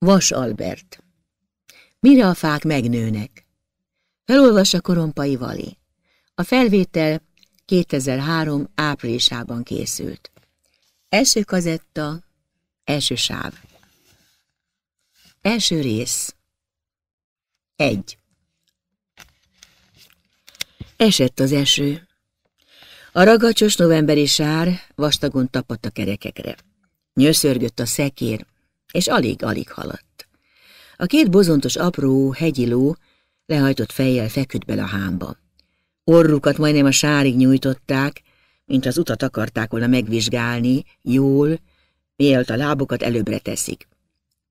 Vas Albert. Mire a fák megnőnek? a Korompai Vali. A felvétel 2003 áprilisában készült. Első kazetta, első sáv. Első rész. Egy. Esett az eső. A ragacsos novemberi sár vastagon tapadt a kerekekre. Nyőszörgött a szekér, és alig-alig haladt. A két bozontos apró hegyi ló lehajtott fejjel feküdt bele a hámba. Orrukat majdnem a sárig nyújtották, mint az utat akarták volna megvizsgálni, jól, mielőtt a lábokat előbbre teszik.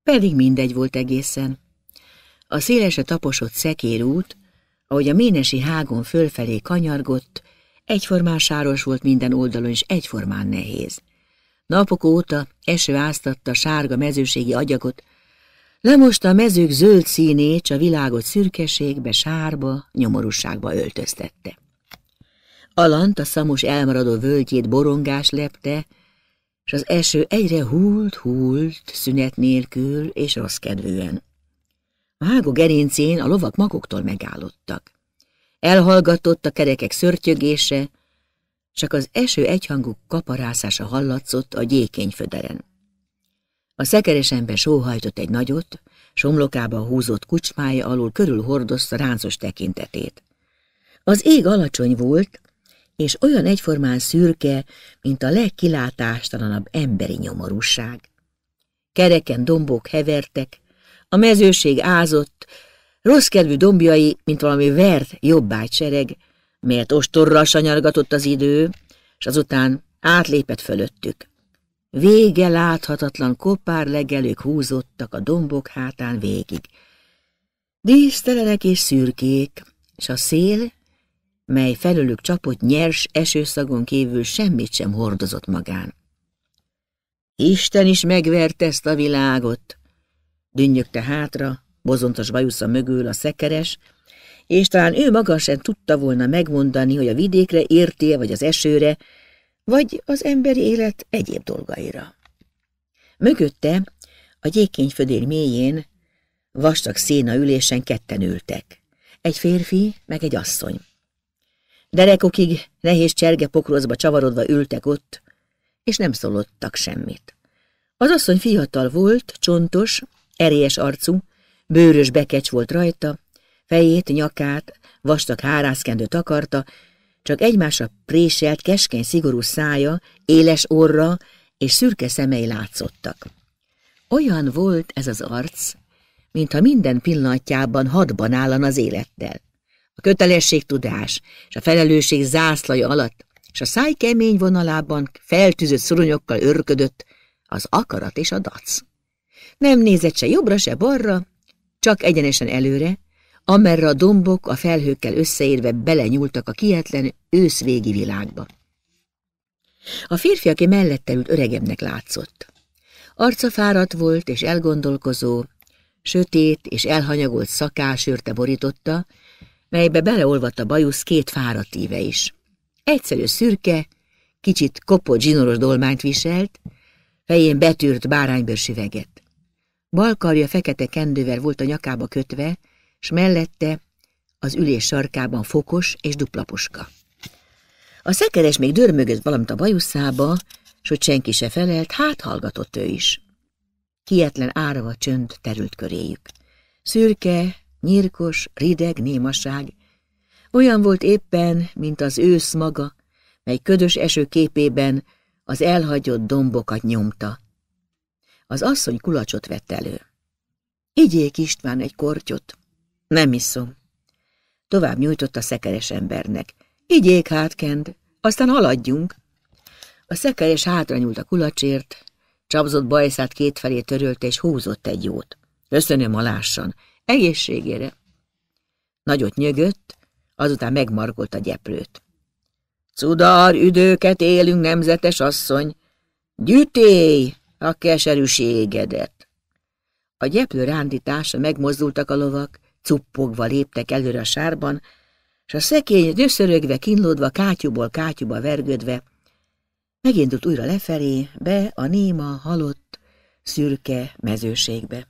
Pedig mindegy volt egészen. A szélese taposott szekérút, ahogy a ménesi hágon fölfelé kanyargott, egyformán sáros volt minden oldalon, és egyformán nehéz. Napok óta eső áztatta sárga mezőségi agyagot, lemosta a mezők zöld színét, a világot szürkeségbe, sárba, nyomorúságba öltöztette. Alant a szamos elmaradó völgyét borongás lepte, és az eső egyre húlt-húlt, szünet nélkül és rossz kedvűen. A hágó gerincén a lovak maguktól megállottak. Elhallgatott a kerekek szörtyögése, csak az eső egyhangú kaparászása hallatszott a gyékény föderen. A szekeres ember sóhajtott egy nagyot, somlokába húzott kucsmája alul hordozta ráncos tekintetét. Az ég alacsony volt, és olyan egyformán szürke, mint a legkilátástalanabb emberi nyomorúság. Kereken dombok hevertek, a mezőség ázott, rossz kedvű dombjai, mint valami vert sereg, mért ostorral sanyargatott az idő, és azután átlépett fölöttük. Vége láthatatlan kopár legelők húzottak a dombok hátán végig. Dísztelenek és szürkék, és a szél, mely felülük csapott nyers esőszagon kívül semmit sem hordozott magán. Isten is megvert ezt a világot, dünnyögte hátra, bozontos bajusza mögül a szekeres, és talán ő maga sem tudta volna megmondani, hogy a vidékre értél, vagy az esőre, vagy az emberi élet egyéb dolgaira. Mögötte, a gyékény födél mélyén, vastag széna ülésen ketten ültek. Egy férfi, meg egy asszony. Derekokig nehéz cserge pokrozba csavarodva ültek ott, és nem szólottak semmit. Az asszony fiatal volt, csontos, erélyes arcú, bőrös bekecs volt rajta, Fejét, nyakát, vastag hárászkendő takarta, csak egymásra préselt, keskeny, szigorú szája, éles orra és szürke szemei látszottak. Olyan volt ez az arc, mintha minden pillanatjában hadban állan az élettel. A kötelességtudás és a felelősség zászlaja alatt és a száj kemény vonalában feltűzött szoronyokkal örködött az akarat és a dac. Nem nézett se jobbra, se balra, csak egyenesen előre, amerre a dombok a felhőkkel összeérve belenyúltak a kietlen őszvégi világba. A férfi, aki mellette ült, öregemnek látszott. Arca fáradt volt és elgondolkozó, sötét és elhanyagolt szakásőrte borította, melybe beleolvadt a bajusz két fáradt íve is. Egyszerű szürke, kicsit kopott zsinoros dolmányt viselt, fején betűrt báránybőrsüveget. süveget. Balkarja fekete kendővel volt a nyakába kötve, s mellette az ülés sarkában fokos és duplaposka. A szekeres még dörmögött valamit a bajuszába, s hogy senki se felelt, hát hallgatott ő is. Kietlen árva csönd terült köréjük. Szürke, nyírkos, rideg némaság. Olyan volt éppen, mint az ősz maga, mely ködös eső képében az elhagyott dombokat nyomta. Az asszony kulacsot vett elő. Igyék István egy kortyot, nem iszom. Tovább nyújtott a szekeres embernek. Igyék hát, Kend, aztán haladjunk. A szekeres hátra nyúlt a kulacsért, csapzott bajszát kétfelé törölte, és húzott egy jót. Köszönöm lássan. egészségére. Nagyot nyögött, azután megmarkolt a gyeplőt. Cudar, üdőket élünk, nemzetes asszony! Gyütéj a keserűségedet! A gyeplő rándítása megmozdultak a lovak, cuppogva léptek előre a sárban, és a szekény nőszörögve, kínlódva, kátyúból kátyúba vergődve, megindult újra lefelé, be a néma, halott, szürke mezőségbe.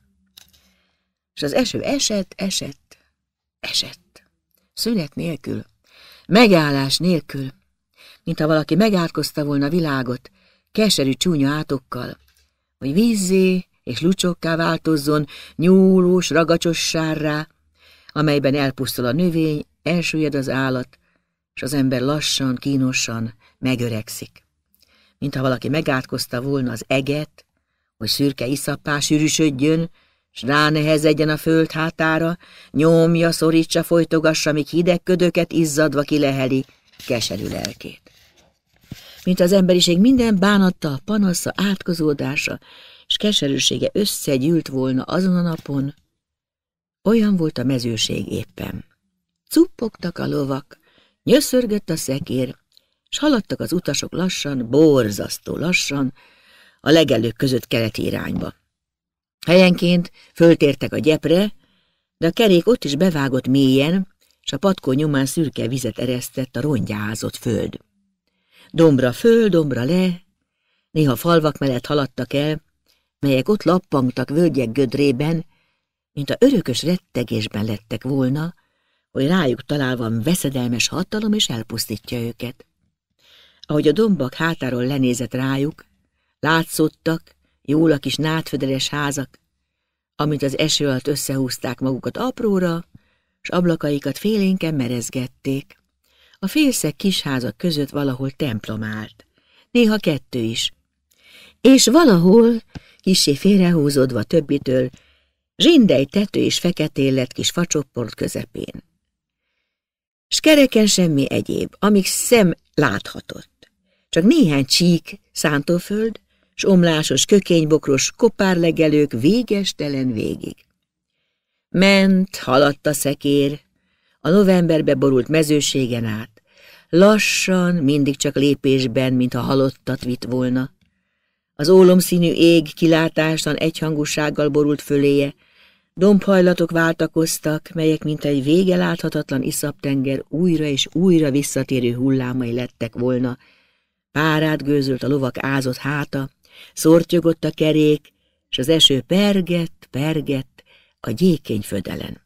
És az eső esett, esett, esett. Szünet nélkül, megállás nélkül, mintha valaki megátkozta volna a világot, keserű csúnya átokkal, hogy vízzé és lucsokká változzon, nyúlós, ragacsos sárrá, amelyben elpusztul a növény, elsüllyed az állat, és az ember lassan, kínosan megöregszik. Mintha valaki megátkozta volna az eget, hogy szürke iszappá sűrűsödjön, s ránehezedjen a föld hátára, nyomja, szorítsa, folytogassa, míg hideg ködöket izzadva kileheli keserű lelkét. Mint az emberiség minden bánatta, panasza, átkozódása és keserűsége összegyűlt volna azon a napon, olyan volt a mezőség éppen. Cuppogtak a lovak, nyöszörgött a szekér, s haladtak az utasok lassan, borzasztó lassan, a legelők között keleti irányba. Helyenként föltértek a gyepre, de a kerék ott is bevágott mélyen, és a patkó nyomán szürke vizet eresztett a rongyázott föld. Dombra föl, dombra le, néha falvak mellett haladtak el, melyek ott lappangtak völgyek gödrében, mint a örökös rettegésben lettek volna, hogy rájuk találva veszedelmes hatalom, és elpusztítja őket. Ahogy a dombak hátáról lenézett rájuk, látszottak, jól a kis nátfödeles házak, amit az eső alatt összehúzták magukat apróra, s ablakaikat félénken merezgették. A félszeg kis házak között valahol templom állt, néha kettő is, és valahol, kisé félrehúzódva többitől, zsindej tető és feketé lett kis facsoport közepén. S kereken semmi egyéb, amíg szem láthatott. Csak néhány csík, szántóföld, s omlásos, kökénybokros kopárlegelők végestelen végig. Ment, haladt a szekér, a novemberbe borult mezőségen át, lassan, mindig csak lépésben, mintha halottat vitt volna. Az ólomszínű ég kilátástan egyhangúsággal borult föléje, Dombhajlatok váltakoztak, melyek mint egy vége láthatatlan iszaptenger újra és újra visszatérő hullámai lettek volna. Párát gőzölt a lovak ázott háta, szortyogott a kerék, és az eső pergett, pergett a gyékény födelen.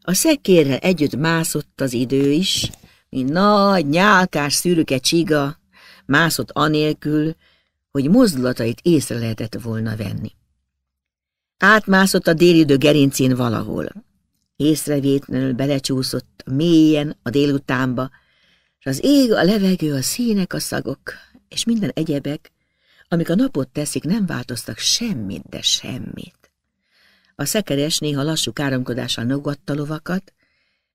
A szekérrel együtt mászott az idő is, mint nagy, nyálkás szürke csiga, mászott anélkül, hogy mozdulatait észre lehetett volna venni. Átmászott a délidő gerincén valahol. Észrevétlenül belecsúszott mélyen a délutánba, és az ég, a levegő, a színek, a szagok, és minden egyebek, amik a napot teszik, nem változtak semmit, de semmit. A szekeres néha lassú káromkodással nogatta lovakat,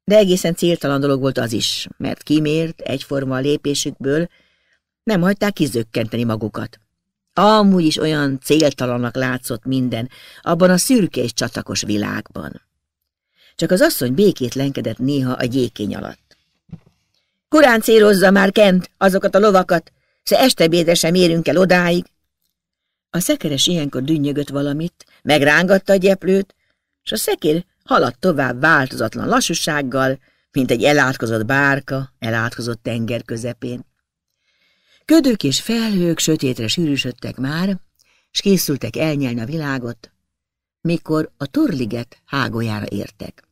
de egészen céltalan dolog volt az is, mert kimért, egyforma a lépésükből, nem hagyták kizökkenteni magukat. Amúgy is olyan céltalanak látszott minden, abban a szürke és csatakos világban. Csak az asszony békétlenkedett néha a gyékény alatt. Korán célozza már Kent azokat a lovakat, se estebédre sem érünk el odáig. A szekeres ilyenkor dünnyögött valamit, megrángatta a gyeplőt, és a szekér haladt tovább változatlan lassúsággal, mint egy elátkozott bárka elátkozott tenger közepén. Ködök és felhők sötétre sűrűsödtek már, s készültek elnyelni a világot, mikor a torliget hágójára értek.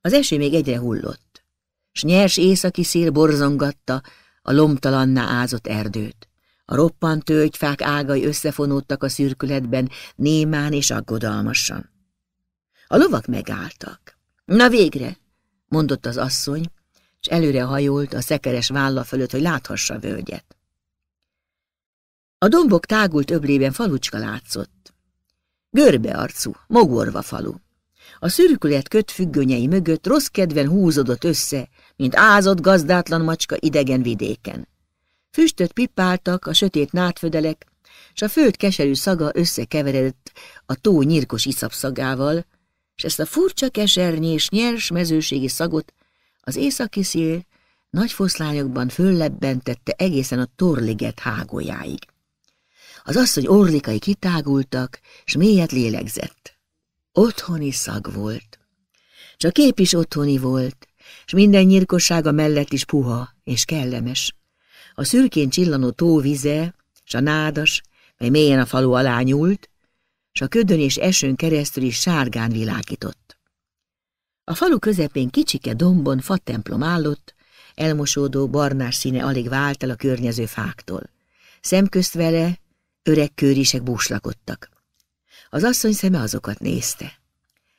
Az eső még egyre hullott, s nyers északi szél borzongatta a lomtalanná ázott erdőt. A roppant tölgyfák ágai összefonódtak a szürkületben, némán és aggodalmasan. A lovak megálltak. Na végre, mondott az asszony, és előre hajolt a szekeres válla fölött, hogy láthassa a völgyet. A dombok tágult öblében falucska látszott. Görbearcú, mogorva falu. A szürkület köt függönyei mögött rossz kedven húzódott össze, mint ázott gazdátlan macska idegen vidéken. Füstöt pipáltak a sötét nátfödelek, és a föld keserű szaga összekeveredett a tó nyírkos iszapszagával, és ezt a furcsa kesernyi és nyers mezőségi szagot az északi szél nagy foszlányokban föllebbentette egészen a torliget hágójáig. Az asszony orlikai kitágultak, s mélyet lélegzett. Otthoni szag volt. Csak kép is otthoni volt, s minden nyírkossága mellett is puha és kellemes. A szürkén csillanó tóvize, s a nádas, mely mélyen a falu alá nyúlt, s a ködön és esőn keresztül is sárgán világított. A falu közepén kicsike dombon fattemplom állott, elmosódó barnás színe alig vált el a környező fáktól. Szemközt vele Öreg kőrisek búslakodtak. Az asszony szeme azokat nézte.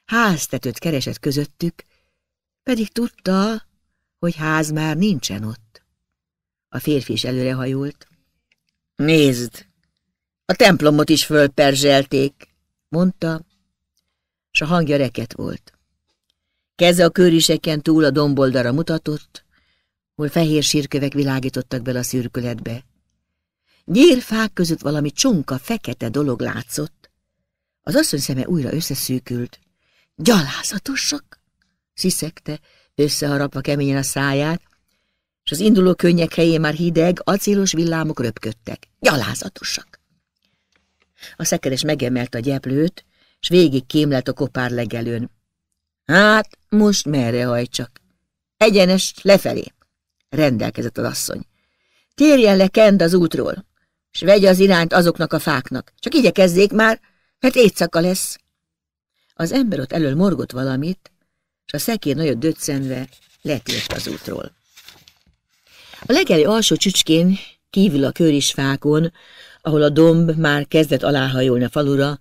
Háztetőt keresett közöttük, pedig tudta, hogy ház már nincsen ott. A férfi is előrehajolt. Nézd, a templomot is fölperzselték, mondta, s a hangja reket volt. Keze a köriseken túl a domboldara mutatott, hol fehér sírkövek világítottak bele a szürkületbe fák között valami csonka, fekete dolog látszott. Az asszony szeme újra összeszűkült. Gyalázatosak! sziszegte, összeharapva keményen a száját, és az induló könnyek helyén már hideg, acélos villámok röpködtek. Gyalázatosak! A szekeres megemelt a gyeplőt, s végig kémlet a kopár legelőn. Hát, most merre hajtsak? Egyenes lefelé, rendelkezett az asszony. Térjen le Kend az útról s vegye az irányt azoknak a fáknak. Csak igyekezzék már, hát éjszaka lesz. Az ember ott elől morgott valamit, és a szekér nagyon döccenve letért az útról. A legelő alsó csücskén, kívül a körisfákon, ahol a domb már kezdett aláhajolni a falura,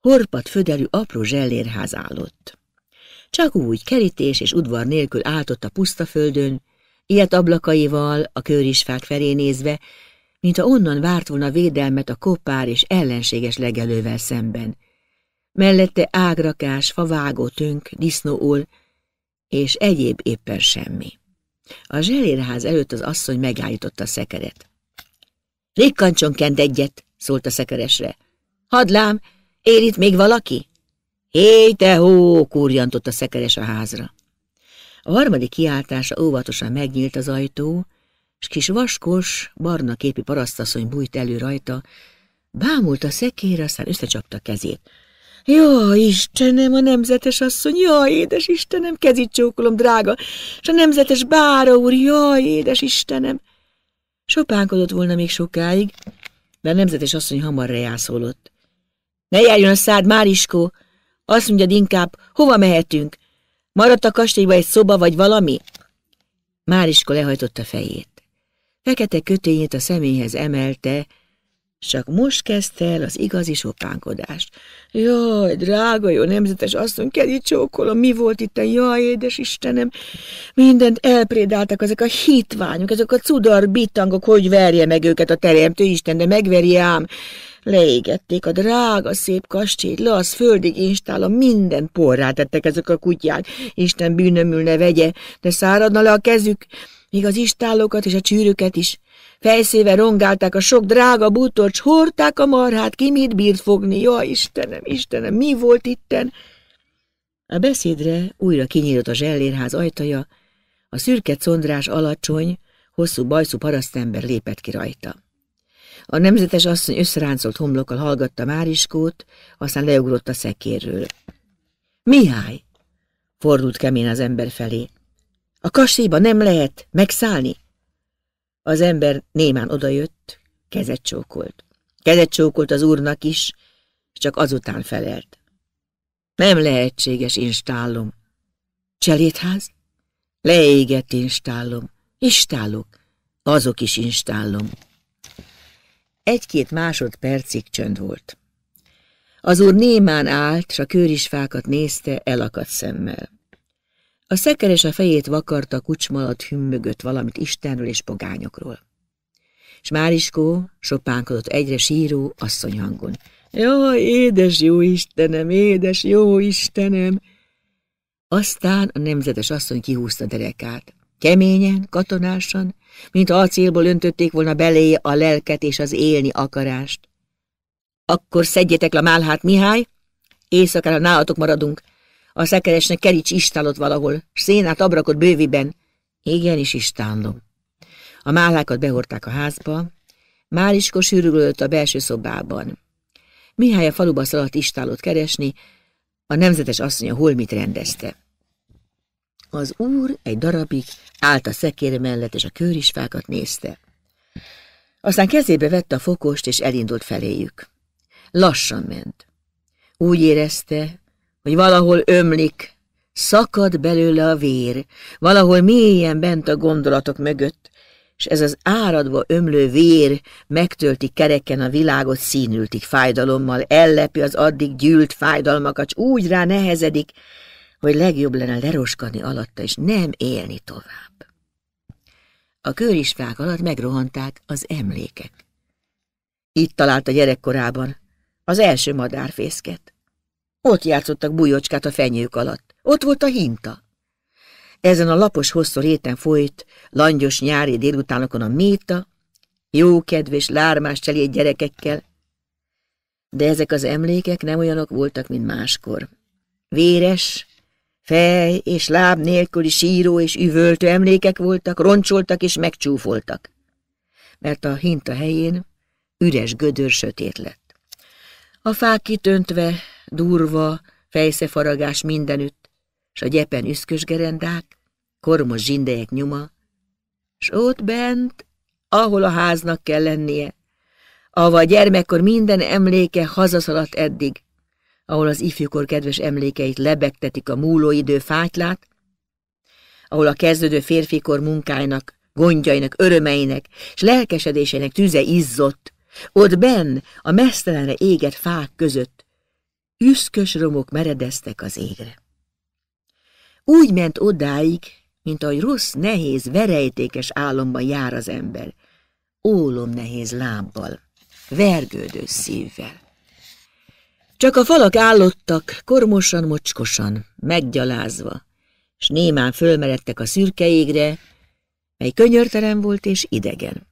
horpat föderű apró zsellérház állott. Csak úgy kerítés és udvar nélkül álltott a puszta földön, ilyet ablakaival, a körisfák felé nézve, mintha onnan várt volna védelmet a kopár és ellenséges legelővel szemben. Mellette ágrakás, favágó tönk, disznóul, és egyéb éppen semmi. A zselérház előtt az asszony megállította a szekeret. – Rikkancson kent egyet! – szólt a szekeresre. – Hadlám, ér itt még valaki? – Héj te hó! – kurjantott a szekeres a házra. A harmadik kiáltása óvatosan megnyílt az ajtó, és kis vaskos, barna képi parasztasszony bújt elő rajta, bámult a szekére, aztán összecsapta kezét. Jó, Istenem, a nemzetes asszony, jaj, édes Istenem, kezit csókolom, drága, és a nemzetes bára úr, jaj, édes Istenem. Sopánkodott volna még sokáig, de a nemzetes asszony hamar rejászolott. Ne járjon a szád, Máriskó! Azt mondjad inkább, hova mehetünk? Maradt a kastélyba egy szoba vagy valami? Máriskó lehajtotta fejét. Fekete kötényét a szeméhez emelte, csak most kezdte el az igazi sopánkodást. Jaj, drága jó nemzetes asszony, kedi csókolom, mi volt itt a jaj, édes Istenem! Mindent elprédáltak ezek a hitványok, ezek a cudar bitangok, hogy verje meg őket a teremtő Isten, de megverje ám! Leégették a drága szép kastélyt, le az földig instál, minden porrá tettek ezek a kutyák. Isten bűnömül ne vegye, de száradna le a kezük! még az istállókat és a csűrüket is. Fejszével rongálták a sok drága butorcs, hordták a marhát, ki mit bírt fogni. Ja, Istenem, Istenem, mi volt itten? A beszédre újra kinyílt a zsellérház ajtaja, a szürke szondrás alacsony, hosszú bajszú parasztember lépett ki rajta. A nemzetes asszony összeráncolt homlokkal hallgatta Máriskót, aztán leugrott a szekérről. – Mihály! – fordult kemén az ember felé. A kaséba nem lehet megszállni? Az ember némán odajött, kezet csókolt. Kezet csókolt az úrnak is, csak azután felelt. Nem lehetséges, instállom. Cselédház? Leégett instállom. Istálok. Azok is instállom. Egy-két másodpercig csönd volt. Az úr némán állt, s a kőrisfákat nézte elakadt szemmel. A szeker és a fejét vakarta kucsmalat alatt hümmögött valamit Istenről és pogányokról. S Máriskó sopánkodott egyre síró asszonyhangon. Jó, édes jó Istenem, édes jó Istenem! Aztán a nemzetes asszony kihúzta derekát. Keményen, katonásan, mint ha acélból öntötték volna beléje a lelket és az élni akarást. Akkor szedjetek le a málhát, Mihály! Éjszakára nálatok maradunk, a szekeresnek Kerics Istálot valahol, szénát, abrakot bőviben. Igen, is Istándom. A málákat behordták a házba, Máriska sűrűlölt a belső szobában. Mihály a faluba szaladt istálót keresni, a nemzetes asszonya holmit rendezte. Az úr egy darabig állt a szekér mellett, és a kőrisfákat nézte. Aztán kezébe vette a fokost, és elindult feléjük. Lassan ment. Úgy érezte, hogy valahol ömlik, szakad belőle a vér, valahol mélyen bent a gondolatok mögött, és ez az áradva ömlő vér megtölti kereken a világot színültik fájdalommal, ellepi az addig gyűlt fájdalmakat, s úgy rá nehezedik, hogy legjobb lenne leroskani alatta, és nem élni tovább. A körisfák alatt megrohanták az emlékek. Itt talált a gyerekkorában az első madárfészket. Ott játszottak bujócskát a fenyők alatt. Ott volt a hinta. Ezen a lapos hosszú réten folyt, langyos nyári délutánokon a méta, jókedves, lármás cseléd gyerekekkel. De ezek az emlékek nem olyanok voltak, mint máskor. Véres, fej és láb nélküli síró és üvöltő emlékek voltak, roncsoltak és megcsúfoltak. Mert a hinta helyén üres gödör sötét lett. A fák kitöntve, durva, fejszefaragás mindenütt, s a gyepen üszkös gerendák, kormos zsindejek nyoma, s ott bent, ahol a háznak kell lennie, ahol a gyermekkor minden emléke hazaszaladt eddig, ahol az ifjúkor kedves emlékeit lebegtetik a múló idő fátylát, ahol a kezdődő férfikor munkáinak, gondjainak, örömeinek és lelkesedésének tüze izzott, ott benn a mesztelenre égett fák között, üszkös romok meredeztek az égre. Úgy ment odáig, mint ahogy rossz, nehéz, verejtékes álomban jár az ember, ólom nehéz lábbal, vergődő szívvel. Csak a falak állottak, kormosan, mocskosan, meggyalázva, s némán fölmeredtek a szürke égre, mely könyörtelen volt és idegen.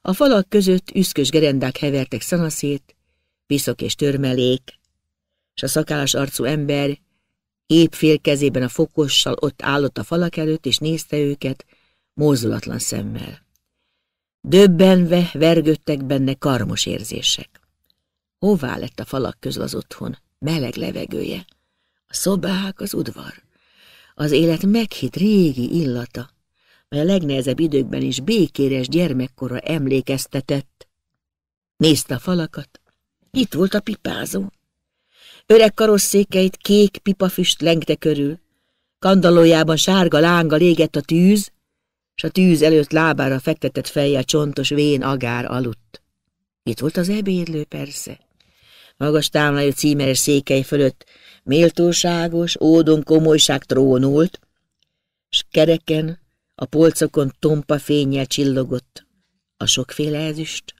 A falak között üszkös gerendák hevertek szanaszét, piszok és törmelék, és a szakállas arcú ember épp fél kezében a fokossal ott állott a falak előtt, és nézte őket mozdulatlan szemmel. Döbbenve vergődtek benne karmos érzések. Hová lett a falak közül az otthon? Meleg levegője. A szobák, az udvar. Az élet meghitt régi illata, mely a legnehezebb időkben is békéres gyermekkora emlékeztetett. Nézte a falakat. Itt volt a pipázó. Öreg karosszékeit kék pipafüst lengte körül. Kandallójában sárga lánga légett a tűz, és a tűz előtt lábára fektetett fejjel csontos vén agár aludt. Itt volt az ebédlő, persze. Magas támlájú címeres székely fölött méltóságos, ódon komolyság trónult, s kereken, a polcokon tompa fényjel csillogott a sokféle ezüst.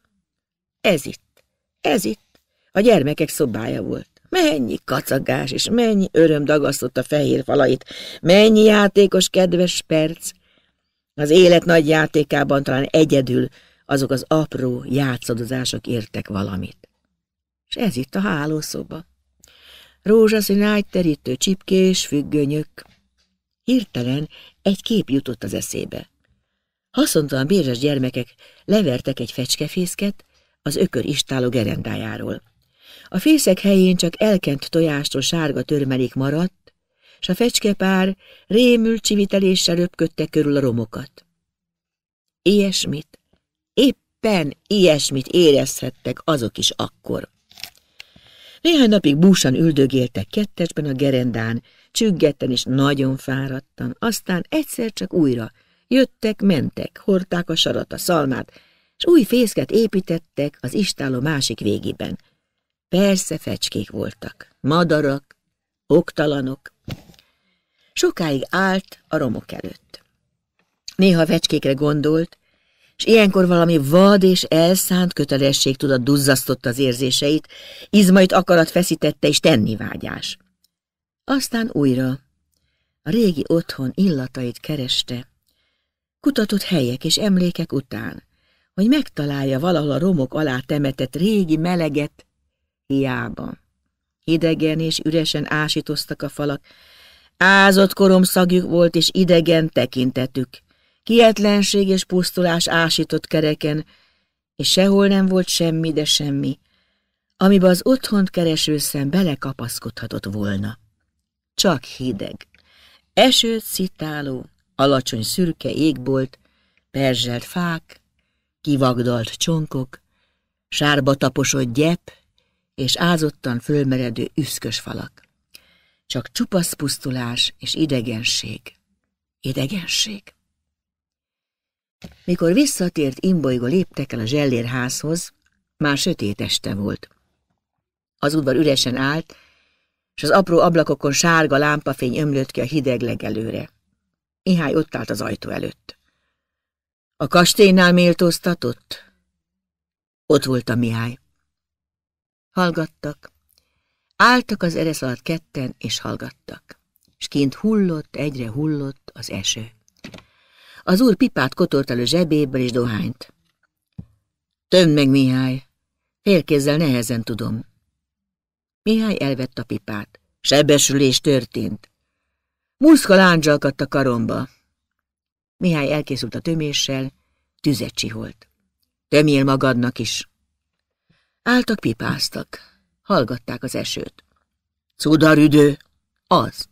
Ez itt, ez itt, a gyermekek szobája volt. Mennyi kacagás és mennyi öröm dagasztott a fehér falait, mennyi játékos kedves perc. Az élet nagy játékában talán egyedül azok az apró játszadozások értek valamit. És ez itt a hálószoba. Rózsaszín ágyterítő csipkés, függönyök. Hirtelen egy kép jutott az eszébe. Haszontalan bérzes gyermekek levertek egy fecskefészket az ökör istáló gerendájáról. A fészek helyén csak elkent tojástól sárga törmelék maradt, s a fecskepár rémül csiviteléssel öpködte körül a romokat. Ilyesmit, éppen ilyesmit érezhettek azok is akkor. Néhány napig búsan üldögéltek kettesben a gerendán, csüggetten és nagyon fáradtan, aztán egyszer csak újra jöttek, mentek, hordták a sarat, a szalmát, és új fészket építettek az istáló másik végében – Persze fecskék voltak, madarak, oktalanok. Sokáig állt a romok előtt. Néha fecskékre gondolt, és ilyenkor valami vad és elszánt kötelesség tudat duzzasztotta az érzéseit, izmait akarat feszítette és tenni vágyás. Aztán újra a régi otthon illatait kereste, kutatott helyek és emlékek után, hogy megtalálja valahol a romok alá temetett régi meleget, Hiába. Hidegen és üresen ásítoztak a falak. Ázott korom szagjuk volt, és idegen tekintetük. Kietlenség és pusztulás ásított kereken, és sehol nem volt semmi, de semmi, amiben az otthont kereső szem belekapaszkodhatott volna. Csak hideg. Eső, szitáló, alacsony szürke égbolt, perzselt fák, kivagdalt csonkok, sárba taposott gyep, és ázottan fölmeredő üszkös falak. Csak csupasz pusztulás és idegenség. Idegenség? Mikor visszatért imbolygó léptekkel a zsellérházhoz, már sötét este volt. Az udvar üresen állt, és az apró ablakokon sárga lámpafény ömlött ki a hideg legelőre. Mihály ott állt az ajtó előtt. A kastélynál méltóztatott? Ott volt a Mihály. Hallgattak. Áltak az eresz alatt ketten, és hallgattak. S kint hullott, egyre hullott az eső. Az úr pipát kotort elő zsebéből, és dohányt. Tömd meg, Mihály! Félkézzel nehezen tudom. Mihály elvett a pipát. Sebesülés történt. Muszka lándzsalkadt a karomba. Mihály elkészült a töméssel, tüzet csiholt. Tömél magadnak is. Áltak, pipáztak, hallgatták az esőt. Cudarüdő, az.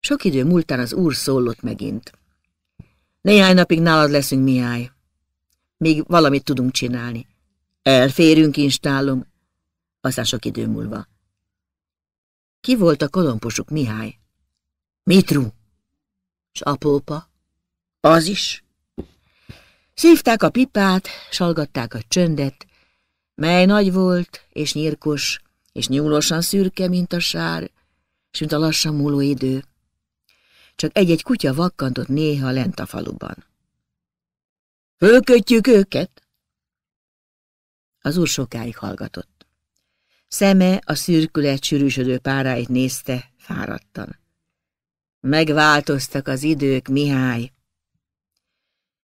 Sok idő múltán az úr szólott megint. Néhány napig nálad leszünk, miáj. Még valamit tudunk csinálni. Elférünk, instálom. Aztán sok idő múlva. Ki volt a kolomposuk, Mihály? Mitru. S apópa? Az is. Szívták a pipát, salgatták a csöndet, mely nagy volt, és nyírkos, és nyúlósan szürke, mint a sár, és mint a lassan múló idő. Csak egy-egy kutya vakkantott néha lent a faluban. Fölkötjük őket! Az úr sokáig hallgatott. Szeme a szürkület sűrűsödő páráit nézte fáradtan. Megváltoztak az idők, Mihály.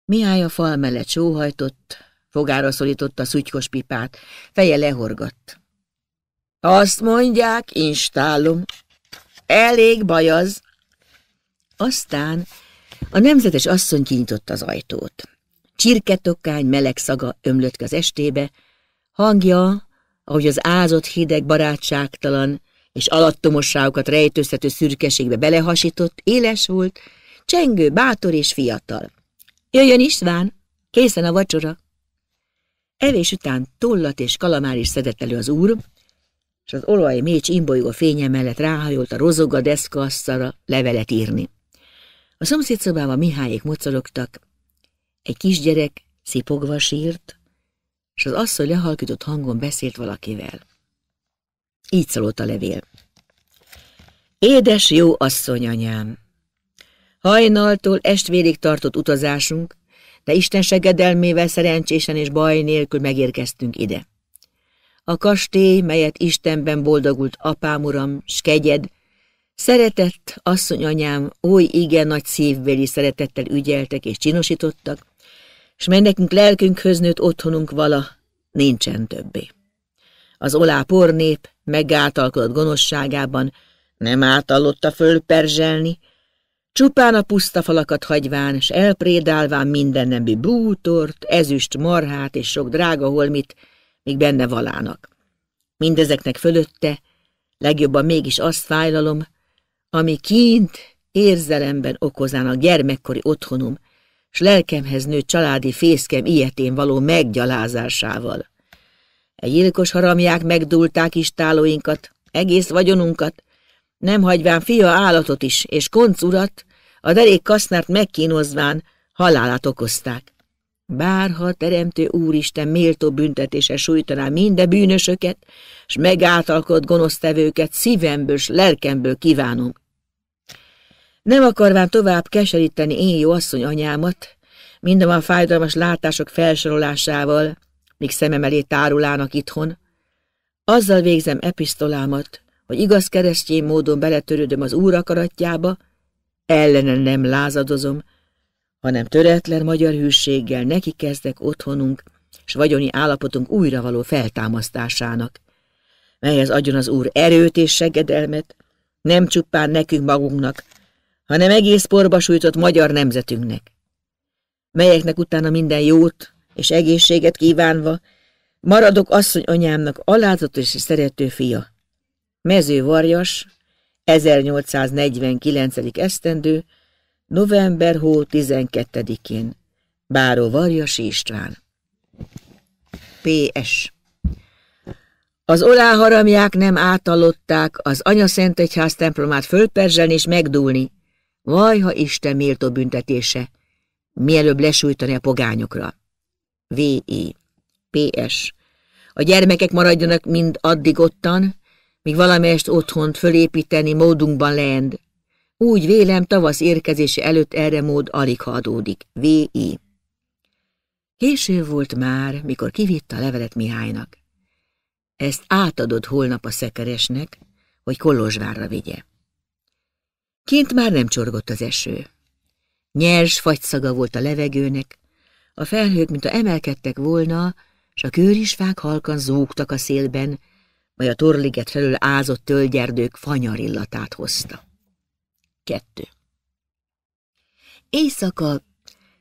Mihály a fal mellett sóhajtott, Fogára szorította szutykos pipát, feje lehorgott. Azt mondják, instálom. Elég baj az. Aztán a nemzetes asszony kinyitotta az ajtót. Csirketokkány meleg szaga ömlött az estébe, hangja, ahogy az ázott hideg barátságtalan és alattomosságokat rejtőztető szürkeségbe belehasított, éles volt, csengő, bátor és fiatal. Jöjjön István, készen a vacsora! Evés után tollat és kalamár is szedett elő az úr, és az olaj mécs imbolygó fénye mellett ráhajolt a rozoga deszkaasszara levelet írni. A szomszédszobában Mihályék mocorogtak, egy kisgyerek szipogva sírt, és az asszony lehalkított hangon beszélt valakivel. Így szólt a levél. Édes jó asszonyanyám! Hajnaltól estvélig tartott utazásunk de Isten segedelmével szerencsésen és baj nélkül megérkeztünk ide. A kastély, melyet Istenben boldogult apám uram, s kegyed, szeretett asszonyanyám oly igen nagy szívbeli szeretettel ügyeltek és csinosítottak, s mely nekünk lelkünkhöz nőtt otthonunk vala, nincsen többé. Az olá pornép megáltalkodott gonoszságában, nem átallotta fölperzselni, Csupán a puszta falakat hagyván, s elprédálván minden nemű bútort, ezüst, marhát és sok drága holmit, még benne valának. Mindezeknek fölötte legjobban mégis azt fájlalom, ami kint érzelemben okozán a gyermekkori otthonom, s lelkemhez nő családi fészkem ilyetén való meggyalázásával. E gyilkos haramják megdulták istálóinkat, egész vagyonunkat, nem hagyván fia állatot is, és konc urat, a derék kasznárt megkínozván halálát okozták. Bárha teremtő Úristen méltó büntetése sújtaná minde bűnösöket, s megáltalkott gonosztevőket szívemből s lelkemből kívánom. Nem akarván tovább keseríteni én jó asszony anyámat, minden a fájdalmas látások felsorolásával, míg szemem elé tárulának itthon, azzal végzem epistolámat, hogy igaz keresztény módon beletörődöm az úr akaratjába, ellene nem lázadozom, hanem töretlen magyar hűséggel neki kezdek otthonunk és vagyoni állapotunk újra való feltámasztásának, melyhez adjon az Úr erőt és segedelmet, nem csupán nekünk magunknak, hanem egész porba sújtott magyar nemzetünknek, melyeknek utána minden jót és egészséget kívánva, maradok asszony anyámnak alázatos és szerető fia, mezővarjas, 1849. esztendő, november hó 12-én. Báró Varjasi István. P.S. Az oláharamják nem átalották az Anya templomát fölperzselni és megdúlni. Vaj, ha Isten méltó büntetése! Mielőbb lesújtani a pogányokra. V.I. P.S. A gyermekek maradjanak mind addig ottan, míg valamelyest otthont fölépíteni módunkban leend. Úgy vélem, tavasz érkezése előtt erre mód alig adódik. V.I. Késő volt már, mikor kivitt a levelet Mihálynak. Ezt átadod holnap a szekeresnek, hogy Kolozsvárra vigye. Kint már nem csorgott az eső. Nyers fagyszaga volt a levegőnek, a felhők, mint a emelkedtek volna, s a kőrisfák halkan zúgtak a szélben, mely a torliget felől ázott tölgyerdők fanyarillatát hozta. Kettő. Éjszaka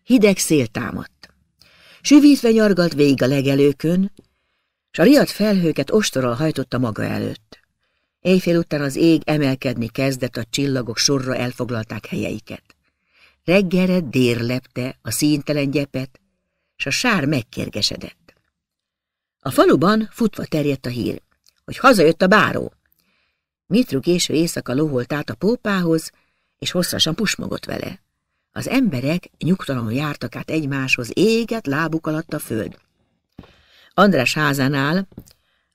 hideg szél támadt. Süvítve nyargalt végig a legelőkön, s a riad felhőket ostorral hajtotta maga előtt. Éjfél után az ég emelkedni kezdett, a csillagok sorra elfoglalták helyeiket. Reggelre dérlepte a színtelen gyepet, s a sár megkérgesedett. A faluban futva terjedt a hír hogy hazajött a báró. Mitru késő éjszaka loholt át a pópához, és hosszasan pusmogott vele. Az emberek nyugtalanul jártak át egymáshoz, éget lábuk alatt a föld. András házánál,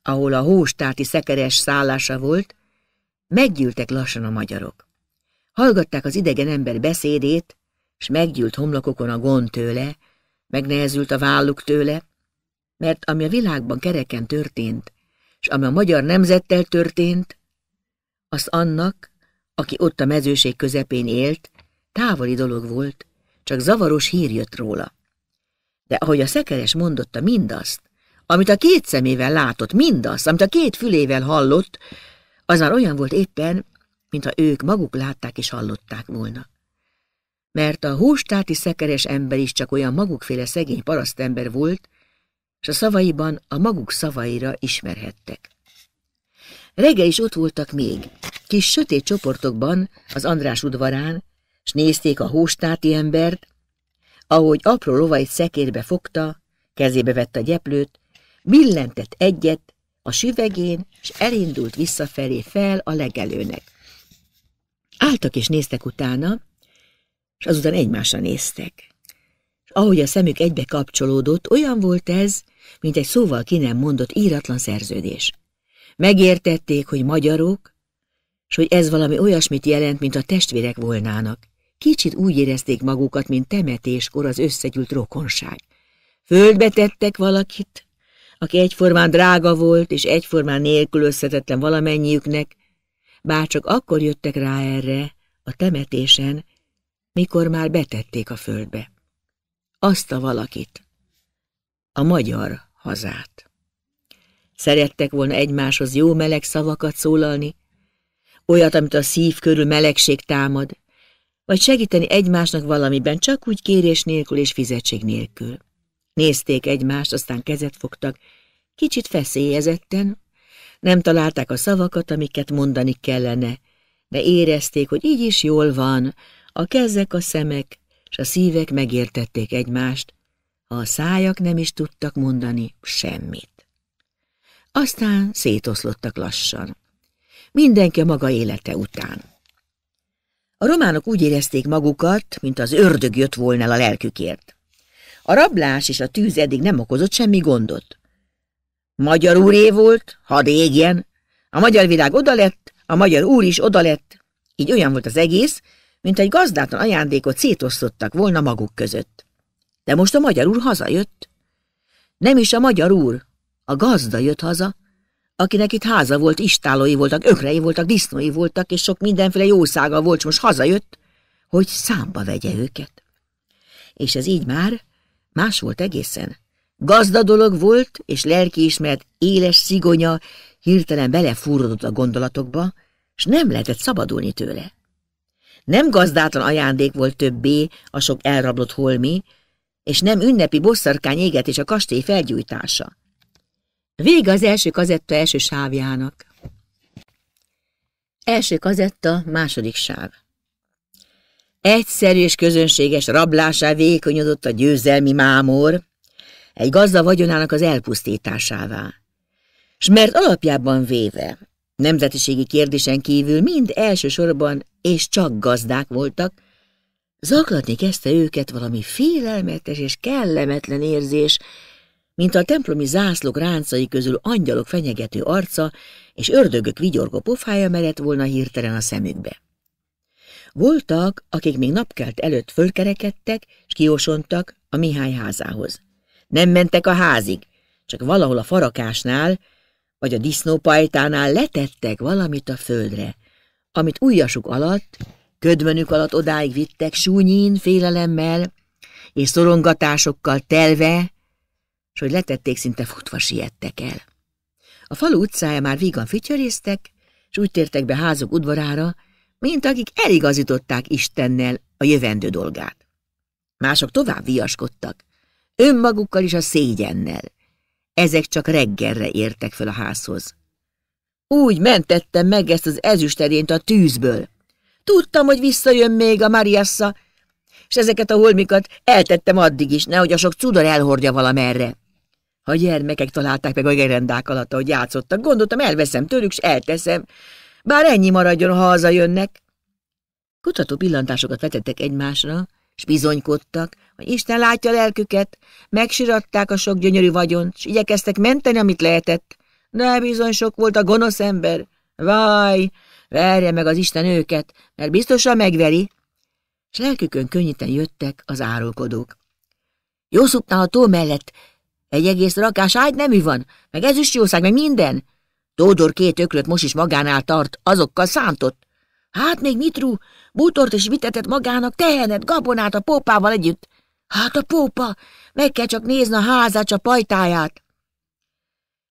ahol a hóstáti szekeres szállása volt, meggyűltek lassan a magyarok. Hallgatták az idegen ember beszédét, és meggyűlt homlokokon a gond tőle, megnehezült a válluk tőle, mert ami a világban kereken történt, és ami a magyar nemzettel történt, az annak, aki ott a mezőség közepén élt, távoli dolog volt, csak zavaros hír jött róla. De ahogy a szekeres mondotta mindazt, amit a két szemével látott, mindazt, amit a két fülével hallott, az már olyan volt éppen, mintha ők maguk látták és hallották volna. Mert a hústáti szekeres ember is csak olyan magukféle szegény parasztember volt, és a szavaiban a maguk szavaira ismerhettek. Reggel is ott voltak még, kis sötét csoportokban az András udvarán, s nézték a hóstáti embert, ahogy apró lovait szekérbe fogta, kezébe vett a gyeplőt, billentett egyet a süvegén, és elindult visszafelé fel a legelőnek. Áltak és néztek utána, és azután egymásra néztek. És ahogy a szemük egybe kapcsolódott, olyan volt ez, mint egy szóval ki nem mondott íratlan szerződés. Megértették, hogy magyarok, és hogy ez valami olyasmit jelent, mint a testvérek volnának. Kicsit úgy érezték magukat, mint temetéskor az összegyűlt rokonság. Földbe tettek valakit, aki egyformán drága volt, és egyformán nélkülözhetetlen valamennyiüknek, bár csak akkor jöttek rá erre, a temetésen, mikor már betették a földbe. Azt a valakit, a magyar hazát. Szerettek volna egymáshoz jó meleg szavakat szólalni, olyat, amit a szív körül melegség támad, vagy segíteni egymásnak valamiben csak úgy kérés nélkül és fizetség nélkül. Nézték egymást, aztán kezet fogtak, kicsit feszélyezetten, nem találták a szavakat, amiket mondani kellene, de érezték, hogy így is jól van, a kezek, a szemek és a szívek megértették egymást, a szájak nem is tudtak mondani semmit. Aztán szétoszlottak lassan. Mindenki a maga élete után. A románok úgy érezték magukat, mint az ördög jött volna a lelkükért. A rablás és a tűz eddig nem okozott semmi gondot. Magyar úré volt, hadd égjen, a magyar világ oda lett, a magyar úr is oda lett, így olyan volt az egész, mint egy gazdátlan ajándékot szétosztottak volna maguk között. De most a magyar úr hazajött. Nem is a magyar úr, a gazda jött haza, akinek itt háza volt, istálói voltak, ökrei voltak, disznói voltak, és sok mindenféle jószága volt, most hazajött, hogy számba vegye őket. És ez így már más volt egészen. Gazda dolog volt, és lelkiismeret éles szigonya hirtelen belefúrodott a gondolatokba, és nem lehetett szabadulni tőle. Nem gazdátlan ajándék volt többé a sok elrablott holmi, és nem ünnepi bosszarkány és a kastély felgyújtása. Vége az első kazetta első sávjának. Első kazetta, második sáv. Egyszerű és közönséges rablásá vékonyodott a győzelmi mámor, egy gazda vagyonának az elpusztításává. S mert alapjában véve, nemzetiségi kérdésen kívül mind elsősorban és csak gazdák voltak, Zaklatni kezdte őket valami félelmetes és kellemetlen érzés, mint a templomi zászlók ráncai közül angyalok fenyegető arca és ördögök vigyorgó pofája merett volna hirtelen a szemükbe. Voltak, akik még napkelt előtt fölkerekedtek, és kiosontak a Mihály házához. Nem mentek a házig, csak valahol a farakásnál, vagy a disznópajtánál letettek valamit a földre, amit ujjasuk alatt Ködvönük alatt odáig vittek, súnyin, félelemmel és szorongatásokkal telve, s hogy letették, szinte futva siettek el. A falu utcája már vígan fütyörésztek, és úgy tértek be házok udvarára, mint akik eligazították Istennel a jövendő dolgát. Mások tovább viaskodtak, önmagukkal is a szégyennel. Ezek csak reggelre értek fel a házhoz. Úgy mentette meg ezt az ezüstedént a tűzből, Tudtam, hogy visszajön még a Mariassa, és ezeket a holmikat eltettem addig is, nehogy a sok cudor elhordja valamerre. A gyermekek találták meg a gerendák alatt, ahogy játszottak. Gondoltam, elveszem tőlük, s elteszem. Bár ennyi maradjon, ha hazajönnek. Kutató pillantásokat vetettek egymásra, s bizonykodtak, hogy Isten látja lelküket, megsiratták a sok gyönyörű vagyont, s igyekeztek menteni, amit lehetett. De bizony sok volt a gonosz ember. Vaj, verje meg az Isten őket, mert biztosan megveri. S lelkükön könnyíten jöttek az árulkodók. Jószupnál a tó mellett egy egész rakás ágy nemű van, meg is jószág, meg minden. Tódor két öklöt most is magánál tart, azokkal szántott. Hát még mitru, bútort is vitetett magának, tehenet, gabonát a pópával együtt. Hát a pópa, meg kell csak nézni a házát, a pajtáját.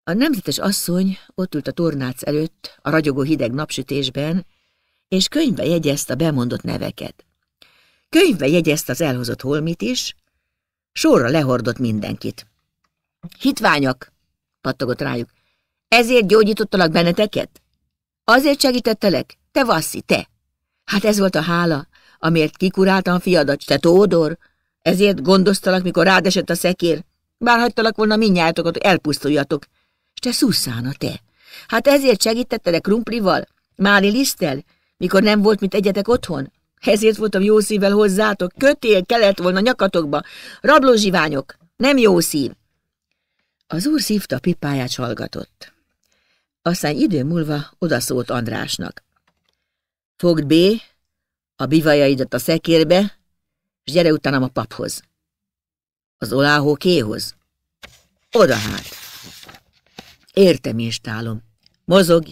A nemzetes asszony ott ült a tornác előtt, a ragyogó hideg napsütésben, és könyvbe jegyezte a bemondott neveket. Könyvbe jegyezte az elhozott holmit is, sorra lehordott mindenkit. Hitványak, pattogott rájuk, ezért gyógyítottalak benneteket? Azért segítettelek? Te vasszi, te! Hát ez volt a hála, amiért kikuráltam fiadat, te Tódor, ezért gondoztalak, mikor rád esett a szekér. Bár hagytalak volna minnyájatokat, elpusztuljatok, te Szuszána, te! Hát ezért segítetted a krumplival, máli Lisztel, mikor nem volt mit egyetek otthon? Ezért voltam jó szívvel hozzátok, kötél kellett volna nyakatokba, zsiványok, nem jó szív. Az úr szívta pipáját, hallgatott. Aztán idő múlva odaszólt Andrásnak. Fogd B, a bivajaidat a szekérbe, és gyere utánam a paphoz. Az oláhókéhoz. Oda hát! Értem és tálom. Mozogj!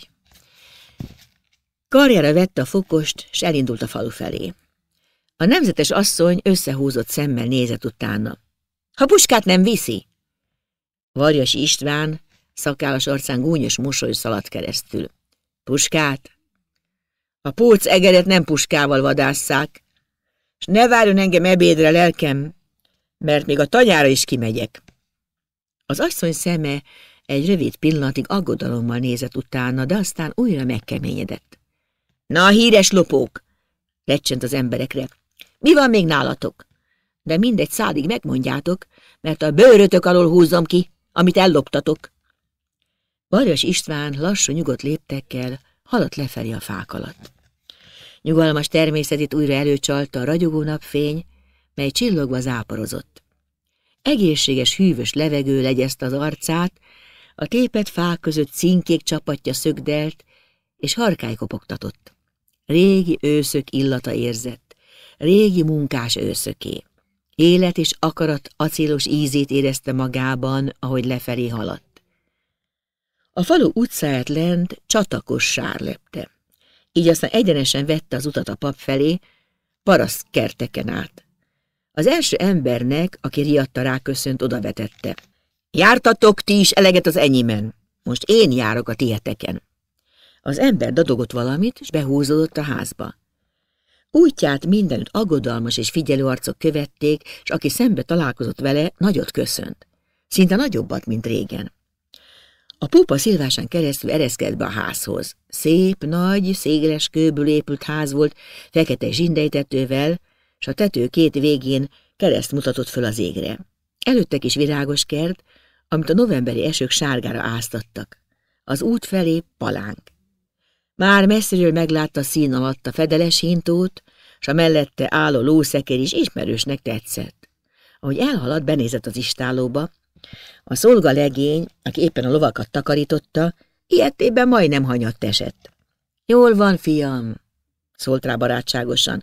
Karjára vette a fokost, és elindult a falu felé. A nemzetes asszony összehúzott szemmel nézett utána. Ha puskát nem viszi! Varjas István, szakállas arcán gúnyos mosoly szaladt keresztül. Puskát? A pulc egeret nem puskával vadásszák, és ne várjon engem ebédre, lelkem, mert még a tanyára is kimegyek. Az asszony szeme egy rövid pillanatig aggodalommal nézett utána, de aztán újra megkeményedett. – Na, híres lopók! – recsent az emberekre. – Mi van még nálatok? – De mindegy szádig megmondjátok, mert a bőrötök alól húzom ki, amit elloptatok. Varjas István lassú, nyugodt léptekkel haladt lefelé a fák alatt. Nyugalmas természetét újra előcsalta a ragyogó napfény, mely csillogva záporozott. Egészséges, hűvös levegő legyezte az arcát, a tépet fák között cinkék csapatja szögdelt, és harkály kopogtatott. Régi őszök illata érzett, régi munkás őszöké. Élet és akarat acélos ízét érezte magában, ahogy lefelé haladt. A falu utcáját lent csatakos sár lepte. Így aztán egyenesen vette az utat a pap felé, paraszt kerteken át. Az első embernek, aki riadta rá, köszönt, odavetette. Jártatok ti is eleget az enyimen. most én járok a tieteken. Az ember dadogott valamit, és behúzódott a házba. Útját mindenütt aggodalmas és figyelő arcok követték, és aki szembe találkozott vele, nagyot köszönt. Szinte nagyobbat, mint régen. A pupa szilvásán keresztül ereszkedett be a házhoz. Szép, nagy, szégles kőből épült ház volt, fekete zsindejtetővel, és a tető két végén kereszt mutatott föl az égre. Előtte kis virágos kert, amit a novemberi esők sárgára áztattak. Az út felé palánk. Már messziről meglátta szín alatt a fedeles hintót, s a mellette álló lószekér is ismerősnek tetszett. Ahogy elhaladt, benézett az istálóba. A szolga legény, aki éppen a lovakat takarította, ilyetében majdnem hanyatt esett. Jól van, fiam, szólt rá barátságosan.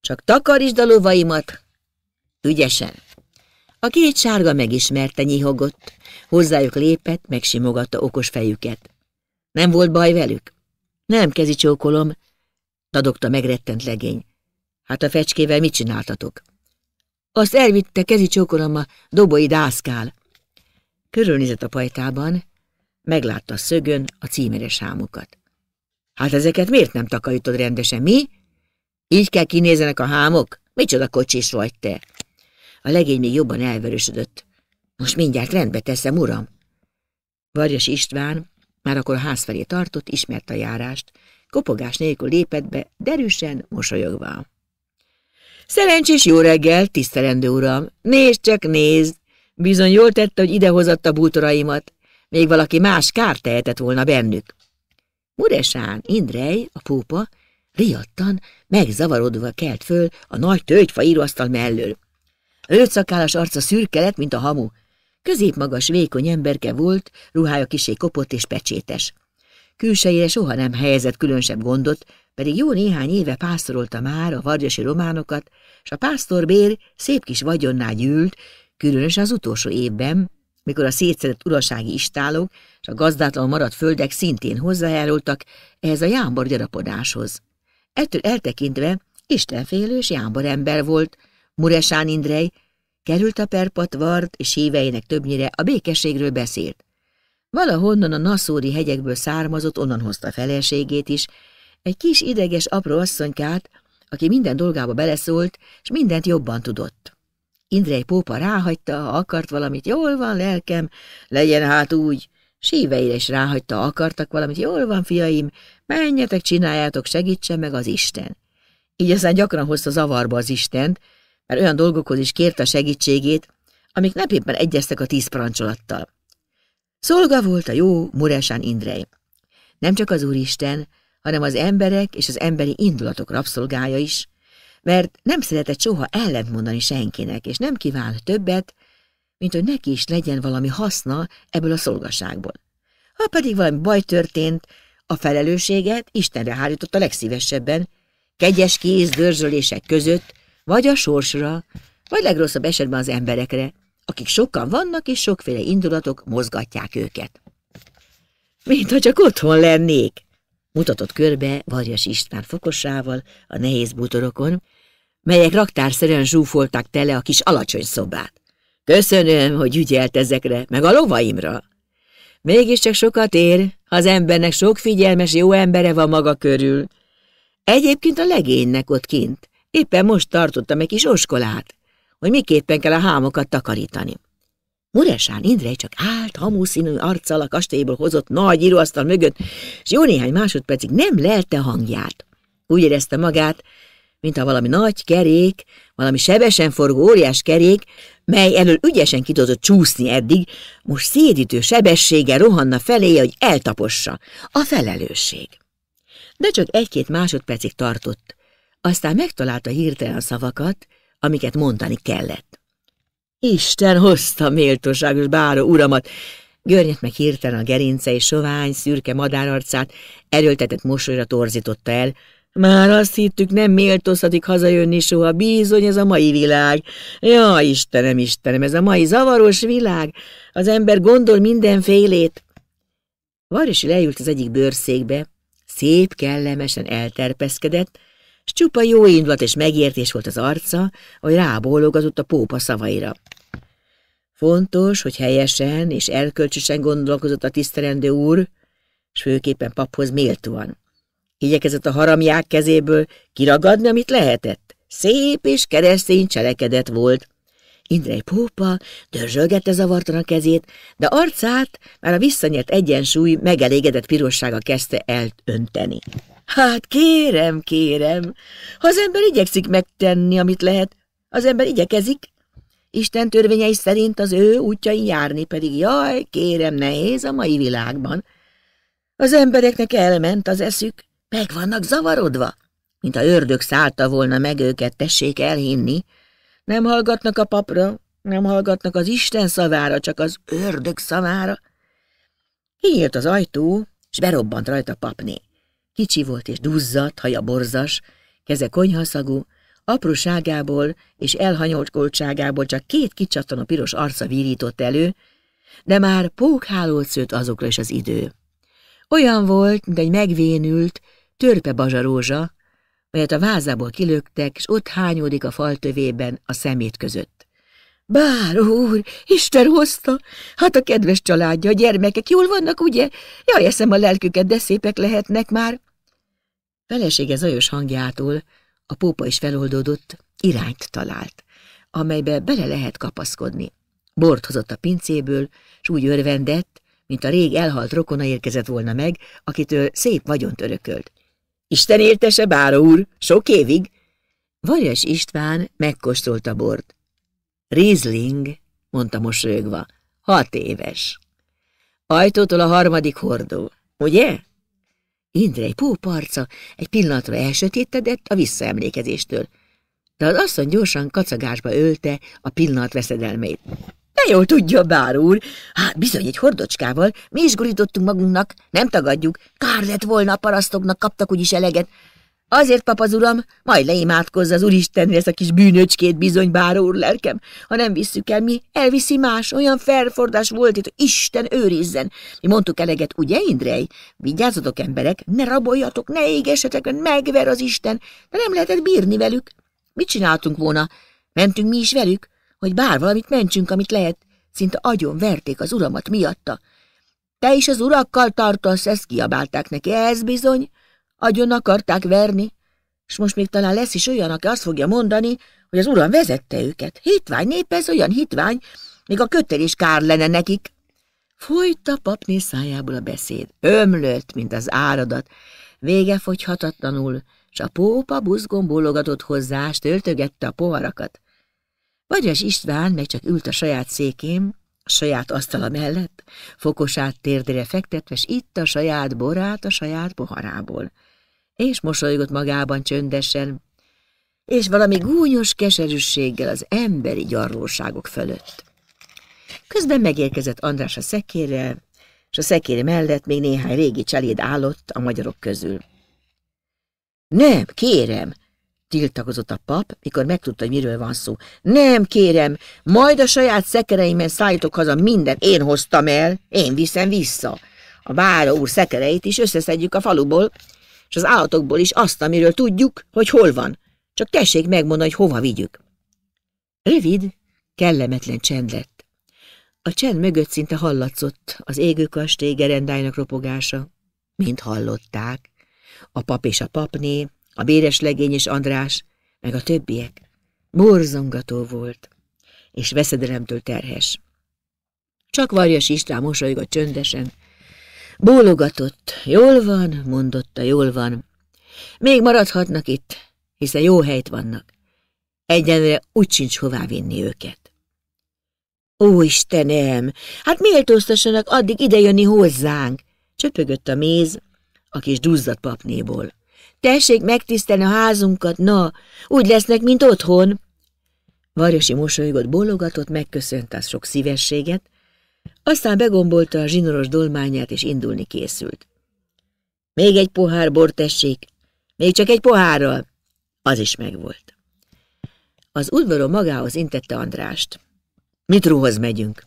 Csak takarítsd a lovaimat, ügyesen. A két sárga megismerte, nyihogott, hozzájuk lépett, megsimogatta okos fejüket. Nem volt baj velük? Nem, kezi csókolom, dadogta megrettent legény. Hát a fecskével mit csináltatok? Azt elvitte kezi csókolom a dobói dászkál. Körülnézett a pajtában, meglátta a szögön a címeres hámokat. Hát ezeket miért nem takarítod rendesen, mi? Így kell kinézenek a hámok? Micsoda kocsis vagy te? A legény még jobban elverősödött. Most mindjárt rendbe teszem, uram. Varjas István, már akkor a ház felé tartott, ismert a járást, kopogás nélkül lépett be, derűsen, mosolyogva. Szerencsés jó reggel, tisztelendő uram! Nézd csak, nézd! Bizony jól tette, hogy idehozatta bútoraimat. Még valaki más kár tehetett volna bennük. Muresán Indrei, a pópa, riadtan, megzavarodva kelt föl a nagy tölgyfa íróasztal mellől. Rögszakállas arca szürke lett, mint a hamu. Középmagas, vékony emberke volt, ruhája kisé kopott és pecsétes. Külsejére soha nem helyezett különösebb gondot, pedig jó néhány éve pásztorolta már a vargyasi románokat, és a pásztorbér szép kis vagyonnál gyűlt, különösen az utolsó évben, mikor a szétszedett urasági istálok és a gazdátlan maradt földek szintén hozzájárultak ehhez a jámbor gyarapodáshoz. Ettől eltekintve Istenfélő és jámbor ember volt, Muresán Indrej került a perpatvart, és híveinek többnyire a békességről beszélt. Valahonnan a naszóri hegyekből származott, onnan hozta feleségét is, egy kis ideges apró asszonykát, aki minden dolgába beleszólt, és mindent jobban tudott. Indrej pópa ráhagyta, ha akart valamit, jól van, lelkem, legyen hát úgy. Síveire is ráhagyta, ha akartak valamit, jól van, fiaim, menjetek, csináljátok, segítsen meg az Isten. Így aztán gyakran hozta zavarba az Istent, mert olyan dolgokhoz is kérte segítségét, amik nem éppen egyeztek a tíz parancsolattal. Szolga volt a jó Muresán Indrei. Nem csak az Úristen, hanem az emberek és az emberi indulatok rabszolgája is, mert nem szeretett soha ellentmondani senkinek, és nem kívánt többet, mint hogy neki is legyen valami haszna ebből a szolgaságból. Ha pedig valami baj történt, a felelősséget Istenre hárította a legszívesebben, kegyes kéz dörzsölések között, vagy a sorsra, vagy legrosszabb esetben az emberekre, akik sokan vannak és sokféle indulatok mozgatják őket. Mint ha csak otthon lennék, mutatott körbe Varjas István fokosával a nehéz bútorokon, melyek raktárszerűen zsúfolták tele a kis alacsony szobát. Köszönöm, hogy ügyelt ezekre, meg a lovaimra. Mégiscsak sokat ér, ha az embernek sok figyelmes jó embere van maga körül. Egyébként a legénynek ott kint, Éppen most tartottam egy kis oskolát, hogy miképpen kell a hámokat takarítani. Muresán Indre csak állt hamúszínű arccal a kastélyból hozott nagy íróasztal mögött, és jó néhány másodpercig nem lelte hangját. Úgy érezte magát, mint valami nagy kerék, valami sebesen forgó óriás kerék, mely elől ügyesen ki csúszni eddig, most szédítő sebességgel rohanna feléje, hogy eltapossa. A felelősség. De csak egy-két másodpercig tartott. Aztán megtalálta hirtelen szavakat, amiket mondani kellett. Isten hozta méltóságos báró uramat! Görnyet meg hirtelen a gerince és sovány, szürke madárarcát erőltetett mosolyra torzította el. Már azt hittük, nem méltózhatik hazajönni soha, bizony ez a mai világ. Ja, Istenem, Istenem, ez a mai zavaros világ. Az ember gondol mindenfélét. Varisi leült az egyik bőrszékbe, szép kellemesen elterpeszkedett, s csupa jó indulat és megértés volt az arca, hogy rábólogatott a pópa szavaira. Fontos, hogy helyesen és elkölcsösen gondolkozott a tisztelendő úr, s főképpen paphoz méltóan. Igyekezett a haramják kezéből kiragadni, amit lehetett. Szép és keresztény cselekedet volt. Indrei pópa dörzsölgette zavartan a kezét, de arcát már a visszanyert egyensúly megelégedett pirossága kezdte eltönteni. Hát kérem, kérem, ha az ember igyekszik megtenni, amit lehet, az ember igyekezik, Isten törvényei szerint az ő útjain járni pedig, jaj, kérem, nehéz a mai világban. Az embereknek elment az eszük, meg vannak zavarodva, mint a ördög szállta volna meg őket, tessék elhinni. Nem hallgatnak a papra, nem hallgatnak az Isten szavára, csak az ördög szavára. Kinyílt az ajtó, és berobbant rajta papné. Kicsi volt és duzzadt, haja borzas, keze konyhaszagú, apróságából és elhanyolcskoltságából csak két a piros arca virított elő, de már pókhálót szőtt azokra is az idő. Olyan volt, mint egy megvénült, törpe bazsarózsa, melyet a vázából kilöktek, és ott hányódik a fal tövében a szemét között. Bár, úr, Isten hozta! Hát a kedves családja, a gyermekek jól vannak, ugye? Jaj, eszem a lelküket, de szépek lehetnek már. Felesége zajos hangjától a pópa is feloldódott, irányt talált, amelybe bele lehet kapaszkodni. Bort hozott a pincéből, s úgy örvendett, mint a rég elhalt rokona érkezett volna meg, akitől szép vagyont örökölt. Isten éltese, báró úr, sok évig! Varjas István megkóstolta bort. Rizling, mondta mosolyogva, hat éves. Ajtótól a harmadik hordó, ugye? Indrei póparca egy pillanatra elsötétedett a visszaemlékezéstől, de az asszony gyorsan kacagásba ölte a pillanat veszedelmét. Ne jól tudja, bár úr, hát bizony egy hordocskával mi is gurítottunk magunknak, nem tagadjuk, kár lett volna a parasztoknak, kaptak úgyis eleget, Azért, papaz uram, majd leimádkozz az Úristenre ezt a kis bűnöcskét bizony, báró úr lelkem. Ha nem visszük el, mi elviszi más, olyan felfordás volt itt, Isten őrizzen. Mi mondtuk eleget, ugye, Indrej? Vigyázzatok, emberek, ne raboljatok, ne égessetek, megver az Isten, de nem lehetett bírni velük. Mit csináltunk volna? Mentünk mi is velük, hogy bár valamit mentsünk, amit lehet. Szinte agyon verték az uramat miatta. Te is az urakkal tartasz, ezt kiabálták neki, ez bizony. Agyon akarták verni, és most még talán lesz is olyan, aki azt fogja mondani, hogy az uram vezette őket. Hitvány nép ez olyan hitvány, még a köttel is kár lenne nekik. Folyta papné szájából a beszéd, ömlött, mint az áradat, vége fogyhatatlanul, s a pópa buzgón bólogatott hozzá, s töltögette a poharakat. Vagyas István meg csak ült a saját székén, a saját asztala mellett, fokosát térdre fektetve, s itt a saját borát a saját poharából és mosolygott magában csöndesen, és valami gúnyos keserűséggel az emberi gyarlóságok fölött. Közben megérkezett András a szekérrel, és a szekér mellett még néhány régi cseléd állott a magyarok közül. Nem, kérem, tiltakozott a pap, mikor megtudta, hogy miről van szó. Nem, kérem, majd a saját szekereimben szállítok haza minden. Én hoztam el, én viszem vissza. A báró úr szekereit is összeszedjük a faluból, és az állatokból is azt, amiről tudjuk, hogy hol van. Csak tessék megmondani, hogy hova vigyük. Rövid, kellemetlen csend lett. A csend mögött szinte hallatszott az égőkastély gerendájnak ropogása. Mind hallották. A pap és a papné, a béres legény és András, meg a többiek. Borzongató volt, és veszedelemtől terhes. Csak Varjas István mosolygott csöndesen, Bólogatott. Jól van, mondotta, jól van. Még maradhatnak itt, hiszen jó helyt vannak. Egyenre úgy sincs hová vinni őket. Ó, Istenem, hát méltóztassanak addig idejönni hozzánk, csöpögött a méz a kis duzzat papnéból. Tessék megtisztelni a házunkat, na, úgy lesznek, mint otthon. Varjosi mosolygott, bólogatott, megköszönt az sok szívességet, aztán begombolta a zsinoros dolmányát, és indulni készült. Még egy pohár bort tessék, még csak egy pohárral. Az is megvolt. Az udvaron magához intette Andrást. ruhoz megyünk.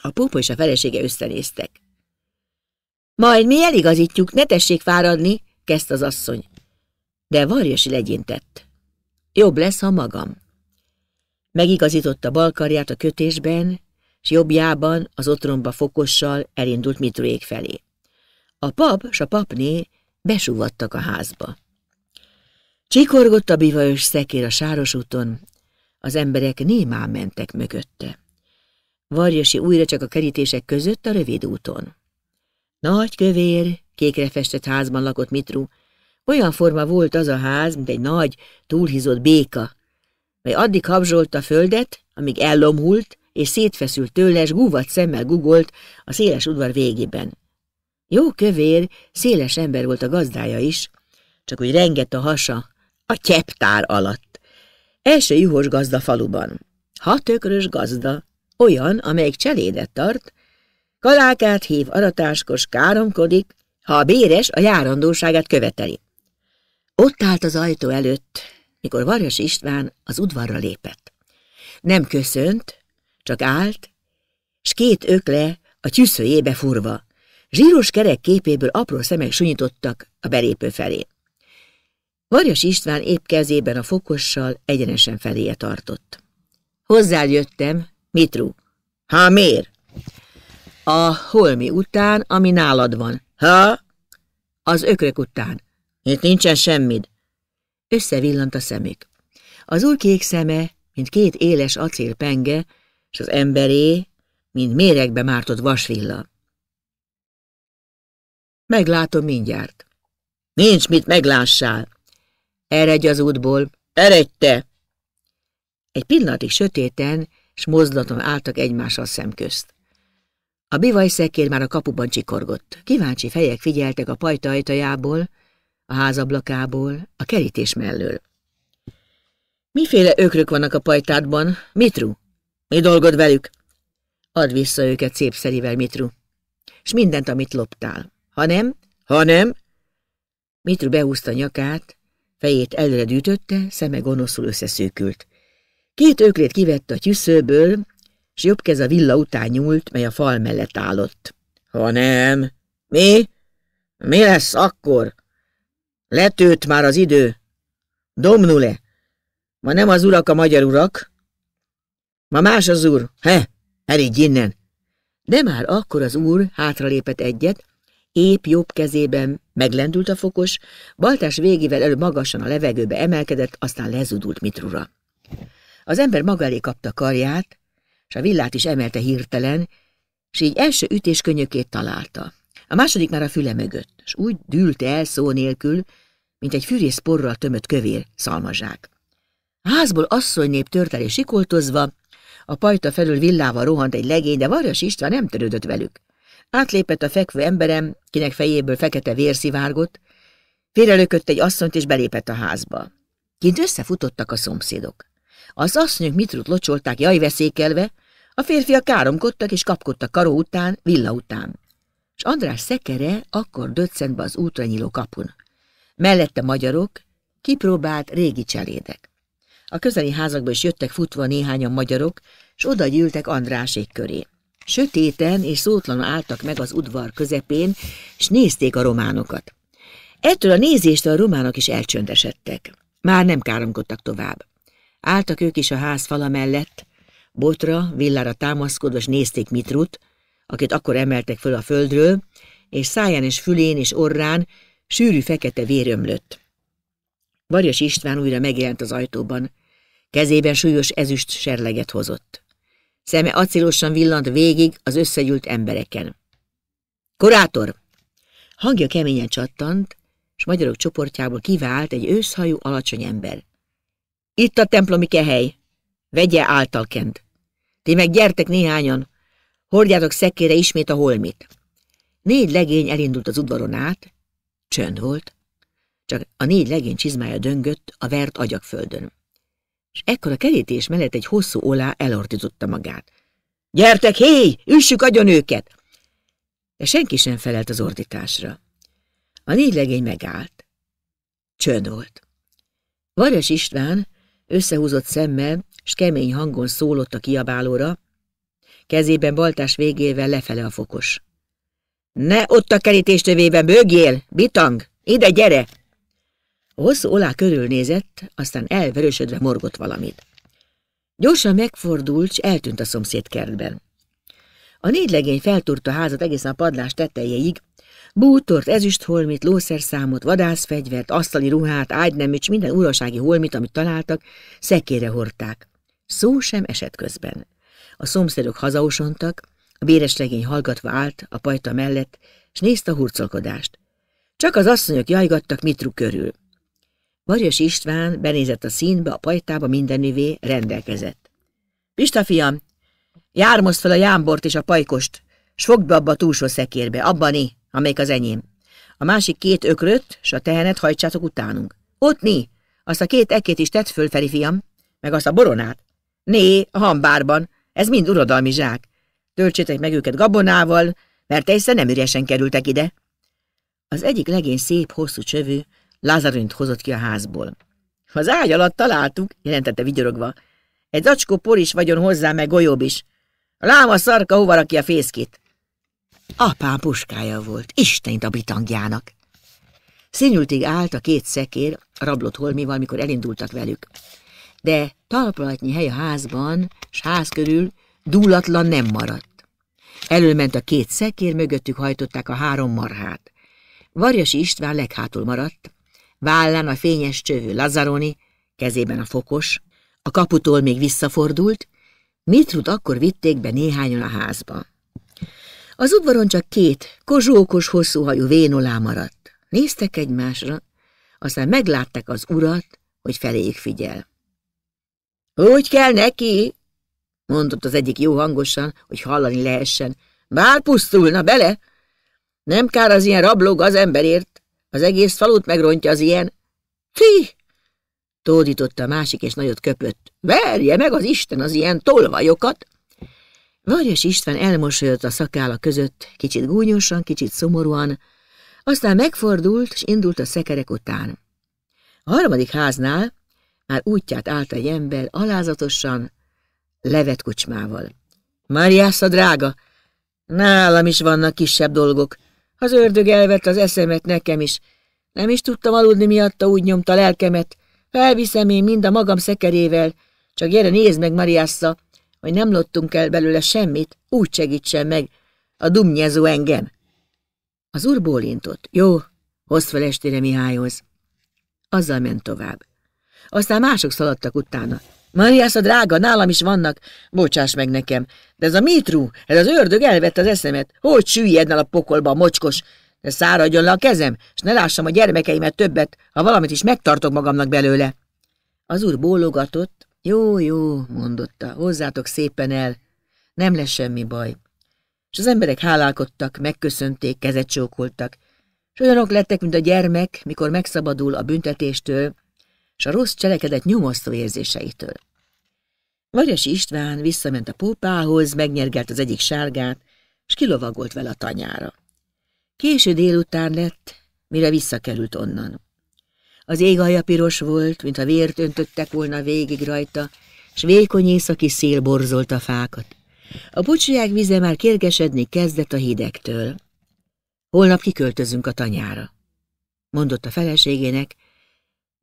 A púpa és a felesége összenéztek. Majd mi eligazítjuk, ne tessék fáradni, kezdte az asszony. De Varjasi legyintett. Jobb lesz, ha magam. Megigazította balkarját a kötésben, s jobbjában az otromba fokossal elindult Mitruék felé. A pap s a papné besúvattak a házba. Csikorgott a bivajos szekér a sáros úton, az emberek némán mentek mögötte. Varjasi újra csak a kerítések között a rövid úton. Nagy kövér, kékre festett házban lakott Mitru, olyan forma volt az a ház, mint egy nagy, túlhizott béka, mely addig habzsolta a földet, amíg ellomult, és szétfeszült és gúvat szemmel gugolt a széles udvar végében. Jó kövér, széles ember volt a gazdája is, csak úgy rengett a hasa, a cseptár alatt. Első juhos gazda faluban. Hatökrös gazda, olyan, amelyik cselédet tart, kalákát hív aratáskos, káromkodik, ha a béres a járandóságát követeli. Ott állt az ajtó előtt, mikor Varjas István az udvarra lépett. Nem köszönt, csak állt, s két ökle a tűzőjébe furva, zsíros kerek képéből apró szemek sunyítottak a belépő felé. Varjas István épp kezében a fokossal egyenesen feléje tartott. Hozzájöttem, Mitru. Ha miért? A holmi után, ami nálad van. Ha? Az ökrök után. Itt nincsen semmid. Összevillant a szemük. Az úr kék szeme, mint két éles acélpenge, és az emberé, mint méregbe mártott vasvilla. Meglátom mindjárt. Nincs mit meglássál. Eredj az útból, eredj te! Egy pillanatig sötéten és mozdulaton álltak egymással szemközt. A bivaj szekér már a kapuban csikorgott. Kíváncsi fejek figyeltek a pajta ajtajából, a házablakából, a kerítés mellől. Miféle ökrök vannak a pajtádban, Mitru? Mi dolgod velük? Add vissza őket szépszerivel, Mitru. És mindent, amit loptál. Ha nem? Ha nem? Mitru behúzta nyakát, fejét előre dűtötte, szeme gonoszul összeszűkült. Két öklét kivette a tüszőből, és jobb kez a villa után nyúlt, mely a fal mellett állott. Ha nem? Mi? Mi lesz akkor? Letőtt már az idő. Domnule! Ma nem az urak a magyar urak, Ma más az úr, he, erígy innen! De már akkor az úr hátralépett egyet, épp jobb kezében meglendült a fokos, baltás végével elő magasan a levegőbe emelkedett, aztán lezudult Mitrura. Az ember maga elé kapta karját, és a villát is emelte hirtelen, s így első ütés könyökét találta. A második már a füle mögött, és úgy dűlt el szó nélkül, mint egy fűrész porral tömött kövér szalmazsák. A házból asszonynép tört és sikoltozva, a pajta felül villával rohant egy legény, de Varjas István nem törődött velük. Átlépett a fekvő emberem, kinek fejéből fekete vér szivárgott, félrelökött egy asszonyt és belépett a házba. Kint összefutottak a szomszédok. Az asszonyok mitrut locsolták jaj veszékelve, a férfiak káromkodtak és kapkodtak karó után, villa után. És András szekere akkor döccent be az útra nyíló kapun. Mellette magyarok, kipróbált régi cselédek. A közeli házakba is jöttek futva néhányan magyarok, s oda gyűltek Andrásék köré. Sötéten és szótlanul álltak meg az udvar közepén, s nézték a románokat. Ettől a nézéstől a románok is elcsöndesedtek. Már nem káromkodtak tovább. Áltak ők is a ház fala mellett, botra, villára támaszkodva, és nézték Mitrut, akit akkor emeltek föl a földről, és száján és fülén és orrán sűrű fekete vér ömlött. Varjas István újra megjelent az ajtóban. Kezében súlyos ezüst serleget hozott. Szeme acélosan villant végig az összegyűlt embereken. Korátor! Hangja keményen csattant, és magyarok csoportjából kivált egy őszhajú alacsony ember. Itt a templomi kehely! Vegye általkent! Ti meg gyertek néhányan! Hordjátok szekére ismét a holmit! Négy legény elindult az udvaron át, csönd volt, csak a négy legény csizmája döngött a vert földön és ekkor a kerítés mellett egy hosszú olá elordította magát. – Gyertek, hé! Üssük agyon őket! De senki sem felelt az ordításra. A négy legény megállt. Csönd volt. Vares István összehúzott szemmel, s kemény hangon szólott a kiabálóra, kezében baltás végével lefele a fokos. – Ne ott a kerítés tövében bőgjél, bitang! Ide gyere! Hosszú olá körülnézett, aztán elverősödve morgott valamit. Gyorsan megfordult, s eltűnt a szomszéd kertben. A négy legény feltúrta a házat egészen a padlás tetejéig, bútort, ezüstholmit, lószerszámot, vadászfegyvert, asztali ruhát, ágynemics, minden urasági holmit, amit találtak, szekére hordták. Szó sem esett közben. A szomszédok hazausontak, a béres legény hallgatva állt a pajta mellett, és nézte a hurcolkodást. Csak az asszonyok jajgattak mitru körül. Varjas István benézett a színbe, a pajtába, mindenüvé rendelkezett. Pista fiam, jár most fel a jámbort és a pajkost, s fogd be abba a túlsó szekérbe, abban amelyik az enyém. A másik két ökröt, s a tehenet hajtsátok utánunk. Ott né, azt a két ekét is tett Feri fiam, meg azt a boronát. Né, a hambárban, ez mind uradalmi zsák. Töltsétek meg őket gabonával, mert egyszer nem üresen kerültek ide. Az egyik legény szép, hosszú csövű, Lázarint hozott ki a házból. Az ágy alatt találtuk, jelentette vigyorogva. Egy zacskó por is vagyon hozzá, meg golyóbb is. A láma szarka hova rakja a fészkét. Apám puskája volt, Isten a bitangjának. Színültig állt a két szekér a rablott holmival, mikor elindultak velük. De talpalatnyi hely a házban, s ház körül dúlatlan nem maradt. Előment a két szekér, mögöttük hajtották a három marhát. Varjasi István leghátul maradt, vállán a fényes csövő Lazaroni, kezében a fokos, a kaputól még visszafordult, Mitrut akkor vitték be néhányan a házba. Az udvaron csak két kozsókos, hosszúhajú vénolá maradt. Néztek egymásra, aztán meglátták az urat, hogy feléjük figyel. Úgy kell neki, mondott az egyik jó hangosan, hogy hallani lehessen. Bár pusztulna bele, nem kár az ilyen rabló az emberért. Az egész falut megrontja az ilyen. Ti! Tódította a másik, és nagyot köpött. Verje meg az Isten az ilyen tolvajokat! Varjas István elmosolyodott a szakála között, kicsit gúnyosan, kicsit szomorúan, aztán megfordult, és indult a szekerek után. A harmadik háznál már útját állt egy ember alázatosan, levet kocsmával. a drága, nálam is vannak kisebb dolgok, az ördög elvett az eszemet nekem is. Nem is tudtam aludni miatta, úgy nyomta lelkemet. Felviszem én mind a magam szekerével. Csak gyere, nézd meg, Mariassa, hogy nem lottunk el belőle semmit, úgy segítsen meg. A dumnyezó engem. Az úr bólintott. Jó, hozd fel estére Mihályhoz. Azzal ment tovább. Aztán mások szaladtak utána a drága, nálam is vannak. Bocsáss meg nekem. De ez a mitru, ez az ördög elvette az eszemet. Hogy süllyedj el a pokolba, a mocskos? De száradjon le a kezem, és ne lássam a gyermekeimet többet, ha valamit is megtartok magamnak belőle. Az úr bólogatott. Jó, jó, mondotta, hozzátok szépen el. Nem lesz semmi baj. És az emberek hálálkodtak, megköszönték, kezet csókoltak. És olyanok lettek, mint a gyermek, mikor megszabadul a büntetéstől, és a rossz cselekedet nyomasztó érzéseitől. Varjasi István visszament a pópához, megnyergelt az egyik sárgát, és kilovagolt vele a tanyára. Késő délután lett, mire visszakerült onnan. Az ég alja piros volt, mintha vért öntöttek volna végig rajta, s vékony északi szél borzolt a fákat. A bocsják vize már kérgesedni kezdett a hidegtől. Holnap kiköltözünk a tanyára, mondott a feleségének,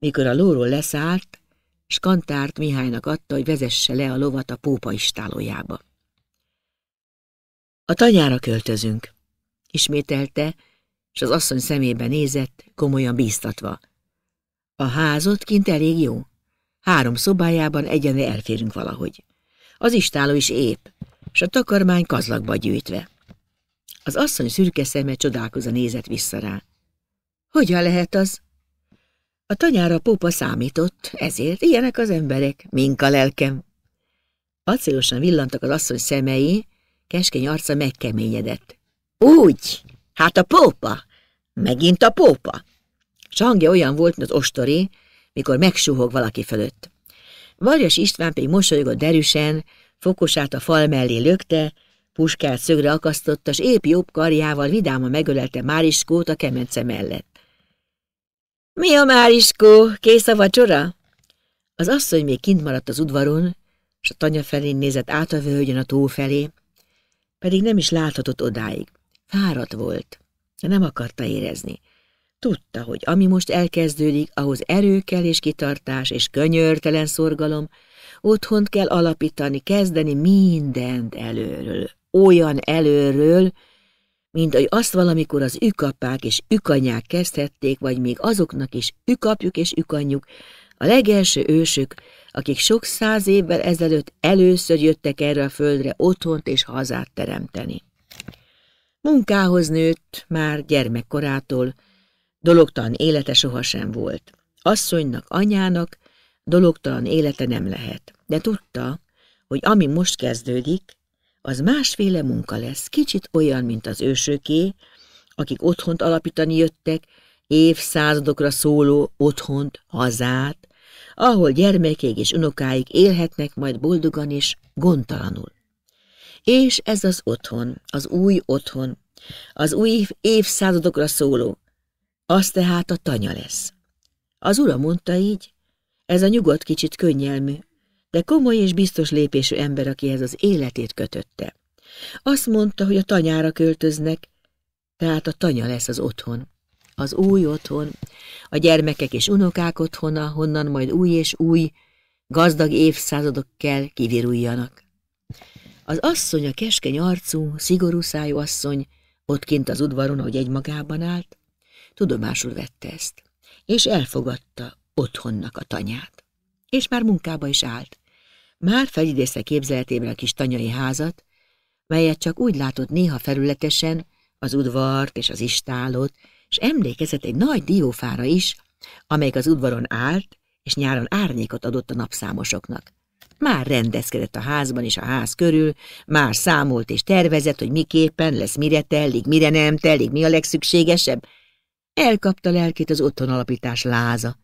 mikor a lóról leszállt, Skantárt Mihálynak adta, hogy vezesse le a lovat a pópa istálójába. A tanyára költözünk, ismételte, és az asszony szemébe nézett, komolyan bíztatva. A házot kint elég jó. Három szobájában egyenre elférünk valahogy. Az istáló is épp, és a takarmány kazlakba gyűjtve. Az asszony szürke szeme csodálkozva nézett vissza rá. Hogyan lehet az? A tanyára pópa számított, ezért ilyenek az emberek, mink a lelkem. Acélosan villantak az asszony szemei, keskeny arca megkeményedett. Úgy, hát a pópa, megint a pópa. Sangja olyan volt, mint az ostori, mikor megsúhog valaki fölött. Varjas István pedig mosolyogott derűsen, fokosát a fal mellé lökte, puskát szögre akasztotta, és épp jobb karjával vidáma megölelte Máriskót a kemence mellett. Mi a máriskó? Kész a vacsora? Az asszony még kint maradt az udvaron, és a tanya felén nézett át a völgyön a tó felé, pedig nem is láthatott odáig. Fáradt volt, de nem akarta érezni. Tudta, hogy ami most elkezdődik, ahhoz erő kell és kitartás és könyörtelen szorgalom, otthont kell alapítani, kezdeni mindent előről, olyan előről, mint hogy azt valamikor az ükapák és ükanyák kezdhették, vagy még azoknak is ükapjuk és ükanyjuk, a legelső ősök, akik sok száz évvel ezelőtt először jöttek erre a földre otthont és hazát teremteni. Munkához nőtt már gyermekkorától, dologtalan élete sohasem volt. Asszonynak, anyának dologtalan élete nem lehet, de tudta, hogy ami most kezdődik, az másféle munka lesz, kicsit olyan, mint az ősöké, akik otthont alapítani jöttek, évszázadokra szóló otthont, hazát, ahol gyermekék és unokáik élhetnek majd boldogan és gondtalanul. És ez az otthon, az új otthon, az új évszázadokra szóló, az tehát a tanya lesz. Az ura mondta így, ez a nyugodt kicsit könnyelmű, de komoly és biztos lépésű ember, akihez az életét kötötte. Azt mondta, hogy a tanyára költöznek, tehát a tanya lesz az otthon. Az új otthon, a gyermekek és unokák otthona, honnan majd új és új, gazdag évszázadok kell kiviruljanak. Az asszony, a keskeny arcú, szigorú szájú asszony, ott kint az udvaron, ahogy egymagában állt, tudomásul vette ezt, és elfogadta otthonnak a tanyát. És már munkába is állt. Már felidézte képzeletében a kis tanyai házat, melyet csak úgy látott néha felületesen, az udvart és az istálót, és emlékezett egy nagy diófára is, amelyik az udvaron állt, és nyáron árnyékot adott a napszámosoknak. Már rendezkedett a házban és a ház körül, már számolt és tervezett, hogy miképpen lesz, mire telik, mire nem telik, mi a legszükségesebb. Elkapta lelkét az otthonalapítás láza.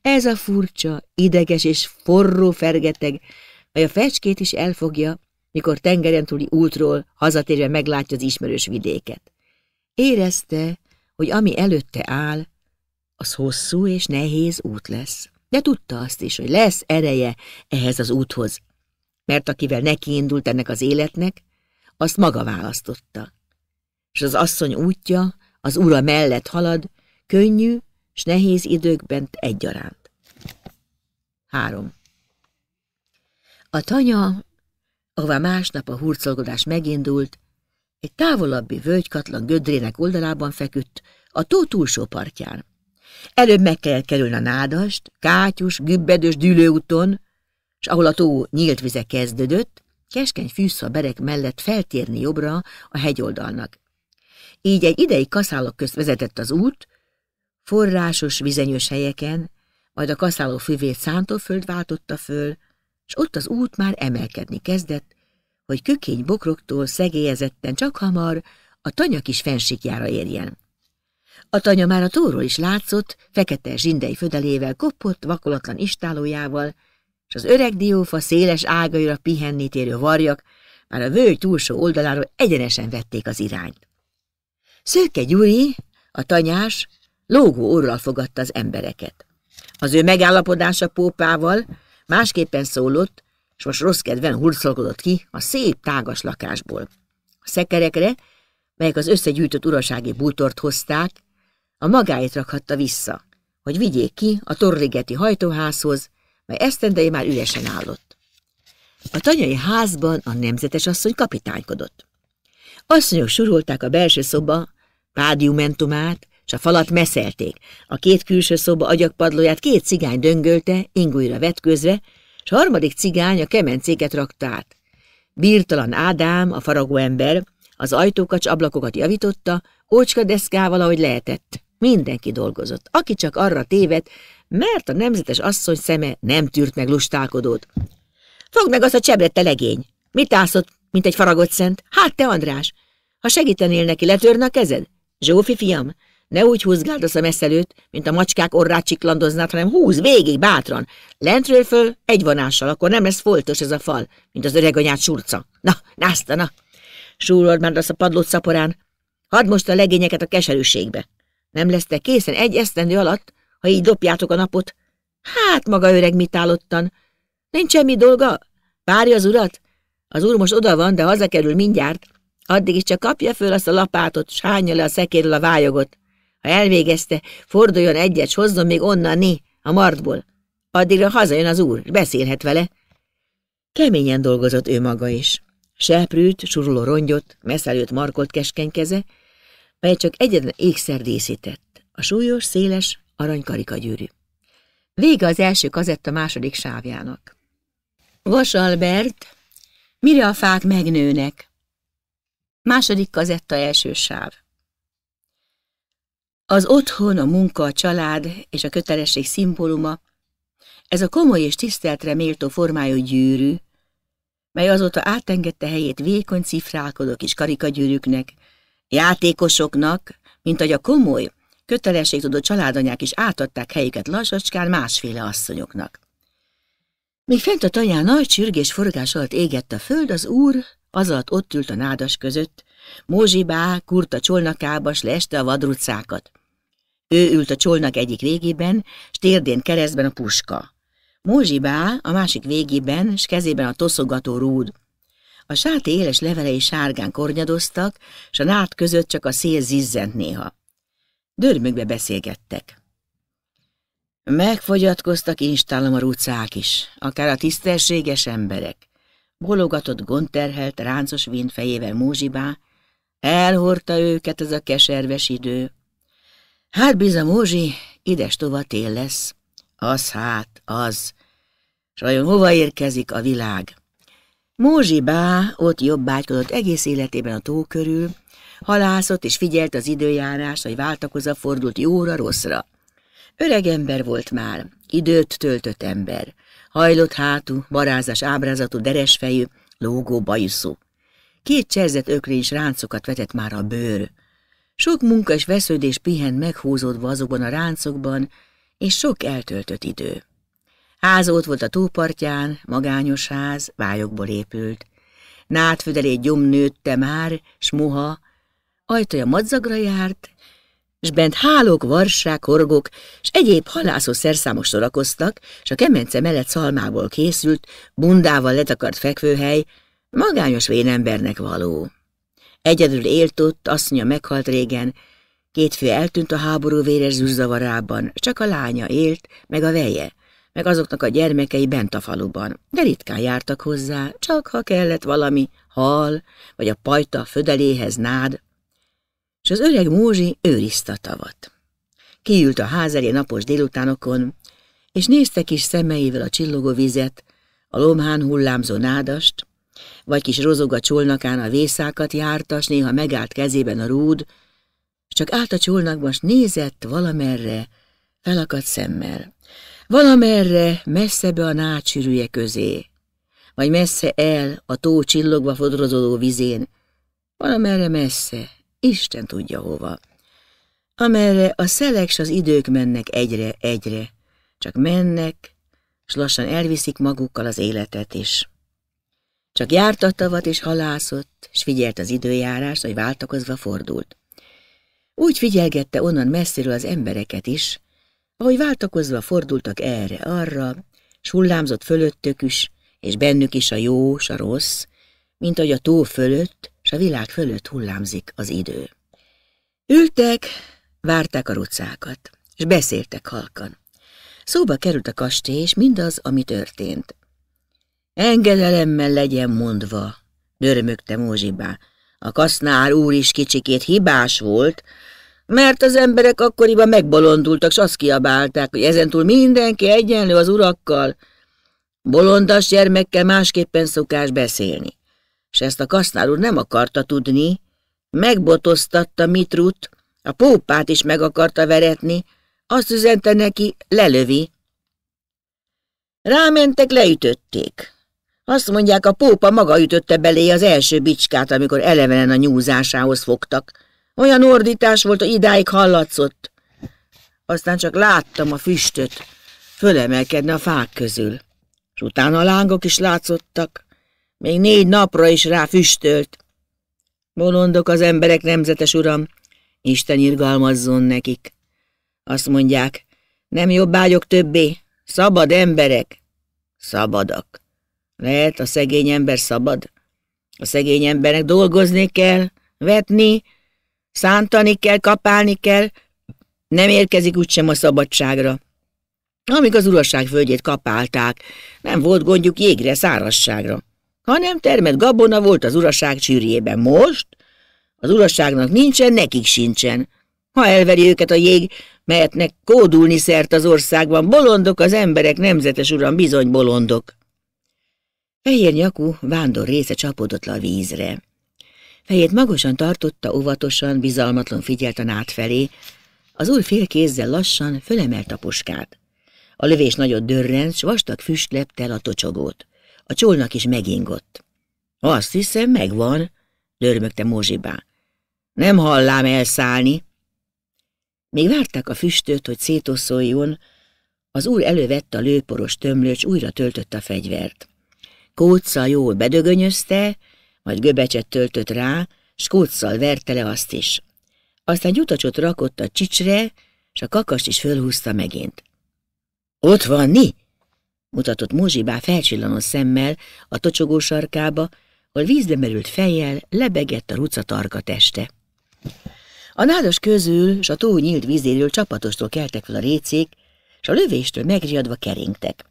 Ez a furcsa, ideges és forró fergeteg, vagy a fecskét is elfogja, mikor tengeren túli útról hazatérve meglátja az ismerős vidéket. Érezte, hogy ami előtte áll, az hosszú és nehéz út lesz. De tudta azt is, hogy lesz ereje ehhez az úthoz, mert akivel nekiindult ennek az életnek, azt maga választotta. És az asszony útja az ura mellett halad, könnyű és nehéz időkben egyaránt. 3. A tanya, ahová másnap a hurcolgodás megindult, egy távolabbi völgykatlan gödrének oldalában feküdt, a tó túlsó partján. Előbb meg kell kerülni a nádast, kátyus, gübbedős dűlőúton, és ahol a tó nyílt vize kezdődött, keskeny berek mellett feltérni jobbra a hegyoldalnak. Így egy ideig kaszálok közt vezetett az út, forrásos, vizenyős helyeken, majd a kaszáló füvét szántóföld váltotta föl, és ott az út már emelkedni kezdett, hogy kökény bokroktól szegélyezetten csak hamar a tanya kis fensikjára érjen. A tanya már a tóról is látszott, fekete zsindei födelével, koppott, vakolatlan istálójával, és az öreg diófa széles ágaira pihenni térő varjak már a völgy túlsó oldaláról egyenesen vették az irányt. Szőke Gyuri, a tanyás, lógó orral fogadta az embereket. Az ő megállapodása pópával, Másképpen szólott, és most rossz kedven hurcolkodott ki a szép tágas lakásból. A szekerekre, melyek az összegyűjtött urasági bútort hozták, a magáit rakhatta vissza, hogy vigyék ki a torrigeti hajtóházhoz, mely esztendei már üresen állott. A tanyai házban a nemzetes asszony kapitánykodott. Asszonyok surolták a belső szoba pádiumentumát, és a falat meszelték. A két külső szoba agyakpadlóját két cigány döngölte, ingújra vetközve, s a harmadik cigány a kemencéket rakta át. Bírtalan Ádám, a faragó ember, az ajtókat és ablakokat javította, ócska deszkával, ahogy lehetett. Mindenki dolgozott, aki csak arra tévedt, mert a nemzetes asszony szeme nem tűrt meg lustálkodót. Fogd meg azt a csebrette legény! Mit ászott, mint egy faragott szent? Hát te, András! Ha segítenél neki, letörne a kezed? Zsófi, fiam, ne úgy húzgáld a szemeszelőt, mint a macskák orrát csiklandoznád, hanem húz végig, bátran. Lentről föl, egy vonással, akkor nem lesz foltos ez a fal, mint az öreg anyád surca. Na, nászta, na! Súrold már az a padlót szaporán. Hadd most a legényeket a keserűségbe. Nem lesztek készen egy esztendő alatt, ha így dobjátok a napot? Hát, maga öreg mit állottan? Nincs semmi dolga? Várja az urat? Az úr most oda van, de hazakerül mindjárt. Addig is csak kapja föl azt a lapátot, s hányja le a szekérről a vályogot. Ha elvégezte, forduljon egyet, hozzon még onnan né, a martból. Addigra hazajön az úr, beszélhet vele. Keményen dolgozott ő maga is. Seprűt, suruló rongyot, messzelőtt markolt keskeny keze, mely csak egyetlen ékszer díszített. A súlyos, széles, arany gyűrű. Vége az első a második sávjának. Vas albert, mire a fák megnőnek? Második kazetta első sáv. Az otthon, a munka, a család és a kötelesség szimbóluma, ez a komoly és tiszteletre méltó formájú gyűrű, mely azóta átengedte helyét vékony cifrálkodó kis karikagyűrűknek, játékosoknak, mint ahogy a komoly, kötelességtudó családanyák is átadták helyüket lassacskán másféle asszonyoknak. Még fent a tanyán nagy csürgés forgás alatt égett a föld, az úr az alatt ott ült a nádas között, mózsibá, kurta csolnakába, s leeste a vadrucákat. Ő ült a csolnak egyik végében, s térdén keresztben a puska. Mózsi bá a másik végében, s kezében a toszogató rúd. A sáti éles levelei sárgán kornyadoztak, s a nád között csak a szél zizzent néha. Dörmögbe beszélgettek. Megfogyatkoztak instálom a rucák is, akár a tisztességes emberek. Bologatott gondterhelt, ráncos vind fejével Mózsibá, elhordta őket ez a keserves idő, Hát bizony, Mózsi, ides tova tél lesz. Az hát, az. S vajon hova érkezik a világ? Mózsi bá ott jobbágykodott egész életében a tó körül, halászott és figyelt az időjárást, hogy váltakozza fordult jóra, rosszra. Öreg ember volt már, időt töltött ember, hajlott hátú, barázas ábrázatú, deresfejű, lógó bajuszú. Két cserzett ökrény ráncokat vetett már a bőr, sok munka és vesződés pihent meghúzódva azokban a ráncokban, és sok eltöltött idő. Ház ott volt a tópartján, magányos ház, vályokból épült. Nátfüdelét gyom nőtte már, s moha, ajtaja madzagra járt, s bent hálók, varsák, horgok, s egyéb halászó szerszámos sorakoztak, s a kemence mellett szalmából készült, bundával letakart fekvőhely, magányos vénembernek való. Egyedül élt ott, asszonya meghalt régen, két fő eltűnt a háború véres zűrzavarában, csak a lánya élt, meg a veje, meg azoknak a gyermekei bent a faluban, de ritkán jártak hozzá, csak ha kellett valami, hal, vagy a pajta födeléhez nád. És az öreg Mózsi őrizte a tavat. Kiült a ház elé napos délutánokon, és nézte kis szemeivel a csillogó vizet, a lomhán hullámzó nádast, vagy kis rozog a csolnakán a vészákat jártas, néha megállt kezében a rúd, csak állt a csolnakban, s nézett valamerre, felakadt szemmel. Valamerre, be a nácsűrűje közé, vagy messze el a tó csillogva fodrozoló vizén, valamerre messze, Isten tudja hova, amerre a szelek s az idők mennek egyre-egyre, csak mennek, s lassan elviszik magukkal az életet is. Csak járt a tavat és halászott, s figyelt az időjárást, hogy váltakozva fordult. Úgy figyelgette onnan messziről az embereket is, ahogy váltakozva fordultak erre-arra, s hullámzott fölöttök is, és bennük is a jó s a rossz, mint ahogy a tó fölött s a világ fölött hullámzik az idő. Ültek, várták a rucákat, és beszéltek halkan. Szóba került a kastély, és mindaz, ami történt. Engedelemmel legyen mondva, dörmögte Mózsibá. A kasznár úr is kicsikét hibás volt, mert az emberek akkoriban megbolondultak, s azt kiabálták, hogy ezentúl mindenki egyenlő az urakkal. Bolondas gyermekkel másképpen szokás beszélni. És ezt a kasznár úr nem akarta tudni, megbotoztatta Mitrut, a pópát is meg akarta veretni, azt üzente neki, lelövi. Rámentek, leütötték. Azt mondják, a pópa maga ütötte belé az első bicskát, amikor elevenen a nyúzásához fogtak. Olyan ordítás volt, hogy idáig hallatszott. Aztán csak láttam a füstöt fölemelkedni a fák közül, S utána a lángok is látszottak. Még négy napra is rá füstölt. Bolondok az emberek, nemzetes uram, Isten irgalmazzon nekik. Azt mondják, nem ágyok többé, szabad emberek, szabadak. Lehet, a szegény ember szabad? A szegény embernek dolgozni kell, vetni, szántani kell, kapálni kell, nem érkezik úgysem a szabadságra. Amíg az uraság földjét kapálták, nem volt gondjuk jégre, szárasságra. hanem termett gabona volt az uraság sűrjében. Most az uraságnak nincsen, nekik sincsen. Ha elveri őket a jég, mehetnek kódulni szert az országban, bolondok az emberek, nemzetes uram, bizony bolondok. Fehér nyakú vándor része csapódott le a vízre. Fejét magosan tartotta, óvatosan, bizalmatlan figyelt a nád felé, az új félkézzel lassan fölemelt a puskát. A lövés nagyot dörrent, s vastag füst lepte el a tocsogót. A csólnak is megingott. Azt hiszem, megvan, dörmögte Mózsibá. Nem hallám elszállni. Még várták a füstöt, hogy szétoszoljon, az úr elővette a lőporos tömlőcs, újra töltött a fegyvert kóca jól bedögönyözte, majd göbecset töltött rá, s kóccal verte le azt is. Aztán gyutacsot rakott a csicsre, és a kakast is fölhúzta megint. – Ott van, ni! – mutatott Mózsibá felcsillanó szemmel a tocsogó sarkába, hol vízbe merült fejjel lebegett a ruca tarka teste. A nádas közül s a tó nyílt vízéről csapatostól keltek fel a récék, s a lövéstől megriadva keringtek.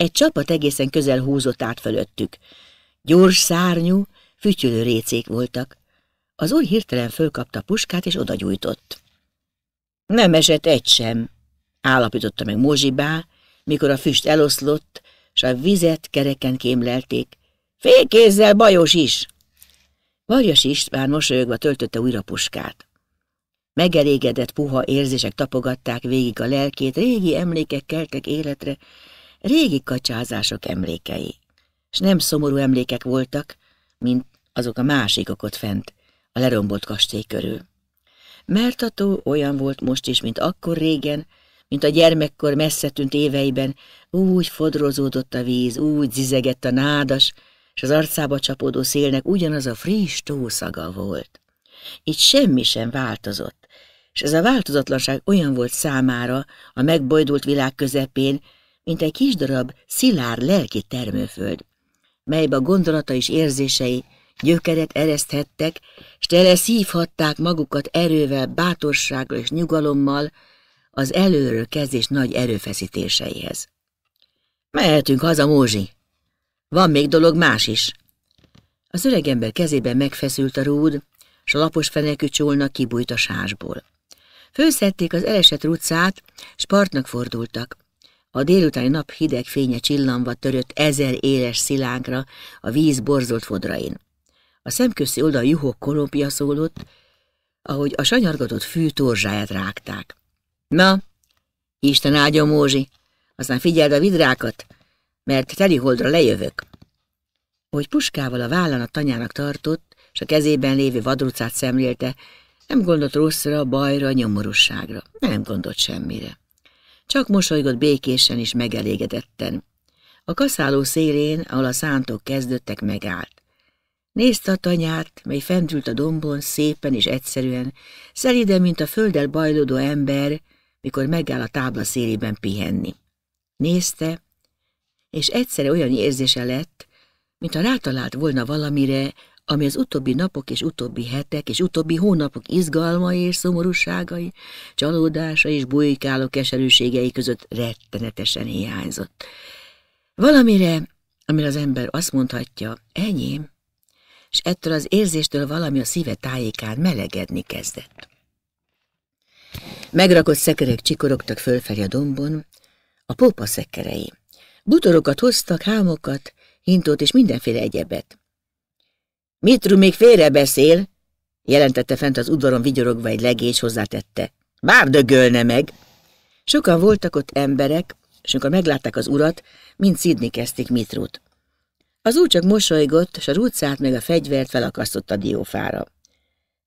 Egy csapat egészen közel húzott át fölöttük. Gyors szárnyú, fütyülő récék voltak. Az új hirtelen fölkapta puskát, és odagyújtott. Nem esett egy sem, állapította meg Mózsibá, mikor a füst eloszlott, s a vizet kereken kémlelték. Félkézzel bajos is! Varjas István mosolyogva töltötte újra puskát. Megelégedett puha érzések tapogatták végig a lelkét, régi emlékek keltek életre, régi kacsázások emlékei, és nem szomorú emlékek voltak, mint azok a másikok ott fent, a lerombolt kastély körül. tó olyan volt most is, mint akkor régen, mint a gyermekkor messze tűnt éveiben, úgy fodrozódott a víz, úgy zizegett a nádas, és az arcába csapódó szélnek ugyanaz a friss tószaga volt. Itt semmi sem változott, és ez a változatlanság olyan volt számára a megbojdult világ közepén, mint egy kis darab, szilár lelki termőföld, melybe a gondolata és érzései gyökeret ereszthettek, s tele szívhatták magukat erővel, bátorsággal és nyugalommal az előről kezdés nagy erőfeszítéseihez. Mehetünk haza, Mózsi! Van még dolog más is! Az öregember kezében megfeszült a rúd, s a lapos fenekű csólna kibújt a sásból. Főszedték az elesett rucát, s partnak fordultak. A délutáni nap hideg fénye csillanva törött ezer éles szilánkra a víz borzolt fodrain. A szemközti oldal juhok kolompia szólott, ahogy a sanyargatott fű torzsáját rágták. Na, Isten áldja Mózsi, aztán figyeld a vidrákat, mert teliholdra lejövök. Hogy puskával a vállán a tanyának tartott, és a kezében lévő vadrucát szemlélte, nem gondolt rosszra, bajra, nyomorúságra, nem gondolt semmire. Csak mosolygott békésen és megelégedetten. A kaszáló szélén, ahol a szántók kezdődtek, megállt. Nézte a tanyát, mely fentült a dombon szépen és egyszerűen, szelide, mint a földdel bajlódó ember, mikor megáll a tábla szélében pihenni. Nézte, és egyszerre olyan érzése lett, mint ha rátalált volna valamire, ami az utóbbi napok és utóbbi hetek és utóbbi hónapok izgalmai és szomorúságai, csalódása és bujkáló keserűségei között rettenetesen hiányzott. Valamire, amire az ember azt mondhatja, enyém, és ettől az érzéstől valami a szíve tájékán melegedni kezdett. Megrakott szekerek csikorogtak fölfelé a dombon, a pópa szekerei. Butorokat hoztak, hámokat, hintót és mindenféle egyebet. Mitru még beszél, jelentette fent az udvaron vigyorogva egy legés, hozzátette. Bár dögölne meg! Sokan voltak ott emberek, és amikor meglátták az urat, mind szidni kezdték Mitrut. Az úr csak mosolygott, és a rúcát meg a fegyvert felakasztott a diófára.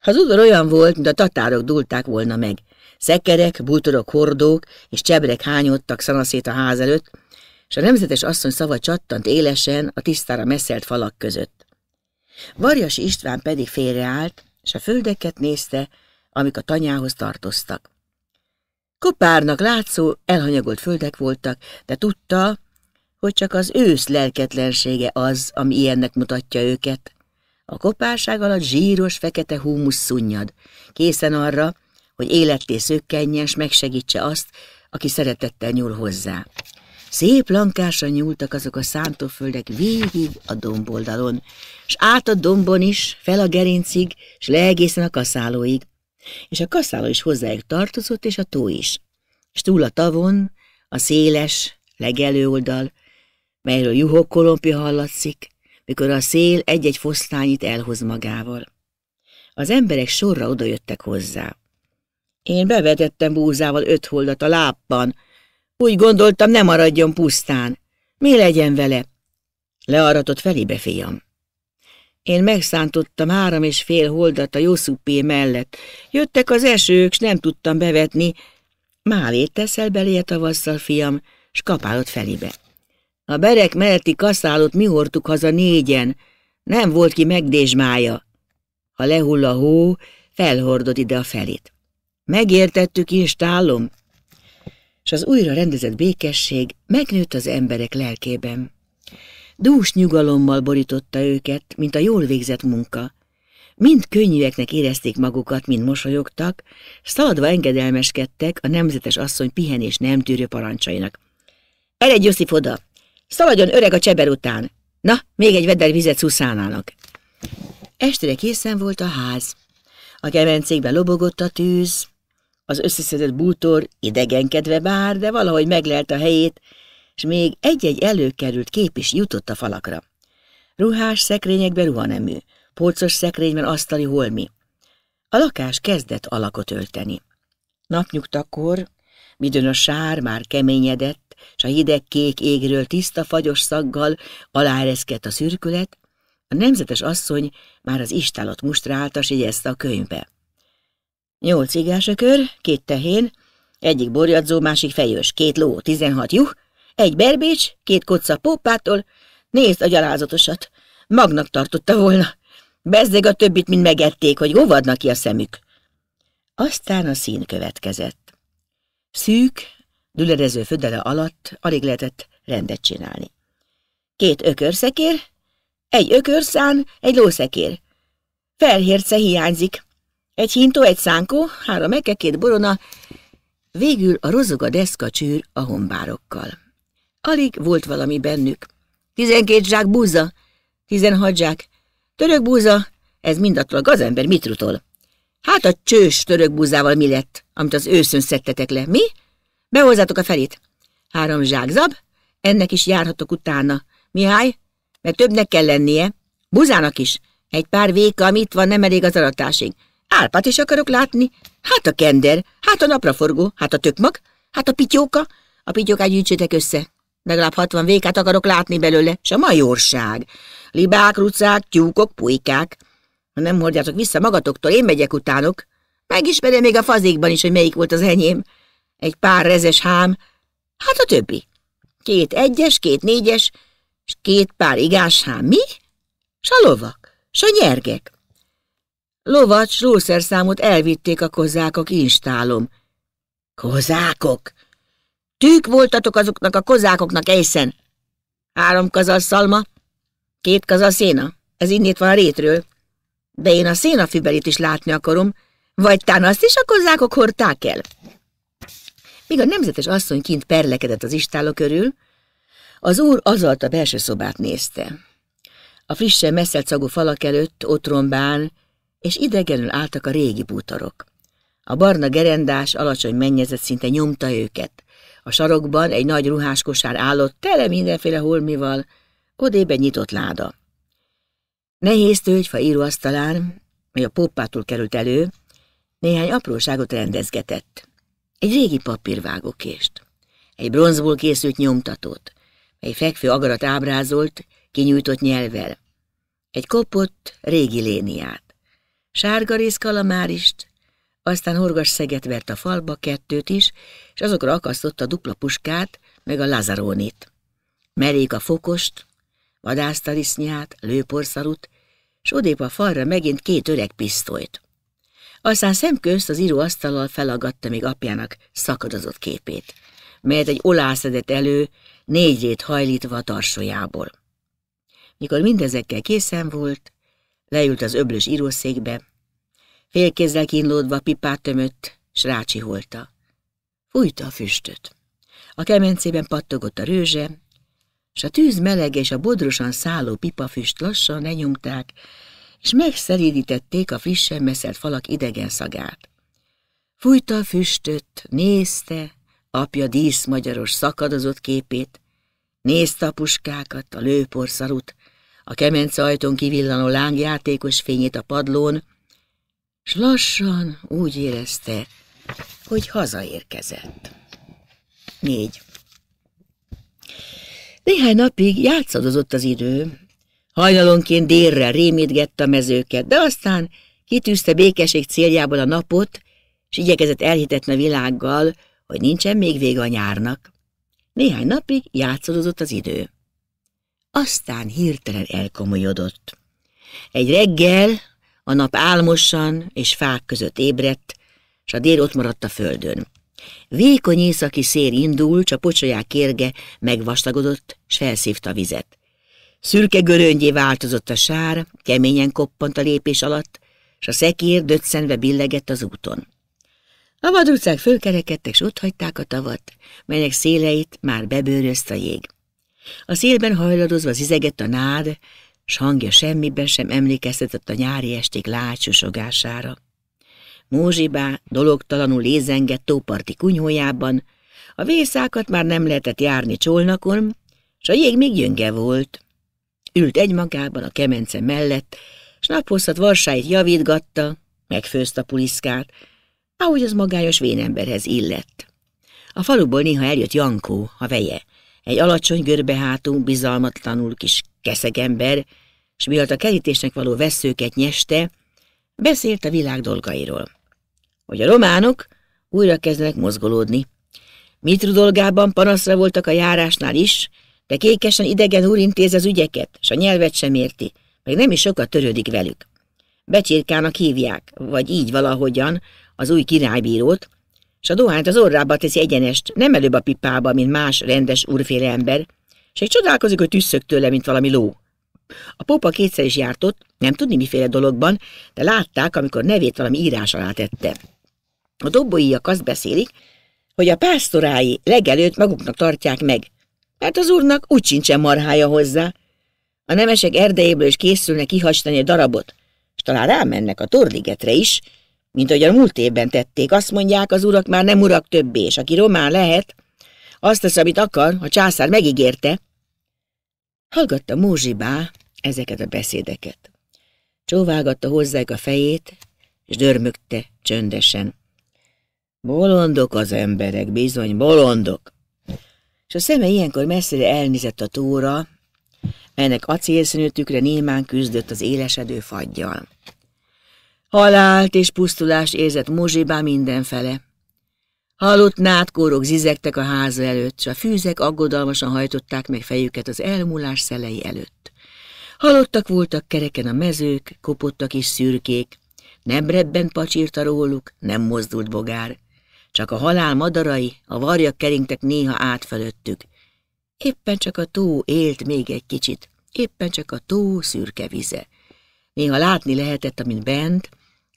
Az udvar olyan volt, mint a tatárok dulták volna meg. Szekerek, bútorok, hordók és csebrek hányottak szanaszét a ház előtt, és a nemzetes asszony szava csattant élesen a tisztára messzelt falak között. Varjas István pedig félreállt, és a földeket nézte, amik a tanyához tartoztak. Kopárnak látszó, elhanyagolt földek voltak, de tudta, hogy csak az ősz lelketlensége az, ami ilyennek mutatja őket. A kopárság alatt zsíros, fekete húmus szunnyad, készen arra, hogy életté szökkenjen, s megsegítse azt, aki szeretettel nyúl hozzá. Szép lankásra nyúltak azok a szántóföldek végig a domboldalon, s át a dombon is, fel a gerincig, s le egészen a kaszálóig. És a kaszáló is hozzájuk tartozott, és a tó is. És túl a tavon, a széles, legelő oldal, melyről juhok kolompi hallatszik, mikor a szél egy-egy fosztányit elhoz magával. Az emberek sorra odajöttek hozzá. Én bevetettem búzával öt holdat a lábban, úgy gondoltam, nem maradjon pusztán. Mi legyen vele? Learatott felébe, fiam. Én megszántottam három és fél holdat a Jószupé mellett. Jöttek az esők, s nem tudtam bevetni. Málét teszel belé tavasszal, fiam, s kapálod felébe. A berek melletti kaszálót mi hordtuk haza négyen, nem volt ki megdésmája. Ha lehull a hó, felhordod ide a felét. Megértettük, instállom? és az újra rendezett békesség megnőtt az emberek lelkében. Dús nyugalommal borította őket, mint a jól végzett munka. Mind könnyűeknek érezték magukat, mind mosolyogtak, szaladva engedelmeskedtek a nemzetes asszony pihenés nem tűrő parancsainak. Eredj Josip oda! Szaladjon öreg a cseber után! Na, még egy veder vizet szuszánának! Estére készen volt a ház. A kemencékben lobogott a tűz, az összeszedett bútor idegenkedve bár, de valahogy meglelt a helyét, és még egy-egy előkerült kép is jutott a falakra. Ruhás szekrényekben ruhanemű, polcos szekrényben asztali holmi. A lakás kezdett alakot ölteni. Napnyugtakor, midőn a sár már keményedett, s a hideg kék égről tiszta fagyos szaggal aláereszkedt a szürkület, a nemzetes asszony már az istálat mustrálta, s a könyvbe. Nyolc igásökör, két tehén, egyik borjadzó, másik fejős, két ló, tizenhat juh, egy berbécs, két kocsa pópától, nézd a gyalázatosat. Magnak tartotta volna. Bezzeg a többit, mint megették, hogy óvadnak ki a szemük. Aztán a szín következett. Szűk, düledező födele alatt alig lehetett rendet csinálni. Két ökörszekér, egy ökörszán, egy lószekér. Felhérce hiányzik, egy hintó, egy szánkó, három meke, két borona, végül a rozog a deszka a hombárokkal. Alig volt valami bennük. Tizenkét zsák búza, tizenhat zsák, török búza, ez mindattól a gazember mit rutol. Hát a csős török búzával mi lett, amit az őszön szedtetek le, mi? Behozzátok a felét. Három zsák zab, ennek is járhatok utána. Mihály, mert többnek kell lennie, buzának is. Egy pár véka, amit van, nem elég az aratásig. Álpát is akarok látni. Hát a kender, hát a napraforgó, hát a tökmag, hát a pityóka. A pityókát gyűjtsétek össze. Legalább hatvan vékát akarok látni belőle, s a majorság. Libák, rucák, tyúkok, pulykák. Ha nem hordjátok vissza magatoktól, én megyek utánok. Megismerem még a fazékban is, hogy melyik volt az enyém. Egy pár rezes hám, hát a többi. Két egyes, két négyes, és két pár igás hám. Mi? S a lovak, s a nyergek. Lovacs rúszerszámot elvitték a kozákok, instálom. Kozákok? Tűk voltatok azoknak a kozákoknak egyszer. Három kazasz szalma, két kazasz széna. Ez innét van a rétről. De én a szénafübelit is látni akarom. Vagy tán azt is a kozákok hordták el? Míg a nemzetes asszony kint perlekedett az istáló körül, az úr azalt a belső szobát nézte. A frissen messzelt szagú falak előtt, rombán, és idegenül álltak a régi bútorok. A barna gerendás, alacsony mennyezet szinte nyomta őket. A sarokban egy nagy ruhás kosár állott, tele mindenféle holmival, odébe nyitott láda. Nehéz tőgyfa íróasztalán, mely a poppától került elő, néhány apróságot rendezgetett. Egy régi papírvágókést, egy bronzból készült nyomtatót, mely fekvő agarat ábrázolt, kinyújtott nyelvel, egy kopott régi léniát sárgarész kalamárist, aztán horgas szeget vert a falba, kettőt is, és azokra akasztotta a dupla puskát, meg a lazarónit. Merék a fokost, vadásztarisznyát, lőporszarut, s odép a falra megint két öreg pisztolyt. Aztán szemközt az íróasztallal felagadta még apjának szakadozott képét, melyet egy olászedett elő, négyét hajlítva a tarsójából. Mikor mindezekkel készen volt, Leült az öblös írószékbe, félkézzel kínlódva pipát tömött, s rácsiholta. Fújta a füstöt. A kemencében pattogott a rőzse, és a tűz meleg és a bodrosan szálló pipafüst lassan lenyomták, és megszelídítették a frissen meszelt falak idegen szagát. Fújta a füstöt, nézte apja díszmagyaros szakadozott képét, nézte a puskákat, a lőporszarut, a kemence ajtón kivillanó lángjátékos fényét a padlón, s lassan úgy érezte, hogy hazaérkezett. Négy. Néhány napig játszadozott az idő. Hajnalonként délre rémítgett a mezőket, de aztán kitűzte békeség céljából a napot, és igyekezett elhitetni a világgal, hogy nincsen még vége a nyárnak. Néhány napig játszadozott az idő. Aztán hirtelen elkomolyodott. Egy reggel a nap álmosan és fák között ébredt, és a dél ott maradt a földön. Vékony északi szél indult, a pocsolyák kérge megvastagodott, s felszívta a vizet. Szürke göröngyé változott a sár, keményen koppant a lépés alatt, és a szekér döccenve billegett az úton. A vadrucák fölkerekedtek, ott hagyták a tavat, melynek széleit már bebőrözt a jég. A szélben hajladozva zizegett a nád, s hangja semmiben sem emlékeztetett a nyári esték lágysusogására. Mózsibá dologtalanul lézengett tóparti kunyhójában, a vészákat már nem lehetett járni csolnakon, s a jég még gyönge volt. Ült egymagában a kemence mellett, s naphosszat varsáit javítgatta, megfőzte a puliszkát, ahogy az magányos vénemberhez illett. A faluból néha eljött Jankó, a veje, egy alacsony görbehátú, bizalmatlanul kis keszegember, s mielőtt a kerítésnek való veszőket nyeste, beszélt a világ dolgairól. Hogy a románok újra kezdenek mozgolódni. Mitru dolgában panaszra voltak a járásnál is, de kékesen idegen úr intéz az ügyeket, s a nyelvet sem érti, meg nem is sokat törődik velük. Becsirkának hívják, vagy így valahogyan, az új királybírót, és a dohányt az orrába teszi egyenest, nem előbb a pipába, mint más rendes úrféle ember, és egy csodálkozik, hogy tüsszög tőle, mint valami ló. A pópa kétszer is járt ott, nem tudni miféle dologban, de látták, amikor nevét valami írás alá tette. A dobboiak azt beszélik, hogy a pásztorái legelőtt maguknak tartják meg, mert az úrnak úgy sincsen marhája hozzá. A nemesek erdejéből is készülnek kihasítani a darabot, és talán rámennek a torligetre is, mint ahogy a múlt évben tették. Azt mondják, az urak már nem urak többé, és aki román lehet, azt tesz, amit akar, a császár megígérte. Hallgatta bá ezeket a beszédeket. Csóvágatta hozzák a fejét, és dörmögte csöndesen. Bolondok az emberek, bizony, bolondok. És a szeme ilyenkor messzire elnézett a tóra, melynek acélszínű tükre némán küzdött az élesedő fagyjal. Halált és pusztulást érzett Mozsibá mindenfele. Halott nátkórok zizektek a háza előtt, s a fűzek aggodalmasan hajtották meg fejüket az elmúlás szelei előtt. Halottak voltak kereken a mezők, kopottak is szürkék, nem rebben pacsírta róluk, nem mozdult bogár. Csak a halál madarai, a varjak keringtek néha át fölöttük. Éppen csak a tó élt még egy kicsit, éppen csak a tó szürke vize. Néha látni lehetett, amint bent,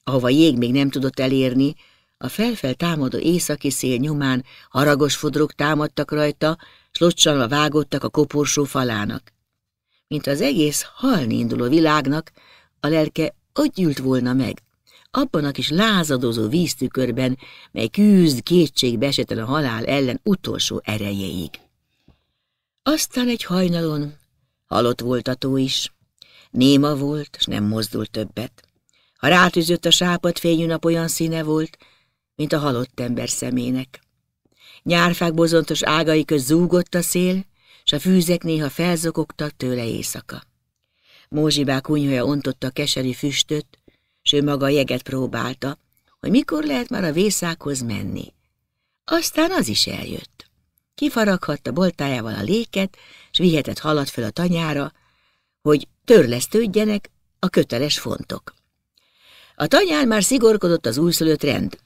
ahova jég még nem tudott elérni, a felfel támadó északi szél nyomán haragos fodrok támadtak rajta, s locsanva vágottak a koporsó falának. Mint az egész halni induló világnak, a lelke ott gyűlt volna meg, abban a kis lázadozó víztükörben, mely küzd kétségbe esetlen a halál ellen utolsó erejéig. Aztán egy hajnalon halott voltató is. Néma volt, s nem mozdult többet. Ha rátűzött a sápat fényű nap olyan színe volt, mint a halott ember szemének. Nyárfák bozontos ágai köz zúgott a szél, s a fűzek néha felzokogtak tőle éjszaka. Mózsibá kunyhaja ontotta a keserű füstöt, s ő maga a jeget próbálta, hogy mikor lehet már a vészákhoz menni. Aztán az is eljött. Kifaraghatta boltájával a léket, s vihetett halat föl a tanyára, hogy törlesztődjenek a köteles fontok. A tanyán már szigorkodott az újszülött rend.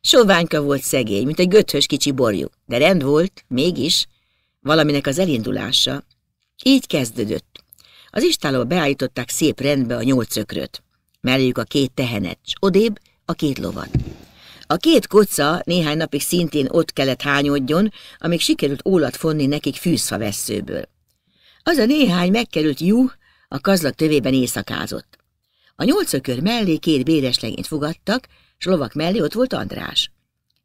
Soványka volt szegény, mint egy göthös kicsi borjú, de rend volt, mégis, valaminek az elindulása. Így kezdődött. Az istáló beállították szép rendbe a nyolc szökröt. Melléjük a két tehenet, s odébb a két lovat. A két koca néhány napig szintén ott kellett hányodjon, amíg sikerült ólat fonni nekik fűszfa vesszőből. Az a néhány megkerült jú a kazlak tövében éjszakázott. A nyolcökör mellé két béres legényt fogadtak, s lovak mellé ott volt András.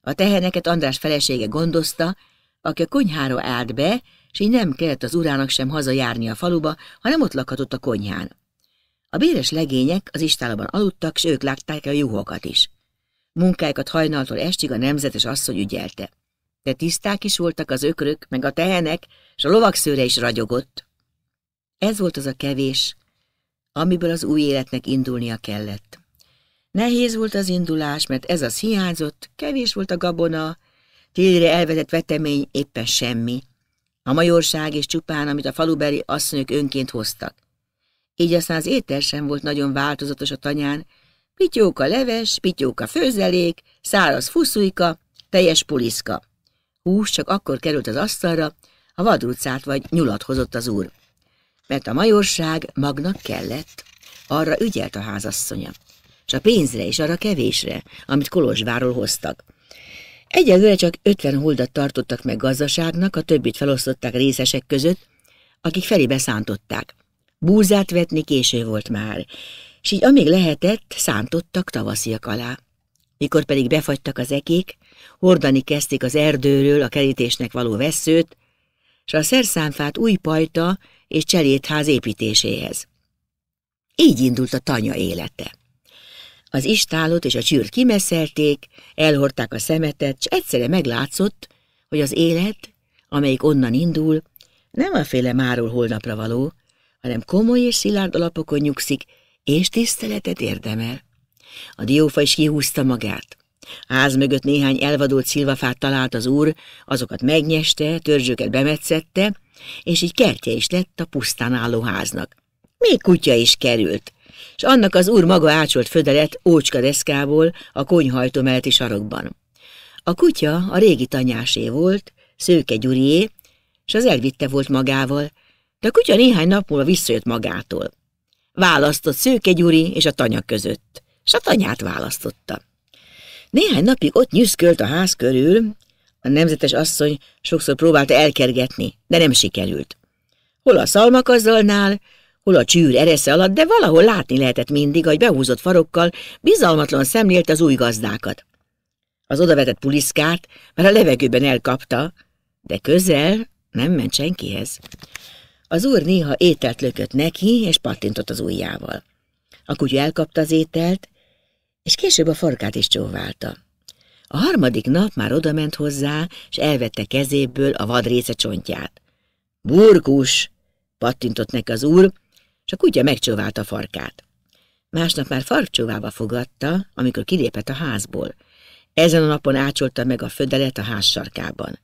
A teheneket András felesége gondozta, aki a konyhára állt be, és így nem kellett az urának sem hazajárni a faluba, hanem ott lakhatott a konyhán. A béres legények az istálaban aludtak, s ők látták a juhokat is. Munkáikat hajnaltól estig a nemzetes asszony ügyelte. De tiszták is voltak az ökrök, meg a tehenek, és a lovak szőre is ragyogott. Ez volt az a kevés, amiből az új életnek indulnia kellett. Nehéz volt az indulás, mert ez az hiányzott, kevés volt a gabona, télire elvetett vetemény éppen semmi. A majorság és csupán, amit a falubeli asszonyok önként hoztak. Így aztán az étel sem volt nagyon változatos a tanyán, pityóka leves, pityóka főzelék, száraz fuszuika, teljes puliszka. Hús csak akkor került az asztalra, a vadrucát vagy nyulat hozott az úr mert a majorság magnak kellett. Arra ügyelt a házasszonya, és a pénzre is, arra kevésre, amit Kolozsváról hoztak. Egyelőre csak 50 holdat tartottak meg gazdaságnak, a többit felosztották részesek között, akik felébe szántották. Búzát vetni késő volt már, és így amíg lehetett, szántottak tavasziak alá. Mikor pedig befagytak az ekék, hordani kezdték az erdőről a kerítésnek való veszőt, és a szerszámfát új pajta és cselédház építéséhez. Így indult a tanya élete. Az istálot és a csűr kimeszelték, elhordták a szemetet, és egyszerre meglátszott, hogy az élet, amelyik onnan indul, nem a féle máról holnapra való, hanem komoly és szilárd alapokon nyugszik, és tiszteletet érdemel. A diófa is kihúzta magát. ház mögött néhány elvadult szilvafát talált az úr, azokat megnyeste, törzsöket bemetszette, és így kertje is lett a pusztán álló háznak. Még kutya is került, és annak az úr maga ácsolt födelet ócska deszkából a konyhajtó melletti sarokban. A kutya a régi tanyásé volt, Szőke Gyurié, és az elvitte volt magával, de a kutya néhány nap múlva visszajött magától. Választott Szőke Gyuri és a tanya között, és a tanyát választotta. Néhány napig ott nyüszkölt a ház körül, a nemzetes asszony sokszor próbálta elkergetni, de nem sikerült. Hol a szalmakazalnál, hol a csűr eresze alatt, de valahol látni lehetett mindig, hogy behúzott farokkal bizalmatlan szemlélt az új gazdákat. Az odavetett puliszkát már a levegőben elkapta, de közel nem ment senkihez. Az úr néha ételt lökött neki, és pattintott az ujjával. A kutya elkapta az ételt, és később a farkát is csóválta. A harmadik nap már odament hozzá, és elvette kezéből a vad csontját. Burkus! pattintott neki az úr, és a kutya megcsóválta a farkát. Másnap már farkcsóvába fogadta, amikor kilépett a házból. Ezen a napon ácsolta meg a födelet a ház sarkában.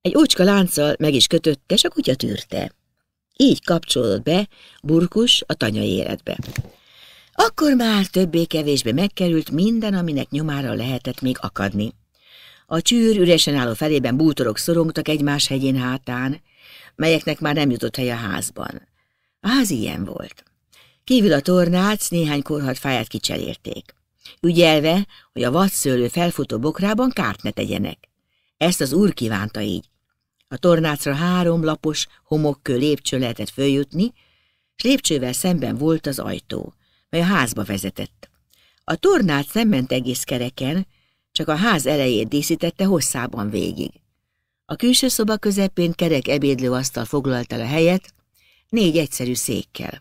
Egy ócska lánccal meg is kötötte, és a kutya tűrte. Így kapcsolódott be Burkus a tanya életbe. Akkor már többé-kevésbé megkerült minden, aminek nyomára lehetett még akadni. A csűr üresen álló felében bútorok szorongtak egymás hegyén hátán, melyeknek már nem jutott hely a házban. A ház ilyen volt. Kívül a tornác néhány korhat fáját kicserélték. Ügyelve, hogy a vadszőlő felfutó bokrában kárt ne tegyenek. Ezt az úr kívánta így. A tornácra három lapos homokkő lépcső lehetett följutni, és lépcsővel szemben volt az ajtó mely a házba vezetett. A tornát nem ment egész kereken, csak a ház elejét díszítette hosszában végig. A külső szoba közepén kerek ebédlőasztal foglalt el a helyet, négy egyszerű székkel.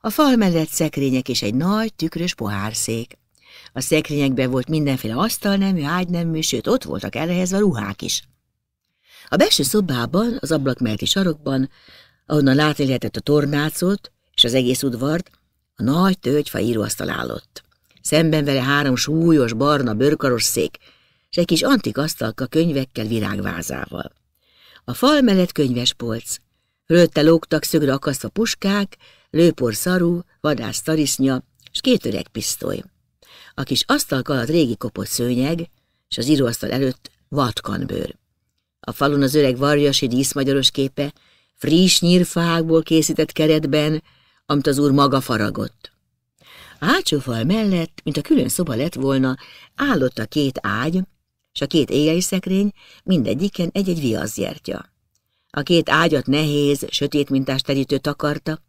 A fal mellett szekrények és egy nagy, tükrös pohárszék. A szekrényekben volt mindenféle asztalnemű, ágynemű, sőt, ott voltak elhelyezve ruhák is. A belső szobában, az ablak melletti sarokban, ahonnan látni lehetett a tornácot és az egész udvart, a nagy tölgyfa íróasztal állott. Szemben vele három súlyos, barna, bőrkaros szék, és egy kis antik asztalka könyvekkel, virágvázával. A fal mellett könyvespolc. Fölötte lógtak szögre akasztva puskák, lőpor szarú, vadász tarisznya, és két öreg pisztoly. A kis asztalka alatt régi kopott szőnyeg, és az íróasztal előtt vatkanbőr. A falon az öreg varjasi díszmagyaros képe, friss nyírfákból készített keretben, amit az úr maga faragott. A hátsó fal mellett, mint a külön szoba lett volna, állott a két ágy, és a két éjjel szekrény, mindegyiken egy-egy viaszgyertya. A két ágyat nehéz, sötét mintás terítő takarta,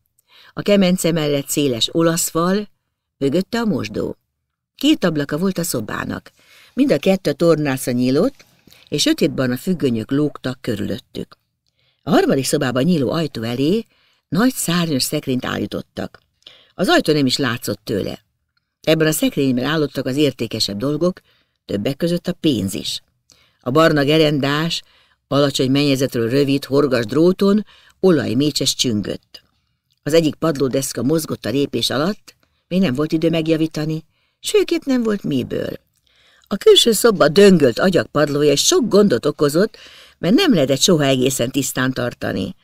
a kemence mellett széles olasz fal, mögötte a mosdó. Két ablaka volt a szobának, mind a kettő tornásza nyílott, és sötétben a függönyök lógtak körülöttük. A harmadik szobában nyíló ajtó elé nagy szárnyos szekrényt állítottak. Az ajtó nem is látszott tőle. Ebben a szekrényben állottak az értékesebb dolgok, többek között a pénz is. A barna gerendás, alacsony mennyezetről rövid, horgas dróton, olajmécses csüngött. Az egyik padlódeszka mozgott a lépés alatt, még nem volt idő megjavítani, sőképp nem volt miből. A külső szoba döngölt padlója és sok gondot okozott, mert nem lehetett soha egészen tisztán tartani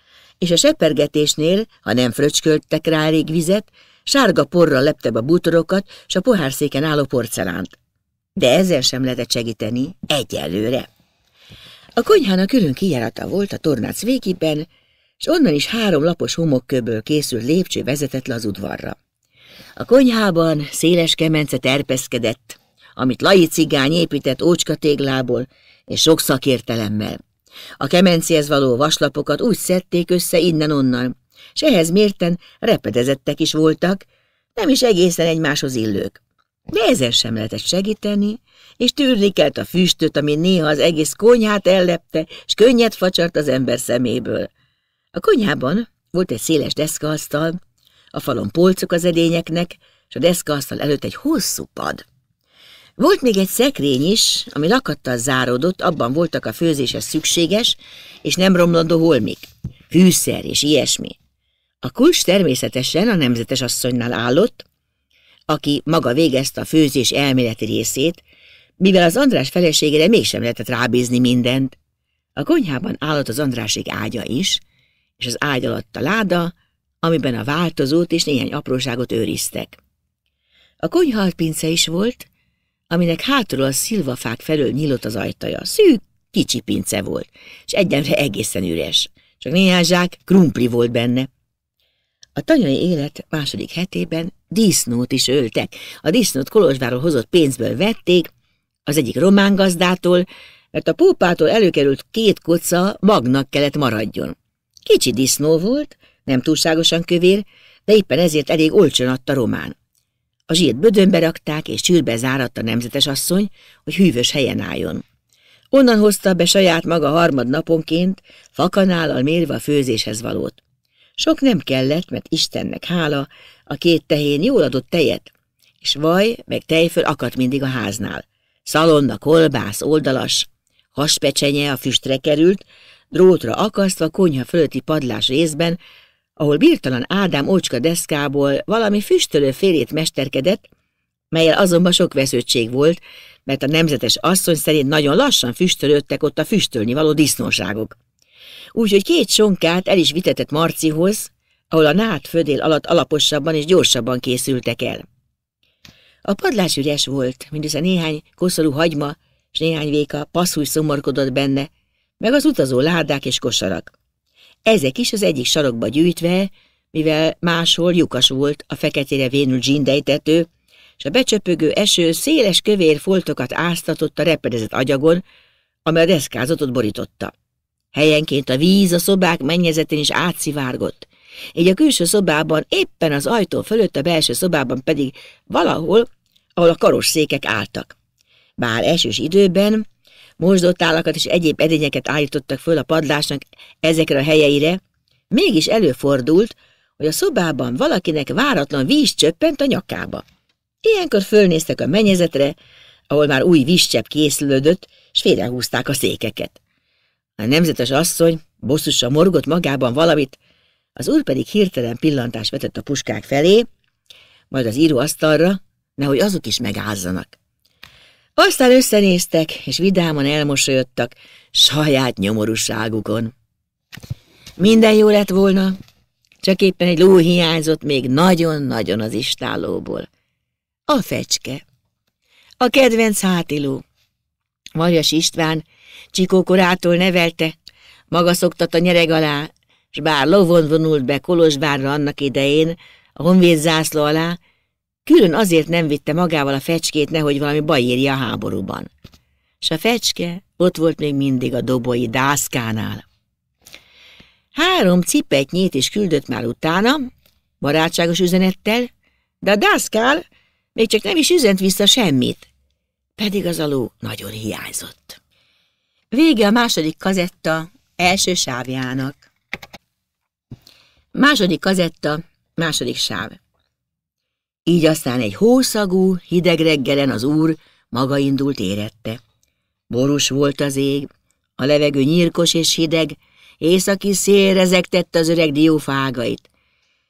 és a sepergetésnél, ha nem fröcsköltek rá rég vizet, sárga porral lepte be a bútorokat és a pohárszéken álló porcelánt. De ezen sem lehetett segíteni, egyelőre. A konyhának külön kijárata volt a tornác végében, és onnan is három lapos homokköből készült lépcső vezetett le az udvarra. A konyhában széles kemence terpeszkedett, amit lai cigány épített ócska téglából és sok szakértelemmel. A kemencéhez való vaslapokat úgy szedték össze innen-onnan, s ehhez mérten repedezettek is voltak, nem is egészen egymáshoz illők. De ezzel sem lehetett segíteni, és tűrni kellett a füstöt, ami néha az egész konyhát ellepte, és könnyet facsart az ember szeméből. A konyhában volt egy széles deszkaasztal, a falon polcok az edényeknek, és a deszkaasztal előtt egy hosszú pad. Volt még egy szekrény is, ami lakattal záródott, abban voltak a főzéshez szükséges és nem romlandó holmik, hűszer és ilyesmi. A kulcs természetesen a nemzetes asszonynál állott, aki maga végezte a főzés elméleti részét, mivel az András feleségére mégsem lehetett rábízni mindent. A konyhában állott az Andrásig ágya is, és az ágy alatt a láda, amiben a változót és néhány apróságot őriztek. A konyha pince is volt, aminek hátról a szilvafák felől nyílt az ajtaja. Szűk, kicsi pince volt, és egyenre egészen üres. Csak néhány zsák krumpli volt benne. A tanyai élet második hetében disznót is öltek. A disznót Kolozsváról hozott pénzből vették, az egyik román gazdától, mert a pópától előkerült két koca magnak kellett maradjon. Kicsi disznó volt, nem túlságosan kövér, de éppen ezért elég olcsón adta román. A zsírt bödönbe rakták, és csűrbe záradt a nemzetes asszony, hogy hűvös helyen álljon. Onnan hozta be saját maga harmad naponként, fakanállal mérve a főzéshez valót. Sok nem kellett, mert Istennek hála, a két tehén jól adott tejet, és vaj meg tejföl akadt mindig a háznál. Szalonna, kolbász, oldalas, haspecsenye a füstre került, drótra akasztva konyha fölötti padlás részben, ahol birtalan Ádám ócska deszkából valami füstölő férét mesterkedett, melyel azonban sok vesződtség volt, mert a nemzetes asszony szerint nagyon lassan füstölődtek ott a füstölni való disznóságok. Úgyhogy két sonkát el is vitetett Marcihoz, ahol a nád födél alatt alaposabban és gyorsabban készültek el. A padlás üres volt, mindössze néhány koszorú hagyma és néhány véka passzúj szomorkodott benne, meg az utazó ládák és kosarak. Ezek is az egyik sarokba gyűjtve, mivel máshol lyukas volt a feketére vénül dzsindejtető, és a becsöpögő eső széles kövér foltokat áztatott a repedezett agyagon, amely a deszkázatot borította. Helyenként a víz a szobák mennyezetén is átszivárgott, így a külső szobában, éppen az ajtó fölött, a belső szobában pedig valahol, ahol a karosszékek álltak. Bár esős időben állakat és egyéb edényeket állítottak föl a padlásnak ezekre a helyeire, mégis előfordult, hogy a szobában valakinek váratlan víz csöppent a nyakába. Ilyenkor fölnéztek a menyezetre, ahol már új vízcsepp készülődött, s félrehúzták a székeket. A nemzetes asszony bosszusa morgott magában valamit, az úr pedig hirtelen pillantást vetett a puskák felé, majd az íróasztalra, nehogy azok is megázzanak. Aztán összenéztek, és vidáman elmosolyodtak saját nyomorúságukon. Minden jó lett volna, csak éppen egy ló hiányzott még nagyon-nagyon az istálóból. A fecske. A kedvenc hátiló. Marjas István csikókorától nevelte, maga szoktat a nyereg alá, s bár lovon vonult be Kolozsvárra annak idején, a honvéd zászló alá, Külön azért nem vitte magával a fecskét, nehogy valami baj érje a háborúban. És a fecske ott volt még mindig a dobói dászkánál. Három cipetnyét is küldött már utána, barátságos üzenettel, de a dászkál még csak nem is üzent vissza semmit, pedig az aló nagyon hiányzott. Vége a második kazetta első sávjának. Második kazetta, második sáv. Így aztán egy hószagú, hideg reggelen az úr maga indult érette. Borús volt az ég, a levegő nyírkos és hideg, északi szél rezegtette az öreg diófágait.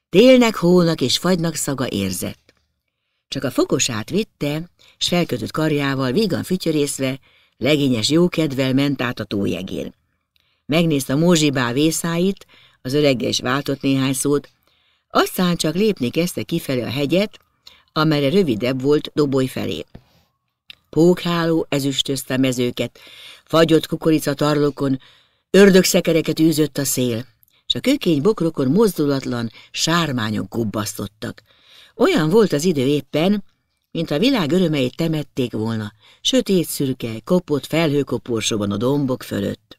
Télnek, hónak és fagynak szaga érzett. Csak a fokosát vitte, s felkötött karjával vígan fütyörészve, legényes jókedvel ment át a tójegén. Megnézte a mózsibá vészáit, az öreggel is váltott néhány szót, aztán csak lépni kezdte kifelé a hegyet, amelyre rövidebb volt doboly felé. Pókháló ezüstözte mezőket, fagyott kukorica tarlokon, ördögszekereket űzött a szél, és a kökény bokrokon mozdulatlan sármányok gubbasztottak. Olyan volt az idő éppen, mint a világ örömeit temették volna, sötét szürke, kopott felhőkoporsóban a dombok fölött.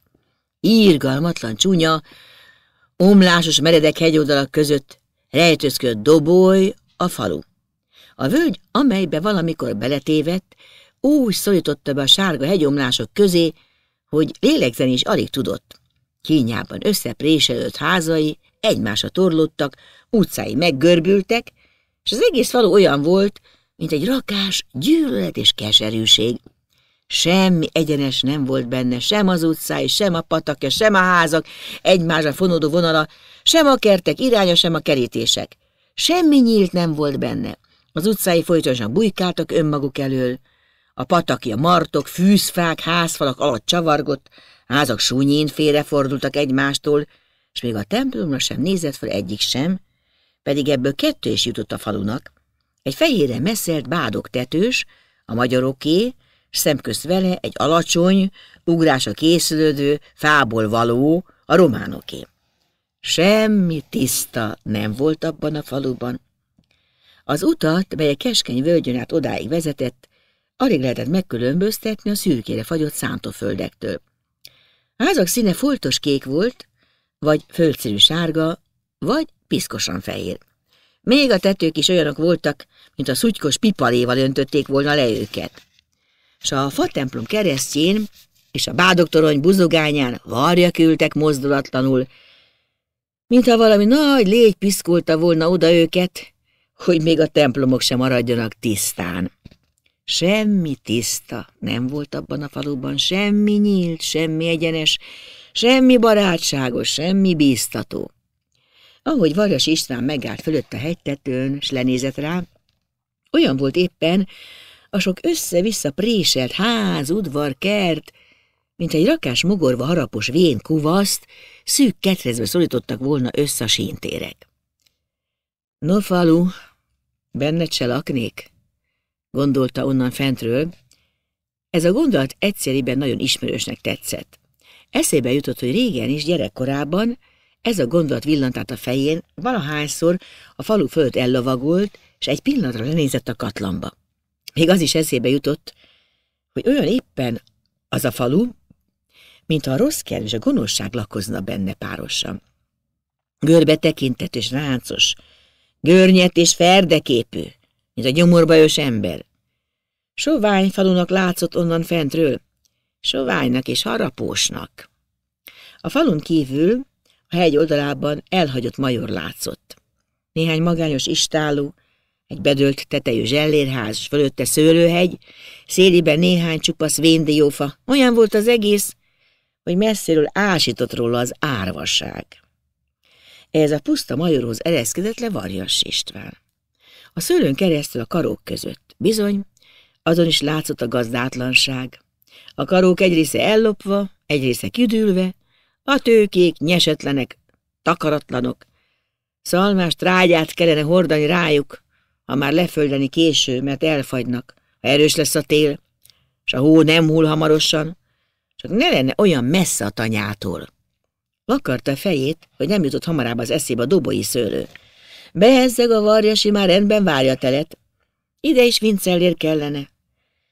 Írgalmatlan csúnya, omlásos meredek hegyoldalak között rejtőzködött doboly a falu. A völgy, amelybe valamikor beletévedt, úgy szorította be a sárga hegyomlások közé, hogy lélegzen is alig tudott. Kínjában összepréselődött házai, egymásra torlódtak, utcái meggörbültek, és az egész falu olyan volt, mint egy rakás, gyűlölet és keserűség. Semmi egyenes nem volt benne, sem az utcái, sem a patakja, sem a házak, egymásra fonódó vonala, sem a kertek iránya, sem a kerítések. Semmi nyílt nem volt benne. Az utcái folytonosan bujkáltak önmaguk elől. A pataki, a martok, fűzfák, házfalak alatt csavargott, házak súnyén félrefordultak egymástól, és még a templomra sem nézett fel egyik sem, pedig ebből kettő is jutott a falunak. Egy fehére messzelt bádok tetős, a magyaroké, s szemközt vele egy alacsony, ugrásra készülődő, fából való, a románoké. Semmi tiszta nem volt abban a faluban. Az utat, mely a keskeny völgyön át odáig vezetett, alig lehetett megkülönböztetni a szürkére fagyott szántóföldektől. A házak színe foltos kék volt, vagy földszínű sárga, vagy piszkosan fehér. Még a tetők is olyanok voltak, mint a szutykos pipaléval öntötték volna le őket. S a fatemplom keresztjén és a bádoktorony buzogányán varjak ültek mozdulatlanul, mintha valami nagy légy piszkolta volna oda őket, hogy még a templomok sem maradjanak tisztán. Semmi tiszta nem volt abban a faluban, semmi nyílt, semmi egyenes, semmi barátságos, semmi bíztató. Ahogy Varjas István megállt fölött a hegytetőn, s lenézett rá, olyan volt éppen a sok össze-vissza préselt ház, udvar, kert, mint egy rakás mogorva harapos vén kuvaszt, szűk ketrezbe szorítottak volna össze a síntérek. No falu, benned se laknék, gondolta onnan fentről. Ez a gondolat egyszerűen nagyon ismerősnek tetszett. Eszébe jutott, hogy régen is gyerekkorában ez a gondolat villant át a fején, valahányszor a falu fölött ellavagolt, és egy pillanatra lenézett a katlamba. Még az is eszébe jutott, hogy olyan éppen az a falu, mint a rossz kedv és a gonoszság lakozna benne párosan. Görbe tekintet és ráncos, görnyet és ferdeképű, mint a gyomorbajos ember. Sovány falunak látszott onnan fentről, soványnak és harapósnak. A falun kívül a hegy oldalában elhagyott major látszott. Néhány magányos istáló, egy bedölt tetejű zsellérház, fölötte szőlőhegy, széliben néhány csupasz véndiófa. Olyan volt az egész, hogy messziről ásított róla az árvaság. Ez a puszta majorhoz ereszkedett le Varjas István. A szőlőn keresztül a karók között. Bizony, azon is látszott a gazdátlanság. A karók egy része ellopva, egy része kidülve, a tőkék nyesetlenek, takaratlanok. Szalmás trágyát kellene hordani rájuk, ha már leföldeni késő, mert elfagynak, ha erős lesz a tél, és a hó nem hull hamarosan. Csak ne lenne olyan messze a tanyától. Vakarta a fejét, hogy nem jutott hamarabb az eszébe a dobói szőlő. Behezzeg a varjasi már rendben várja telet. Ide is vincellér kellene.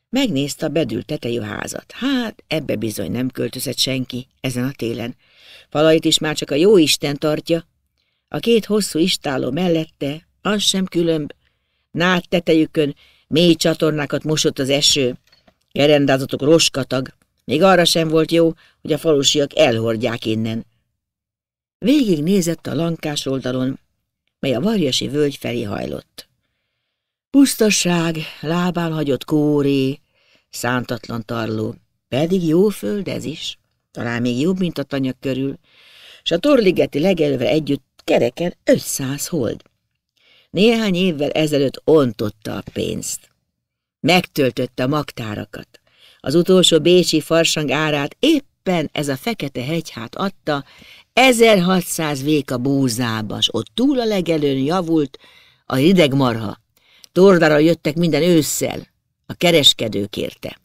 Megnézte a bedült tetejű házat. Hát, ebbe bizony nem költözött senki ezen a télen. Falait is már csak a jó Isten tartja. A két hosszú istáló mellette, az sem különb. Nád tetejükön mély csatornákat mosott az eső. Gerendázatok roskatag, még arra sem volt jó, hogy a falusiak elhordják innen. Végig nézett a lankás oldalon, mely a varjasi völgy felé hajlott. Pusztasság, lábán hagyott kóré, szántatlan tarló, pedig jó föld ez is, talán még jobb, mint a tanyag körül, és a torligeti legelővel együtt kereken 500 hold. Néhány évvel ezelőtt ontotta a pénzt. Megtöltötte a magtárakat. Az utolsó bécsi farsang árát éppen ez a fekete hegyhát adta, 1600 véka búzába, s ott túl a legelőn javult a hideg marha. Tordára jöttek minden ősszel, a kereskedő kérte.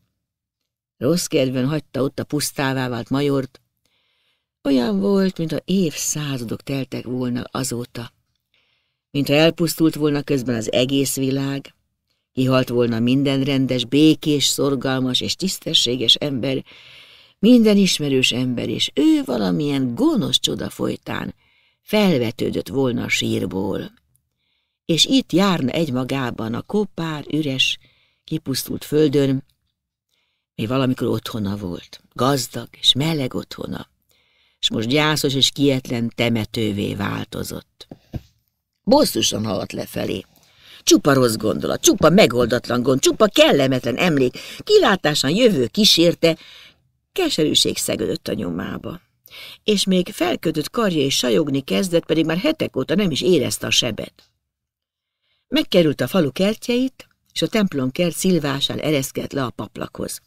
Rossz kedvön hagyta ott a pusztává vált majort. Olyan volt, mintha évszázadok teltek volna azóta, mintha elpusztult volna közben az egész világ, Kihalt volna minden rendes, békés, szorgalmas és tisztességes ember, minden ismerős ember, és ő valamilyen gonosz csoda folytán felvetődött volna a sírból. És itt járna egymagában a kopár, üres, kipusztult földön, mi valamikor otthona volt, gazdag és meleg otthona, és most gyászos és kietlen temetővé változott. Bosszusan haladt lefelé. Csupa rossz gondolat, csupa megoldatlan gond, csupa kellemetlen emlék, kilátásan jövő kísérte, keserűség szegődött a nyomába. És még felkötött karja és sajogni kezdett, pedig már hetek óta nem is érezte a sebet. Megkerült a falu kertjeit, és a templom kert szilvásán ereszkedt le a paplakhoz.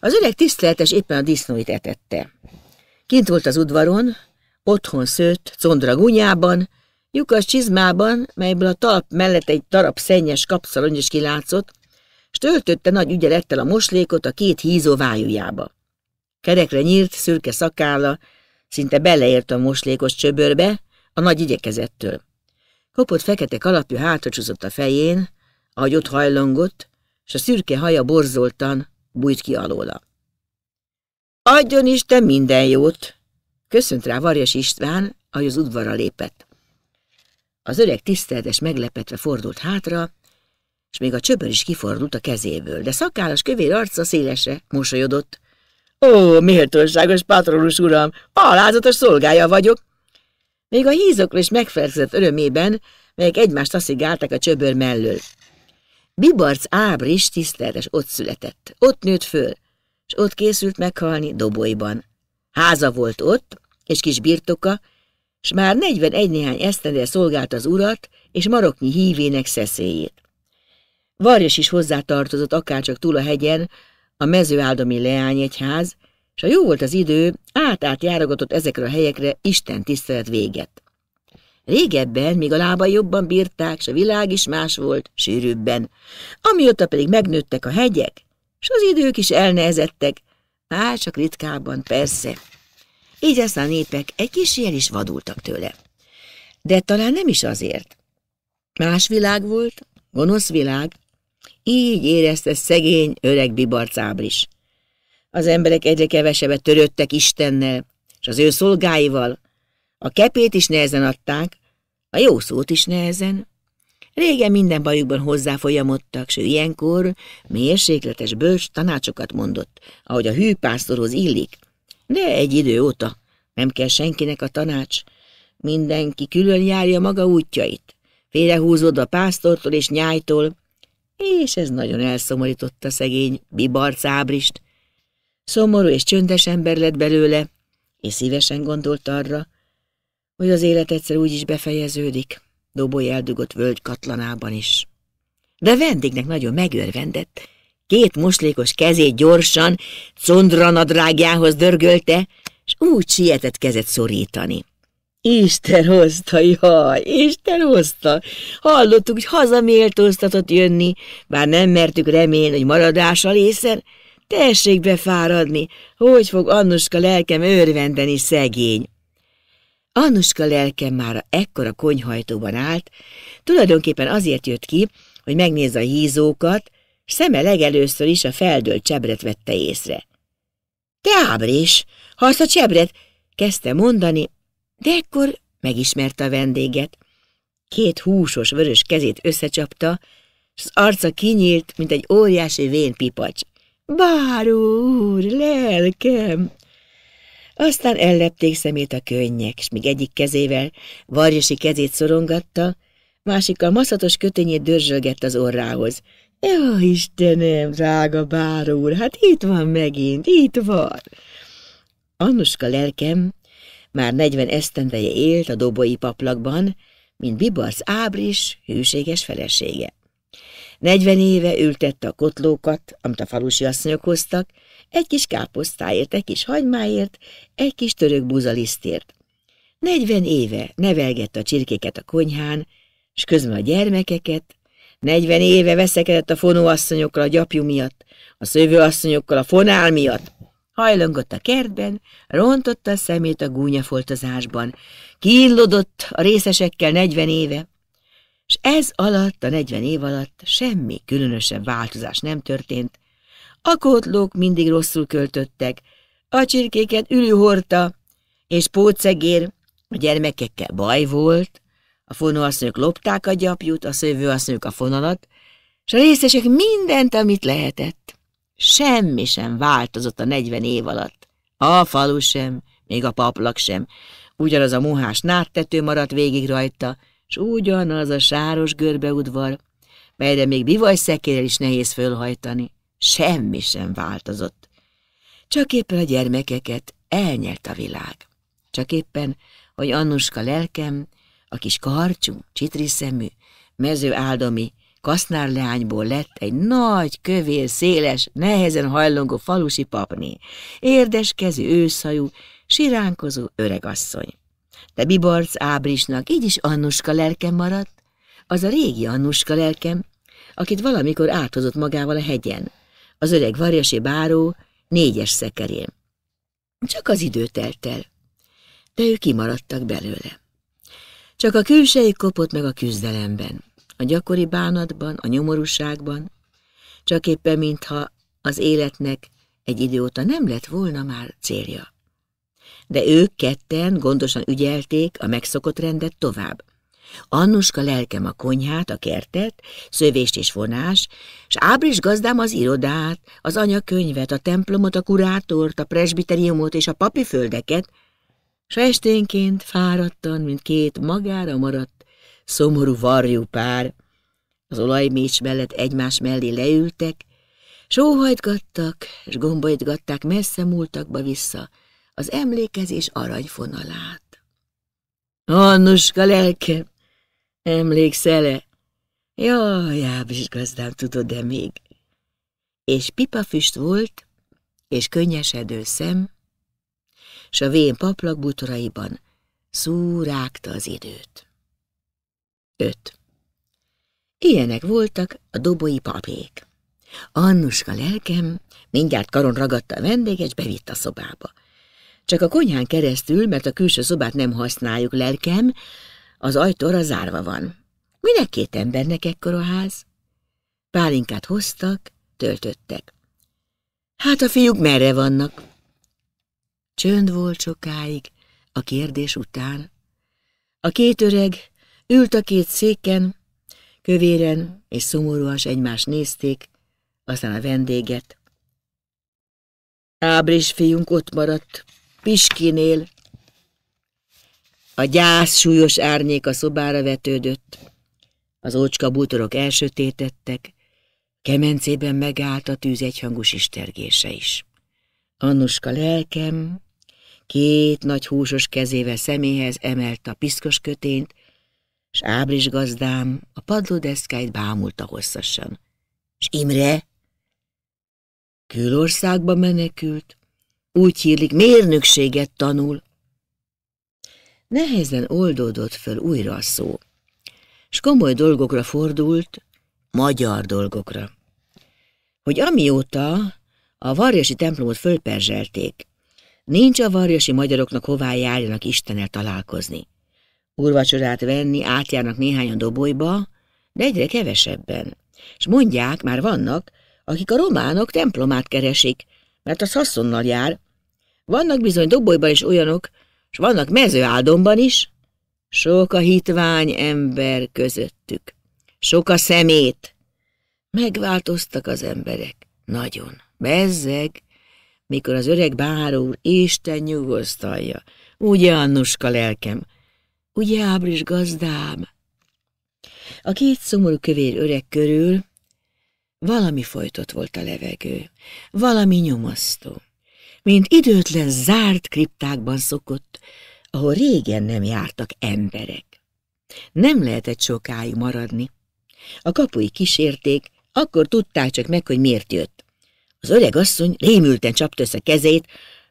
Az öreg tiszteletes éppen a disznóit etette. Kint volt az udvaron, otthon szőtt, condra gunyában, Lyukas csizmában, melyből a talp mellett egy darab szennyes kapszalony is kilátszott, s töltötte nagy ügyelettel a moslékot a két hízó vájújába. Kerekre nyílt szürke szakálla, szinte beleért a moslékos csöbörbe, a nagy igyekezettől. Kopott fekete kalapja hátracsúszott a fején, ahogy ott hajlongott, és a szürke haja borzoltan bújt ki alóla. Adjon Isten minden jót! Köszönt rá Varjas István, ahogy az udvarra lépett. Az öreg tiszteletes meglepetve fordult hátra, és még a csöbör is kifordult a kezéből, de szakállas kövér arca szélesre mosolyodott. Ó, méltóságos patronus uram, alázatos szolgája vagyok! Még a hízokról is megfelelkezett örömében, melyek egymást taszigálták a csöbör mellől. Bibarc Ábris tiszteletes ott született, ott nőtt föl, és ott készült meghalni dobolyban. Háza volt ott, és kis birtoka, s már 41 néhány esztendel szolgált az urat és maroknyi hívének szeszélyét. Varjas is hozzátartozott akárcsak túl a hegyen, a mezőáldomi leányegyház, és a jó volt az idő, át-át járogatott ezekre a helyekre Isten tisztelet véget. Régebben még a lába jobban bírták, s a világ is más volt, sűrűbben. Amióta pedig megnőttek a hegyek, s az idők is elnehezettek, már csak ritkában persze így aztán a népek egy kis ilyen is vadultak tőle. De talán nem is azért. Más világ volt, gonosz világ, így érezte szegény öreg bibarc Az emberek egyre kevesebbet törődtek Istennel, és az ő szolgáival. A kepét is nehezen adták, a jó szót is nehezen. Régen minden bajukban hozzáfolyamodtak, s ő ilyenkor mérsékletes bölcs tanácsokat mondott, ahogy a hűpásztorhoz illik, de egy idő óta nem kell senkinek a tanács. Mindenki külön járja maga útjait. Félrehúzód a pásztortól és nyájtól, és ez nagyon elszomorította szegény bibarc ábrist. Szomorú és csöndes ember lett belőle, és szívesen gondolt arra, hogy az élet egyszer úgy is befejeződik, dobolj eldugott völgy katlanában is. De vendégnek nagyon megörvendett, két moslékos kezét gyorsan condranadrágjához dörgölte, és úgy sietett kezet szorítani. Isten hozta, jaj, Isten hozta! Hallottuk, hogy hazaméltóztatott jönni, bár nem mertük remélni, hogy maradással észen. Tessék befáradni, hogy fog Annuska lelkem örvendeni szegény. Annuska lelkem már ekkora konyhajtóban állt, tulajdonképpen azért jött ki, hogy megnézze a hízókat, Szeme legelőször is a feldőlt csebret vette észre. – Te ha azt a csebret! – kezdte mondani, de ekkor megismerte a vendéget. Két húsos vörös kezét összecsapta, és az arca kinyílt, mint egy óriási vén pipacs. Bár úr, lelkem! Aztán ellepték szemét a könnyek, és míg egyik kezével varjasi kezét szorongatta, másikkal maszatos kötényét dörzsölgett az orrához, Ja, Istenem, drága bár úr, hát itt van megint, itt van. Annuska lelkem már negyven esztendeje élt a dobói paplakban, mint Bibarsz Ábris hűséges felesége. Negyven éve ültette a kotlókat, amit a falusi asszonyok hoztak, egy kis káposztáért, egy kis hagymáért, egy kis török búzalisztért. Negyven éve nevelgette a csirkéket a konyhán, és közben a gyermekeket Negyven éve veszekedett a fonóasszonyokkal a gyapjú miatt, a szövőasszonyokkal a fonál miatt. Hajlongott a kertben, rontotta a szemét a gúnyafoltozásban, kiillodott a részesekkel negyven éve, és ez alatt, a negyven év alatt semmi különösebb változás nem történt. A kótlók mindig rosszul költöttek, a csirkéket ülőhorta, és pócegér, a gyermekekkel baj volt, a fonóasszonyok lopták a gyapjút, a szövőasszonyok a fonalat, és a részesek mindent, amit lehetett. Semmi sem változott a negyven év alatt. A falu sem, még a paplak sem. Ugyanaz a muhás náttető maradt végig rajta, s ugyanaz a sáros görbeudvar, melyre még bivaj szekérrel is nehéz fölhajtani. Semmi sem változott. Csak éppen a gyermekeket elnyert a világ. Csak éppen, hogy Annuska lelkem a kis karcsú, csitriszemű, mezőáldami kasznárleányból lett egy nagy, kövér, széles, nehezen hajlongó falusi papné, érdeskezű, őszhajú, siránkozó öregasszony. De Bibarc Ábrisnak így is Annuska lelkem maradt, az a régi Annuska lelkem, akit valamikor áthozott magával a hegyen, az öreg varjasi báró négyes szekerén. Csak az idő telt el, de ők kimaradtak belőle. Csak a külsejük kopott meg a küzdelemben, a gyakori bánatban, a nyomorúságban, csak éppen mintha az életnek egy idő óta nem lett volna már célja. De ők ketten gondosan ügyelték a megszokott rendet tovább. Annuska lelkem a konyhát, a kertet, szövést és vonás, s Ábris gazdám az irodát, az anyakönyvet, a templomot, a kurátort, a presbiteriumot és a papi földeket s esténként fáradtan, mint két magára maradt, szomorú varjú pár, az olajmécs mellett egymás mellé leültek, sóhajtgattak, s gombolydgatták messze múltakba vissza az emlékezés aranyfonalát. Annuska lelkem, emlékszel-e? Jaj, is gazdám, tudod-e még? És pipafüst volt, és könnyesedő szem, s a vén paplak butoraiban szúrágta az időt. 5. Ilyenek voltak a dobói papék. Annuska lelkem mindjárt karon ragadta a vendéget, és bevitt a szobába. Csak a konyhán keresztül, mert a külső szobát nem használjuk lelkem, az ajtóra zárva van. Minek két embernek ekkor a ház? Pálinkát hoztak, töltöttek. Hát a fiúk merre vannak? Csönd volt sokáig, a kérdés után. A két öreg ült a két széken, kövéren és szomorúan egymást nézték, aztán a vendéget. Ábris fiunk ott maradt, Piskinél. A gyász súlyos árnyék a szobára vetődött. Az ócska bútorok elsötétettek, kemencében megállt a tűz egyhangos istergése is. Annuska lelkem, Két nagy húsos kezével szeméhez emelte a piszkos kötényt, s Ábris gazdám a padlódeszkáit bámulta hosszasan. És Imre? Külországba menekült, úgy hírlik, mérnökséget tanul. Nehezen oldódott föl újra a szó, s komoly dolgokra fordult, magyar dolgokra. Hogy amióta a varjasi templomot fölperzselték, Nincs a varjasi magyaroknak hová járjanak Istennel találkozni. Urvacsorát venni átjárnak néhányan dobolyba, de egyre kevesebben. És mondják, már vannak, akik a románok templomát keresik, mert az haszonnal jár. Vannak bizony dobolyban is olyanok, és vannak mezőáldomban is. Sok a hitvány ember közöttük, sok a szemét. Megváltoztak az emberek, nagyon. Bezzeg, mikor az öreg báró úr Isten nyugosztalja. Ugye, Annuska lelkem? Ugye, Ábris gazdám? A két szomorú kövér öreg körül valami folytott volt a levegő, valami nyomasztó, mint időtlen zárt kriptákban szokott, ahol régen nem jártak emberek. Nem lehetett sokáig maradni. A kapui kísérték, akkor tudták csak meg, hogy miért jött. Az öreg asszony rémülten csapta össze kezét,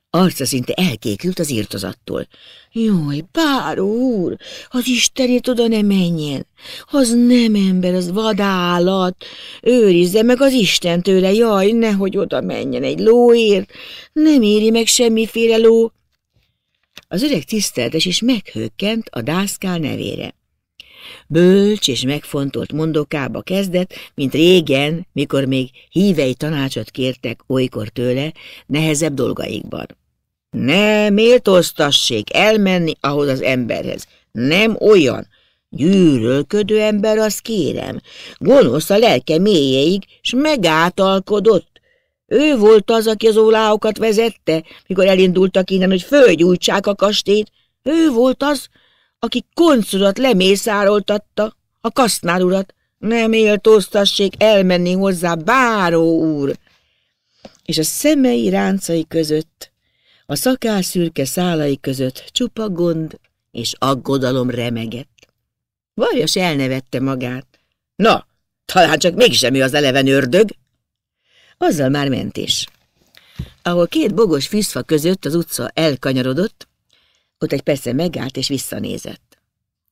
arca szinte elkékült az írtozattól. Jaj, bár úr, az Istenét oda ne menjen, az nem ember, az vadállat, őrizze meg az Isten tőle, jaj, nehogy oda menjen egy lóért, nem éri meg semmiféle ló. Az öreg tiszteltes és meghökkent a dászkál nevére. Bölcs és megfontolt mondokába kezdett, mint régen, mikor még hívei tanácsot kértek olykor tőle, nehezebb dolgaikban. Ne méltóztassék elmenni ahhoz az emberhez, nem olyan, Gyűrölködő ember, azt kérem, gonosz a lelke mélyeig, s megátalkodott. Ő volt az, aki az óláokat vezette, mikor elindultak innen, hogy fölgyújtsák a kastélyt. Ő volt az, aki koncudat lemészároltatta, a kasznár urat, nem éltóztassék elmenni hozzá, báró úr! És a szemei ráncai között, a szakál szürke szálai között csupa gond és aggodalom remegett. Vajos elnevette magát. Na, talán csak mégsem ő az eleven ördög. Azzal már ment is. Ahol két bogos fűszfa között az utca elkanyarodott, ott egy persze megállt és visszanézett.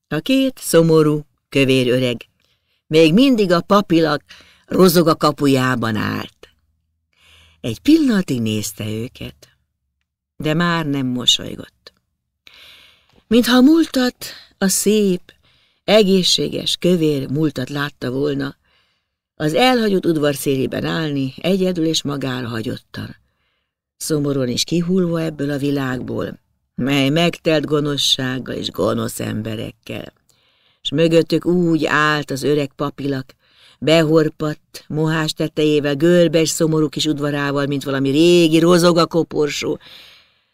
A két szomorú, kövér öreg még mindig a papilak rozog a kapujában állt. Egy pillanatig nézte őket, de már nem mosolygott. Mintha a múltat, a szép, egészséges, kövér múltat látta volna, az elhagyott udvar szélében állni egyedül és magára hagyottan, szomorúan és kihulva ebből a világból, mely megtelt gonoszsággal és gonosz emberekkel, és mögöttük úgy állt az öreg papilak, behorpadt, mohás tetejével, görbes szomorú kis udvarával, mint valami régi rozoga koporsó,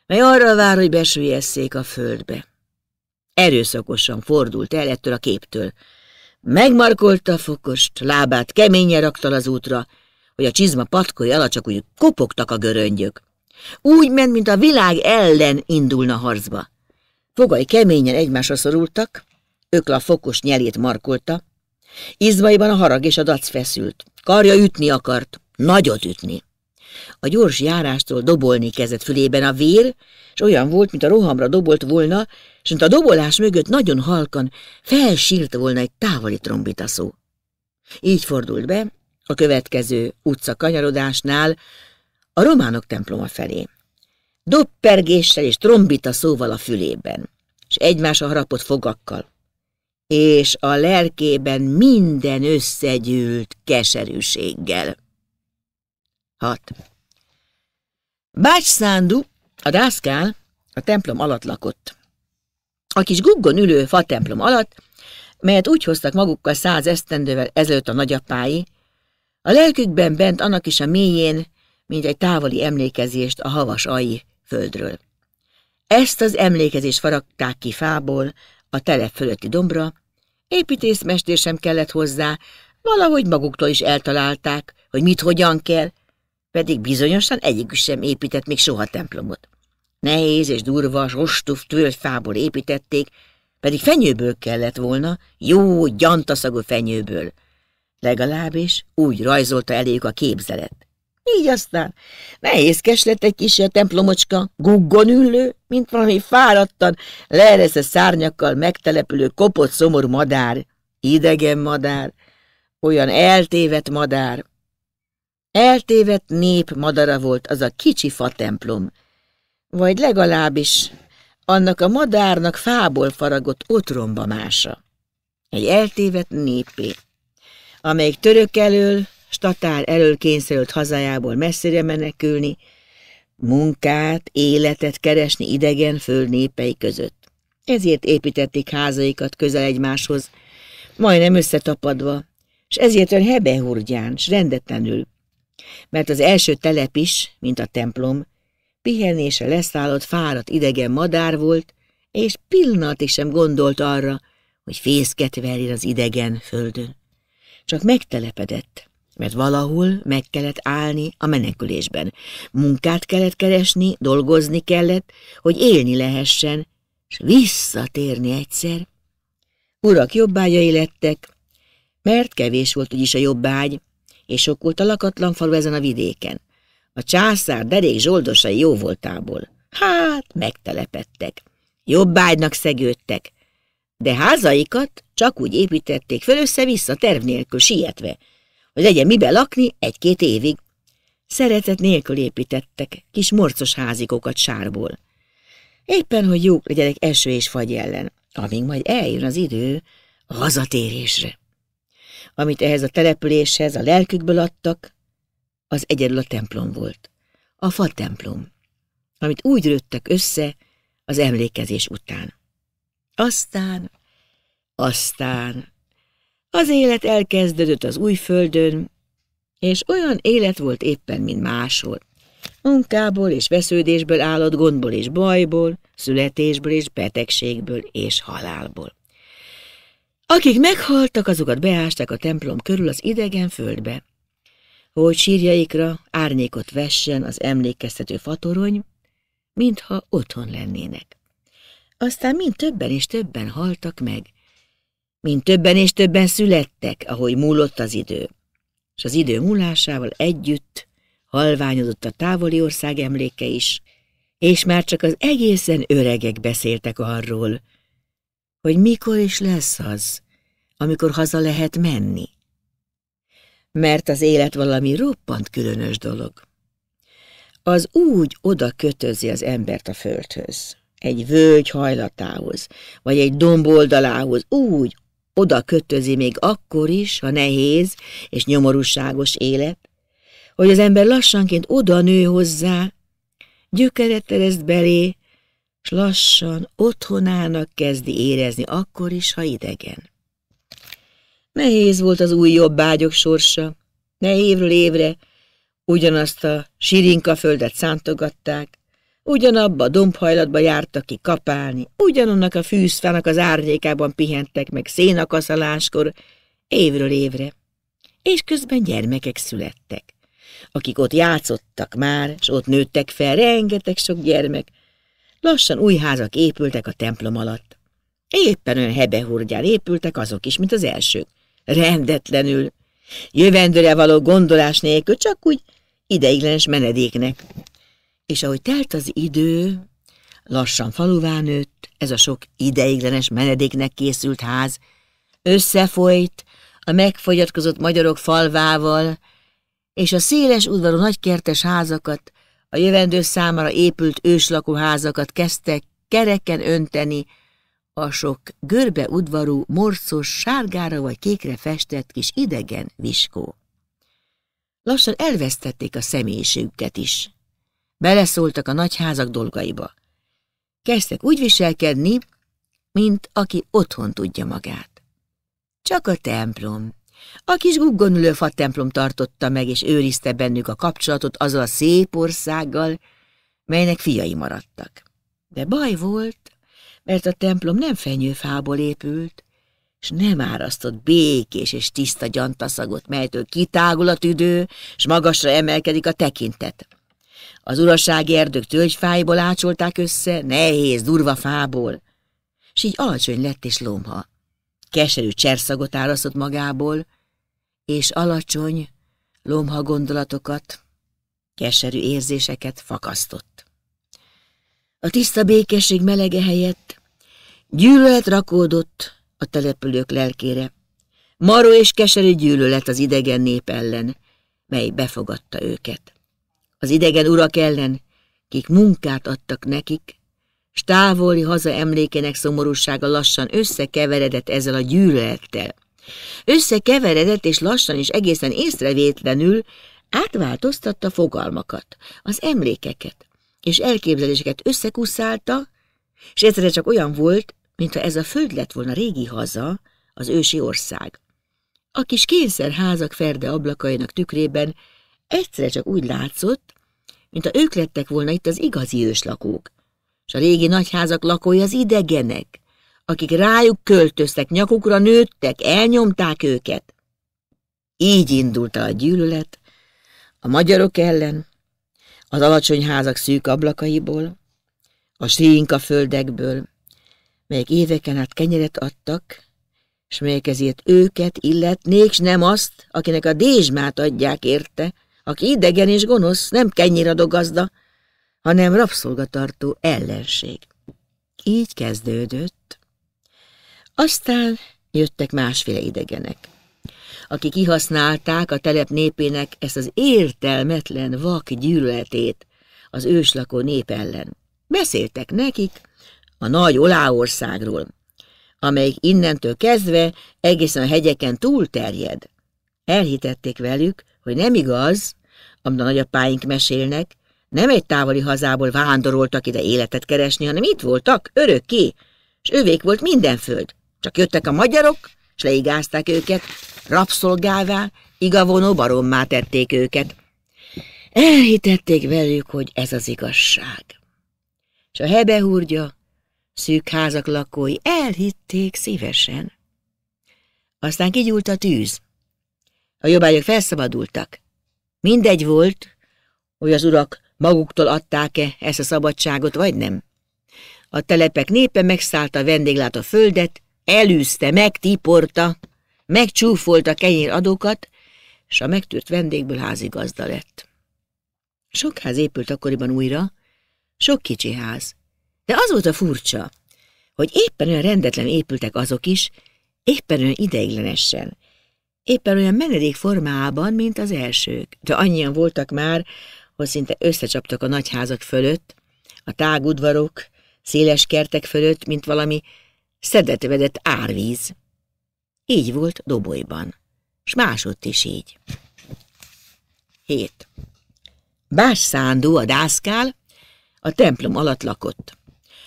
mely arra vár, hogy besüljesszék a földbe. Erőszakosan fordult el ettől a képtől. Megmarkolta a fokost, lábát keményen raktal az útra, hogy a csizma patkói alacsak úgy kopogtak a göröngyök. Úgy ment, mint a világ ellen indulna harcba. Fogai keményen egymásra szorultak, ökla fokos nyelét markolta, izmaiban a harag és a dac feszült. Karja ütni akart, nagyot ütni. A gyors járástól dobolni kezdett fülében a vér, és olyan volt, mint a rohamra dobolt volna, és mint a dobolás mögött nagyon halkan felsírt volna egy távoli trombitaszó. Így fordult be, a következő utca kanyarodásnál a románok temploma felé. Doppergéssel és trombita szóval a fülében, és a harapott fogakkal. És a lelkében minden összegyűlt keserűséggel. 6. Bács Szándu, a dászkál, a templom alatt lakott. A kis guggon ülő fa templom alatt, melyet úgy hoztak magukkal száz esztendővel ezelőtt a nagyapái, a lelkükben bent annak is a mélyén mint egy távoli emlékezést a havas ai földről. Ezt az emlékezést faragták ki fából a telep fölötti dombra, építészmestér sem kellett hozzá, valahogy maguktól is eltalálták, hogy mit hogyan kell, pedig bizonyosan egyikük sem épített még soha templomot. Nehéz és durva, rostuf fából építették, pedig fenyőből kellett volna, jó, gyantaszagú fenyőből. Legalábbis úgy rajzolta eléjük a képzelet. Így aztán nehézkes lett egy kis a templomocska, guggon ülő, mint valami fáradtan, a szárnyakkal megtelepülő kopott szomorú madár, idegen madár, olyan eltévet madár. eltévet nép madara volt az a kicsi fa templom, vagy legalábbis annak a madárnak fából faragott otromba mása. Egy eltévet népé, amelyik török elől, statár elől kényszerült hazájából messzire menekülni, munkát, életet keresni idegen föld népei között. Ezért építették házaikat közel egymáshoz, majdnem összetapadva, és ezért ön hebehurgyán, s rendetlenül, mert az első telep is, mint a templom, pihenése leszállott fáradt idegen madár volt, és pillanatig sem gondolt arra, hogy fészket verjen az idegen földön. Csak megtelepedett, mert valahol meg kellett állni a menekülésben. Munkát kellett keresni, dolgozni kellett, hogy élni lehessen, és visszatérni egyszer. Urak jobbágyai lettek, mert kevés volt úgyis a jobbágy, és sok volt a lakatlan falu ezen a vidéken. A császár derék zsoldosai jó voltából. Hát, megtelepettek. Jobbágynak szegődtek, de házaikat csak úgy építették föl össze-vissza terv nélkül sietve, hogy legyen mibe lakni egy-két évig. Szeretet nélkül építettek kis morcos házikokat sárból. Éppen, hogy jók legyenek eső és fagy ellen, amíg majd eljön az idő a hazatérésre. Amit ehhez a településhez a lelkükből adtak, az egyedül a templom volt. A fa templom, amit úgy rőttek össze az emlékezés után. Aztán, aztán az élet elkezdődött az új földön, és olyan élet volt éppen, mint máshol. Munkából és vesződésből állott gondból és bajból, születésből és betegségből és halálból. Akik meghaltak, azokat beásták a templom körül az idegen földbe, hogy sírjaikra árnyékot vessen az emlékeztető fatorony, mintha otthon lennének. Aztán mind többen és többen haltak meg, mint többen és többen születtek, ahogy múlott az idő. És az idő múlásával együtt halványodott a távoli ország emléke is, és már csak az egészen öregek beszéltek arról, hogy mikor is lesz az, amikor haza lehet menni. Mert az élet valami roppant különös dolog. Az úgy oda kötözi az embert a földhöz, egy völgy hajlatához, vagy egy domboldalához, úgy, oda kötözi még akkor is, ha nehéz és nyomorúságos élet, hogy az ember lassanként oda nő hozzá, gyökeret tereszt belé, s lassan otthonának kezdi érezni akkor is, ha idegen. Nehéz volt az új jobbágyok sorsa, ne évről évre ugyanazt a sirinka földet szántogatták, Ugyanabba a dombhajlatba jártak ki kapálni, ugyanannak a fűszfának az árnyékában pihentek meg szénakaszaláskor, évről évre. És közben gyermekek születtek, akik ott játszottak már, és ott nőttek fel rengeteg sok gyermek. Lassan új házak épültek a templom alatt. Éppen olyan hebehurgyán épültek azok is, mint az elsők. Rendetlenül, jövendőre való gondolás nélkül, csak úgy ideiglenes menedéknek. És ahogy telt az idő, lassan faluvá nőtt, ez a sok ideiglenes menedéknek készült ház, összefolyt a megfogyatkozott magyarok falvával, és a széles udvarú nagykertes házakat, a jövendő számára épült őslakóházakat kezdte kereken önteni, a sok görbe udvarú, morcos, sárgára vagy kékre festett kis idegen viskó. Lassan elvesztették a személyiségüket is beleszóltak a nagyházak dolgaiba. Kezdtek úgy viselkedni, mint aki otthon tudja magát. Csak a templom. A kis guggonülő fa templom tartotta meg és őrizte bennük a kapcsolatot azzal a szép országgal, melynek fiai maradtak. De baj volt, mert a templom nem fenyőfából épült, és nem árasztott békés és tiszta gyantaszagot, melytől kitágul a tüdő, s magasra emelkedik a tekintet. Az urasági erdők tölgyfájból ácsolták össze, nehéz, durva fából, s így alacsony lett és lomha. Keserű cserszagot árasztott magából, és alacsony, lomha gondolatokat, keserű érzéseket fakasztott. A tiszta békesség melege helyett gyűlölet rakódott a települők lelkére. Maró és keserű gyűlölet az idegen nép ellen, mely befogadta őket az idegen urak ellen, kik munkát adtak nekik, s távoli haza emlékének szomorúsága lassan összekeveredett ezzel a gyűlölettel. Összekeveredett és lassan is egészen észrevétlenül átváltoztatta fogalmakat, az emlékeket, és elképzeléseket összekuszálta, és egyszerre csak olyan volt, mintha ez a föld lett volna régi haza, az ősi ország. A kis kényszerházak ferde ablakainak tükrében Egyszerre csak úgy látszott, mint a ők lettek volna itt az igazi őslakók, és a régi nagyházak lakói az idegenek, akik rájuk költöztek, nyakukra nőttek, elnyomták őket. Így indult a gyűlölet a magyarok ellen, az alacsony házak szűk ablakaiból, a sínka földekből, melyek éveken át kenyeret adtak, és melyek ezért őket illetnék, s nem azt, akinek a dézsmát adják érte, aki idegen és gonosz, nem kenyiradó gazda, hanem rabszolgatartó ellenség. Így kezdődött. Aztán jöttek másféle idegenek, akik kihasználták a telep népének ezt az értelmetlen vak gyűlöletét az őslakó nép ellen. Beszéltek nekik a nagy Oláországról, amelyik innentől kezdve egészen a hegyeken túl terjed. Elhitették velük, hogy nem igaz, amit a nagyapáink mesélnek, nem egy távoli hazából vándoroltak ide életet keresni, hanem itt voltak, örökké, és ővék volt minden föld. Csak jöttek a magyarok, és leigázták őket, rabszolgává, igavonó barommá tették őket. Elhitették velük, hogy ez az igazság. És a hebehúrgya, szűk házak lakói elhitték szívesen. Aztán kigyúlt a tűz, a jobbágyok felszabadultak. Mindegy volt, hogy az urak maguktól adták-e ezt a szabadságot, vagy nem. A telepek népe megszállta a vendéglátó földet, elűzte, megtiporta, megcsúfolta adókat, és a megtört vendégből házigazda lett. Sok ház épült akkoriban újra, sok kicsi ház. De az volt a furcsa, hogy éppen olyan rendetlen épültek azok is, éppen olyan ideiglenesen éppen olyan menedék formában, mint az elsők, de annyian voltak már, hogy szinte összecsaptak a nagyházak fölött, a tágudvarok, széles kertek fölött, mint valami szedetvedett árvíz. Így volt Dobolyban, s másodt is így. 7. Bás Szándó a dászkál a templom alatt lakott.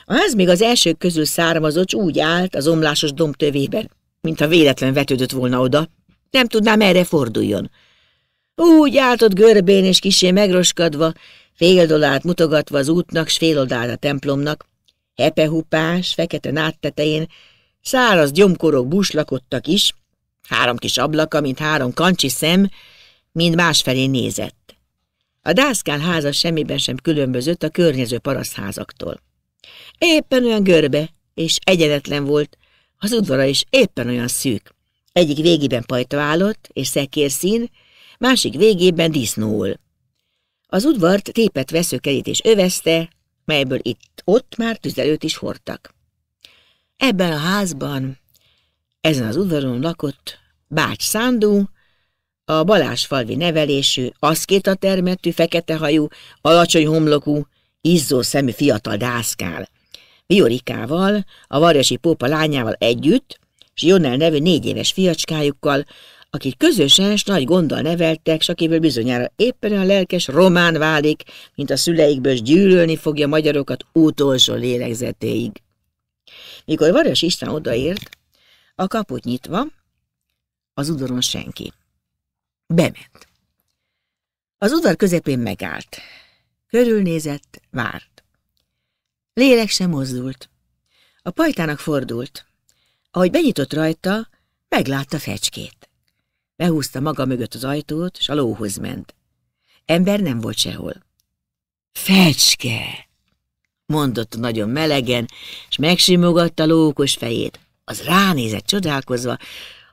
A még az elsők közül származott, úgy állt az omlásos domb tövében, mint ha véletlen vetődött volna oda, nem tudnám erre forduljon. Úgy állt ott görbén és kisé megroskadva, fél mutogatva az útnak, s fél a templomnak, hepehupás, fekete náttetején, száraz gyomkorok búslakodtak is, három kis ablaka, mint három kancsi szem, mind másfelé nézett. A dászkán háza semmiben sem különbözött a környező parasztházaktól. Éppen olyan görbe és egyenetlen volt, az udvara is éppen olyan szűk. Egyik végében pajta állott és szekérszín, másik végében disznóul. Az udvart tépet veszőkerítés övezte, melyből itt-ott már tüzelőt is hordtak. Ebben a házban, ezen az udvaron lakott Bács Szándú, a falvi nevelésű, aszkéta termetű, fekete hajú, alacsony homlokú, izzó szemű fiatal dászkál. Viorikával, a varjasi pópa lányával együtt, és Jonel nevű négy éves fiacskájukkal, akik közösen és nagy gonddal neveltek, s akiből bizonyára éppen a lelkes román válik, mint a szüleikből, gyűlölni fogja magyarokat utolsó lélegzetéig. Mikor Varas István odaért, a kaput nyitva, az udvaron senki. Bement. Az udvar közepén megállt. Körülnézett, várt. Lélek sem mozdult. A pajtának fordult. Ahogy benyitott rajta, meglátta fecskét. Behúzta maga mögött az ajtót, s a lóhoz ment. Ember nem volt sehol. Fecske! mondott nagyon melegen, és megsimogatta lókos fejét. Az ránézett csodálkozva,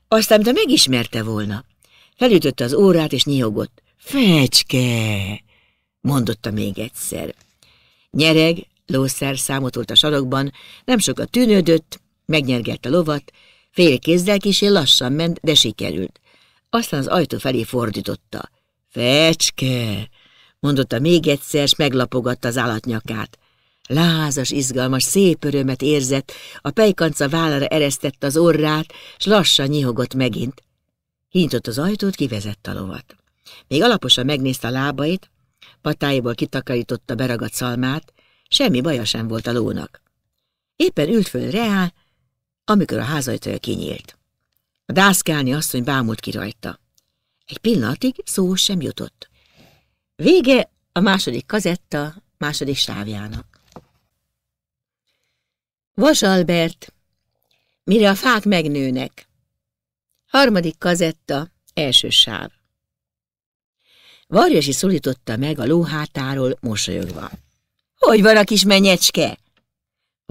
aztán, mintha megismerte volna. Felütötte az órát, és nyihogott. Fecske! mondotta még egyszer. Nyereg, lószer számotolt a sarokban, nem sokat tűnődött, Megnyergett a lovat, fél kézzel kisé lassan ment, de sikerült. Aztán az ajtó felé fordította. Fecske! mondotta még egyszer, és meglapogatta az állatnyakát. Lázas, izgalmas, szép örömet érzett, a pejkanca vállára eresztette az orrát, s lassan nyihogott megint. Hintott az ajtót, kivezett a lovat. Még alaposan megnézte a lábait, patáiból kitakarította beragadt szalmát, semmi baja sem volt a lónak. Éppen ült föl Reál, amikor a házajtaja kinyílt. A dászkálni asszony bámult ki rajta. Egy pillanatig szó sem jutott. Vége a második kazetta második sávjának. Vas Albert, mire a fák megnőnek. Harmadik kazetta, első sáv. Varjasi szólította meg a lóhátáról mosolyogva. Hogy van a kis menyecske?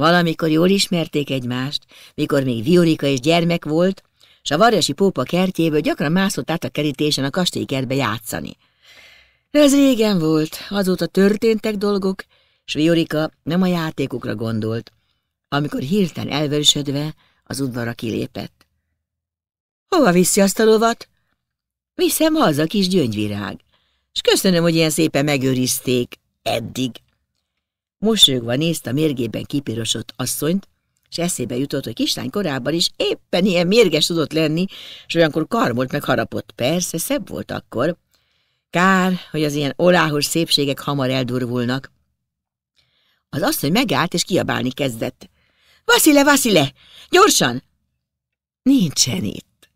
Valamikor jól ismerték egymást, mikor még Viorika és gyermek volt, s a varjasi pópa kertjéből gyakran mászott át a kerítésen a kastélykertbe játszani. ez régen volt, azóta történtek dolgok, s Viorika nem a játékukra gondolt, amikor hirtelen elvörösödve az udvara kilépett. Hova viszi azt a lovat? Viszem haza, kis gyöngyvirág. És köszönöm, hogy ilyen szépen megőrizték eddig. Mosolyogva nézte a mérgében kipirosott asszonyt, és eszébe jutott, hogy kislány korábban is éppen ilyen mérges tudott lenni, és olyankor karmolt meg harapott. Persze, szebb volt akkor. Kár, hogy az ilyen oláhos szépségek hamar eldurvulnak. Az asszony megállt, és kiabálni kezdett. Vasile, Vasile! Gyorsan! Nincsen itt.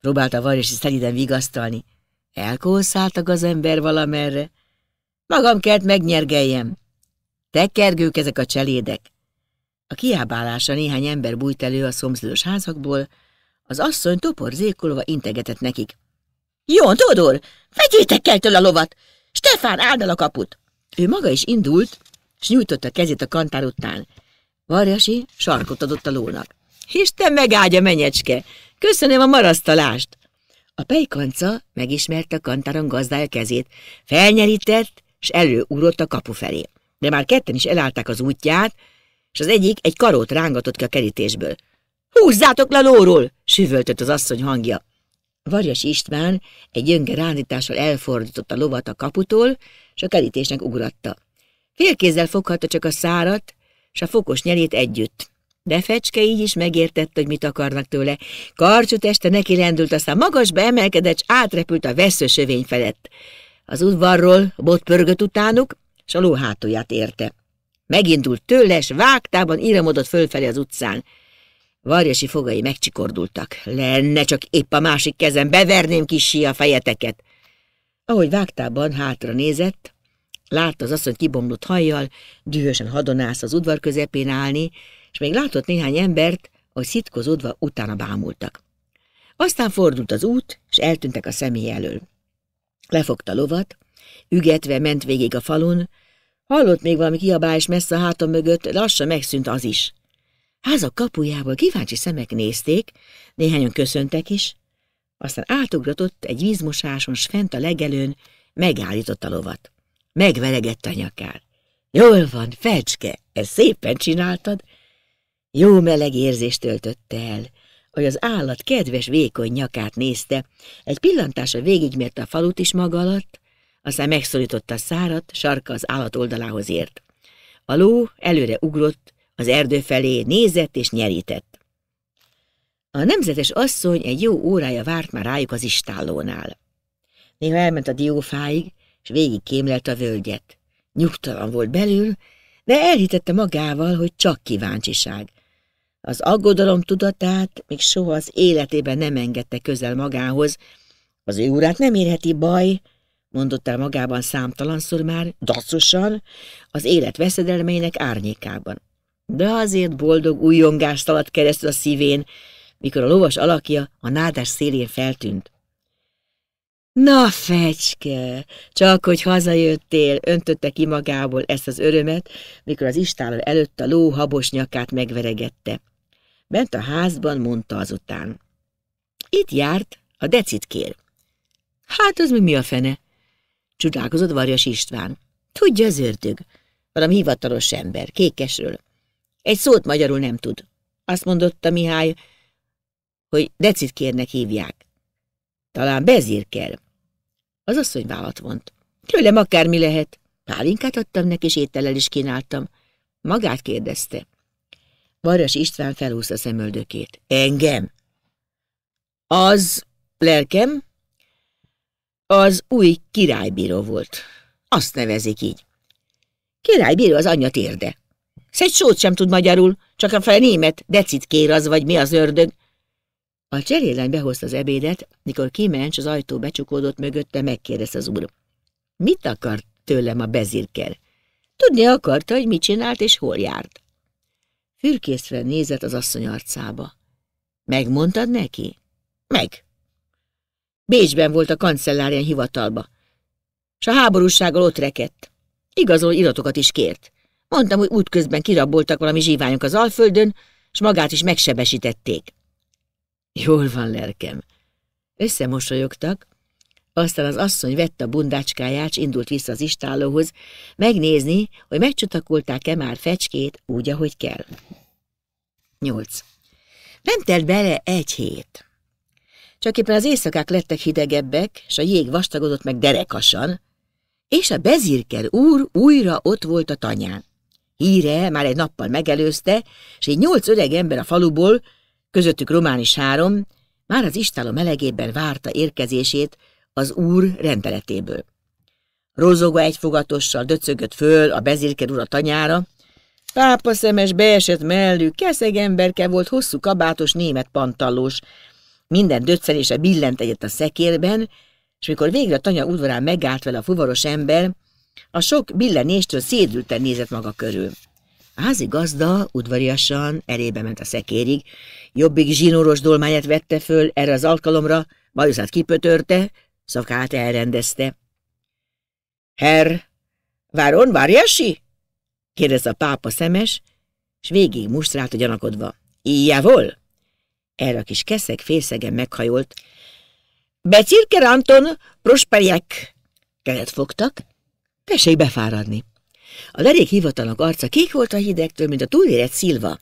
Próbálta Varjasi szeliden vigasztalni. Elkószált a gazember valamerre. Magam kellett megnyergeljem. Tekergők ezek a cselédek! A kiábálása néhány ember bújt elő a szomszédos házakból, az asszony toporzékolva integetett nekik. Jó, Tudor, vegyétek el tőle a lovat! Stefán, áld el a kaput! Ő maga is indult, s nyújtotta kezét a kantár után. Varjasi sarkot adott a lónak. Isten megáldja, menyecske! Köszönöm a marasztalást! A pejkanca megismerte a kantáron gazdája kezét, felnyerített, s előúrott a kapu felé de már ketten is elállták az útját, és az egyik egy karót rángatott ki a kerítésből. Húzzátok le lóról! süvöltött az asszony hangja. Varjas István egy jönge rándítással elfordította lovat a kaputól, és a kerítésnek ugratta. Félkézzel foghatta csak a szárat, és a fokos nyelét együtt. De Fecske így is megértette, hogy mit akarnak tőle. Karcsú teste neki lendült, aztán magasba emelkedett, s átrepült a veszősövény felett. Az udvarról bot pörgött utánuk, s a ló hátulját érte. Megindult tőle, s vágtában iramodott fölfelé az utcán. Varjasi fogai megcsikordultak. Lenne csak épp a másik kezem, beverném kissé a fejeteket. Ahogy vágtában hátra nézett, látta az asszony kibomlott hajjal, dühösen hadonász az udvar közepén állni, és még látott néhány embert, hogy szitkozódva utána bámultak. Aztán fordult az út, és eltűntek a személy elől. Lefogta lovat, ügetve ment végig a falun. Hallott még valami kiabás messze a hátam mögött, lassan megszűnt az is. Házak kapujából kíváncsi szemek nézték, néhányan köszöntek is, aztán átugratott egy vízmosáson, s fent a legelőn megállított a lovat. Megveregett a nyakát. Jól van, fecske, ezt szépen csináltad. Jó meleg érzést töltötte el, hogy az állat kedves, vékony nyakát nézte, egy pillantása végigmérte a falut is maga alatt, aztán megszorította a szárat, sarka az állat oldalához ért. A ló előre ugrott, az erdő felé nézett és nyerített. A nemzetes asszony egy jó órája várt már rájuk az istállónál. Néha elment a diófáig, és végig kémlelt a völgyet. Nyugtalan volt belül, de elhitette magával, hogy csak kíváncsiság. Az aggodalom tudatát még soha az életében nem engedte közel magához, az ő urát nem érheti baj, mondott el magában számtalanszor már, dacosan, az élet veszedelmeinek árnyékában. De azért boldog újjongást alatt keresztül a szívén, mikor a lovas alakja a nádás szélén feltűnt. Na, fecske, csak hogy hazajöttél, öntötte ki magából ezt az örömet, mikor az istállal előtt a ló habos nyakát megveregette. Bent a házban, mondta azután. Itt járt a decitkér. Hát, az mi, mi a fene? Csodálkozott Varjas István. Tudja az ördög. Valami hivatalos ember, kékesről. Egy szót magyarul nem tud. Azt mondotta Mihály, hogy decit kérnek hívják. Talán bezír kell. Az asszony vállat vont. Tőlem akármi lehet. Pálinkát adtam neki, és étellel is kínáltam. Magát kérdezte. Varjas István felhúzta szemöldökét. Engem? Az lelkem, az új királybíró volt. Azt nevezik így. Királybíró az anyja térde. Szegy sót sem tud magyarul, csak a fel német decit kér az, vagy mi az ördög. A cserélány behozta az ebédet, mikor kimencs az ajtó becsukódott mögötte, megkérdezte az úr. Mit akart tőlem a bezirkel? Tudni akarta, hogy mit csinált és hol járt. Fürkészre nézett az asszony arcába. Megmondtad neki? Meg. Bécsben volt a kancellárián hivatalba, S a háborúsággal ott rekedt. Igazoló iratokat is kért. Mondtam, hogy útközben kiraboltak valami zsíványok az Alföldön, és magát is megsebesítették. Jól van, lelkem. Összemosolyogtak, aztán az asszony vette a bundácskáját, s indult vissza az istállóhoz, megnézni, hogy megcsutakolták-e már fecskét úgy, ahogy kell. 8. Nem telt bele egy hét. Csak éppen az éjszakák lettek hidegebbek, s a jég vastagodott meg derekasan, és a bezirker úr újra ott volt a tanyán. Híre már egy nappal megelőzte, és egy nyolc öreg ember a faluból, közöttük román is három, már az istáló melegében várta érkezését az úr rendeletéből. Rozoga egyfogatossal döcögött föl a bezirker a tanyára, pápa szemes beesett mellű, keszeg emberke volt hosszú kabátos német pantallós, minden döccelése billent egyet a szekérben, és mikor végre a tanya udvarán megállt vele a fuvaros ember, a sok billenéstől szédülten nézett maga körül. A házi gazda udvariasan elébe ment a szekérig, jobbik zsinóros dolmányát vette föl erre az alkalomra, bajuszát kipötörte, szakát elrendezte. Herr, váron várjási? kérdezte a pápa szemes, és végig mustrált a gyanakodva. Ijjávol? Erre a kis keszeg félszegen meghajolt. Becirker Anton, prosperjek! Kelet fogtak. Tessék befáradni. A lerék hivatalnak arca kék volt a hidegtől, mint a túlérett szilva.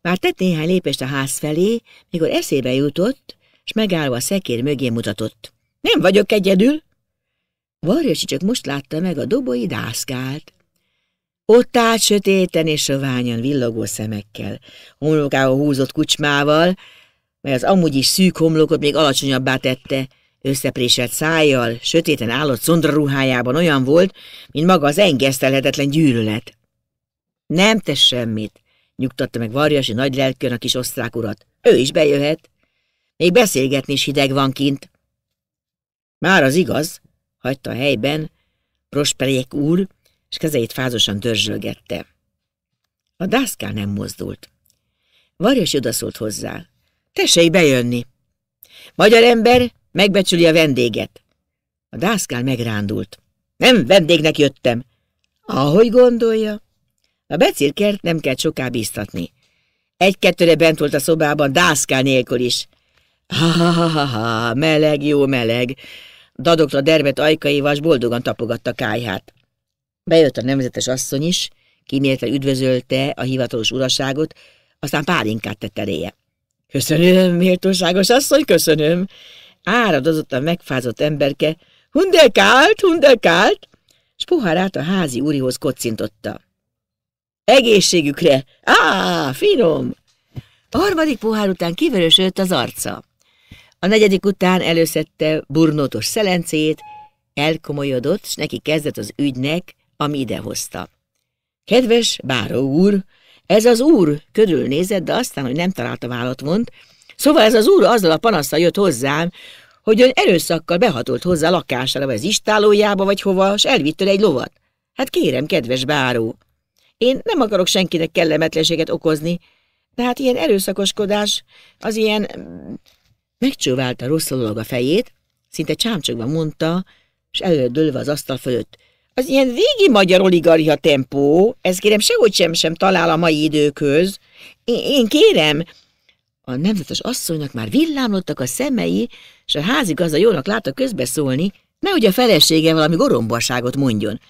Már tett néhány lépést a ház felé, mikor eszébe jutott, és megállva a szekér mögé mutatott. Nem vagyok egyedül. Varjasi csak most látta meg a dobói dászkált. Ott állt sötéten és soványan villogó szemekkel, homlokával húzott kucsmával, mely az amúgy is szűk homlokot még alacsonyabbá tette, összepréselt szájjal, sötéten állott ruhájában olyan volt, mint maga az engesztelhetetlen gyűlölet. Nem tesz semmit, nyugtatta meg Varjasi nagy lelkön a kis osztrák urat. Ő is bejöhet. Még beszélgetni is hideg van kint. Már az igaz, hagyta a helyben Prosperiek úr, és kezeit fázosan dörzsölgette. A dászkál nem mozdult. Varjas odaszólt hozzá. Tessék bejönni! Magyar ember megbecsüli a vendéget. A dászkál megrándult. Nem vendégnek jöttem. Ahogy gondolja. A becirkert nem kell soká bíztatni. Egy-kettőre bent volt a szobában, dászkál nélkül is. Ha-ha-ha-ha, meleg, jó meleg. Dadogta a dermet ajkaival, és boldogan tapogatta kájhát. Bejött a nemzetes asszony is, kíméltve üdvözölte a hivatalos uraságot, aztán pálinkát tett eléje. Köszönöm, méltóságos asszony, köszönöm. Áradozott a megfázott emberke. Hundelkált, hundelkált! S pohárát a házi úrihoz kocintotta. Egészségükre! Á, finom! A harmadik pohár után kivörösödött az arca. A negyedik után előszette burnótos szelencét, elkomolyodott, s neki kezdett az ügynek, ami idehozta. Kedves báró úr, ez az úr körülnézett, de aztán, hogy nem találta vállat mond, szóval ez az úr azzal a panaszsal jött hozzám, hogy ön erőszakkal behatolt hozzá lakására, vagy az istálójába, vagy hova, és elvitt egy lovat. Hát kérem, kedves báró, én nem akarok senkinek kellemetlenséget okozni, de hát ilyen erőszakoskodás, az ilyen... Megcsóválta rosszul a fejét, szinte csámcsokban mondta, és előre az asztal fölött. Az ilyen régi magyar oligarchia tempó, ez kérem sehogy sem sem talál a mai időköz. Én, én kérem, a nemzetes asszonynak már villámlottak a szemei, és a házigazda jónak látta közbeszólni, nehogy a felesége valami gorombaságot mondjon.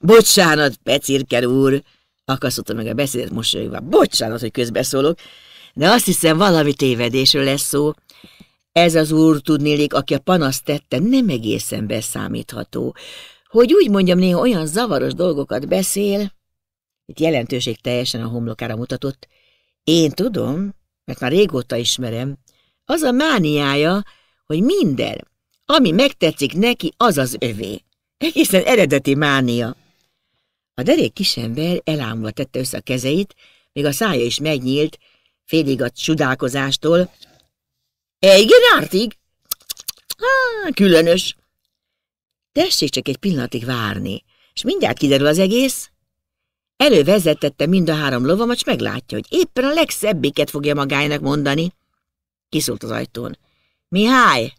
Bocsánat, Pecirker úr, akasztotta meg a beszédet mosolyogva. Bocsánat, hogy közbeszólok, de azt hiszem valami tévedésről lesz szó. Ez az úr tudnélik, aki a panaszt tette, nem egészen beszámítható. Hogy úgy mondjam, néha olyan zavaros dolgokat beszél, itt jelentőség teljesen a homlokára mutatott, én tudom, mert már régóta ismerem, az a mániája, hogy minden, ami megtetszik neki, az az övé. Egészen eredeti mánia. A derék kisember elámulva tette össze a kezeit, még a szája is megnyílt, félig a csodálkozástól. Egy genártig? különös. Tessék csak egy pillanatig várni, és mindjárt kiderül az egész. Elővezetette mind a három lovamat, és meglátja, hogy éppen a legszebbiket fogja magának mondani. Kiszólt az ajtón. Mihály,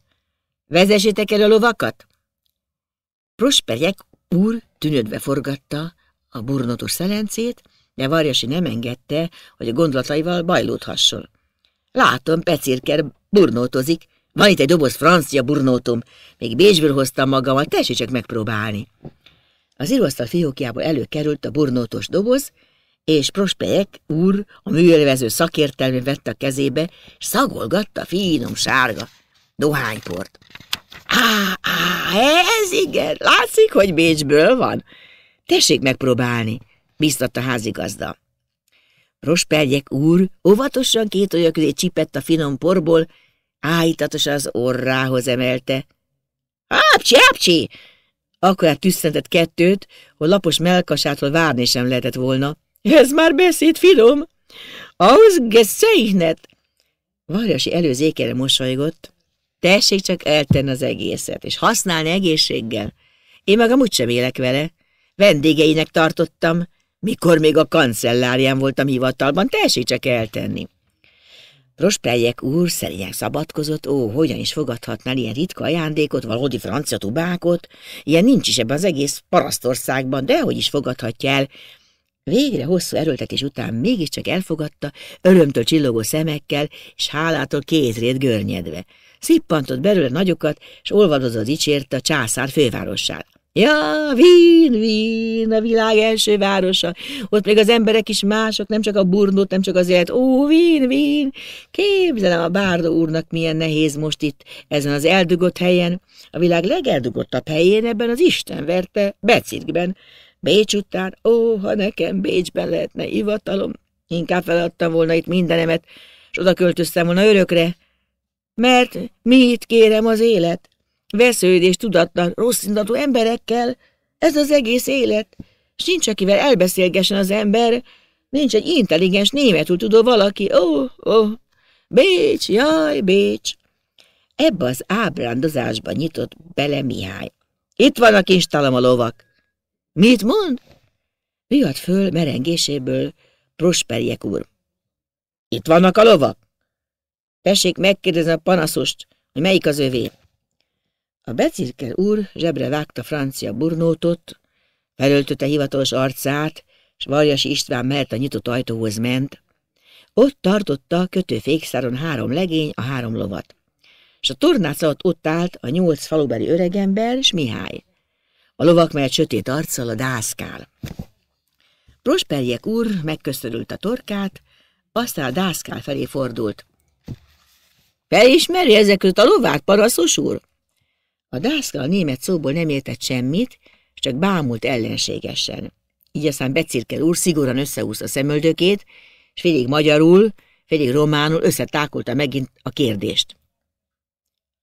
vezessétek el a lovakat! Prosperjek úr tűnődve forgatta a burnotos szelencét, de Varjasi nem engedte, hogy a gondolataival bajlódhasson. Látom, pecirker burnótozik, van itt egy doboz francia burnótum, még Bécsből hoztam magammal, tessék csak megpróbálni. Az íróasztal fiókjából előkerült a burnótos doboz, és Prospejek úr a műelvező szakértelmű vette a kezébe, és szagolgatta finom sárga dohányport. Á, á, ez igen, látszik, hogy Bécsből van. Tessék megpróbálni, biztatta házigazda. Prospejek úr óvatosan két olyan közé csipett a finom porból, Ájtatos az orrához emelte. Ápcsi, ápcsi! Akkor tüsszentett kettőt, hogy lapos melkasától várni sem lehetett volna. Ez már beszéd, finom! Ahhoz geszeihnet! Varjasi előzékele mosolygott. Tessék csak eltenni az egészet, és használni egészséggel. Én meg amúgy sem élek vele. Vendégeinek tartottam, mikor még a kancellárián voltam hivatalban, tessék csak eltenni. Prospeljek úr szerényen szabadkozott, ó, hogyan is fogadhatnál ilyen ritka ajándékot, valódi francia tubákot, ilyen nincs is ebben az egész parasztországban, de hogy is fogadhatja el. Végre hosszú erőltetés után mégiscsak elfogadta, örömtől csillogó szemekkel és hálától kézrét görnyedve. Szippantott belőle nagyokat, és olvadozott dicsért a császár fővárossát. Ja, Vín, Vín, a világ első városa. Ott még az emberek is mások, nem csak a burnót, nem csak az élet. Ó, Vín, Vín, képzelem a Bárda úrnak milyen nehéz most itt, ezen az eldugott helyen, a világ legeldugottabb helyén, ebben az Isten verte, Becirkben. Bécs után, ó, ha nekem Bécsben lehetne ivatalom, inkább feladtam volna itt mindenemet, és oda költöztem volna örökre, mert mit kérem az élet? Vesződ és tudatlan, rosszindatú emberekkel, ez az egész élet. Sincs, akivel elbeszélgessen az ember, nincs egy intelligens németül tudó valaki. Ó, oh, ó, oh. Bécs, jaj, Bécs! Ebbe az ábrándozásba nyitott bele Mihály. Itt van a kinstalam a lovak. Mit mond? Riadt föl merengéséből Prosperiek úr. Itt vannak a lovak? Tessék megkérdezni a panaszost, hogy melyik az övé. A becirkel úr zsebre vágta francia burnótot, felöltötte hivatalos arcát, s Varjas István mert a nyitott ajtóhoz ment. Ott tartotta kötőfékszáron három legény, a három lovat. És a tornác alatt ott állt a nyolc falubeli öregember és Mihály. A lovak mellett sötét arccal a dászkál. Prosperjek úr megköszörült a torkát, aztán a dászkál felé fordult. Felismeri ezeket a lovát, paraszos úr? A dászka a német szóból nem értett semmit, csak bámult ellenségesen. Így aztán Becirkel úr szigorúan összeúszta szemöldökét, és félig magyarul, félig románul összetákolta megint a kérdést.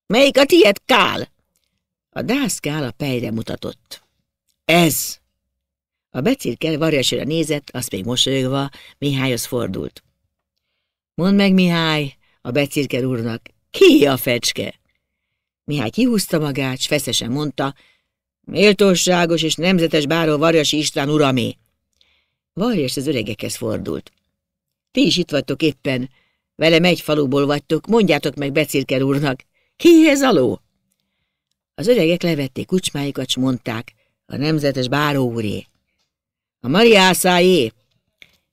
Melyik a tiéd, Kál? A dászkál a pejre mutatott. Ez! A becirkel varjasőre nézett, azt még mosolyogva Mihályhoz fordult. Mondd meg, Mihály, a becirkel úrnak, ki a fecske? Mihály kihúzta magát, s feszesen mondta, méltóságos és nemzetes báró Varjasi István uramé. Varjas az öregekhez fordult. Ti is itt vagytok éppen, velem egy faluból vagytok, mondjátok meg Becirker úrnak, ez aló? Az öregek levették kucsmáikat, s mondták, a nemzetes báró úré. A Mariászájé!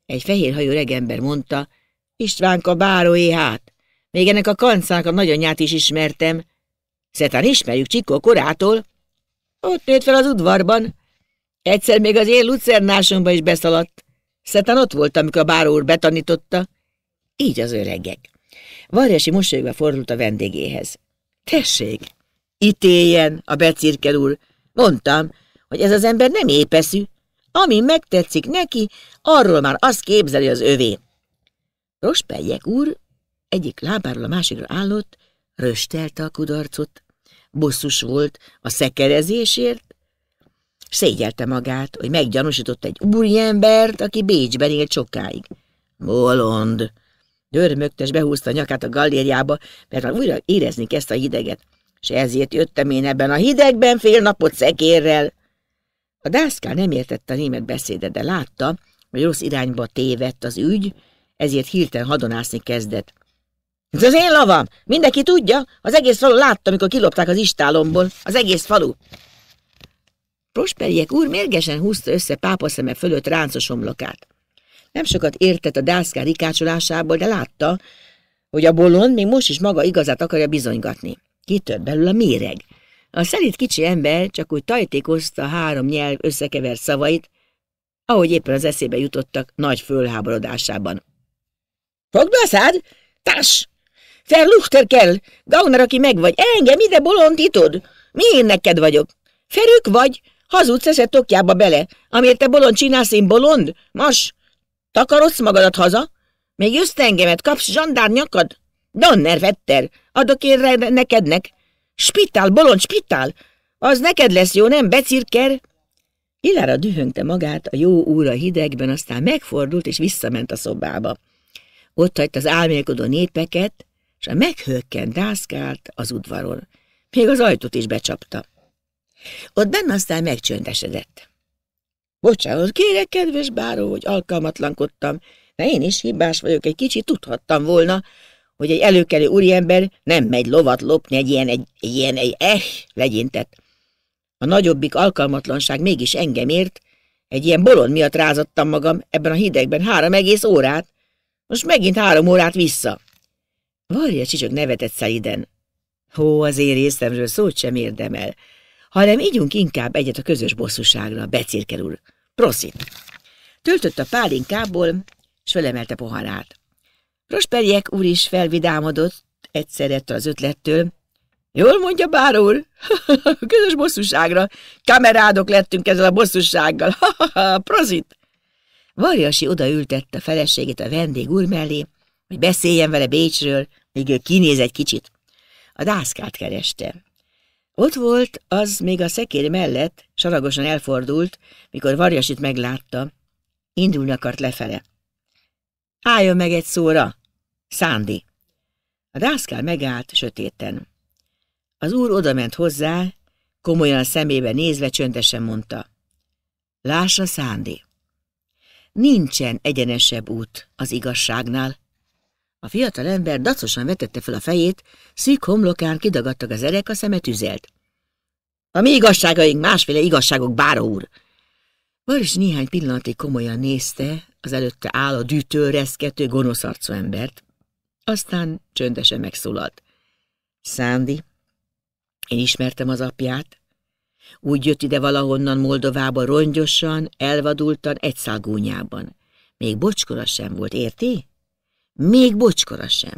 Egy fehérhajú regember mondta, Istvánka báróé hát, még ennek a kancának a nagyanyját is ismertem, Szetán ismerjük Csikó korától. Ott nőtt fel az udvarban. Egyszer még az én lucernásomba is beszaladt. Szetán ott volt, amikor a báró úr betanította. Így az öregek. Varjasi mosolyogva fordult a vendégéhez. Tessék, ítéljen a becirkel úr. Mondtam, hogy ez az ember nem épeszű. Ami megtetszik neki, arról már azt képzeli az övé. Rospeljek úr egyik lábáról a másikra állott, röstelte a kudarcot, bosszus volt a szekerezésért, szégyelte magát, hogy meggyanúsított egy úriembert, aki Bécsben élt sokáig. Bolond! Dörmögtes behúzta nyakát a galériába, mert már újra érezni kezdte a hideget, és ezért jöttem én ebben a hidegben fél napot szekérrel. A dászkál nem értette a német beszédet, de látta, hogy rossz irányba tévedt az ügy, ezért hirtelen hadonászni kezdett. Ez az én lavam! Mindenki tudja? Az egész falu látta, amikor kilopták az istálomból. Az egész falu! Prosperiek úr mérgesen húzta össze szeme fölött ráncos omlokát. Nem sokat értett a dászkár rikácsolásából, de látta, hogy a bolond még most is maga igazát akarja bizonygatni. Kitört belül a méreg. A szelít kicsi ember csak úgy tajtékozta három nyelv összekevert szavait, ahogy éppen az eszébe jutottak nagy fölháborodásában. – Fogd be a szád! Táss! Luchter kell, Gauner, aki megvagy. Engem ide bolondítod? Mi én neked vagyok? Ferük vagy? Hazudsz eszed tokjába bele. Amiért te bolond csinálsz, én bolond? Mas, takarodsz magadat haza? Még jössz engemet, kapsz zsandár nyakad? Donner vetter, adok én nekednek. Spitál, bolond, spitál! Az neked lesz jó, nem, becirker? Hilára dühöngte magát a jó úra hidegben, aztán megfordult és visszament a szobába. Ott hagyta az álmélkodó népeket, és a meghőkkent rászkált az udvaron. Még az ajtót is becsapta. Ott benne aztán megcsöndesedett. Bocsánat, kérek, kedves báró, hogy alkalmatlankodtam, de én is hibás vagyok, egy kicsit tudhattam volna, hogy egy előkelő úriember nem megy lovat lopni egy ilyen, egy, egy ilyen, egy eh legyintett. A nagyobbik alkalmatlanság mégis engem ért, egy ilyen bolond miatt rázattam magam ebben a hidegben három egész órát, most megint három órát vissza. Varja csicsök nevetett szeliden. Hó, az én részemről szót sem érdemel, hanem ígyunk inkább egyet a közös bosszúságra, becirkel úr. Proszit! Töltött a pálinkából, s felemelte poharát. Prosperiek úr is felvidámodott egyszer ettől az ötlettől. Jól mondja, bár úr, közös bosszúságra, kamerádok lettünk ezzel a bosszúsággal, proszit! Varjasi odaültette a feleségét a vendég úr mellé, hogy beszéljen vele Bécsről, még ő kinéz egy kicsit. A dászkát kereste. Ott volt, az még a szekér mellett, saragosan elfordult, mikor Varjasit meglátta. Indulni akart lefele. Álljon meg egy szóra! Szándi! A dászkál megállt sötéten. Az úr odament hozzá, komolyan szemébe nézve csöndesen mondta. Lássa, Szándi! Nincsen egyenesebb út az igazságnál, a fiatal ember dacosan vetette fel a fejét, szűk homlokán kidagadtak az erek, a szemet üzelt. A mi igazságaink másféle igazságok, báró úr! Boris néhány pillanatig komolyan nézte az előtte álló dűtő, reszkető, gonosz arcú embert. Aztán csöndesen megszólalt. Szándi, én ismertem az apját. Úgy jött ide valahonnan Moldovába rongyosan, elvadultan, egy szágúnyában. Még bocskora sem volt, érti? Még bocskora sem.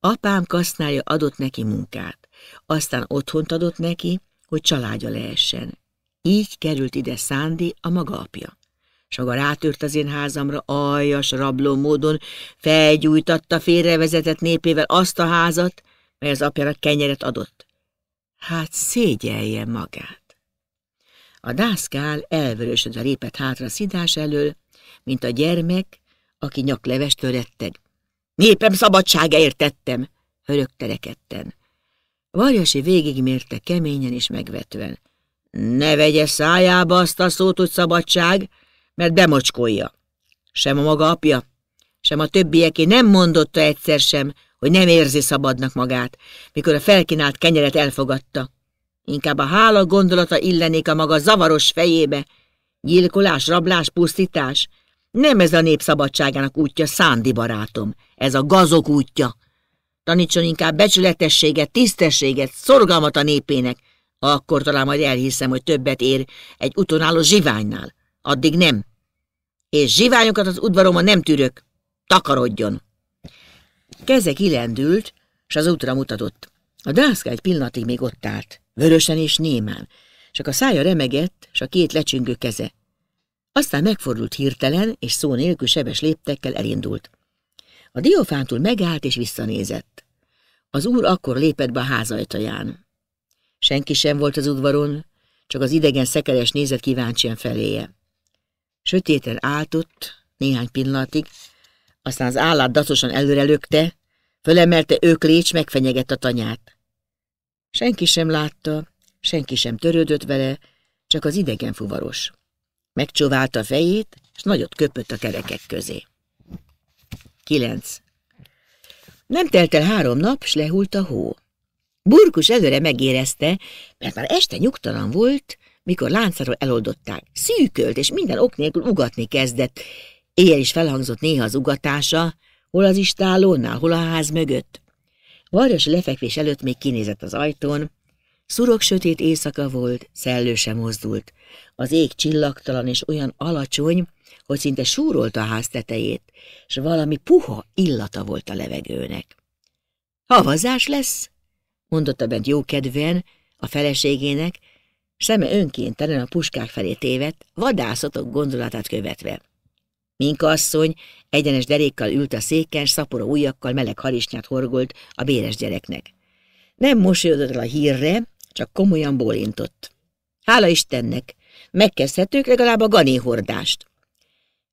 Apám kasználja adott neki munkát, aztán otthont adott neki, hogy családja lehessen. Így került ide Szándi, a maga apja. Saga rátört az én házamra, aljas, rabló módon felgyújtatta félrevezetett népével azt a házat, mely az apjának kenyeret adott. Hát szégyelje magát. A dászkál elvörösödve lépett hátra szidás elől, mint a gyermek, aki nyaklevestől retteg. Népem szabadságáért tettem, hörögtenek Varjasi végigmérte keményen és megvetően. Ne vegye szájába azt a szót, hogy szabadság, mert bemocskolja. Sem a maga apja, sem a többieké nem mondotta egyszer sem, hogy nem érzi szabadnak magát, mikor a felkínált kenyeret elfogadta. Inkább a hála gondolata illenék a maga zavaros fejébe. Gyilkolás, rablás, pusztítás – nem ez a népszabadságának útja, Szándi barátom, ez a gazok útja. Tanítson inkább becsületességet, tisztességet, szorgalmat a népének, akkor talán majd elhiszem, hogy többet ér egy utonálló zsiványnál. Addig nem. És zsiványokat az udvaroma nem tűrök. Takarodjon. Keze kilendült, s az útra mutatott. A dászka egy pillanatig még ott állt, vörösen és némán, csak a szája remegett, s a két lecsüngő keze. Aztán megfordult hirtelen, és szó nélkül sebes léptekkel elindult. A diófántul megállt és visszanézett. Az úr akkor lépett be a házajtaján. Senki sem volt az udvaron, csak az idegen szekeres nézett kíváncsian feléje. Sötéten álltott néhány pillanatig, aztán az állát dacosan előrelökte, fölemelte lécs, megfenyegett a tanyát. Senki sem látta, senki sem törődött vele, csak az idegen fuvaros. Megcsóválta a fejét, és nagyot köpött a kerekek közé. 9. Nem telt el három nap, s lehult a hó. Burkus előre megérezte, mert már este nyugtalan volt, mikor láncáról eloldották. Szűkölt, és minden ok nélkül ugatni kezdett. Éjjel is felhangzott néha az ugatása, hol az istálónál, hol a ház mögött. Varjas lefekvés előtt még kinézett az ajtón, Szurok sötét éjszaka volt, szellő sem mozdult. Az ég csillagtalan és olyan alacsony, hogy szinte súrolta a ház tetejét, és valami puha illata volt a levegőnek. Havazás lesz, mondotta bent jókedvűen a feleségének, szeme önkéntelen a puskák felé tévedt, vadászatok gondolatát követve. Minka asszony egyenes derékkal ült a széken, szaporó ujjakkal meleg harisnyát horgolt a béres gyereknek. Nem mosolyodott el a hírre, csak komolyan bólintott. Hála Istennek, megkezdhetők legalább a ganéhordást.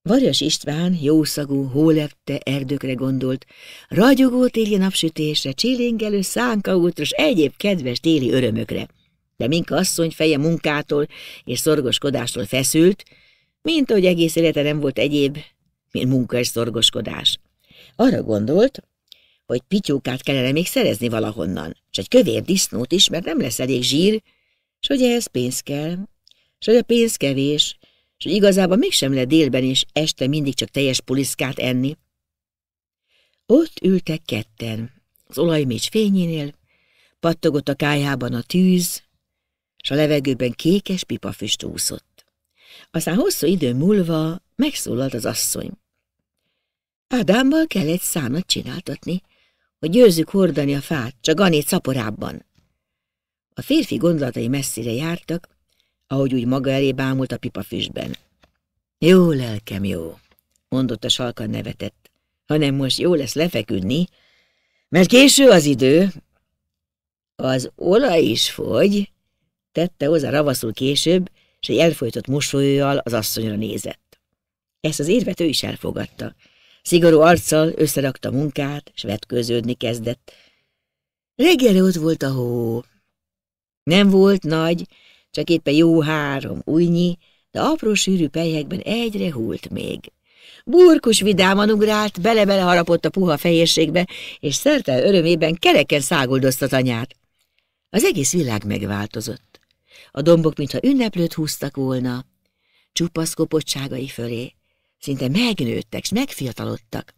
Varjas István jószagú, hólepte erdőkre gondolt, ragyogó téli napsütésre, csilingelő szánkaútra és egyéb kedves téli örömökre. De Minka asszony feje munkától és szorgoskodástól feszült, mint ahogy egész élete nem volt egyéb, mint munka és szorgoskodás. Arra gondolt, hogy pityókát kellene még szerezni valahonnan, és egy kövér disznót is, mert nem lesz elég zsír, és hogy ehhez pénz kell, és hogy a pénz kevés, és hogy igazából mégsem lehet délben és este mindig csak teljes puliszkát enni. Ott ültek ketten, az olajmécs fényénél, pattogott a kájában a tűz, és a levegőben kékes pipafüst úszott. Aztán hosszú idő múlva megszólalt az asszony. Ádámmal kell egy szánat csináltatni, hogy győzzük hordani a fát, csak anét szaporábban. A férfi gondolatai messzire jártak, ahogy úgy maga elé bámult a pipafüstben. Jó lelkem, jó, mondotta salkan nevetett, hanem most jó lesz lefeküdni, mert késő az idő. Az olaj is fogy, tette hozzá ravaszul később, és egy elfolytott mosolyjal az asszonyra nézett. Ezt az érvet ő is elfogadta, Szigorú arccal összerakta munkát, s vetkőződni kezdett. Reggelre ott volt a hó. Nem volt nagy, csak éppen jó három újnyi, de apró sűrű pelyekben egyre húlt még. Burkus vidáman ugrált, bele-bele harapott a puha fehérségbe, és szerte örömében kereken az anyát. Az egész világ megváltozott. A dombok, mintha ünneplőt húztak volna, csupasz kopottságai fölé. Szinte megnőttek, s megfiatalodtak.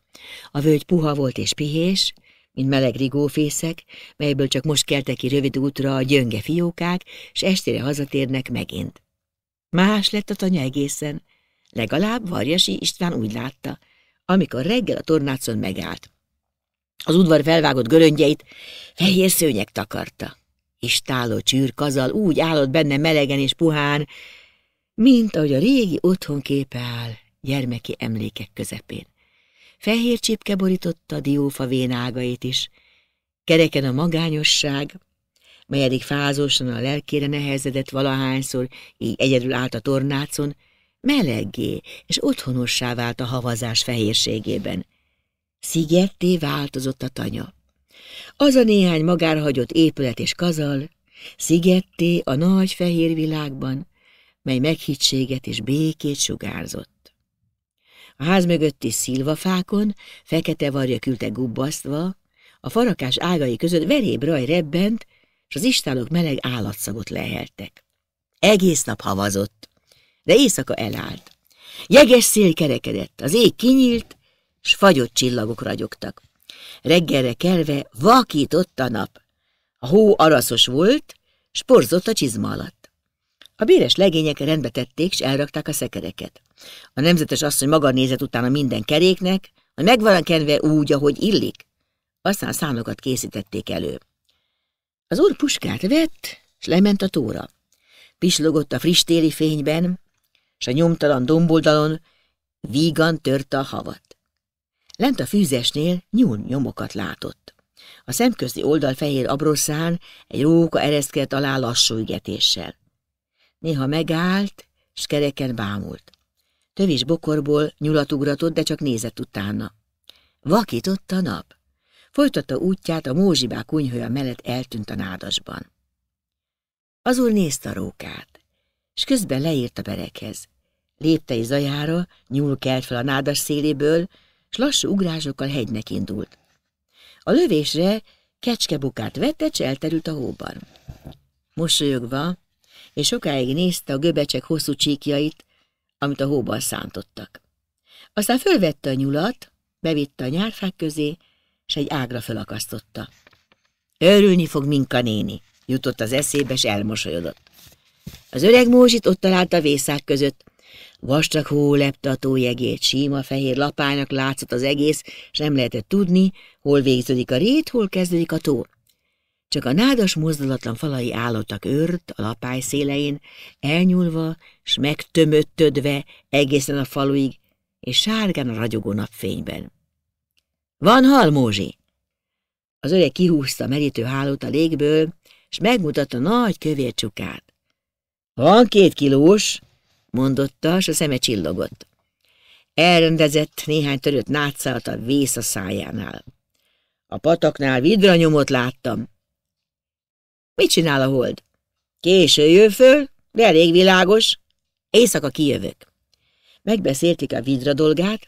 A völgy puha volt és pihés, mint meleg rigófészek, melyből csak most keltek ki rövid útra a gyönge fiókák, s estére hazatérnek megint. Más lett a tanya egészen, legalább Varjasi István úgy látta, amikor reggel a tornácon megállt. Az udvar felvágott göröngyeit fehér szőnyek takarta, és táló csűr kazal úgy állott benne melegen és puhán, mint ahogy a régi képe áll, gyermeki emlékek közepén. Fehér csipke borította a diófa vénágait is, kereken a magányosság, mely eddig fázósan a lelkére nehezedett valahányszor, így egyedül állt a tornácon, meleggé és otthonossá vált a havazás fehérségében. Szigetté változott a tanya. Az a néhány magárhagyott épület és kazal, szigetté a nagy fehér világban, mely meghitséget és békét sugárzott. A ház mögötti szilvafákon fekete varja küldte gubbasztva, a farakás ágai között veréb raj rebbent, és az istálok meleg állatszagot leheltek. Egész nap havazott, de éjszaka elállt. Jeges szél kerekedett, az ég kinyílt, s fagyott csillagok ragyogtak. Reggelre kelve vakított a nap. A hó araszos volt, sporzott a csizma alatt. A béres legények rendbe tették, és elrakták a szekereket. A nemzetes asszony maga nézett utána minden keréknek, hogy megvan kenve úgy, ahogy illik. Aztán a számokat készítették elő. Az úr puskát vett, és lement a tóra. Pislogott a friss téli fényben, és a nyomtalan domboldalon vígan törte a havat. Lent a fűzesnél nyúl nyomokat látott. A szemközti oldal fehér abroszán egy róka ereszkedett alá lassú ügetéssel. Néha megállt, s kereken bámult. Tövis bokorból ugratott, de csak nézett utána. Vakított a nap. Folytatta útját, a mózsibá kunyhója mellett eltűnt a nádasban. Az úr nézte a rókát, és közben leírt a berekhez. Léptei zajára, nyúl kelt fel a nádas széléből, s lassú ugrásokkal hegynek indult. A lövésre kecskebukát vette, s elterült a hóban. Mosolyogva, és sokáig nézte a göbecsek hosszú csíkjait, amit a hóban szántottak. Aztán fölvette a nyulat, bevitte a nyárfák közé, és egy ágra felakasztotta. Örülni fog Minka néni, jutott az eszébe, és elmosolyodott. Az öreg Mózsit ott találta a vészák között. Vastag hó lepte a tójegét, sima fehér lapának látszott az egész, és nem lehetett tudni, hol végződik a rét, hol kezdődik a tó. Csak a nádas mozdulatlan falai állottak őrt a lapály szélein, elnyúlva s megtömöttödve egészen a faluig, és sárgán a ragyogó napfényben. – Van hal, Mózsi! Az öreg kihúzta a merítő hálót a légből, és megmutatta nagy kövér csukát. – Van két kilós! – mondotta, s a szeme csillogott. Elrendezett néhány törött nátszalat a vész a szájánál. A pataknál vidra nyomot láttam, Mit csinál a hold? Késő jöv föl, de elég világos. Éjszaka kijövök. Megbeszélték a vidra dolgát,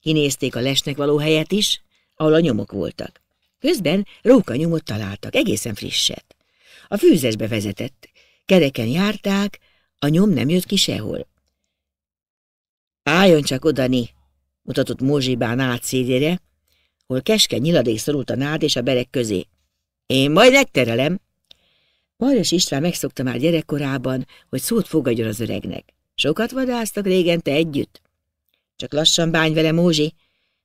kinézték a lesnek való helyet is, ahol a nyomok voltak. Közben róka nyomot találtak, egészen frisset. A fűzesbe vezetett. Kereken járták, a nyom nem jött ki sehol. Álljon csak odani, mutatott Mózsibán átszédjére, hol keskeny nyiladék szorult a nád és a berek közé. Én majd megterelem. Pajres István megszokta már gyerekkorában, hogy szót fogadjon az öregnek. Sokat vadáztak régente együtt. Csak lassan bány vele, Mózsi,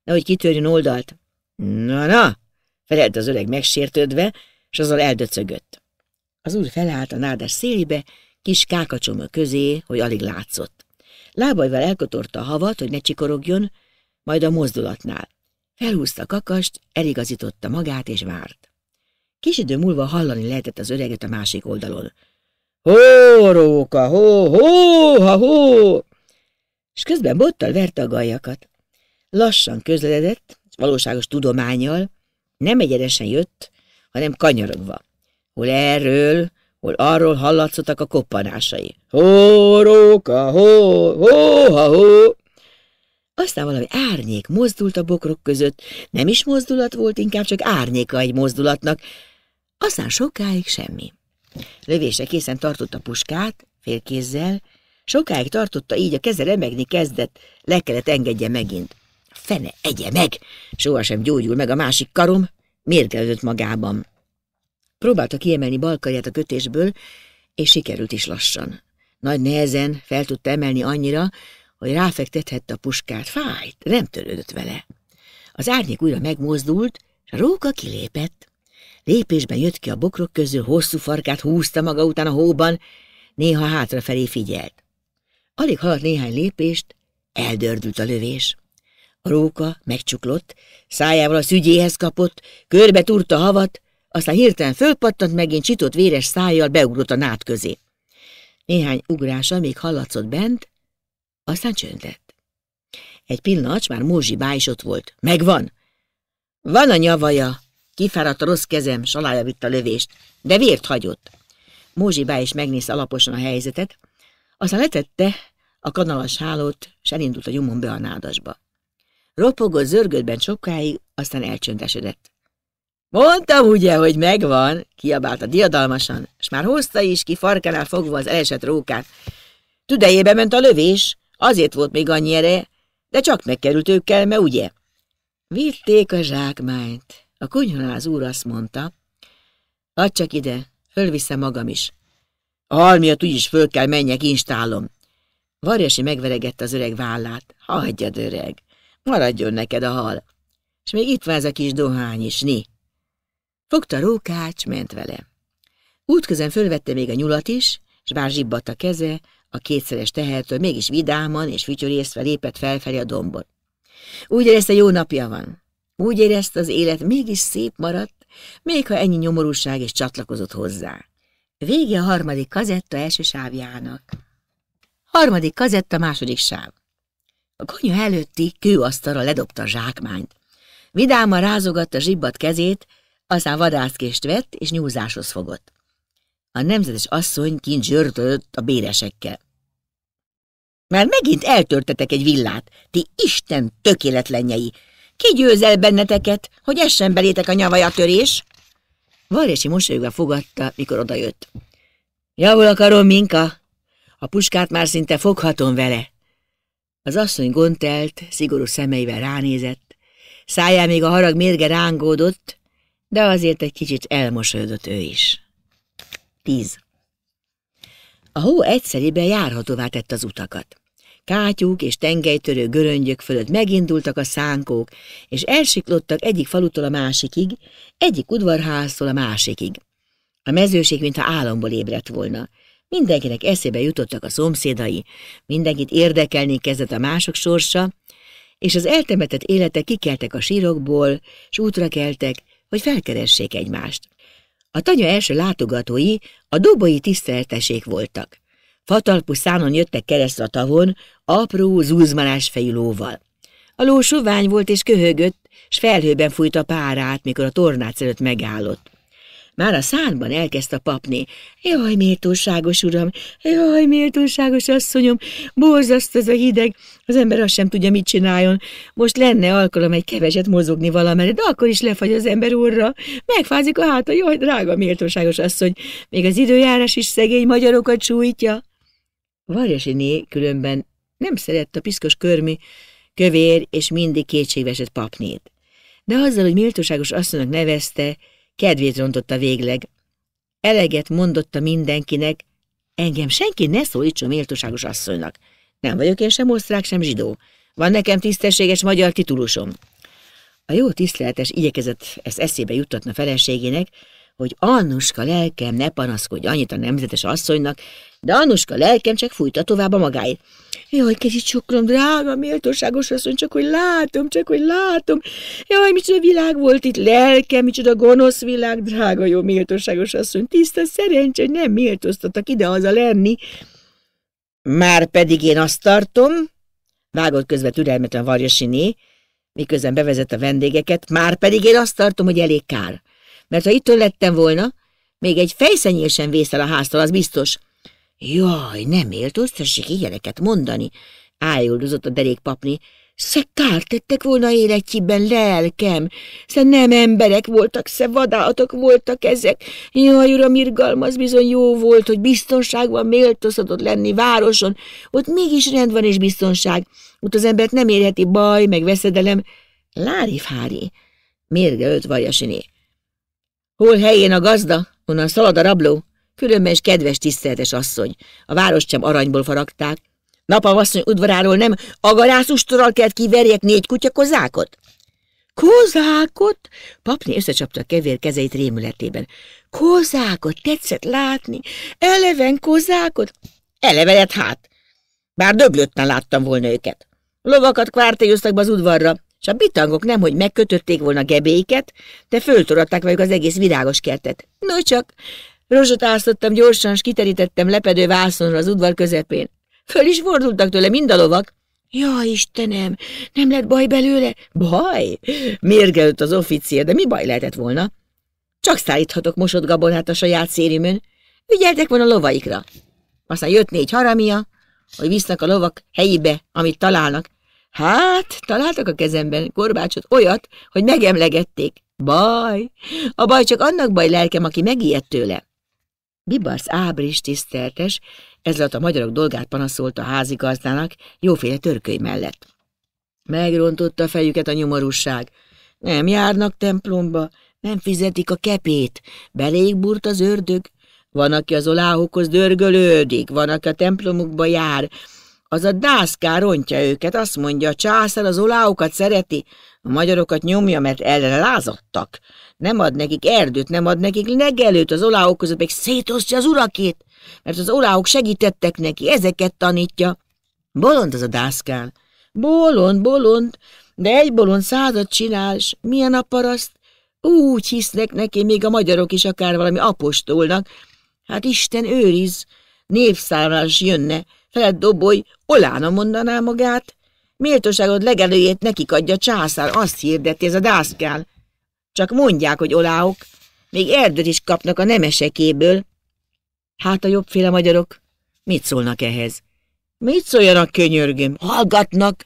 nehogy kitörjön oldalt. Na-na, felelt az öreg megsértődve, és azzal eldöcögött. Az úr felállt a nádás szélibe, kis kákacsoma közé, hogy alig látszott. Lábajval elkotorta a havat, hogy ne csikorogjon, majd a mozdulatnál. Felhúzta kakast, eligazította magát és várt. Kis idő múlva hallani lehetett az öreget a másik oldalon. Hó, róka, hó, hó, ha, hó! És közben bottal verte a gajakat. Lassan közeledett, valóságos tudományjal, nem egyenesen jött, hanem kanyarogva. Hol erről, hol arról hallatszottak a koppanásai. Hó, róka, hó, hó, ha, hó! Aztán valami árnyék mozdult a bokrok között, nem is mozdulat volt, inkább csak árnyéka egy mozdulatnak, aztán sokáig semmi. Lövése készen tartotta puskát, félkézzel, sokáig tartotta így, a keze remegni kezdett, le kellett engedje megint. Fene, egye meg! Sohasem gyógyul meg a másik karom, mérgelődött magában. Próbálta kiemelni balkarját a kötésből, és sikerült is lassan. Nagy nehezen fel tudta emelni annyira, hogy ráfektethette a puskát. Fájt, nem törődött vele. Az árnyék újra megmozdult, és a róka kilépett. Lépésben jött ki a bokrok közül, hosszú farkát húzta maga után a hóban, néha hátrafelé figyelt. Alig haladt néhány lépést, eldördült a lövés. A róka megcsuklott, szájával a szügyéhez kapott, körbe turta havat, aztán hirtelen fölpattant, megint csitott véres szájjal beugrott a nád közé. Néhány ugrása még hallatszott bent, aztán csönd lett. Egy pillanat, már Mózsi Bá is ott volt. Megvan! Van a nyavaja, Kifáradt a rossz kezem, salája vitt a lövést, de vért hagyott. Mózsi bá is megnéz alaposan a helyzetet, aztán letette a kanalas hálót, és elindult a gyomon be a nádasba. Ropogott zörgödben sokáig, aztán elcsöndesedett. Mondtam ugye, hogy megvan, kiabálta diadalmasan, és már hozta is ki farkánál fogva az elesett rókát. Tüdejébe ment a lövés, azért volt még annyi ere, de csak megkerült őkkel, mert ugye? Vitték a zsákmányt. A kunyhaláz úr azt mondta, Adj csak ide, fölvisze magam is. A hal miatt úgyis föl kell menjek, instálom. Varjasi megveregette az öreg vállát. Hagyjad, öreg, maradjon neked a hal. És még itt van ez a kis dohány is, ni. Fogta rókács, ment vele. Útközen fölvette még a nyulat is, és bár zsibbadt a keze, a kétszeres tehertől mégis vidáman és fütyörészve lépett felfelé a dombot. Úgy érezte, jó napja van. Úgy érezte az élet mégis szép maradt, még ha ennyi nyomorúság is csatlakozott hozzá. Vége a harmadik kazetta első sávjának. Harmadik kazetta második sáv. A konyha előtti kőasztalra ledobta a zsákmányt. Vidáman rázogatta zsibbat kezét, aztán vadászkést vett és nyúzáshoz fogott. A nemzetes asszony kint zsörtölött a béresekkel. Már megint eltörtetek egy villát, ti Isten tökéletlenjei! Ki győzel benneteket, hogy essen belétek a nyavaja törés? Varjasi mosolyogva fogadta, mikor odajött. Javul akarom, Minka! A puskát már szinte foghatom vele. Az asszony gontelt, szigorú szemeivel ránézett, száján még a harag mérge rángódott, de azért egy kicsit elmosolyodott ő is. Tíz. A hó egyszerében járhatóvá tett az utakat. Kátyúk és tengelytörő göröngyök fölött megindultak a szánkók, és elsiklottak egyik falutól a másikig, egyik udvarháztól a másikig. A mezőség, mintha álomból ébredt volna. Mindenkinek eszébe jutottak a szomszédai, mindenkit érdekelni kezdett a mások sorsa, és az eltemetett életek kikeltek a sírokból, s útra keltek, hogy felkeressék egymást. A tanya első látogatói a dobai tiszteltesék voltak. Fatalpú szánon jöttek keresztre a tavon, apró, zúzmanás fejű lóval. A ló sovány volt és köhögött, s felhőben fújt a párát, mikor a tornác előtt megállott. Már a szánban elkezdte papni. Jaj, méltóságos uram, jaj, méltóságos asszonyom, borzaszt ez a hideg, az ember azt sem tudja, mit csináljon. Most lenne alkalom egy keveset mozogni valamerre, de akkor is lefagy az ember orra. Megfázik a háta, jaj, drága méltóságos asszony, még az időjárás is szegény magyarokat sújtja. Varjasiné különben nem szerette a piszkos körmű, kövér és mindig kétségvesett papnét. De azzal, hogy méltóságos asszonynak nevezte, kedvét rontotta végleg. Eleget mondotta mindenkinek, engem senki ne szólítson méltóságos asszonynak. Nem vagyok én sem osztrák, sem zsidó. Van nekem tisztességes magyar titulusom. A jó tiszteletes igyekezett ezt eszébe juttatna feleségének, hogy Annuska lelkem ne panaszkodj annyit a nemzetes asszonynak, de Annuska lelkem csak fújta tovább a magáit. Jaj, kicsit csokrom, drága, méltóságos asszony, csak hogy látom, csak hogy látom. Jaj, micsoda világ volt itt, lelkem, micsoda gonosz világ, drága jó méltóságos asszony, tiszta szerencse, hogy nem az a lenni. Már pedig én azt tartom, vágott türelmet a Varjasiné, miközben bevezett a vendégeket, már pedig én azt tartom, hogy elég kár mert ha itt lettem volna, még egy fejszenyér sem vész a háztól, az biztos. Jaj, nem élt, tessék ilyeneket mondani, ájuldozott a derékpapni. Sze kárt tettek volna életjében, lelkem, Sze nem emberek voltak, sze vadállatok voltak ezek. Jaj, uram, irgalmaz bizony jó volt, hogy biztonságban méltózhatott lenni városon. Ott mégis rend van és biztonság. Ott az embert nem érheti baj, meg veszedelem. Fári, mérge öt Vajasiné. Hol helyén a gazda? Honnan szalad a rabló? Különben is kedves, tiszteletes asszony. A város sem aranyból faragták. asszony udvaráról nem agarászustorral kell kiverjek négy kutya kozákot? Kozákot? Papni összecsapta a kevér kezeit rémületében. Kozákot tetszett látni? Eleven kozákot? Elevenet hát! Bár döglötten láttam volna őket. Lovakat kvártéjöztek be az udvarra és a bitangok nem, hogy megkötötték volna gebéiket, de föltoratták velük az egész virágos kertet. No csak, rozsot ásztottam gyorsan, és kiterítettem lepedő vászonra az udvar közepén. Föl is fordultak tőle mind a lovak. Ja, Istenem, nem lett baj belőle? Baj? Mérgelőtt az oficér, de mi baj lehetett volna? Csak szállíthatok mosott gabonát a saját szérimön. Ügyeltek volna lovaikra. Aztán jött négy haramia, hogy visznak a lovak helyibe, amit találnak, Hát, találtak a kezemben korbácsot olyat, hogy megemlegették. Baj! A baj csak annak baj lelkem, aki megijedt tőle. Bibarsz Ábris tiszteltes, ezzel a magyarok dolgát panaszolt a házigazdának jóféle törköly mellett. Megrontotta a fejüket a nyomorúság. Nem járnak templomba, nem fizetik a kepét, beléig burt az ördög. Van, aki az oláhokhoz dörgölődik, van, aki a templomukba jár, az a dászká rontja őket, azt mondja, a császár az oláukat szereti, a magyarokat nyomja, mert ellen lázadtak. Nem ad nekik erdőt, nem ad nekik legelőt, az oláuk között meg szétosztja az urakét, mert az oláuk segítettek neki, ezeket tanítja. Bolond az a dászkán. Bolond, bolond, de egy bolond százat csinál, s milyen a paraszt? Úgy hisznek neki, még a magyarok is akár valami apostolnak. Hát Isten őriz, névszámlás jönne, Felett doboly, Olána mondaná magát. Méltóságod legelőjét nekik adja császár, azt hirdeti ez a dászkál. Csak mondják, hogy oláok. Még erdőt is kapnak a nemesekéből. Hát a jobbféle magyarok mit szólnak ehhez? Mit szóljanak, könyörgöm? Hallgatnak!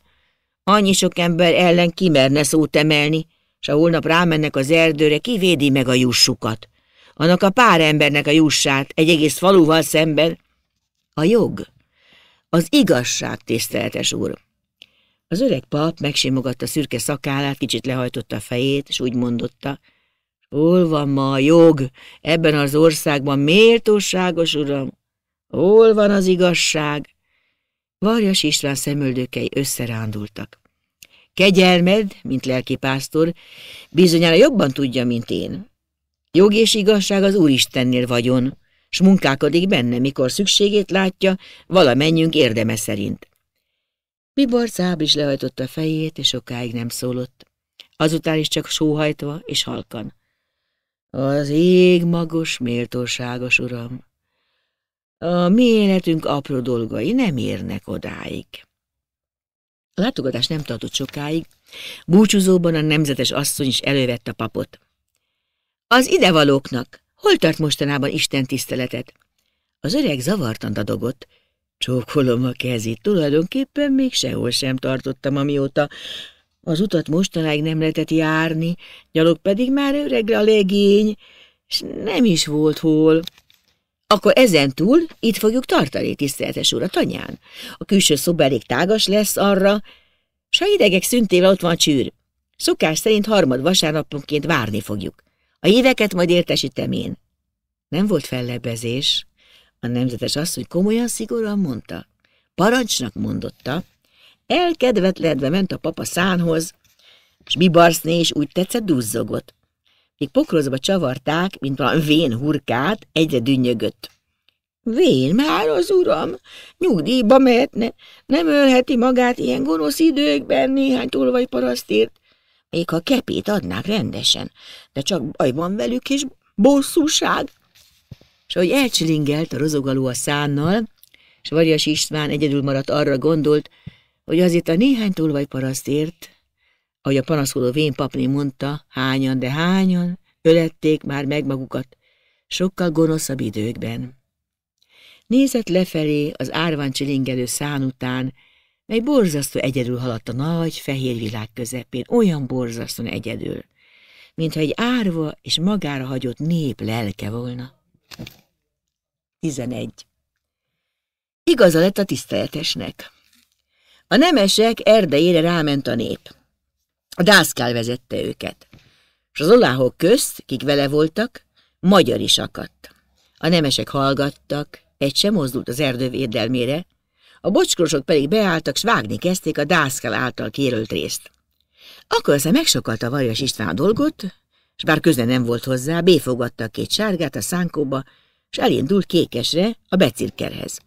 Annyi sok ember ellen kimerne szót emelni, s a holnap rámennek az erdőre, kivédi meg a jussukat. Annak a pár embernek a jussát, egy egész faluval szemben. A jog az igazság, tiszteletes úr! Az öreg pap megsimogatta szürke szakállát, kicsit lehajtotta a fejét, és úgy mondotta, hol van ma a jog ebben az országban, méltóságos uram? Hol van az igazság? Varjas István szemöldökei összerándultak. Kegyelmed, mint lelki pásztor, bizonyára jobban tudja, mint én. Jog és igazság az Úristennél vagyon, s munkálkodik benne, mikor szükségét látja, valamennyünk érdeme szerint. Bibor is lehajtotta a fejét, és sokáig nem szólott. Azután is csak sóhajtva és halkan. Az ég magos méltóságos uram! A mi életünk apró dolgai nem érnek odáig. A látogatás nem tartott sokáig, búcsúzóban a nemzetes asszony is elővette a papot. Az idevalóknak, Hol tart mostanában Isten tiszteletet? Az öreg zavartan dadogott. Csókolom a kezét, tulajdonképpen még sehol sem tartottam, amióta az utat mostanáig nem lehetett járni, gyalog pedig már öregre a legény, és nem is volt hol. Akkor ezentúl itt fogjuk tartani, tiszteletes úr, a tanyán. A külső szoba elég tágas lesz arra, s a idegek szüntével ott van csűr. Szokás szerint harmad vasárnaponként várni fogjuk. A híveket majd értesítem én. Nem volt fellebbezés. A nemzetes asszony komolyan szigorúan mondta. Parancsnak mondotta. Elkedvetledve ment a papa szánhoz, mi barszné is úgy tetszett duzzogott. Míg pokrozba csavarták, mint valami vén hurkát, egyre dünnyögött. Vén már az uram, nyugdíjba mehetne, nem ölheti magát ilyen gonosz időkben néhány tolvaj parasztért. Még ha kepét adnák rendesen, de csak baj van velük, és bosszúság. És ahogy elcsilingelt a rozogaló a szánnal, és Varjas István egyedül maradt arra gondolt, hogy azért a néhány tolvaj parasztért, ahogy a panaszkodó vénpapné mondta, hányan, de hányan ölették már meg magukat, sokkal gonoszabb időkben. Nézett lefelé az árván csilingelő szán után, mely borzasztó egyedül haladt a nagy, fehér világ közepén, olyan borzasztóan egyedül, mintha egy árva és magára hagyott nép lelke volna. 11. Igaza lett a tiszteletesnek. A nemesek erdejére ráment a nép. A dászkál vezette őket, és az oláhok közt, kik vele voltak, magyar is akadt. A nemesek hallgattak, egy sem mozdult az erdő védelmére, a bocskorosok pedig beálltak, s vágni kezdték a dászkal által kérölt részt. Akkor aztán megsokalta Vajas István a dolgot, s bár köze nem volt hozzá, béfogadta a két sárgát a szánkóba, s elindult kékesre a becirkerhez.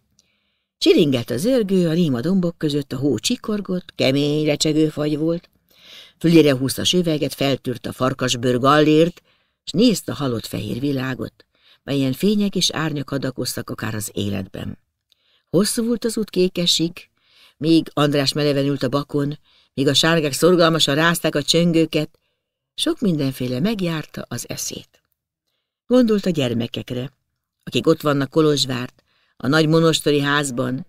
Csiringelt az örgő, a néma dombok között a hó csikorgott, kemény recsegő fagy volt. Fülére húzta a süveget, feltűrt a farkasbőr gallért, s nézte a halott fehér világot, melyen fények és árnyak adakoztak akár az életben. Hosszú volt az út kékesig, még András meleven ült a bakon, míg a sárgák szorgalmasan rázták a csöngőket, sok mindenféle megjárta az eszét. Gondolt a gyermekekre, akik ott vannak Kolozsvárt, a nagy monostori házban,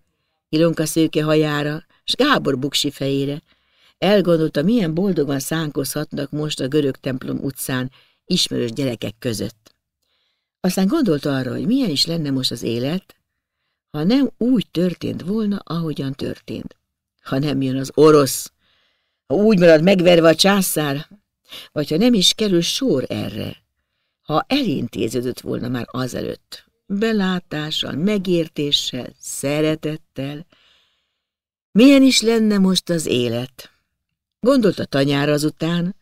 Ilonka szőke hajára, s Gábor buksi fejére. Elgondolta, milyen boldogan szánkozhatnak most a görög templom utcán ismerős gyerekek között. Aztán gondolta arra, hogy milyen is lenne most az élet, ha nem úgy történt volna, ahogyan történt. Ha nem jön az orosz, ha úgy marad megverve a császár, vagy ha nem is kerül sor erre, ha elintéződött volna már azelőtt, belátással, megértéssel, szeretettel, milyen is lenne most az élet? Gondolt a tanyára azután,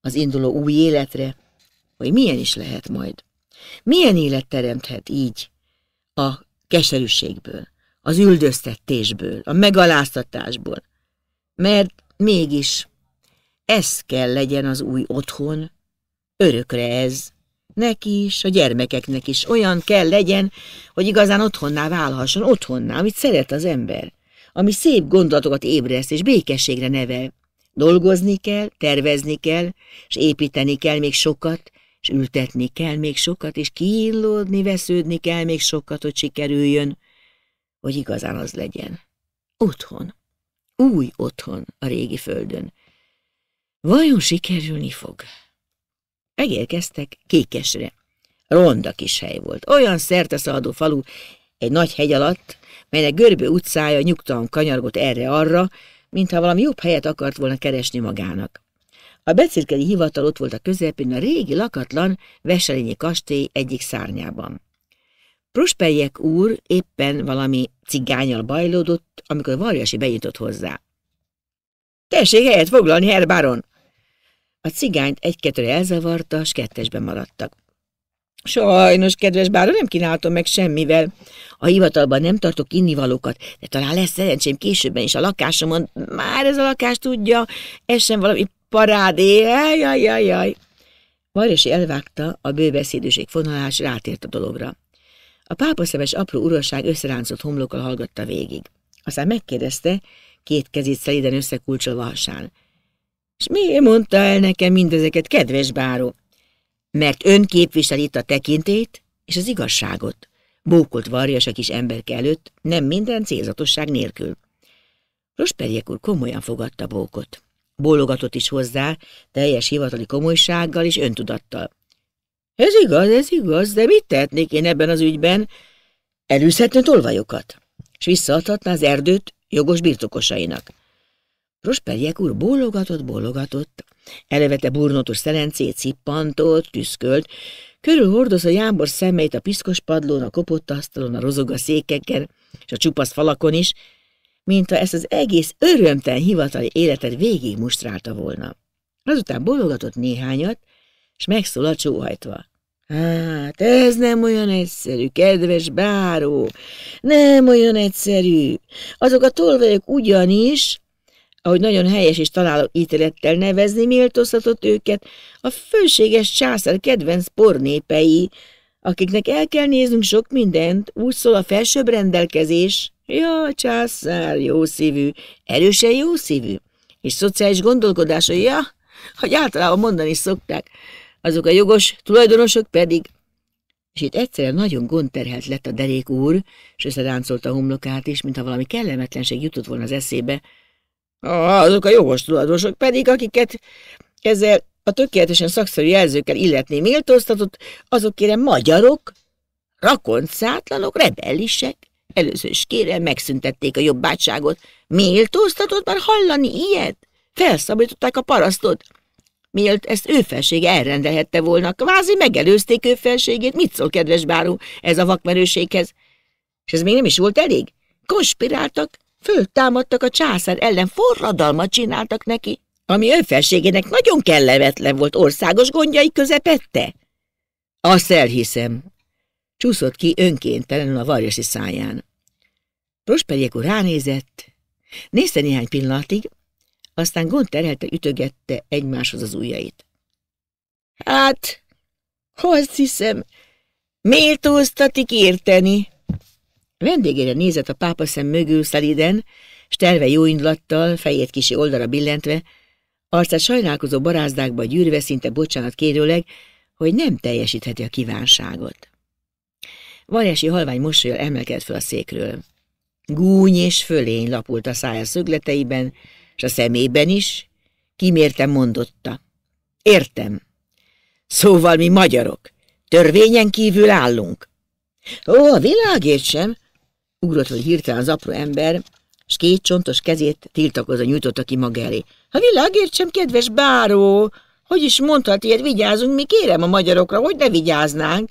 az induló új életre, hogy milyen is lehet majd. Milyen élet teremthet így a keserűségből, az üldöztetésből, a megaláztatásból, mert mégis ez kell legyen az új otthon, örökre ez, neki is, a gyermekeknek is olyan kell legyen, hogy igazán otthonná válhasson, otthonná, amit szeret az ember, ami szép gondolatokat ébreszt és békességre nevel. Dolgozni kell, tervezni kell, és építeni kell még sokat, és ültetni kell még sokat, és kiillódni, vesződni kell még sokat, hogy sikerüljön, hogy igazán az legyen. Otthon. Új otthon a régi földön. Vajon sikerülni fog? Megérkeztek Kékesre. Ronda kis hely volt. Olyan szerteszaladó falu, egy nagy hegy alatt, melynek görbő utcája nyugtalan kanyargott erre-arra, mintha valami jobb helyet akart volna keresni magának. A becirkeli hivatal ott volt a közepén a régi lakatlan Veselényi kastély egyik szárnyában. Prosperjek úr éppen valami cigányal bajlódott, amikor Varjasi bejutott hozzá. Tessék helyet foglalni, herr baron! A cigányt egy-kettőre elzavarta, s kettesben maradtak. Sajnos, kedves báron, nem kínáltam meg semmivel. A hivatalban nem tartok innivalókat, de talán lesz szerencsém későbben is a lakásomon. Már ez a lakás tudja, ez sem valami parádé, jajjajjaj. Marjasi elvágta a bőbeszédűség fonalás, rátért a dologra. A pápaszemes apró uraság összeráncott homlokkal hallgatta végig. Aztán megkérdezte, két kezét szeliden összekulcsolva hasán. És miért mondta el nekem mindezeket, kedves báró? Mert ön képvisel itt a tekintét és az igazságot. Bókolt varjas a kis emberke előtt, nem minden célzatosság nélkül. Rosperjek úr komolyan fogadta bókot. Bólogatott is hozzá, teljes hivatali komolysággal és öntudattal. Ez igaz, ez igaz, de mit tehetnék én ebben az ügyben? Elűzhetne tolvajokat, és visszaadhatná az erdőt jogos birtokosainak. Prosperjek úr bólogatott, bólogatott, elevete burnotos szelencét, szippantott, tüszkölt, körül hordozza Jámbor szemeit a piszkos padlón, a kopott asztalon, a rozog a székeken, és a csupasz falakon is, mint ezt az egész örömten hivatali életet végig mustrálta volna. Azután bologatott néhányat, és megszólalt sóhajtva. Hát, ez nem olyan egyszerű, kedves báró, nem olyan egyszerű. Azok a tolvajok ugyanis, ahogy nagyon helyes és találó ítélettel nevezni méltóztatott őket, a főséges császár kedvenc pornépei, akiknek el kell néznünk sok mindent, úgy szól a felsőbb rendelkezés, Ja, császár, jó szívű, erősen jó szívű, és szociális gondolkodása, ja, hogy általában mondani szokták, azok a jogos tulajdonosok pedig. És itt egyszerre nagyon gondterhelt lett a derék úr, és összeráncolta a homlokát is, mintha valami kellemetlenség jutott volna az eszébe. Ah, azok a jogos tulajdonosok pedig, akiket ezzel a tökéletesen szakszerű jelzőkkel illetni méltóztatott, azok kérem magyarok, rakoncátlanok, rebellisek. Először is kérel, megszüntették a jobbátságot. Méltóztatott már hallani ilyet? Felszabadították a parasztot. Miért ezt ő felsége elrendelhette volna, kvázi megelőzték ő felségét. Mit szól, kedves báró, ez a vakmerőséghez? És ez még nem is volt elég? Konspiráltak, föltámadtak a császár ellen, forradalmat csináltak neki, ami ő felségének nagyon kellemetlen volt országos gondjai közepette. Azt elhiszem, Csúszott ki önkéntelenül a varjasi száján. Prosperjékú ránézett, nézte néhány pillanatig, aztán gond terhelte ütögette egymáshoz az ujjait. Hát, azt hiszem, méltóztatik érteni. Vendégére nézett a pápa szem mögül szeliden, s terve jó indlattal, fejét kisi oldalra billentve, arcát sajnálkozó barázdákba gyűrve szinte bocsánat kérőleg, hogy nem teljesítheti a kívánságot. Varjási halvány mosolyal emelkedett fel a székről. Gúny és fölény lapult a szája szögleteiben, és a szemében is. Kimértem mondotta. Értem. Szóval mi magyarok. Törvényen kívül állunk. Ó, a világért sem, ugrott hogy hirtelen az apró ember, és két csontos kezét tiltakozva nyújtotta ki maga elé. A világért sem, kedves báró! Hogy is mondhat ilyet, vigyázunk, mi kérem a magyarokra, hogy ne vigyáznánk.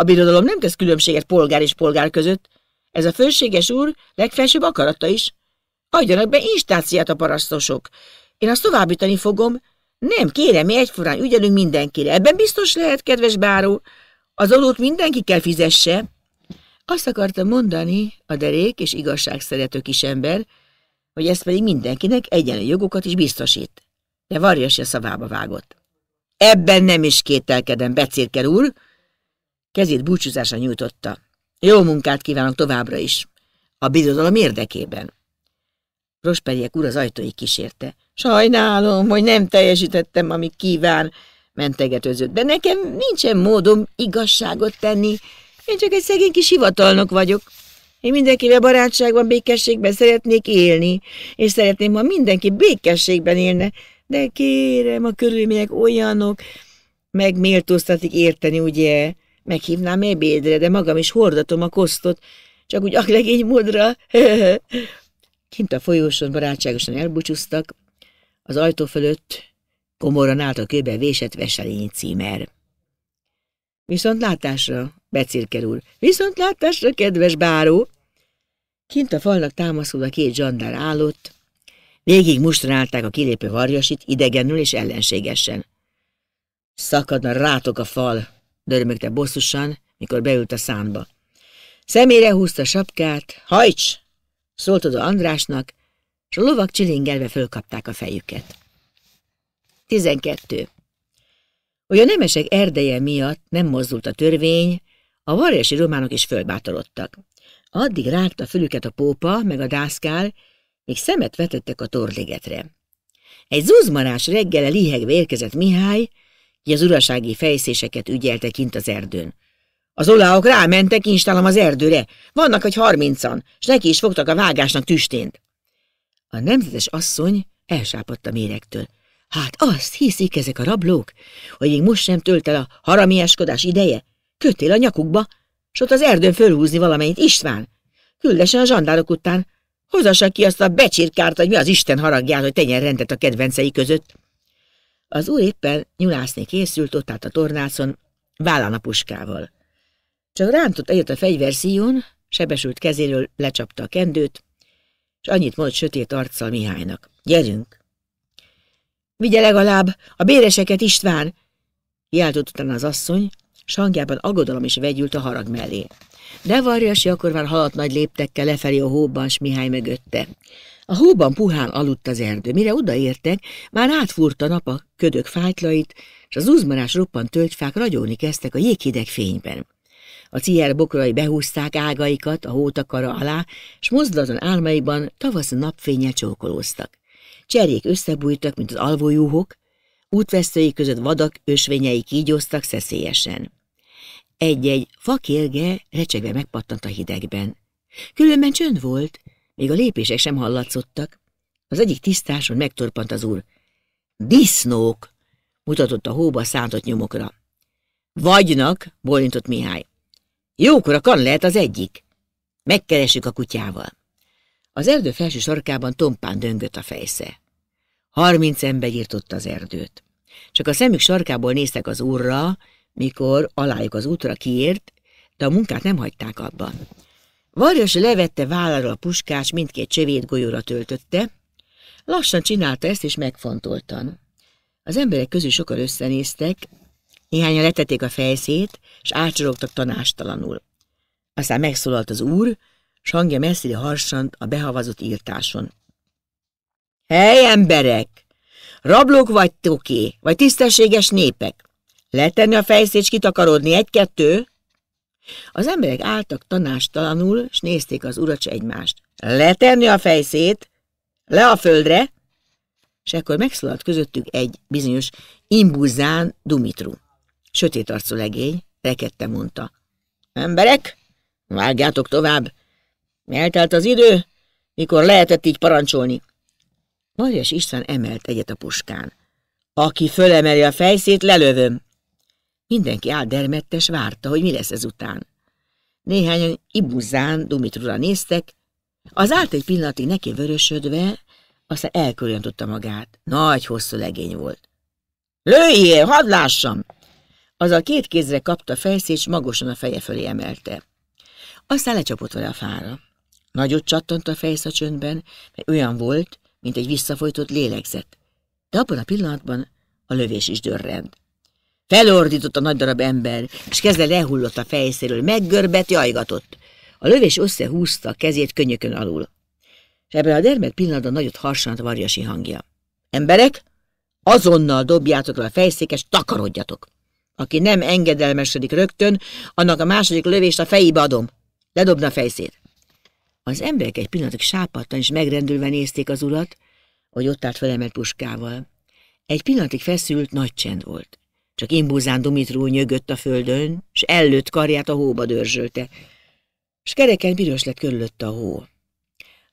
A birodalom nem tesz különbséget polgár és polgár között. Ez a főséges úr legfelsőbb akarata is. Adjanak be instáciát a parasztosok. Én azt továbbítani fogom. Nem, kérem, mi egyforán ügyelünk mindenkire. Ebben biztos lehet, kedves báró. Az adót mindenki kell fizesse. Azt akarta mondani a derék és igazságszerető kisember, hogy ez pedig mindenkinek egyenlő jogokat is biztosít. De Varjas a szavába vágott. Ebben nem is kételkedem, becérker úr, Kezét búcsúzásra nyújtotta. Jó munkát kívánok továbbra is. A birodalom érdekében. Prosperiek úr az ajtói kísérte. Sajnálom, hogy nem teljesítettem, amit kíván, mentegetőzött, de nekem nincsen módom igazságot tenni. Én csak egy szegény kis hivatalnok vagyok. Én mindenkivel barátságban, békességben szeretnék élni, és szeretném, ha mindenki békességben élne, de kérem, a körülmények olyanok, megméltóztatik érteni, ugye? Meghívnám ebédre, de magam is hordatom a kosztot, csak úgy aklegény módra. Kint a folyóson barátságosan elbúcsúztak, az ajtó fölött komoran állt a kőbe vésett veselényi címer. Viszont látásra, becirker úr, viszont látásra, kedves báró! Kint a falnak támaszkodva két zsandár állott, végig mustrálták a kilépő varjasit idegenül és ellenségesen. Szakadna rátok a fal, dörmögte bosszusan, mikor beült a szánba. Szemére húzta sapkát, hajts! szólt oda Andrásnak, és a lovak csilingelve fölkapták a fejüket. 12. Hogy a nemesek erdeje miatt nem mozdult a törvény, a varjasi románok is fölbátorodtak. Addig rágta fülüket a pópa, meg a dászkál, még szemet vetettek a torligetre. Egy zuzmarás reggel lihegve érkezett Mihály, ki az urasági fejszéseket ügyelte kint az erdőn. Az oláok rámentek instálom az erdőre, vannak egy harmincan, s neki is fogtak a vágásnak tüstént. A nemzetes asszony elsápadt a méregtől. Hát azt hiszik ezek a rablók, hogy még most sem tölt el a haramieskodás ideje? Kötél a nyakukba, s ott az erdőn fölhúzni valamelyik István. Küldesen a zsandárok után. Hozassa ki azt a becsirkárt, hogy mi az Isten haragját, hogy tenyen rendet a kedvencei között. Az úr éppen nyulászni készült ott át a tornácon, vállán a puskával. Csak rántott egyet a fegyver szíjon, sebesült kezéről lecsapta a kendőt, és annyit mond sötét arccal Mihálynak. Gyerünk! Vigye legalább a béreseket, István! Kiáltott utána az asszony, s hangjában aggodalom is vegyült a harag mellé. De Varjasi akkor már haladt nagy léptekkel lefelé a hóban, s Mihály mögötte. A hóban puhán aludt az erdő, mire odaértek, már átfúrt a nap a ködök fájtlait, és az uzmarás roppant töltyfák ragyolni kezdtek a jéghideg fényben. A cier bokrai behúzták ágaikat a hótakara alá, s mozdulaton álmaiban tavasz napfénye csókolóztak. Cserjék összebújtak, mint az alvójúhok, útvesztői között vadak ösvényei kígyóztak szeszélyesen. Egy-egy fakélge recsegve megpattant a hidegben. Különben csönd volt, még a lépések sem hallatszottak. Az egyik tisztáson megtorpant az úr. Disznók! mutatott a hóba szántott nyomokra. Vagynak, bolintott Mihály. Jókora kan lehet az egyik. Megkeressük a kutyával. Az erdő felső sarkában tompán döngött a fejsze. Harminc ember írtotta az erdőt. Csak a szemük sarkából néztek az úrra, mikor alájuk az útra kiért, de a munkát nem hagyták abban. Varjas levette vállára a puskás, mindkét csövét golyóra töltötte. Lassan csinálta ezt, és megfontoltan. Az emberek közül sokan összenéztek, néhányan letették a fejszét, és ácsorogtak tanástalanul. Aztán megszólalt az úr, s hangja messzire harsant a behavazott írtáson. Hely, emberek! Rablók vagy toké, vagy tisztességes népek? Letenni a fejszét és kitakarodni egy-kettő? Az emberek álltak tanástalanul, s nézték az uracs egymást. Letenni a fejszét! Le a földre! És ekkor megszólalt közöttük egy bizonyos imbuzán Dumitru. Sötét arcú legény, rekette mondta. Emberek, vágjátok tovább! Eltelt az idő, mikor lehetett így parancsolni. Marjas István emelt egyet a puskán. Aki fölemeli a fejszét, lelövöm. Mindenki áldermettes várta, hogy mi lesz ezután. Néhányan ibuzán Dumitrula néztek, az állt egy pillanatig neki vörösödve, aztán elkörjöntötte magát. Nagy hosszú legény volt. Lőjél, hadd lássam! a két kézre kapta a fejszét, és magosan a feje fölé emelte. Aztán lecsapott vele a fára. Nagyot csattant a fejsz a csöndben, mert olyan volt, mint egy visszafolytott lélegzet. De abban a pillanatban a lövés is dörrend. Felordított a nagy darab ember, és kezdve lehullott a fejszéről, meggörbet, jajgatott. A lövés összehúzta a kezét könnyökön alul. S ebben a dermed pillanatban nagyot harsant varjasi hangja. Emberek, azonnal dobjátok le a fejszékes, takarodjatok! Aki nem engedelmesedik rögtön, annak a második lövést a fejébe adom. Ledobna a fejszét. Az emberek egy pillanatig sápadtan és megrendülve nézték az urat, hogy ott állt felemelt puskával. Egy pillanatig feszült, nagy csend volt. Csak imbúzán Dumitru nyögött a földön, s ellőtt karját a hóba dörzsölte, s kereken piros lett körülött a hó.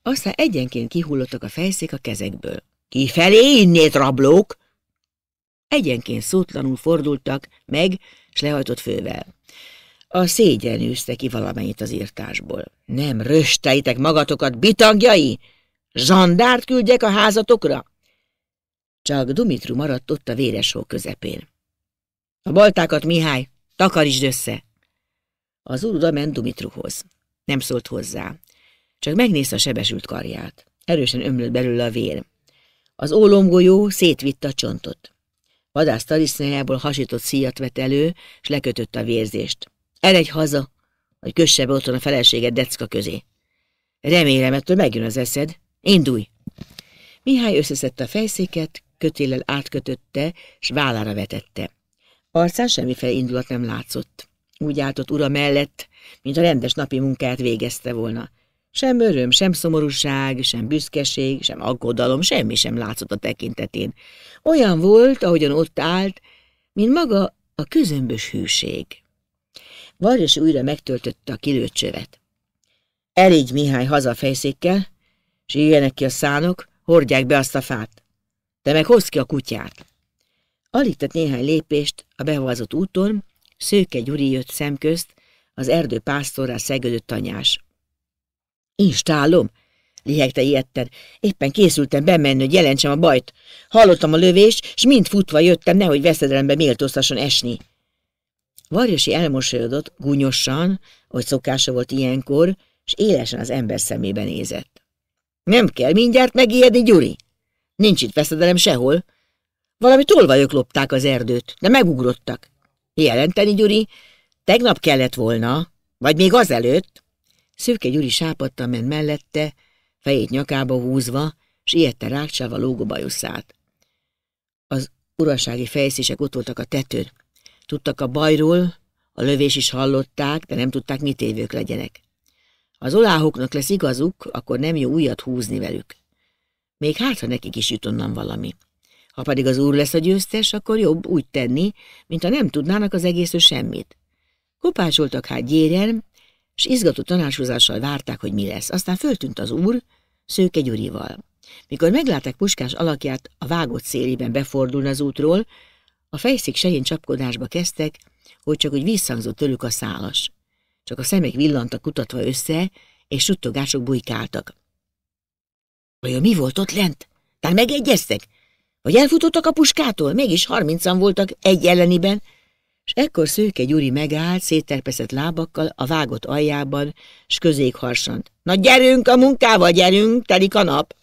Aztán egyenként kihullottak a fejszék a kezekből. Kifelé innét, rablók! Egyenként szótlanul fordultak meg, s lehajtott fővel. A szégyen űzte ki valamennyit az írtásból. Nem rösteitek magatokat, bitangjai! Zsandárt küldjek a házatokra! Csak Dumitru maradt ott a véres hó közepén. A baltákat, Mihály, takarítsd össze! Az úr oda ment Dumitruhoz. Nem szólt hozzá. Csak megnézte a sebesült karját. Erősen ömlött belőle a vér. Az ólomgolyó szétvitt a csontot. Vadász talisznyájából hasított szíjat vett elő, és lekötött a vérzést. Eredj haza, hogy kösse be otthon a feleséged decka közé. Remélem, ettől megjön az eszed. Indulj! Mihály összeszedte a fejszéket, kötéllel átkötötte, s vállára vetette. Arcán semmiféle indulat nem látszott. Úgy álltott ura mellett, mint a rendes napi munkát végezte volna. Sem öröm, sem szomorúság, sem büszkeség, sem aggodalom, semmi sem látszott a tekintetén. Olyan volt, ahogyan ott állt, mint maga a közömbös hűség. Varjasi újra megtöltötte a kilőcsövet. csövet. Mihály haza fejszékkel, s ki a szánok, hordják be azt a fát. Te meg hozd ki a kutyát. Alig tett néhány lépést a behozott úton, Szőke Gyuri jött szemközt, az erdő pásztorra szegődött tanyás. Instálom, lihegte ilyetten. Éppen készültem bemenni, hogy jelentsem a bajt. Hallottam a lövést, és mind futva jöttem, nehogy veszedelembe méltóztasson esni. Varjosi elmosolyodott gúnyosan, hogy szokása volt ilyenkor, és élesen az ember szemébe nézett. Nem kell mindjárt megijedni, Gyuri. Nincs itt veszedelem sehol. Valami tolvajok lopták az erdőt, de megugrottak. Jelenteni, Gyuri, tegnap kellett volna, vagy még azelőtt. Szőke Gyuri sápadtan ment mellette, fejét nyakába húzva, s ijedte rákcsával lógobajuszát. Az urasági fejszések ott voltak a tetőn. Tudtak a bajról, a lövés is hallották, de nem tudták, mit évők legyenek. Ha az oláhoknak lesz igazuk, akkor nem jó újat húzni velük. Még hát, ha nekik is jut onnan valami. Ha pedig az úr lesz a győztes, akkor jobb úgy tenni, mint ha nem tudnának az egészről semmit. Kopásoltak hát gyéren, és izgató tanácsozással várták, hogy mi lesz. Aztán föltűnt az úr, Szőke Gyurival. Mikor meglátták Puskás alakját a vágott szélében befordulni az útról, a fejszik sején csapkodásba kezdtek, hogy csak úgy visszhangzott tőlük a szálas. Csak a szemek villantak kutatva össze, és suttogások bujkáltak. Vajon mi volt ott lent? Tán megegyeztek? Vagy elfutottak a puskától? Mégis harmincan voltak egy elleniben. És ekkor Szőke Gyuri megállt, szétterpeszett lábakkal a vágott aljában, s közék harsant. Na gyerünk a munkával, gyerünk, telik a nap!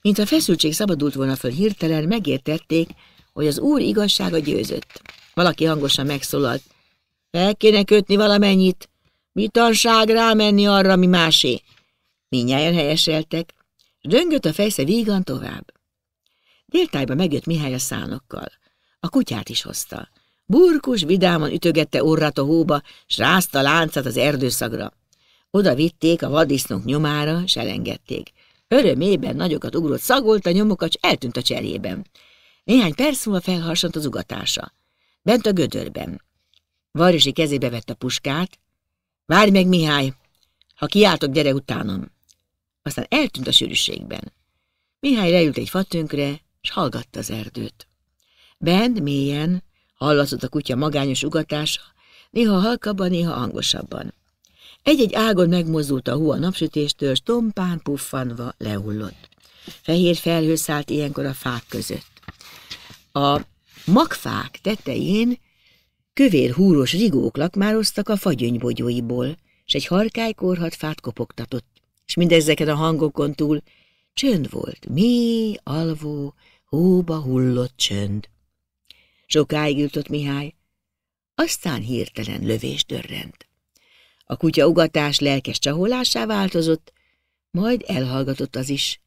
Mint a feszültség szabadult volna föl hirtelen, megértették, hogy az úr igazsága győzött. Valaki hangosan megszólalt. El kéne kötni valamennyit. Mitanság rámenni arra, mi másé. Mindjárt helyeseltek. Döngött a fejsze vígan tovább. Déltájba megjött Mihály a szánokkal. A kutyát is hozta. Burkus vidáman ütögette orrat a hóba, s rázta láncát az erdőszagra. Oda vitték a vadisznok nyomára, s elengedték. Örömében nagyokat ugrott, szagolt a nyomokat, s eltűnt a cserjében. Néhány perc múlva felharsant az ugatása. Bent a gödörben. Varjasi kezébe vette a puskát. Várj meg, Mihály! Ha kiáltok, gyere utánom. Aztán eltűnt a sűrűségben. Mihály leült egy fatönkre, s hallgatta az erdőt. Bent mélyen hallatszott a kutya magányos ugatása, néha halkabban, néha hangosabban. Egy-egy ágon megmozdult a hú a napsütéstől, s tompán puffanva lehullott. Fehér felhő szállt ilyenkor a fák között. A magfák tetején kövér húros rigók lakmároztak a fagyönybogyóiból, s egy harkály korhat fát kopogtatott, és mindezeken a hangokon túl csönd volt, mély, alvó, Hóba hullott csönd. Sokáig ültött Mihály, aztán hirtelen lövés dörrent. A kutya ugatás lelkes csaholásá változott, majd elhallgatott az is.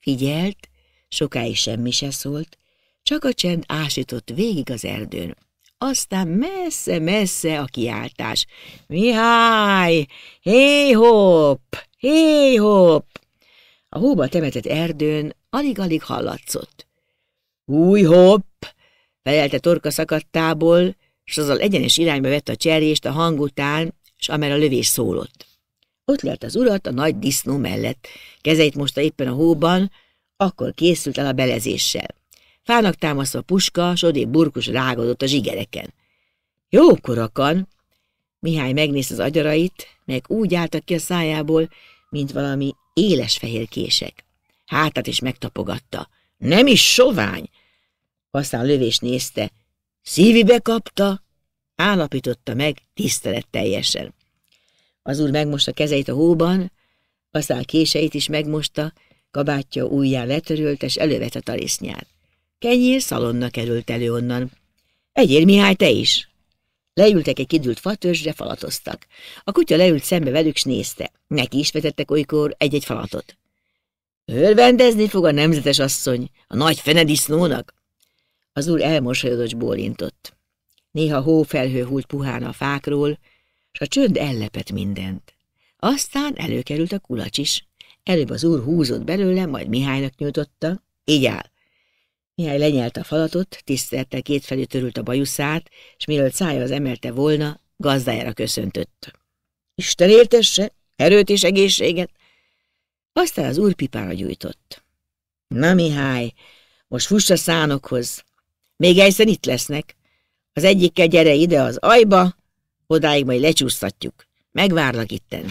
Figyelt, sokáig semmi se szólt, csak a csend ásított végig az erdőn. Aztán messze-messze a kiáltás. Mihály! hé hop, hé hop. A hóba temetett erdőn alig-alig hallatszott. Új hopp! felelte torka szakadtából, és azzal egyenes irányba vett a cserést a hang után, és amely a lövés szólott. Ott lett az urat a nagy disznó mellett, kezeit mosta éppen a hóban, akkor készült el a belezéssel. Fának támaszva puska, sodé burkus rágodott a zsigereken. Jó korakan! Mihály megnézte az agyarait, meg úgy álltak ki a szájából, mint valami éles fehér kések. Hátat is megtapogatta. Nem is sovány. Aztán lövés nézte. Szívibe kapta, állapította meg teljesen. Az úr megmosta kezeit a hóban, aztán késeit is megmosta, kabátja újjá letörölt, és elővet a talisznyát. Kenyér szalonna került elő onnan. Egyél Mihály, te is! Leültek egy kidült fatörzsre, falatoztak. A kutya leült szembe velük, s nézte. Neki is vetettek olykor egy-egy falatot. Örvendezni fog a nemzetes asszony, a nagy fenedisznónak? Az úr elmosolyodott bólintott. Néha hófelhő hult puhán a fákról, s a csönd ellepet mindent. Aztán előkerült a kulacs is. Előbb az úr húzott belőle, majd Mihálynak nyújtotta. Így áll. Mihály lenyelt a falatot, tisztelte kétfelé törült a bajuszát, és mielőtt szája az emelte volna, gazdájára köszöntött. Isten éltesse, erőt és egészséget! Aztán az úr pipára gyújtott. Na Mihály, most fuss a szánokhoz. Még egyszer itt lesznek. Az egyikkel gyere ide az ajba, odáig majd lecsúsztatjuk. Megvárlak itten.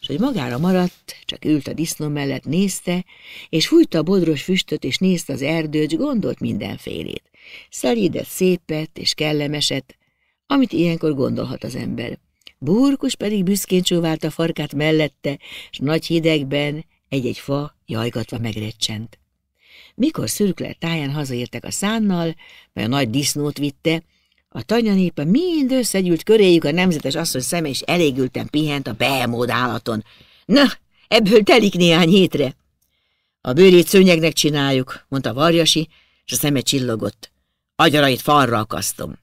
És hogy magára maradt, csak ült a disznó mellett, nézte, és fújta a bodros füstöt, és nézte az erdőt, gondolt mindenfélét. Szelídet, szépet és kellemeset, amit ilyenkor gondolhat az ember. Burkus pedig büszkén a farkát mellette, s nagy hidegben egy-egy fa jajgatva megrecsent. Mikor szürkle táján hazaértek a szánnal, mely a nagy disznót vitte, a népe mind összegyűlt köréjük a nemzetes asszony szeme, és elégülten pihent a behemód állaton. Na, ebből telik néhány hétre. A bőrét szőnyegnek csináljuk, mondta Varjasi, és a szeme csillogott. Agyarait falra akasztom.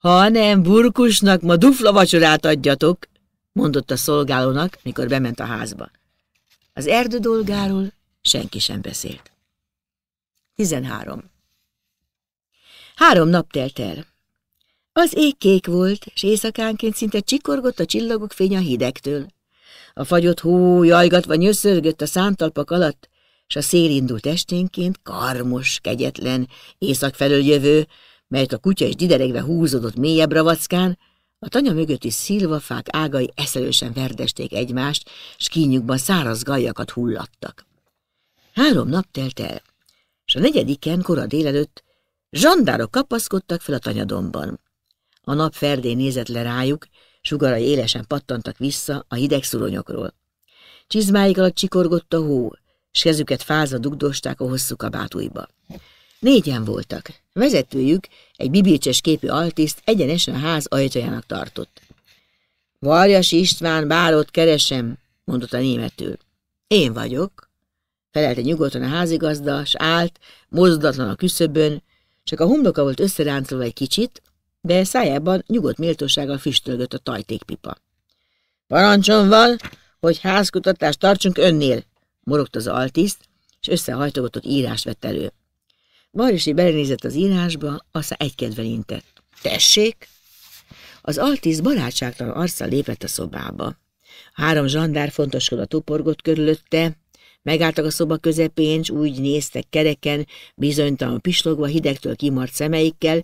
Ha nem, burkusnak ma dufla vacsorát adjatok, mondotta a szolgálónak, mikor bement a házba. Az erdő dolgáról senki sem beszélt. 13. Három nap telt el. Az ég kék volt, és éjszakánként szinte csikorgott a csillagok fény a hidegtől. A fagyott hó jajgatva nyöszörgött a szántalpak alatt, és a szél indult esténként karmos, kegyetlen, észak felől jövő, melyet a kutya is dideregve húzódott mélyebb ravackán, a tanya mögötti szilvafák ágai eszelősen verdesték egymást, s kínjukban száraz gajakat hullattak. Három nap telt el, és a negyediken kora délelőtt zsandárok kapaszkodtak fel a tanyadomban. A nap ferdén nézett le rájuk, sugarai élesen pattantak vissza a hideg szuronyokról. Csizmáik alatt csikorgott a hó, s kezüket fázva dugdosták a hosszú kabátújba. Négyen voltak. Vezetőjük, egy bibircses képű altiszt egyenesen a ház ajtajának tartott. Varjas István, bálót keresem, mondott a németül. Én vagyok, felelte nyugodtan a házigazda, s állt, mozdatlan a küszöbön, csak a humloka volt összeráncolva egy kicsit, de szájában nyugodt méltósággal füstölgött a tajtékpipa. Parancsom van, hogy házkutatást tartsunk önnél, morogta az altiszt, és összehajtogatott írást vett elő. Marisi belenézett az írásba, aztán egykedvel intett. Tessék! Az altíz barátságtalan arccal lépett a szobába. Három zsandár fontoskodva toporgott körülötte, megálltak a szoba közepén, s úgy néztek kereken, bizonytalan pislogva, hidegtől kimart szemeikkel,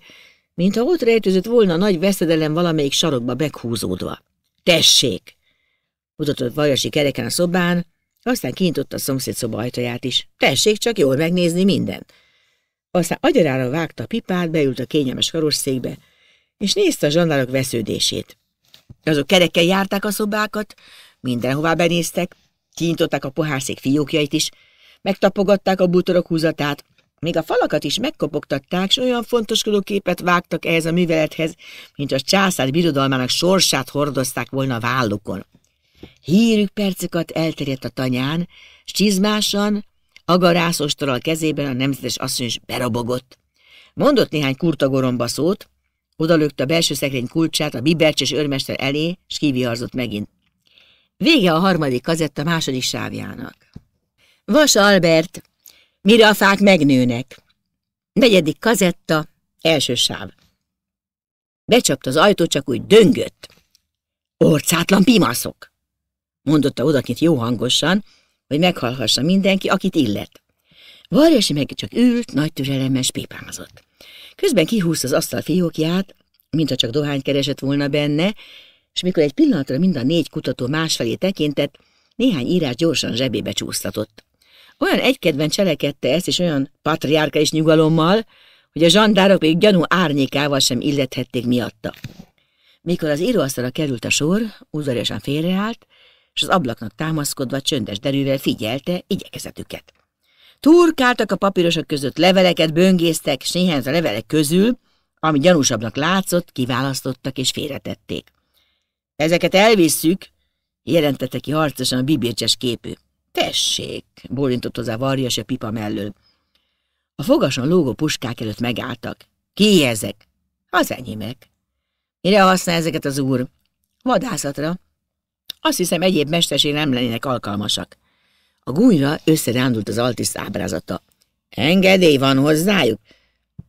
mintha ott rejtőzött volna a nagy veszedelem valamelyik sarokba meghúzódva. Tessék! Mutatott Vajasi kereken a szobán, aztán kinyitotta a szomszéd szoba ajtaját is. Tessék csak jól megnézni mindent. Aztán agyarára vágta a pipát, beült a kényelmes karosszékbe, és nézte a zsandárok vesződését. Azok kerekkel járták a szobákat, mindenhová benéztek, kinyitották a pohárszék fiókjait is, megtapogatták a bútorok húzatát, még a falakat is megkopogtatták, és olyan fontoskodó képet vágtak ehhez a művelethez, mint a császár birodalmának sorsát hordozták volna a vállukon. Hírük percekat elterjedt a tanyán, s csizmásan, Agarászos toral kezében a nemzetes asszony is berabogott. Mondott néhány kurtagoromba szót, odalökte a belső szekrény kulcsát a bibercses őrmester elé, s kiviharzott megint. Vége a harmadik kazetta második sávjának. Vas Albert, mire a fák megnőnek. Negyedik kazetta, első sáv. Becsapta az ajtó, csak úgy döngött. Orcátlan pimaszok, mondotta odakint jó hangosan, hogy meghallhassa mindenki, akit illet. Varjasi meg csak ült, nagy türelemmel spépámazott. Közben kihúzta az asztal fiókját, mintha csak dohány keresett volna benne, és mikor egy pillanatra mind a négy kutató másfelé tekintett, néhány írás gyorsan zsebébe csúsztatott. Olyan egykedven cselekedte ezt, és olyan patriárka is nyugalommal, hogy a zsandárok még gyanú árnyékával sem illethették miatta. Mikor az íróasztalra került a sor, udvariasan félreállt, és az ablaknak támaszkodva csöndes derűvel figyelte igyekezetüket. Turkáltak a papírosok között, leveleket böngésztek, s néhány a levelek közül, ami gyanúsabbnak látszott, kiválasztottak és félretették. Ezeket elvisszük, jelentette ki harcosan a bibircses képű. Tessék, bólintott hozzá Varjas a pipa mellől. A fogason lógó puskák előtt megálltak. Ki ezek? Az enyémek. Mire használ ezeket az úr? Vadászatra. Azt hiszem, egyéb mesterség nem lennének alkalmasak. A gúnyra összerándult az altiszt ábrázata. Engedély van hozzájuk?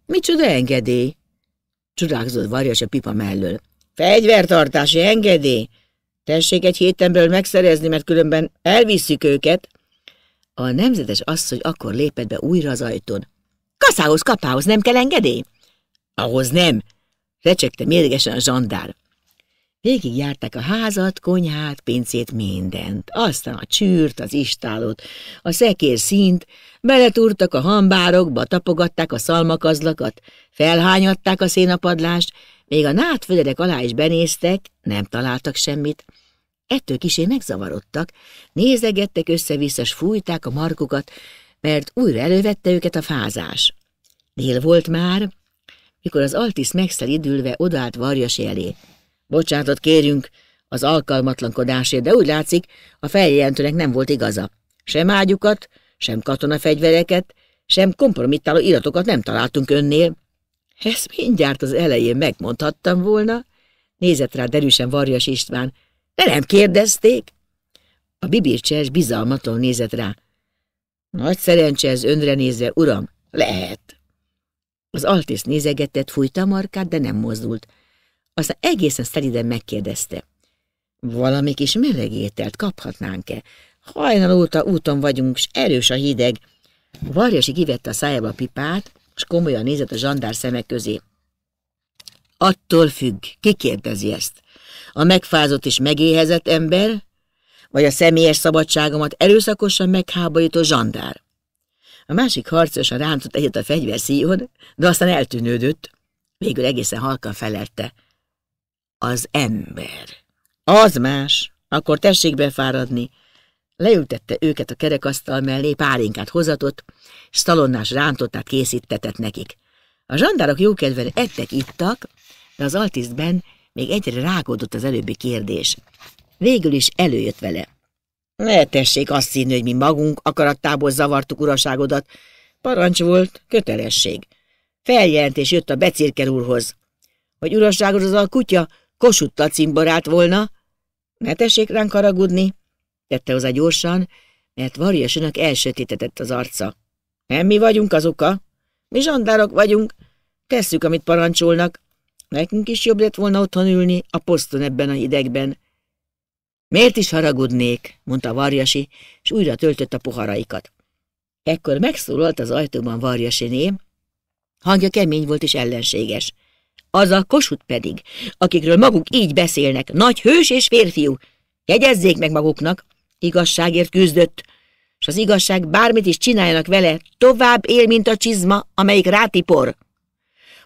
Micsoda engedély? Csodálkozott Varjas a pipa mellől. Fegyvertartási engedély? Tessék egy hétemből megszerezni, mert különben elvisszük őket. A nemzetes asszony akkor lépett be újra az ajtón. Kaszához, kapához nem kell engedély? Ahhoz nem, recsegte mérgesen a zsandár. Végig járták a házat, konyhát, pincét, mindent. Aztán a csűrt, az istálót, a szekér szint, beletúrtak a hambárokba, tapogatták a szalmakazlakat, felhányadták a szénapadlást, még a nátfölyedek alá is benéztek, nem találtak semmit. Ettől kisé megzavarodtak, nézegettek össze-vissza, fújták a markukat, mert újra elővette őket a fázás. Dél volt már, mikor az altisz időlve odaállt varjas elé. Bocsánatot kérjünk az alkalmatlankodásért, de úgy látszik, a feljelentőnek nem volt igaza. Sem ágyukat, sem katonafegyvereket, sem kompromittáló iratokat nem találtunk önnél. Ezt mindjárt az elején megmondhattam volna, nézett rá derűsen Varjas István. De nem kérdezték? A bibircses bizalmatól nézett rá. Nagy szerencse ez önre nézve, uram, lehet. Az altész nézegetett, fújta a markát, de nem mozdult. Aztán egészen szeliden megkérdezte. Valami kis meleg ételt kaphatnánk-e? Hajnal óta úton vagyunk, s erős a hideg. Varjasi kivette a szájába a pipát, és komolyan nézett a zsandár szemek közé. Attól függ, ki kérdezi ezt? A megfázott és megéhezett ember, vagy a személyes szabadságomat erőszakosan megháborító zsandár? A másik harcosan rántott egyet a fegyverszíjon, de aztán eltűnődött. Végül egészen halkan felelte. Az ember. Az más. Akkor tessék befáradni. Leültette őket a kerekasztal mellé, pálinkát hozatott, és szalonnás rántottát készítetett nekik. A zsandárok jókedvel ettek, ittak, de az altisztben még egyre rágódott az előbbi kérdés. Végül is előjött vele. Ne tessék azt hinni, hogy mi magunk akarattából zavartuk uraságodat. Parancs volt, kötelesség. Feljelentés jött a becirker úrhoz. Hogy az a kutya, Kosutta cimborát volna. Ne tessék ránk haragudni, tette hozzá gyorsan, mert Varjasinak elsötétetett az arca. Nem mi vagyunk az oka. Mi zsandárok vagyunk. Tesszük, amit parancsolnak. Nekünk is jobb lett volna otthon ülni, a poszton ebben a hidegben. Miért is haragudnék, mondta Varjasi, és újra töltött a poharaikat. Ekkor megszólalt az ajtóban ném. Hangja kemény volt és ellenséges az a kosut pedig, akikről maguk így beszélnek, nagy hős és férfiú. Jegyezzék meg maguknak, igazságért küzdött, és az igazság bármit is csináljanak vele, tovább él, mint a csizma, amelyik rátipor.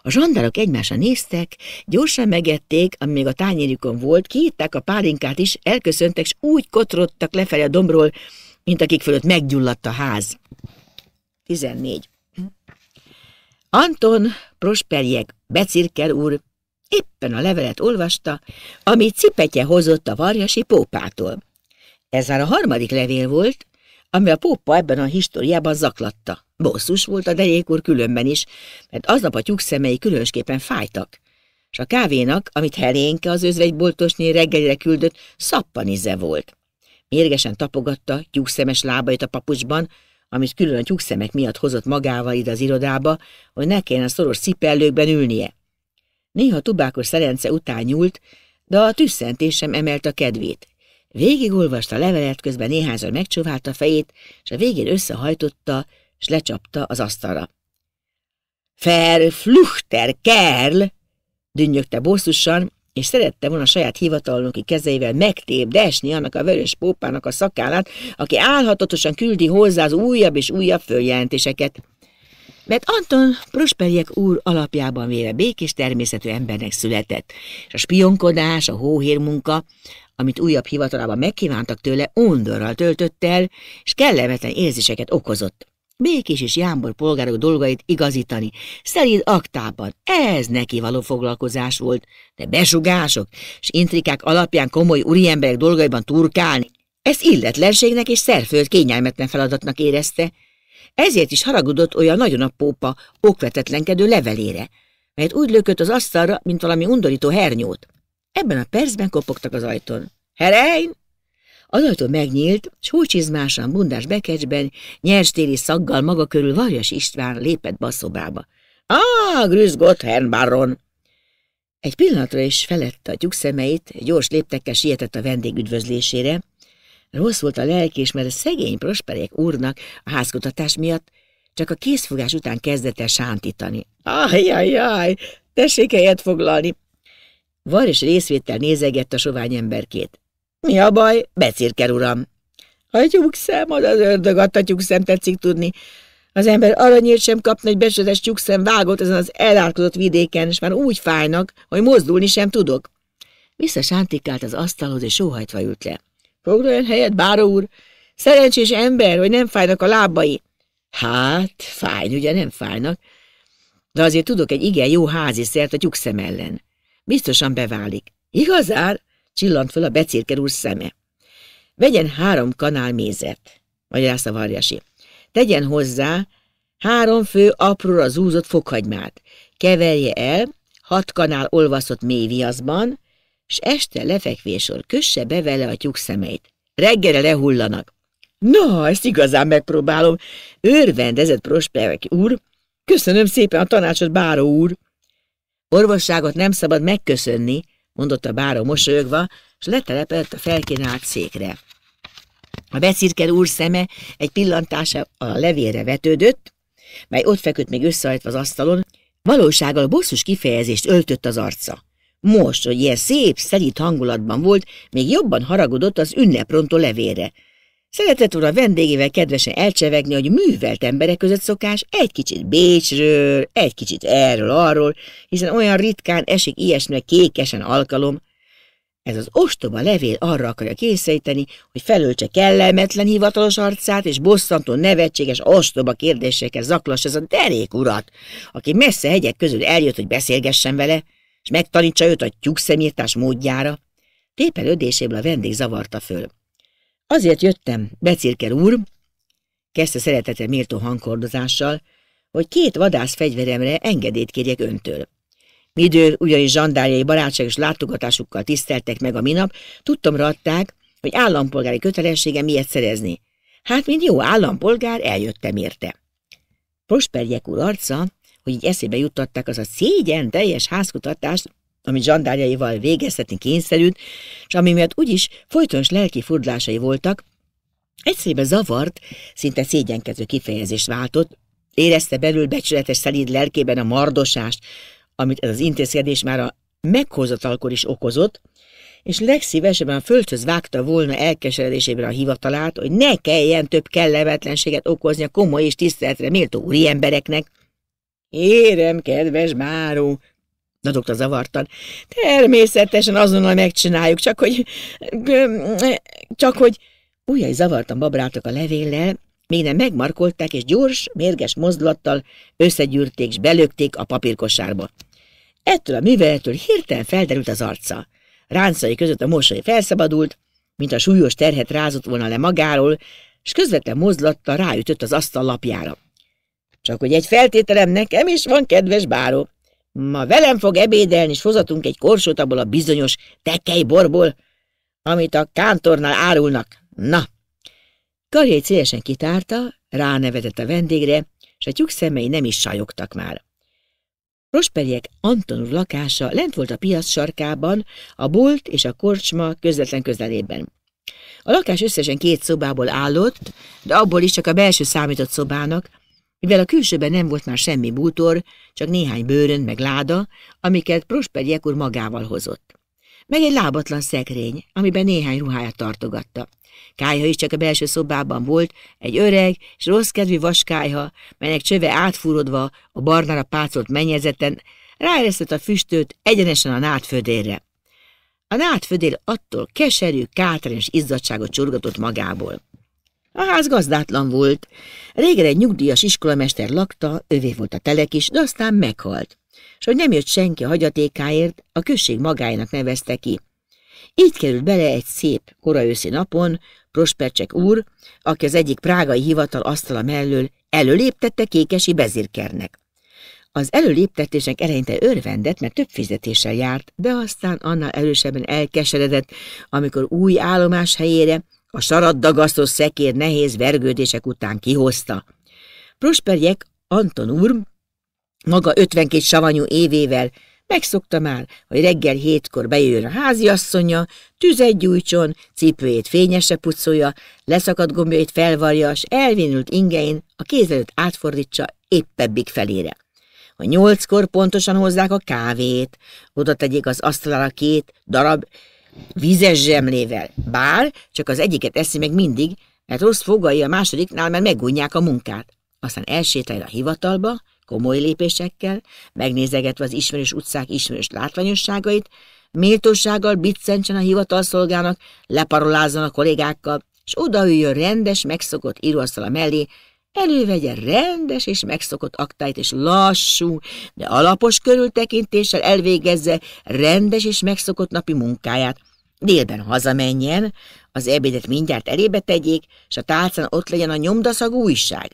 A zsandarok egymásra néztek, gyorsan megették, ami még a tányérjukon volt, kiitták a pálinkát is, elköszöntek, és úgy kotrottak lefelé a dombról, mint akik fölött meggyulladt a ház. 14. Anton Prosperjek Becirkel úr éppen a levelet olvasta, amit Cipetje hozott a varjasi pópától. Ez már a harmadik levél volt, ami a pópa ebben a históriában zaklatta. Bosszus volt a derék úr különben is, mert aznap a szemei különösképpen fájtak, és a kávénak, amit Helénke az özvegyboltosné reggelire küldött, szappanize volt. Mérgesen tapogatta tyúkszemes lábait a papucsban, amit külön a tyúkszemek miatt hozott magával ide az irodába, hogy ne kéne szoros szipellőkben ülnie. Néha tubákos szerence után nyúlt, de a tüsszentés sem emelt a kedvét. Végigolvasta a levelet, közben néhányszor megcsóválta a fejét, és a végén összehajtotta, és lecsapta az asztalra. Verfluchter Kerl! dünnyögte bosszusan, és szerette volna saját hivatalnoki kezeivel megtépdesni annak a vörös pópának a szakállát, aki álhatatosan küldi hozzá az újabb és újabb följelentéseket. Mert Anton Prosperiek úr alapjában véve békés természetű embernek született, és a spionkodás, a hóhérmunka, amit újabb hivatalában megkívántak tőle, undorral töltött el, és kellemetlen érzéseket okozott. Békés és Jámbor polgárok dolgait igazítani, szelíd aktában, ez neki való foglalkozás volt, de besugások és intrikák alapján komoly úriemberek dolgaiban turkálni, ezt illetlenségnek és szerföld kényelmetlen feladatnak érezte, ezért is haragudott olyan nagyon a pópa, okvetetlenkedő levelére, melyet úgy lökött az asztalra, mint valami undorító hernyót. Ebben a percben kopogtak az ajtón. – Herein! Az ajtó megnyílt, s húcsizmásan bundás bekecsben, nyers téli szaggal maga körül Varjas István lépett be a szobába. – Á, Grüsz Gotthern baron! Egy pillanatra is felett a szemeit, gyors léptekkel sietett a vendég üdvözlésére. Rossz volt a lelkés, mert a szegény prosperek úrnak a házkutatás miatt csak a készfogás után kezdett el sántítani. Ajajaj, tessék helyet foglalni! Varjas részvétel nézegett a sovány emberkét. Mi a baj? Becirkel, uram. A tyúkszem, az az ördög, a tyúkszem tetszik tudni. Az ember aranyért sem kapna egy besödes tyúkszem vágott ezen az elárkodott vidéken, és már úgy fájnak, hogy mozdulni sem tudok. Vissza Sántikált az asztalhoz, és sóhajtva ült le. Foglaljon helyet, báró úr! Szerencsés ember, hogy nem fájnak a lábai. Hát, fájn, ugye nem fájnak. De azért tudok egy igen jó házi szert a tyúkszem ellen. Biztosan beválik. Igazán? Csillant föl a becérker úr szeme. Vegyen három kanál mézet, magyarázta Varjasi. Tegyen hozzá három fő apróra zúzott fokhagymát. Keverje el hat kanál olvaszott mély viaszban, s este lefekvésor kösse be vele a tyúk szemeit. Reggelre lehullanak. Na, ezt igazán megpróbálom. Őrvendezett Prosperek úr. Köszönöm szépen a tanácsot, Báró úr. Orvosságot nem szabad megköszönni, mondotta Báró mosolyogva, és letelepedett a felkínált székre. A beszirkel úr szeme egy pillantása a levélre vetődött, mely ott feküdt még összehajtva az asztalon, valósággal bosszus kifejezést öltött az arca. Most, hogy ilyen szép, szerít hangulatban volt, még jobban haragudott az ünneprontó levére, Szeretett ura vendégével kedvesen elcsevegni, hogy művelt emberek között szokás egy kicsit Bécsről, egy kicsit erről, arról, hiszen olyan ritkán esik ilyesmire kékesen alkalom. Ez az ostoba levél arra akarja készíteni, hogy felöltse kellemetlen hivatalos arcát, és bosszantó nevetséges ostoba kérdésekkel zaklas ez a derék urat, aki messze hegyek közül eljött, hogy beszélgessen vele, és megtanítsa őt a tyúkszemírtás módjára. Tépelődéséből a vendég zavarta föl. Azért jöttem, becirkel úr, kezdte szeretete méltó hangkordozással, hogy két vadász fegyveremre engedélyt kérjek öntől. Midő ugyanis zsandárjai barátságos látogatásukkal tiszteltek meg a minap, tudtam adták, hogy állampolgári kötelessége miért szerezni. Hát, mint jó állampolgár, eljöttem érte. Prosperjek úr arca, hogy így eszébe juttatták az a szégyen teljes házkutatást, amit zsandárjaival végeztetni kényszerült, és ami miatt úgyis folytonos lelki furdlásai voltak, egyszerűen zavart, szinte szégyenkező kifejezést váltott, érezte belül becsületes szelíd lelkében a mardosást, amit ez az intézkedés már a meghozatalkor is okozott, és legszívesebben földhöz vágta volna elkeseredésében a hivatalát, hogy ne kelljen több kellemetlenséget okozni a komoly és tiszteletre méltó úriembereknek. Érem, kedves báró! Dadogta zavartan. Természetesen azonnal megcsináljuk, csak hogy... Csak hogy... Újjai zavartan babráltak a levéllel, még nem megmarkolták, és gyors, mérges mozdulattal összegyűrték és belökték a papírkosárba. Ettől a műveletől hirtelen felderült az arca. Ráncai között a mosoly felszabadult, mint a súlyos terhet rázott volna le magáról, és közvetlen mozdulattal ráütött az asztal lapjára. Csak hogy egy feltételem nekem is van, kedves báró. Ma velem fog ebédelni, és hozatunk egy korsót abból a bizonyos borból, amit a kántornál árulnak. Na! Karjait szélesen kitárta, ránevetett a vendégre, és a tyúk szemei nem is sajogtak már. Prosperiek Anton úr lakása lent volt a piac sarkában, a bolt és a korcsma közvetlen közelében. A lakás összesen két szobából állott, de abból is csak a belső számított szobának, mivel a külsőben nem volt már semmi bútor, csak néhány bőrön meg láda, amiket Prosper Jekur magával hozott. Meg egy lábatlan szekrény, amiben néhány ruháját tartogatta. Kájha is csak a belső szobában volt, egy öreg és rossz kedvű vaskájha, melynek csöve átfúrodva a barnára pácolt mennyezeten ráeresztett a füstöt egyenesen a nádfödélre. A nádfödél attól keserű, kátrányos izzadságot csurgatott magából. A ház gazdátlan volt. Régen egy nyugdíjas iskolamester lakta, övé volt a telek is, de aztán meghalt. És hogy nem jött senki a hagyatékáért, a község magáinak nevezte ki. Így került bele egy szép, kora őszi napon, Prospercsek úr, aki az egyik prágai hivatal asztala mellől előléptette kékesi bezirkernek. Az előléptetésnek eleinte örvendett, mert több fizetéssel járt, de aztán annál erősebben elkeseredett, amikor új állomás helyére a saraddagasztó szekér nehéz vergődések után kihozta. Prosperjek Anton úr, maga ötvenkét savanyú évével, megszokta már, hogy reggel hétkor bejön a háziasszonya, tüzet gyújtson, cipőjét fényese pucolja, leszakadt gombjait felvarja, s elvinült ingein a kézelőt átfordítsa éppebbik felére. A nyolckor pontosan hozzák a kávét, oda tegyék az asztalra két darab vizes zsemlével, bár csak az egyiket eszi meg mindig, mert rossz fogai a másodiknál mert megunják a munkát. Aztán elsétál a hivatalba, komoly lépésekkel, megnézegetve az ismerős utcák ismerős látványosságait, méltósággal biccentsen a hivatalszolgának, leparolázzon a kollégákkal, és odaüljön rendes, megszokott íróasztala mellé, Elővegye rendes és megszokott aktáit, és lassú, de alapos körültekintéssel elvégezze rendes és megszokott napi munkáját. Délben hazamenjen, az ebédet mindjárt elébe tegyék, és a tálcán ott legyen a nyomdaszag újság,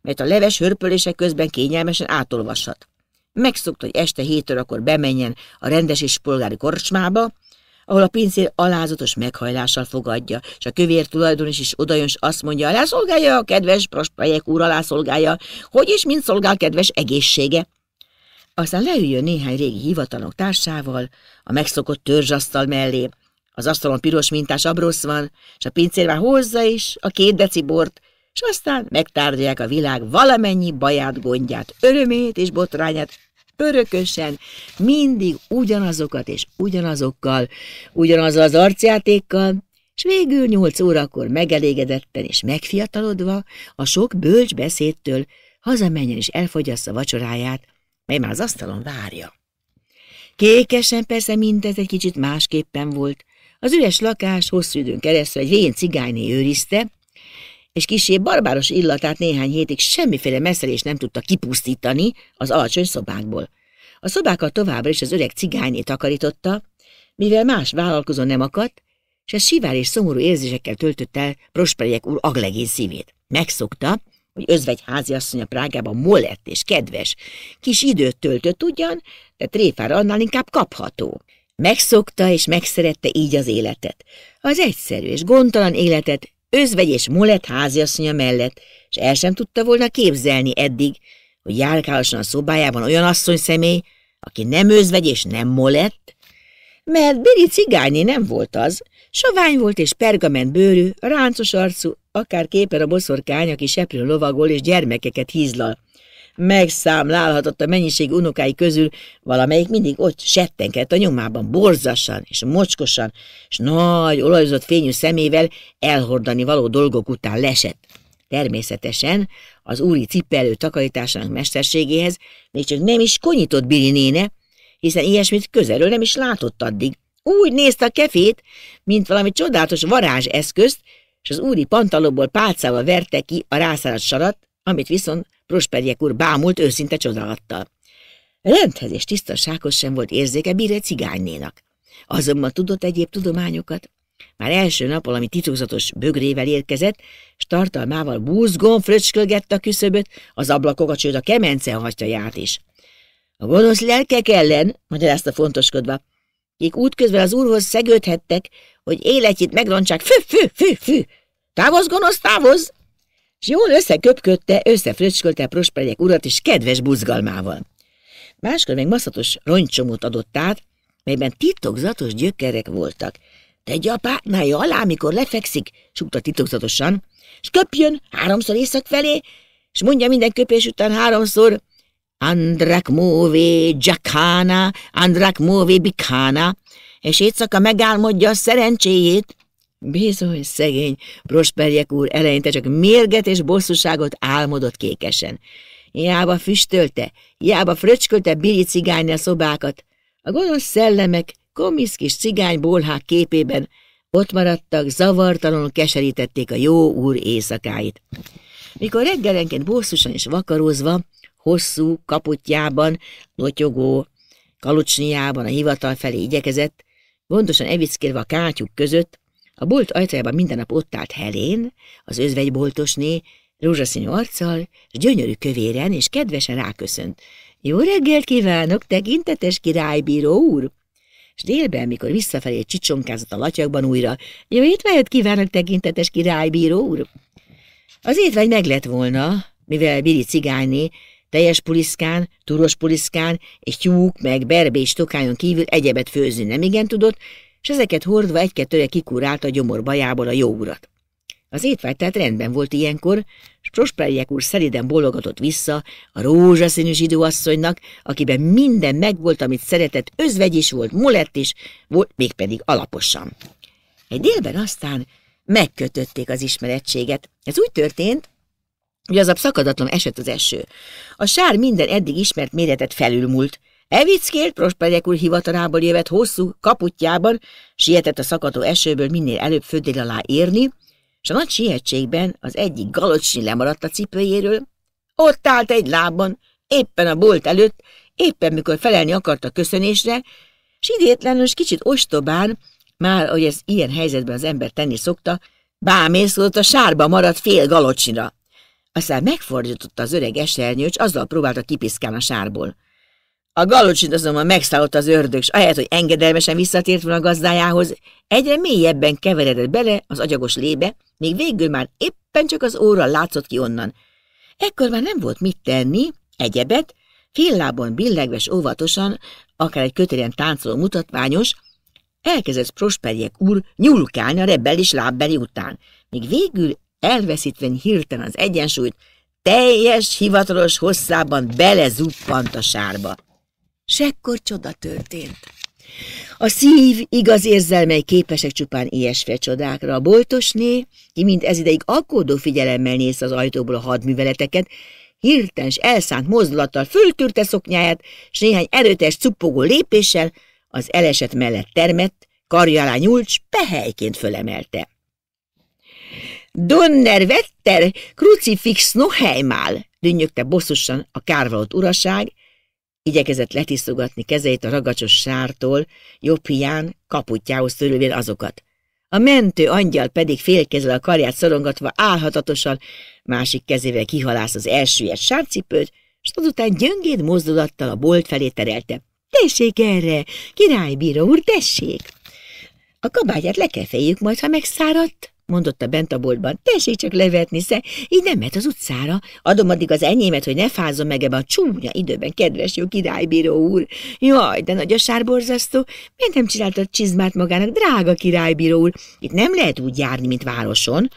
mert a leves hörpölése közben kényelmesen átolvashat. Megszokta, hogy este hét órakor bemenjen a rendes és polgári korcsmába, ahol a pincér alázatos meghajlással fogadja, és a kövér tulajdonos is odajön, és azt mondja, alászolgálja a kedves prospajek úr, alászolgálja, hogy és mind szolgál kedves egészsége. Aztán leüljön néhány régi hivatalok társával, a megszokott törzsasztal mellé, az asztalon piros mintás abrosz van, és a pincér már hozza is a két deci bort, és aztán megtárgyalják a világ valamennyi baját, gondját, örömét és botrányát, örökösen mindig ugyanazokat és ugyanazokkal, ugyanazzal az arcjátékkal, és végül nyolc órakor megelégedetten és megfiatalodva a sok bölcs beszédtől hazamenjen és elfogyassza vacsoráját, mely már az asztalon várja. Kékesen persze mindez egy kicsit másképpen volt. Az üres lakás hosszú időn keresztül egy vén cigányné őrizte, és kisé barbáros illatát néhány hétig semmiféle messzelés nem tudta kipusztítani az alacsony szobákból. A szobákat továbbra is az öreg cigányé takarította, mivel más vállalkozó nem akadt, és ez sivár és szomorú érzésekkel töltött el Prosperiek úr aglegény szívét. Megszokta, hogy özvegy háziasszony a Prágában molett és kedves. Kis időt töltött ugyan, de tréfára annál inkább kapható. Megszokta és megszerette így az életet. Az egyszerű és gondtalan életet özvegy és Mulett háziasszonya mellett, és el sem tudta volna képzelni eddig, hogy járkálosan a szobájában olyan asszony személy, aki nem özvegy és nem molett, mert Biri cigányi nem volt az, sovány volt és pergament bőrű, ráncos arcú, akár képer a boszorkány, aki seprő lovagol és gyermekeket hízlal a mennyiség unokái közül valamelyik mindig ott settenkelt a nyomában, borzasan és mocskosan, és nagy olajozott fényű szemével elhordani való dolgok után lesett. Természetesen az úri cipelő takarításának mesterségéhez még csak nem is konyított Biri néne, hiszen ilyesmit közelről nem is látott addig. Úgy nézte a kefét, mint valami csodálatos varázseszközt, és az úri pantalóból pálcával verte ki a rászáradt sarat, amit viszont Prosperjek úr bámult őszinte csodálattal. Rendhez és tisztasághoz sem volt érzéke bíre cigánynénak. Azonban tudott egyéb tudományokat. Már első nap valami titokzatos bögrével érkezett, s tartalmával búzgón fröcskölgette a küszöböt, az ablakokat, sőt a kemence hatyaját is. A gonosz lelkek ellen, magyarázta fontoskodva, kik útközben az úrhoz szegődhettek, hogy életjét megrontsák, fű, fű, fű, fű, távoz gonosz, távoz! és jól összeköpködte, összefröcskölte Prosperjek urat is kedves buzgalmával. Máskor még maszatos roncsomót adott át, melyben titokzatos gyökerek voltak. Te gyapátnája alá, mikor lefekszik, súgta titokzatosan, és köpjön háromszor észak felé, és mondja minden köpés után háromszor, Andrak Móvé Jakhana, Andrak Móvé Bikhana, és éjszaka megálmodja a szerencséjét. Bizony, szegény, Prosperjek úr eleinte csak mérget és bosszúságot álmodott kékesen. Jába füstölte, jába fröcskölte cigány a szobákat. A gonosz szellemek komisz kis bolhák képében ott maradtak, zavartalon keserítették a jó úr éjszakáit. Mikor reggelenként bosszusan és vakarózva, hosszú, kaputjában, notyogó, kalucsniában a hivatal felé igyekezett, gondosan evickélve a kátyuk között, a bolt ajtajában minden nap ott állt Helén, az özvegyboltosné, rózsaszínű arccal, és gyönyörű kövéren, és kedvesen ráköszönt. Jó reggelt kívánok, tekintetes királybíró úr! és délben, mikor visszafelé csicsonkázott a latyakban újra, jó étvágyat kívánok, tekintetes királybíró úr! Az étvágy meg lett volna, mivel Biri cigányné, teljes puliszkán, turos puliszkán és tyúk meg berbés tokányon kívül egyebet főzni nem igen tudott, és ezeket hordva egy-kettőre kikurált a gyomor bajából a jó urat. Az étvágy tehát rendben volt ilyenkor, és Prosperiek úr szeliden bologatott vissza a rózsaszínű zsidóasszonynak, akiben minden megvolt, amit szeretett, özvegy is volt, mulett is, volt mégpedig alaposan. Egy délben aztán megkötötték az ismerettséget. Ez úgy történt, hogy az a szakadatlan esett az eső. A sár minden eddig ismert méretet felülmúlt, Evickélt Prospegyek úr hivatalából évet hosszú kaputjában sietett a szakadó esőből minél előbb földél alá érni, és a nagy sietségben az egyik galocsni lemaradt a cipőjéről. Ott állt egy lábban, éppen a bolt előtt, éppen mikor felelni akart a köszönésre, s idétlenül és kicsit ostobán, már, hogy ez ilyen helyzetben az ember tenni szokta, bámészkodott a sárba maradt fél galocsira. Aztán megfordította az öreg esernyőcs, azzal próbálta kipiszkálni a sárból. A galocsint azonban megszállott az ördög, s ahelyett, hogy engedelmesen visszatért volna gazdájához, egyre mélyebben keveredett bele az agyagos lébe, még végül már éppen csak az óra látszott ki onnan. Ekkor már nem volt mit tenni, egyebet, fél lábon, billegves óvatosan, akár egy kötélen táncoló mutatványos, elkezdett Prosperjek úr nyúlkálni a rebellis lábbeli után, míg végül elveszítve hirtelen az egyensúlyt, teljes hivatalos hosszában belezuppant a sárba. S ekkor csoda történt. A szív igaz érzelmei képesek csupán ilyesféle csodákra. A boltosné, ki mind ez ideig aggódó figyelemmel néz az ajtóból a hadműveleteket, hirtens elszánt mozdulattal föltűrte szoknyáját, s néhány erőtes cuppogó lépéssel az eleset mellett termett, karja alá nyúlt, pehelyként fölemelte. Donner Vetter, krucifix Noheimál, dünnyögte bosszusan a kárvalott uraság, Igyekezett letiszogatni kezeit a ragacsos sártól, jobb hián kaputjához törülvén azokat. A mentő angyal pedig félkezel a karját szorongatva álhatatosan, másik kezével kihalász az elsőjét sárcipőt, és azután gyöngéd mozdulattal a bolt felé terelte. Tessék erre, királybíró úr, tessék! A kabátját lekefejük majd, ha megszáradt, mondotta bent a boltban. Tessék csak levetni, sze, így nem mehet az utcára. Adom addig az enyémet, hogy ne fázom meg ebben a csúnya időben, kedves jó királybíró úr. Jaj, de nagy a sárborzasztó, miért nem csináltad csizmát magának, drága királybíró úr? Itt nem lehet úgy járni, mint városon.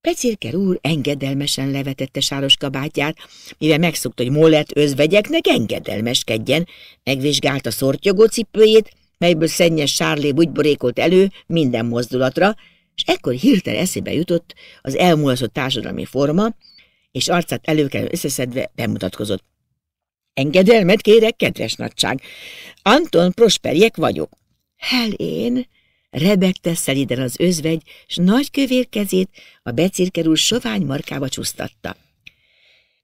Pecirker úr engedelmesen levetette sáros kabátját, mivel megszokta, hogy mollett özvegyeknek engedelmeskedjen. Megvizsgálta szortyogó cipőjét, melyből szennyes sárlé úgy borékolt elő minden mozdulatra, és ekkor hirtelen eszébe jutott az elmúlaszott társadalmi forma, és arcát előkelő összeszedve bemutatkozott. Engedelmet kérek, kedves nagyság! Anton Prosperjek vagyok. én, Rebegte szeliden az özvegy, s nagykövér kezét a becirkerül sovány markába csúsztatta.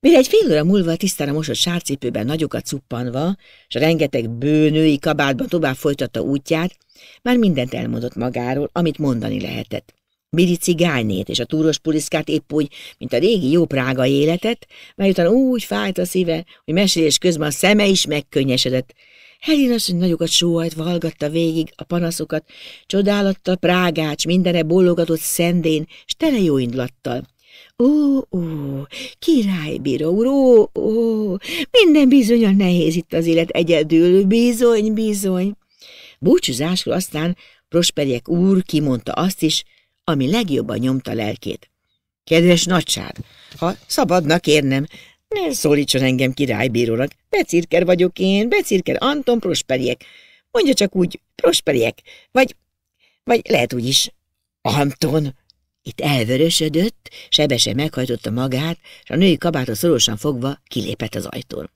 Mire egy fél óra múlva tisztára mosott sárcipőben nagyokat cuppanva, és a rengeteg bőnői kabátban tovább folytatta útját, már mindent elmondott magáról, amit mondani lehetett. Miri cigányét és a túros puliszkát épp úgy, mint a régi jó prága életet, mely után úgy fájt a szíve, hogy mesélés közben a szeme is megkönnyesedett. Helin asszony nagyokat sóhajt, valgatta végig a panaszokat, csodálatta Prágács mindenre bollogatott szendén, s tele jó indulattal. Ó, ó, királybíró úr, ó, ó, minden a nehéz itt az élet egyedül, bizony, bizony. Búcsúzásra aztán Prosperiek úr kimondta azt is, ami legjobban nyomta lelkét. Kedves nagyság, ha szabadnak kérnem, ne szólítson engem királybírónak. Becirker vagyok én, Becirker Anton Prosperiek. Mondja csak úgy, Prosperiek, vagy, vagy lehet úgy is, Anton. Itt elvörösödött, sebese meghajtotta magát, és a női kabáta szorosan fogva kilépett az ajtón.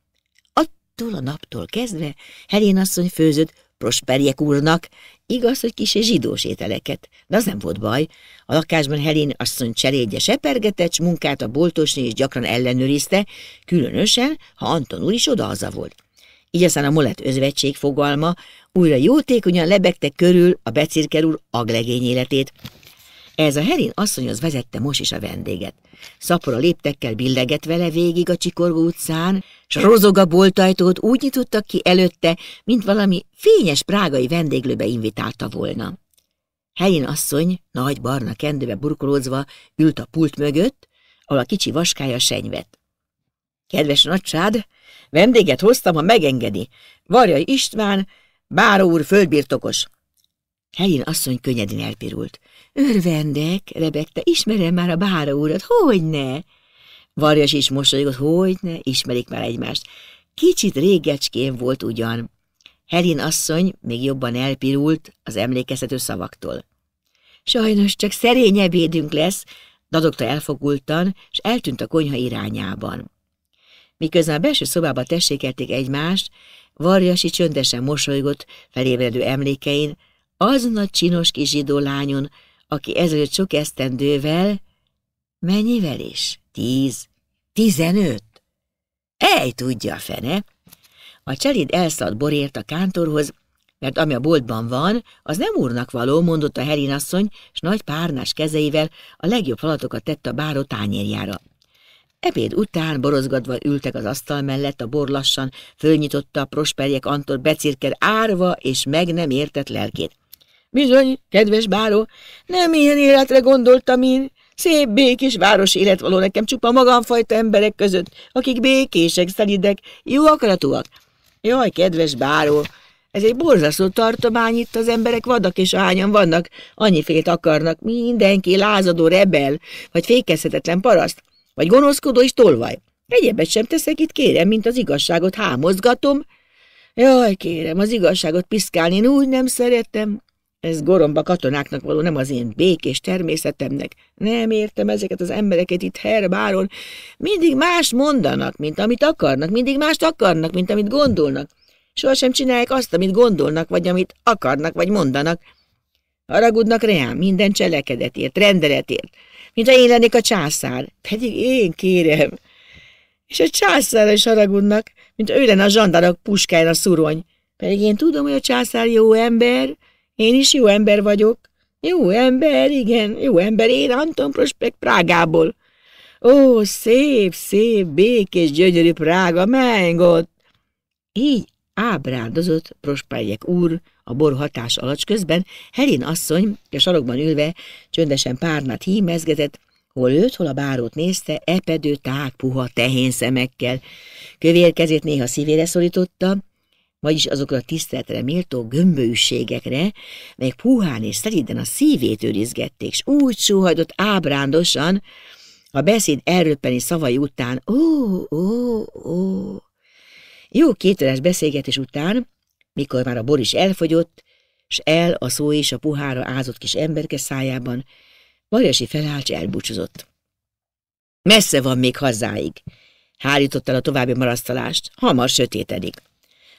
Attól a naptól kezdve Helén asszony főzött Prosperjek úrnak, igaz, hogy kis és zsidós ételeket, de az nem volt baj. A lakásban Helén asszony cserédje sepergetett, s munkát a boltosni is gyakran ellenőrizte, különösen, ha Anton úr is odahaza volt. Így aztán a molett özvetség fogalma újra jótékonyan lebegte körül a becirker úr aglegény életét, ez a Herin asszonyhoz vezette most is a vendéget. Szapora léptekkel billeget vele végig a csikorgó utcán, s rozog a boltajtót úgy nyitottak ki előtte, mint valami fényes prágai vendéglőbe invitálta volna. Herin asszony, nagy barna kendőbe burkolózva, ült a pult mögött, ahol a kicsi vaskája senyvet. Kedves nagysád, vendéget hoztam, ha megengedi. Varjai István, báró úr földbirtokos. Helyén asszony könnyedén elpirult. Örvendek, rebegte, ismerem már a bára úrat, hogy ne? Varjas is mosolygott, hogy ne, ismerik már egymást. Kicsit régecskén volt ugyan. Helin asszony még jobban elpirult az emlékezető szavaktól. Sajnos csak szerény ebédünk lesz, dadogta elfogultan, és eltűnt a konyha irányában. Miközben a belső szobába tessékelték egymást, Varjasi csöndesen mosolygott felébredő emlékein, azon a csinos kis zsidó lányon, aki ezelőtt sok esztendővel, mennyivel is? Tíz? Tizenöt? Ej, tudja a fene! A cseléd elszaladt borért a kántorhoz, mert ami a boltban van, az nem úrnak való, mondott a Herinasszony, és nagy párnás kezeivel a legjobb falatokat tett a báró tányérjára. Ebéd után borozgatva ültek az asztal mellett, a bor lassan fölnyitotta a prosperjek Antor becirker árva és meg nem értett lelkét. Bizony, kedves báró, nem ilyen életre gondoltam én. Szép, békés város élet való nekem csupa magamfajta emberek között, akik békések, szelidek, jó akaratúak. Jaj, kedves báró, ez egy borzasztó tartomány, itt az emberek vadak és hányan vannak, annyifét akarnak, mindenki lázadó rebel, vagy fékezhetetlen paraszt, vagy gonoszkodó és tolvaj. Egyebet sem teszek itt, kérem, mint az igazságot hámozgatom. Jaj, kérem, az igazságot piszkálni én úgy nem szeretem, ez goromba katonáknak való, nem az én békés természetemnek. Nem értem ezeket az embereket itt herbáron. Mindig más mondanak, mint amit akarnak, mindig mást akarnak, mint amit gondolnak. Sohasem csinálják azt, amit gondolnak, vagy amit akarnak, vagy mondanak. Haragudnak rám minden cselekedetért, rendeletért, mintha én lennék a császár. Pedig én kérem. És a császár is haragudnak, mint ő lenne a zsandarok puskáján a szurony. Pedig én tudom, hogy a császár jó ember, én is jó ember vagyok. Jó ember, igen, jó ember, én Anton Prospekt Prágából. Ó, szép, szép, békés, gyönyörű Prága, ott! Így ábrándozott Prospályek úr a bor hatás alacs közben, Helin asszony, a sarokban ülve, csöndesen párnát hímezgetett, hol őt, hol a bárót nézte, epedő tág puha tehén szemekkel. Kövér kezét néha szívére szorította, vagyis azokra a tiszteletre méltó gömbölyűségekre, melyek puhán és szeriden a szívét őrizgették, s úgy súhajtott ábrándosan, a beszéd elröppeni szavai után, ó, ó, ó. Jó kétórás beszélgetés után, mikor már a bor is elfogyott, s el a szó és a puhára ázott kis emberke szájában, Varjasi felállt, elbúcsúzott. Messze van még hazáig. Hárított el a további marasztalást, hamar sötétedik.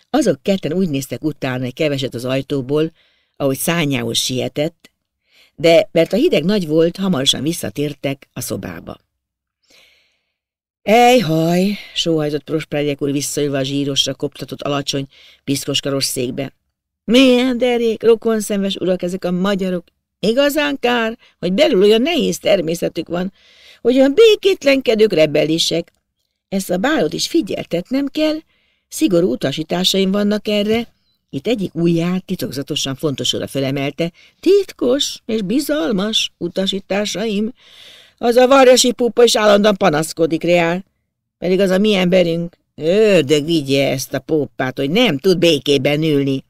Azok ketten úgy néztek utána egy keveset az ajtóból, ahogy szányához sietett, de mert a hideg nagy volt, hamarosan visszatértek a szobába. Ejhaj, sóhajtott Prosperjek úr visszaülve a zsírosra koptatott alacsony, karos székbe. Milyen derék, rokonszenves urak ezek a magyarok. Igazán kár, hogy belül olyan nehéz természetük van, hogy olyan békétlenkedők rebelisek. Ezt a bálot is figyeltetnem kell, Szigorú utasításaim vannak erre. Itt egyik ujját titokzatosan fontosra felemelte. Titkos és bizalmas utasításaim. Az a varjasi pupa is állandóan panaszkodik, Reál. Pedig az a mi emberünk. Ördög vigye ezt a póppát, hogy nem tud békében ülni.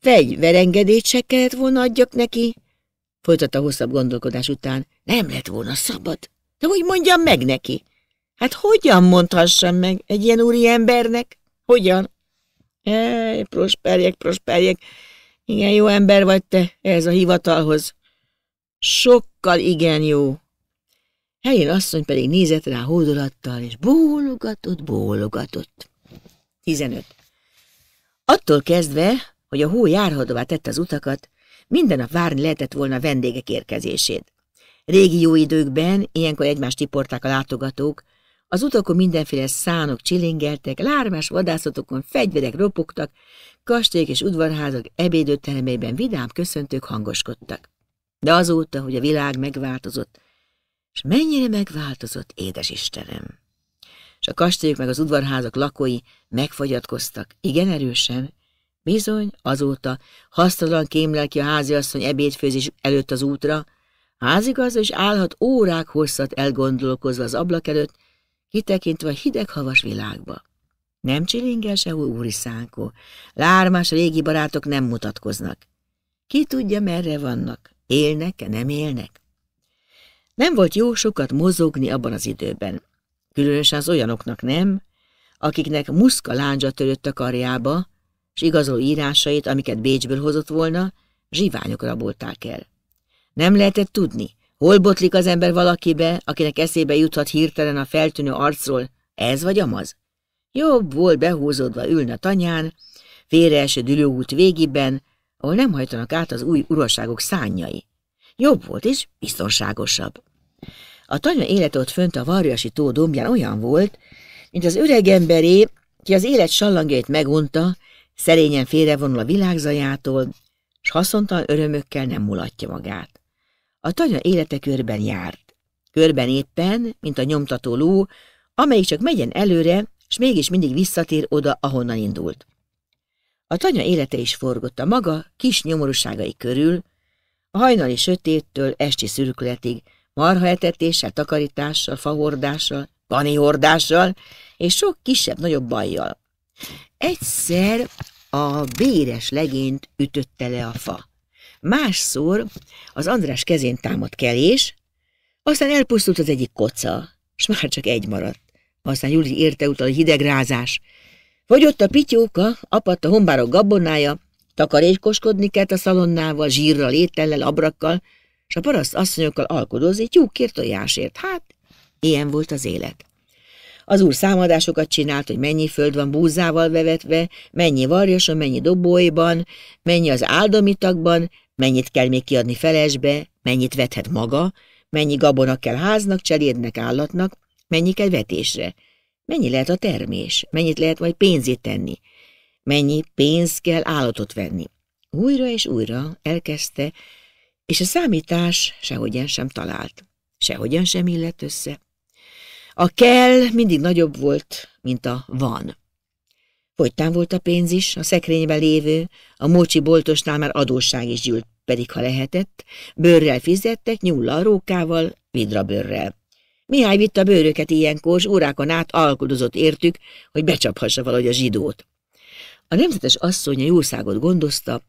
Fegyverengedét se kellett volna adjak neki, folytatta hosszabb gondolkodás után. Nem lett volna szabad. De hogy mondjam meg neki? Hát hogyan mondhassam meg egy ilyen úri embernek? Hogyan? Ej, prosperjek, prosperjek. Igen, jó ember vagy te ez a hivatalhoz. Sokkal igen jó. Helyén asszony pedig nézett rá hódolattal, és bólogatott, bólogatott. 15. Attól kezdve, hogy a hó járhadóvá tette az utakat, minden nap várni lehetett volna a vendégek érkezését. Régi jó időkben ilyenkor egymást tiporták a látogatók, az utakon mindenféle szánok csilingeltek, lármás vadászatokon fegyverek ropogtak, kastélyek és udvarházak ebédőtelemében vidám köszöntők hangoskodtak. De azóta, hogy a világ megváltozott, és mennyire megváltozott, édes Istenem! És a kastélyok meg az udvarházak lakói megfogyatkoztak, igen erősen, Bizony, azóta hasztalan ki a háziasszony ebédfőzés előtt az útra, házigazda is állhat órák hosszat elgondolkozva az ablak előtt, kitekintve a hideg havas világba. Nem csilingel se úri szánkó, lármás régi barátok nem mutatkoznak. Ki tudja, merre vannak, élnek-e, nem élnek? Nem volt jó sokat mozogni abban az időben, különösen az olyanoknak nem, akiknek muszka lándzsa törött a karjába, és igazoló írásait, amiket Bécsből hozott volna, zsiványokra bolták el. Nem lehetett tudni, Hol botlik az ember valakibe, akinek eszébe juthat hirtelen a feltűnő arcról, ez vagy amaz? Jobb volt behúzódva ülni a tanyán, eső dülőút végiben, ahol nem hajtanak át az új uraságok szányai. Jobb volt és biztonságosabb. A tanya élet ott fönt a Varjasi tó dombján olyan volt, mint az öreg emberé, ki az élet sallangjait megunta, szerényen félrevonul a világzajától, s haszontalan örömökkel nem mulatja magát. A tanya élete körben járt. Körben éppen, mint a nyomtató ló, amelyik csak megyen előre, s mégis mindig visszatér oda, ahonnan indult. A tanya élete is forgott a maga kis nyomorúságai körül, a hajnali sötéttől esti szürkületig, marhaetetéssel, takarítással, fahordással, panihordással és sok kisebb-nagyobb bajjal. Egyszer a béres legényt ütötte le a fa. Másszor az András kezén támad kelés, aztán elpusztult az egyik koca, és már csak egy maradt. Aztán Júli érte utal a hidegrázás. Fogyott a pityóka, apadt a hombárok gabonája, takarékoskodni kellett a szalonnával, zsírral, étellel, abrakkal, és a paraszt asszonyokkal alkodozni, tyúkért, tojásért. Hát, ilyen volt az élet. Az úr számadásokat csinált, hogy mennyi föld van búzával vevetve, mennyi varjason, mennyi dobóiban, mennyi az áldomitakban, mennyit kell még kiadni felesbe, mennyit vethet maga, mennyi gabona kell háznak, cselédnek, állatnak, mennyi kell vetésre, mennyi lehet a termés, mennyit lehet majd pénzét tenni, mennyi pénz kell állatot venni. Újra és újra elkezdte, és a számítás sehogyan sem talált, sehogyan sem illett össze. A kell mindig nagyobb volt, mint a van. Hogy volt a pénz is, a szekrénybe lévő, a mocsi boltosnál már adósság is gyűlt, pedig ha lehetett, bőrrel fizettek, nyulla rókával, vidra bőrrel. Mihály vitt a bőröket ilyenkor, s órákon át alkudozott értük, hogy becsaphassa valahogy a zsidót. A nemzetes asszony a jószágot gondozta,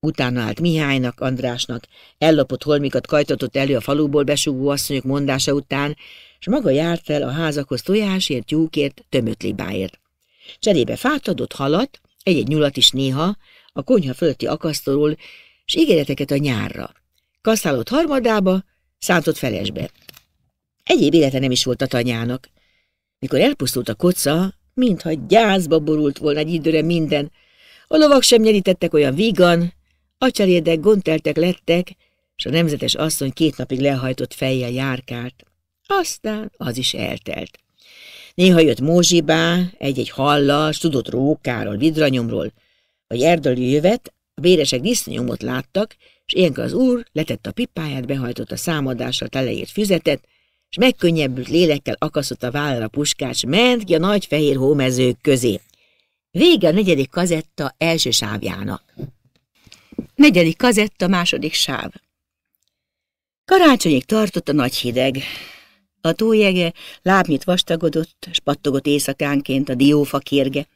Utána állt Mihálynak, Andrásnak, ellopott holmikat kajtatott elő a faluból besúgó asszonyok mondása után, és maga járt fel a házakhoz tojásért, tyúkért, tömött libáért. Cserébe fát adott halat, egy-egy nyulat is néha, a konyha fölötti akasztóról, s ígéreteket a nyárra. Kaszálott harmadába, szántott felesbe. Egyéb élete nem is volt a tanyának. Mikor elpusztult a koca, mintha gyászba borult volna egy időre minden. A lovak sem nyerítettek olyan vígan, a cserédek gonteltek lettek, és a nemzetes asszony két napig lehajtott fejjel járkált. Aztán az is eltelt. Néha jött Mózsibá, egy-egy hallas, tudott rókáról, vidranyomról, vagy erdőli jövet, a béresek disznyomot láttak, és ilyenkor az úr letette a pipáját, behajtott a számadásra teleírt füzetet, és megkönnyebbült lélekkel akaszott a a puskács, ment ki a nagy fehér hómezők közé. Vége a negyedik kazetta első sávjának. Negyedik kazetta második sáv. Karácsonyig tartott a nagy hideg. A tójege lábnyit vastagodott, s pattogott éjszakánként a diófa kérge.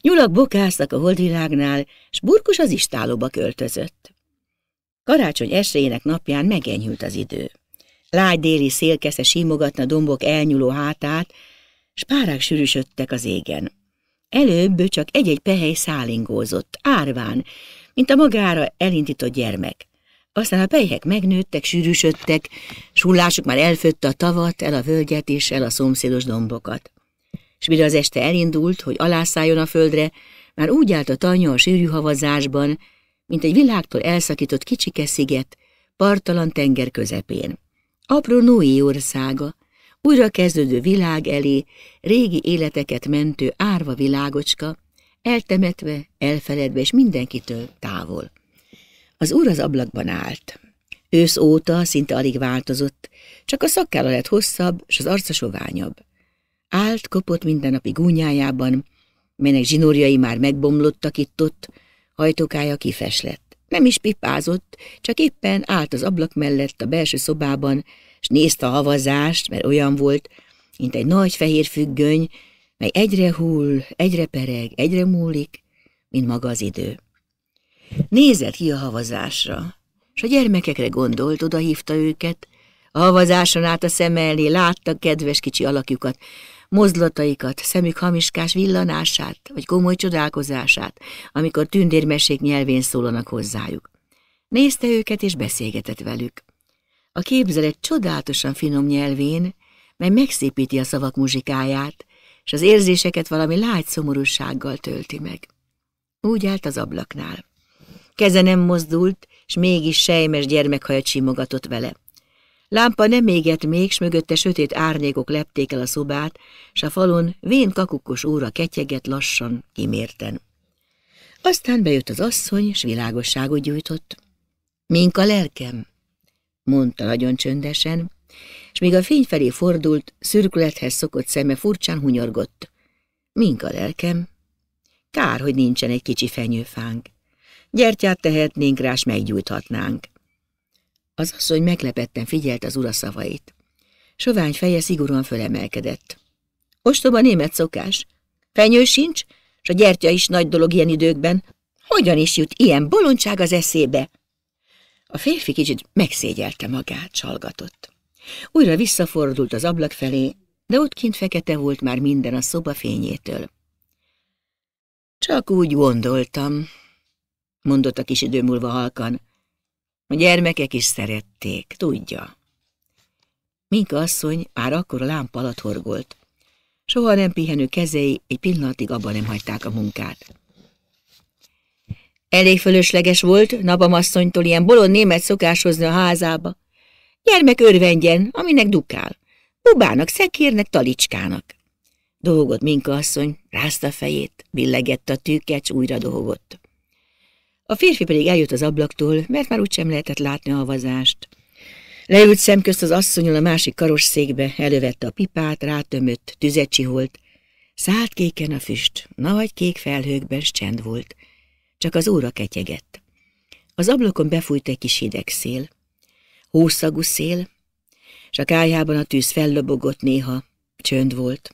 Nyulak bokáztak a holdvilágnál, s burkus az istálóba költözött. Karácsony esélyének napján megenyhült az idő. Lágy déli szélkesze simogatna dombok elnyúló hátát, s párák sűrűsödtek az égen. Előbb csak egy-egy pehely szálingózott, árván, mint a magára elindított gyermek. Aztán a pejhek megnőttek, sűrűsödtek, sullásuk már elfötte a tavat, el a völgyet és el a szomszédos dombokat. És mire az este elindult, hogy alászálljon a földre, már úgy állt a tanya a sűrű havazásban, mint egy világtól elszakított kicsike sziget, partalan tenger közepén. Apró Noé országa, újra kezdődő világ elé, régi életeket mentő árva világocska, eltemetve, elfeledve és mindenkitől távol. Az úr az ablakban állt. Ősz óta szinte alig változott, csak a szakkála lett hosszabb, és az arca soványabb. Állt, kopott mindennapi gúnyájában, melynek zsinórjai már megbomlottak itt-ott, hajtókája kifes lett. Nem is pipázott, csak éppen állt az ablak mellett a belső szobában, és nézte a havazást, mert olyan volt, mint egy nagy fehér függöny, mely egyre hull, egyre pereg, egyre múlik, mint maga az idő. Nézett ki a havazásra, és a gyermekekre gondolt, odahívta őket. A havazáson át a szem elé látta kedves kicsi alakjukat, mozdlataikat, szemük hamiskás villanását, vagy komoly csodálkozását, amikor tündérmesék nyelvén szólanak hozzájuk. Nézte őket és beszélgetett velük. A képzelet csodálatosan finom nyelvén, mely megszépíti a szavak muzsikáját, és az érzéseket valami lágy szomorúsággal tölti meg. Úgy állt az ablaknál. Keze nem mozdult, s mégis sejmes gyermekhaja csimogatott vele. Lámpa nem égett még, s mögötte sötét árnyékok lepték el a szobát, s a falon vén kakukkos óra ketyegett lassan, kimérten. Aztán bejött az asszony, s világosságot gyújtott. Mink a lelkem, mondta nagyon csöndesen, és míg a fény felé fordult, szürkülethez szokott szeme furcsán hunyorgott. Mink a lelkem? Kár, hogy nincsen egy kicsi fenyőfánk. Gyertyát tehetnénk rá, s meggyújthatnánk. Az asszony meglepetten figyelt az ura szavait. Sovány feje szigorúan fölemelkedett. Ostoba német szokás. Fenyő sincs, s a gyertya is nagy dolog ilyen időkben. Hogyan is jut ilyen bolondság az eszébe? A férfi kicsit megszégyelte magát, csalgatott. Újra visszafordult az ablak felé, de ott kint fekete volt már minden a szoba fényétől. Csak úgy gondoltam, a kis idő múlva halkan. A gyermekek is szerették, tudja. Minka asszony már akkor a lámpa alatt horgolt. Soha nem pihenő kezei egy pillanatig abban nem hagyták a munkát. Elég fölösleges volt Nabam asszonytól ilyen bolond német szokáshozni a házába. Gyermek örvendjen, aminek dukál. Bubának, szekérnek, talicskának. Dohogott Minka asszony, rázta fejét, billegett a tűkecs, újra dohogott. A férfi pedig eljött az ablaktól, mert már úgysem lehetett látni a vazást. Leült szemközt az asszonyon a másik karosszékbe, elővette a pipát, rátömött, tüzet csiholt. Szállt kéken a füst, nagy kék felhőkben csend volt. Csak az óra ketyegett. Az ablakon befújt egy kis hideg szél. Hószagú szél, és a kájában a tűz fellobogott néha. Csönd volt.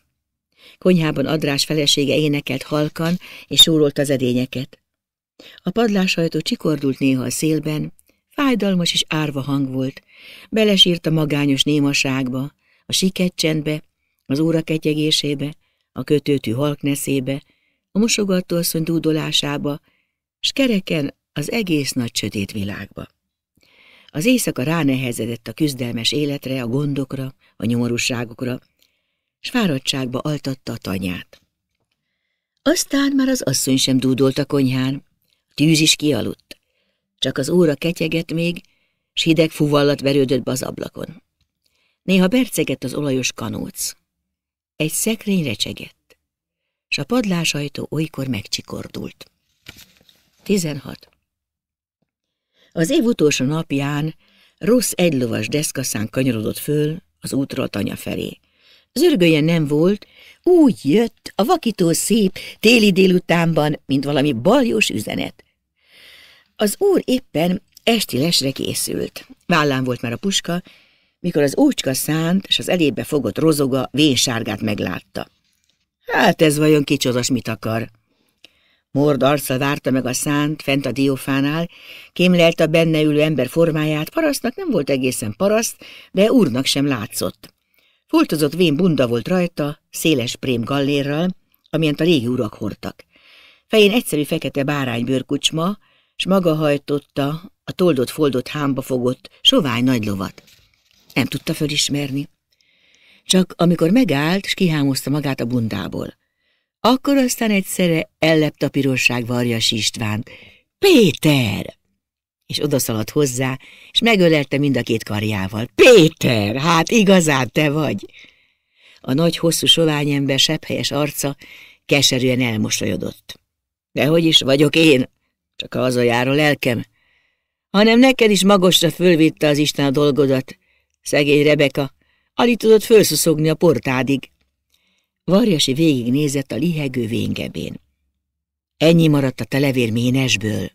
Konyhában Adrás felesége énekelt halkan, és súrolt az edényeket. A padlásajtó csikordult néha a szélben, fájdalmas és árva hang volt, belesírt a magányos némaságba, a csendbe, az óra ketyegésébe, a kötőtű halkneszébe, a asszony dúdolásába, s kereken az egész nagy sötét világba. Az éjszaka ránehezedett a küzdelmes életre, a gondokra, a nyomorúságokra, s fáradtságba altatta a tanyát. Aztán már az asszony sem dúdolt a konyhán, Tűz is kialudt. Csak az óra ketyegett még, s hideg fuvallat verődött be az ablakon. Néha bercegett az olajos kanóc. Egy szekrény recsegett, s a padlásajtó olykor megcsikordult. 16. Az év utolsó napján rossz egylovas deszkaszán kanyarodott föl az útról tanya felé. Zörgője nem volt, úgy jött a vakító szép téli délutánban, mint valami baljós üzenet. Az úr éppen esti lesre készült. Vállán volt már a puska, mikor az ócska szánt, és az elébe fogott rozoga vénsárgát meglátta. Hát ez vajon kicsodás mit akar? Mord arccal várta meg a szánt, fent a diófánál, kémlelt a benne ülő ember formáját, parasztnak nem volt egészen paraszt, de úrnak sem látszott. Foltozott vén bunda volt rajta, széles prém gallérral, amilyent a régi urak hordtak. Fején egyszerű fekete báránybőrkucsma, s maga hajtotta a toldott foldott hámba fogott, sovány nagy lovat. Nem tudta fölismerni. Csak amikor megállt, s kihámozta magát a bundából. Akkor aztán egyszerre ellepte a pirosság varjas Istvánt. Péter! És odaszaladt hozzá, és megölelte mind a két karjával. Péter, hát igazán te vagy! A nagy, hosszú ember sepphelyes arca keserűen elmosolyodott. Dehogy is vagyok én, csak a jár a lelkem. Hanem neked is magosra fölvitte az Isten a dolgodat. Szegény Rebeka, alig tudott fölszuszogni a portádig. Varjasi végignézett a lihegő véngebén. Ennyi maradt a televér ménesből.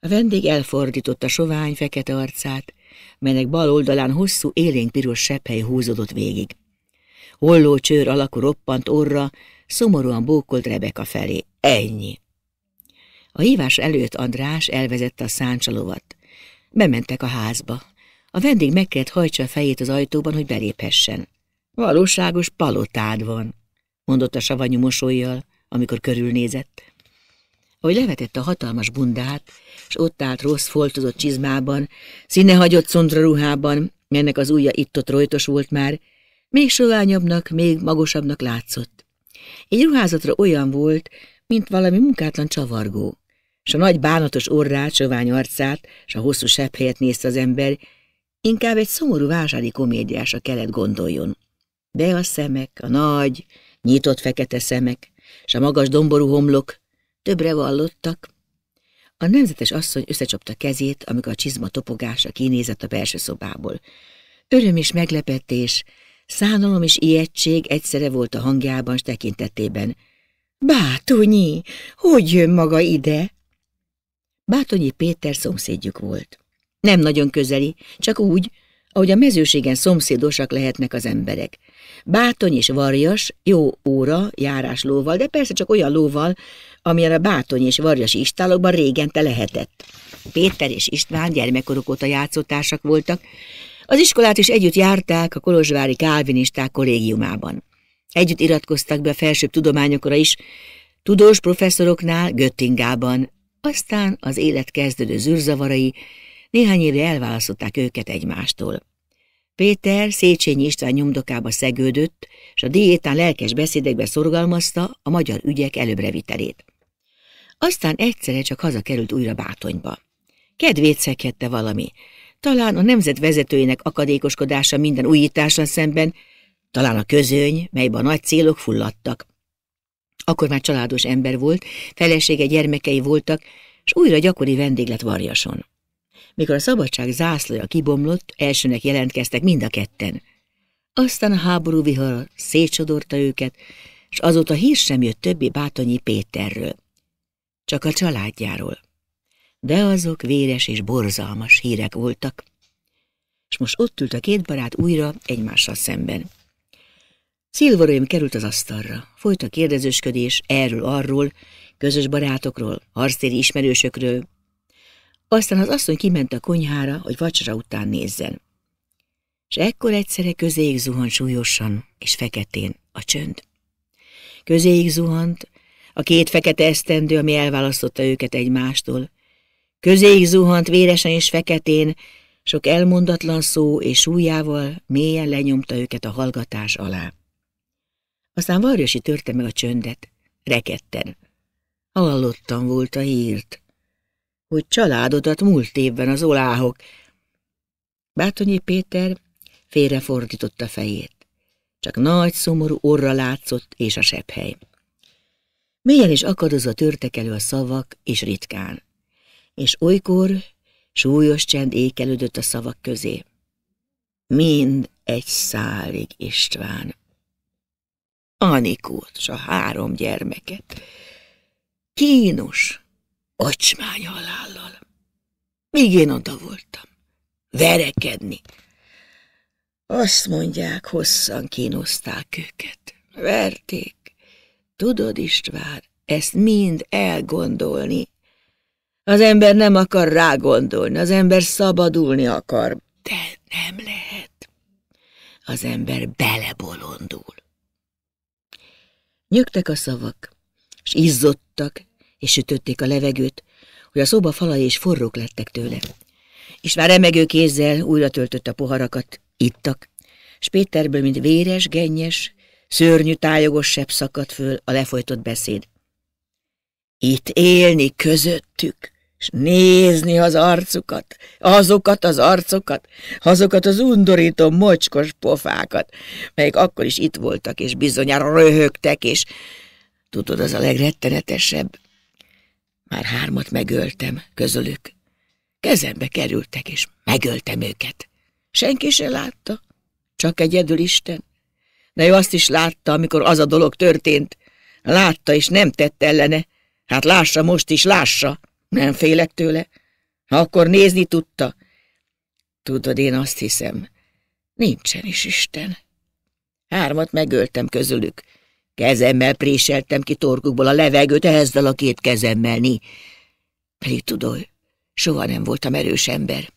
A vendég elfordította sovány fekete arcát, melynek bal oldalán hosszú élénk piros sepphely húzódott végig. Holló csőr alakú roppant orra, szomorúan bókolt Rebeka felé. Ennyi. A hívás előtt András elvezette a száncsalovat. Bementek a házba. A vendég meg kellett hajtsa a fejét az ajtóban, hogy beléphessen. Valóságos palotád van, mondott a savanyú mosolyjal, amikor körülnézett. Ahogy levetette a hatalmas bundát, és ott állt rossz foltozott csizmában, hagyott szondra ruhában, ennek az ujja itt-ott rojtos volt már, még soványabbnak, még magosabbnak látszott. Egy ruházatra olyan volt, mint valami munkátlan csavargó és a nagy bánatos orrát, sovány arcát, és a hosszú sebb helyet nézte az ember, inkább egy szomorú vásári komédiásra kellett gondoljon. De a szemek, a nagy, nyitott fekete szemek, és a magas domború homlok többre vallottak. A nemzetes asszony összecsapta kezét, amikor a csizma topogása kinézett a belső szobából. Öröm és meglepetés, szánalom és ijegység egyszerre volt a hangjában s tekintetében. Bátonyi, hogy jön maga ide? Bátonyi Péter szomszédjuk volt. Nem nagyon közeli, csak úgy, ahogy a mezőségen szomszédosak lehetnek az emberek. Bátony és varjas, jó óra, járás lóval, de persze csak olyan lóval, amilyen a bátony és varjas istálokban régente lehetett. Péter és István gyermekkorok óta játszótársak voltak, az iskolát is együtt járták a Kolozsvári Kálvinisták kollégiumában. Együtt iratkoztak be a felsőbb tudományokra is, tudós professzoroknál Göttingában, aztán az élet kezdődő zűrzavarai néhány évre elválasztották őket egymástól. Péter Széchenyi István nyomdokába szegődött, és a diétán lelkes beszédekbe szorgalmazta a magyar ügyek előbrevitelét. Aztán egyszerre csak hazakerült újra Bátonyba. Kedvét szekette valami. Talán a nemzet vezetőjének akadékoskodása minden újításra szemben, talán a közöny, melyben a nagy célok fulladtak. Akkor már családos ember volt, felesége, gyermekei voltak, és újra gyakori vendég lett Varjason. Mikor a szabadság zászlója kibomlott, elsőnek jelentkeztek mind a ketten. Aztán a háború vihara szétsodorta őket, és azóta hír sem jött többi Bátonyi Péterről. Csak a családjáról. De azok véres és borzalmas hírek voltak. És most ott ült a két barát újra egymással szemben. Szilvarém került az asztalra. Folyt a kérdezősködés erről-arról, közös barátokról, harctéri ismerősökről. Aztán az asszony kiment a konyhára, hogy vacsora után nézzen. És ekkor egyszerre közéig zuhant súlyosan és feketén a csönd. Közéig zuhant a két fekete esztendő, ami elválasztotta őket egymástól. Közéig zuhant véresen és feketén, sok elmondatlan szó és súlyával mélyen lenyomta őket a hallgatás alá. Aztán Varjasi törte meg a csöndet, rekedten. Hallottam volt a hírt, hogy családodat múlt évben az oláhok. Bátonyi Péter félrefordította fejét. Csak nagy, szomorú orra látszott és a sebhely. Mélyen is akadozva törtek elő a szavak, és ritkán. És olykor súlyos csend ékelődött a szavak közé. Mind egy szálig István. Anikót és a három gyermeket. Kínos, ocsmány halállal. Míg én oda voltam. Verekedni. Azt mondják, hosszan kínozták őket. Verték. Tudod, István, ezt mind elgondolni. Az ember nem akar rágondolni, az ember szabadulni akar, de nem lehet. Az ember belebolondul. Nyögtek a szavak, és izzottak, és sütötték a levegőt, hogy a szoba falai is forrók lettek tőle. És már remegő kézzel újra töltött a poharakat, ittak, és Péterből, mint véres, gennyes, szörnyű, tájogos sebb szakadt föl a lefolytott beszéd. Itt élni közöttük! és nézni az arcukat, azokat az arcokat, azokat az undorító mocskos pofákat, melyek akkor is itt voltak, és bizonyára röhögtek, és tudod, az a legrettenetesebb. Már hármat megöltem közülük. Kezembe kerültek, és megöltem őket. Senki se látta, csak egyedül Isten. De ő azt is látta, amikor az a dolog történt. Látta, és nem tett ellene. Hát lássa most is, lássa! Nem félek tőle. Akkor nézni tudta. Tudod, én azt hiszem, nincsen is Isten. Hármat megöltem közülük. Kezemmel préseltem ki torkukból a levegőt, ezzel a két kezemmel, ni. Pedig tudod, soha nem voltam erős ember.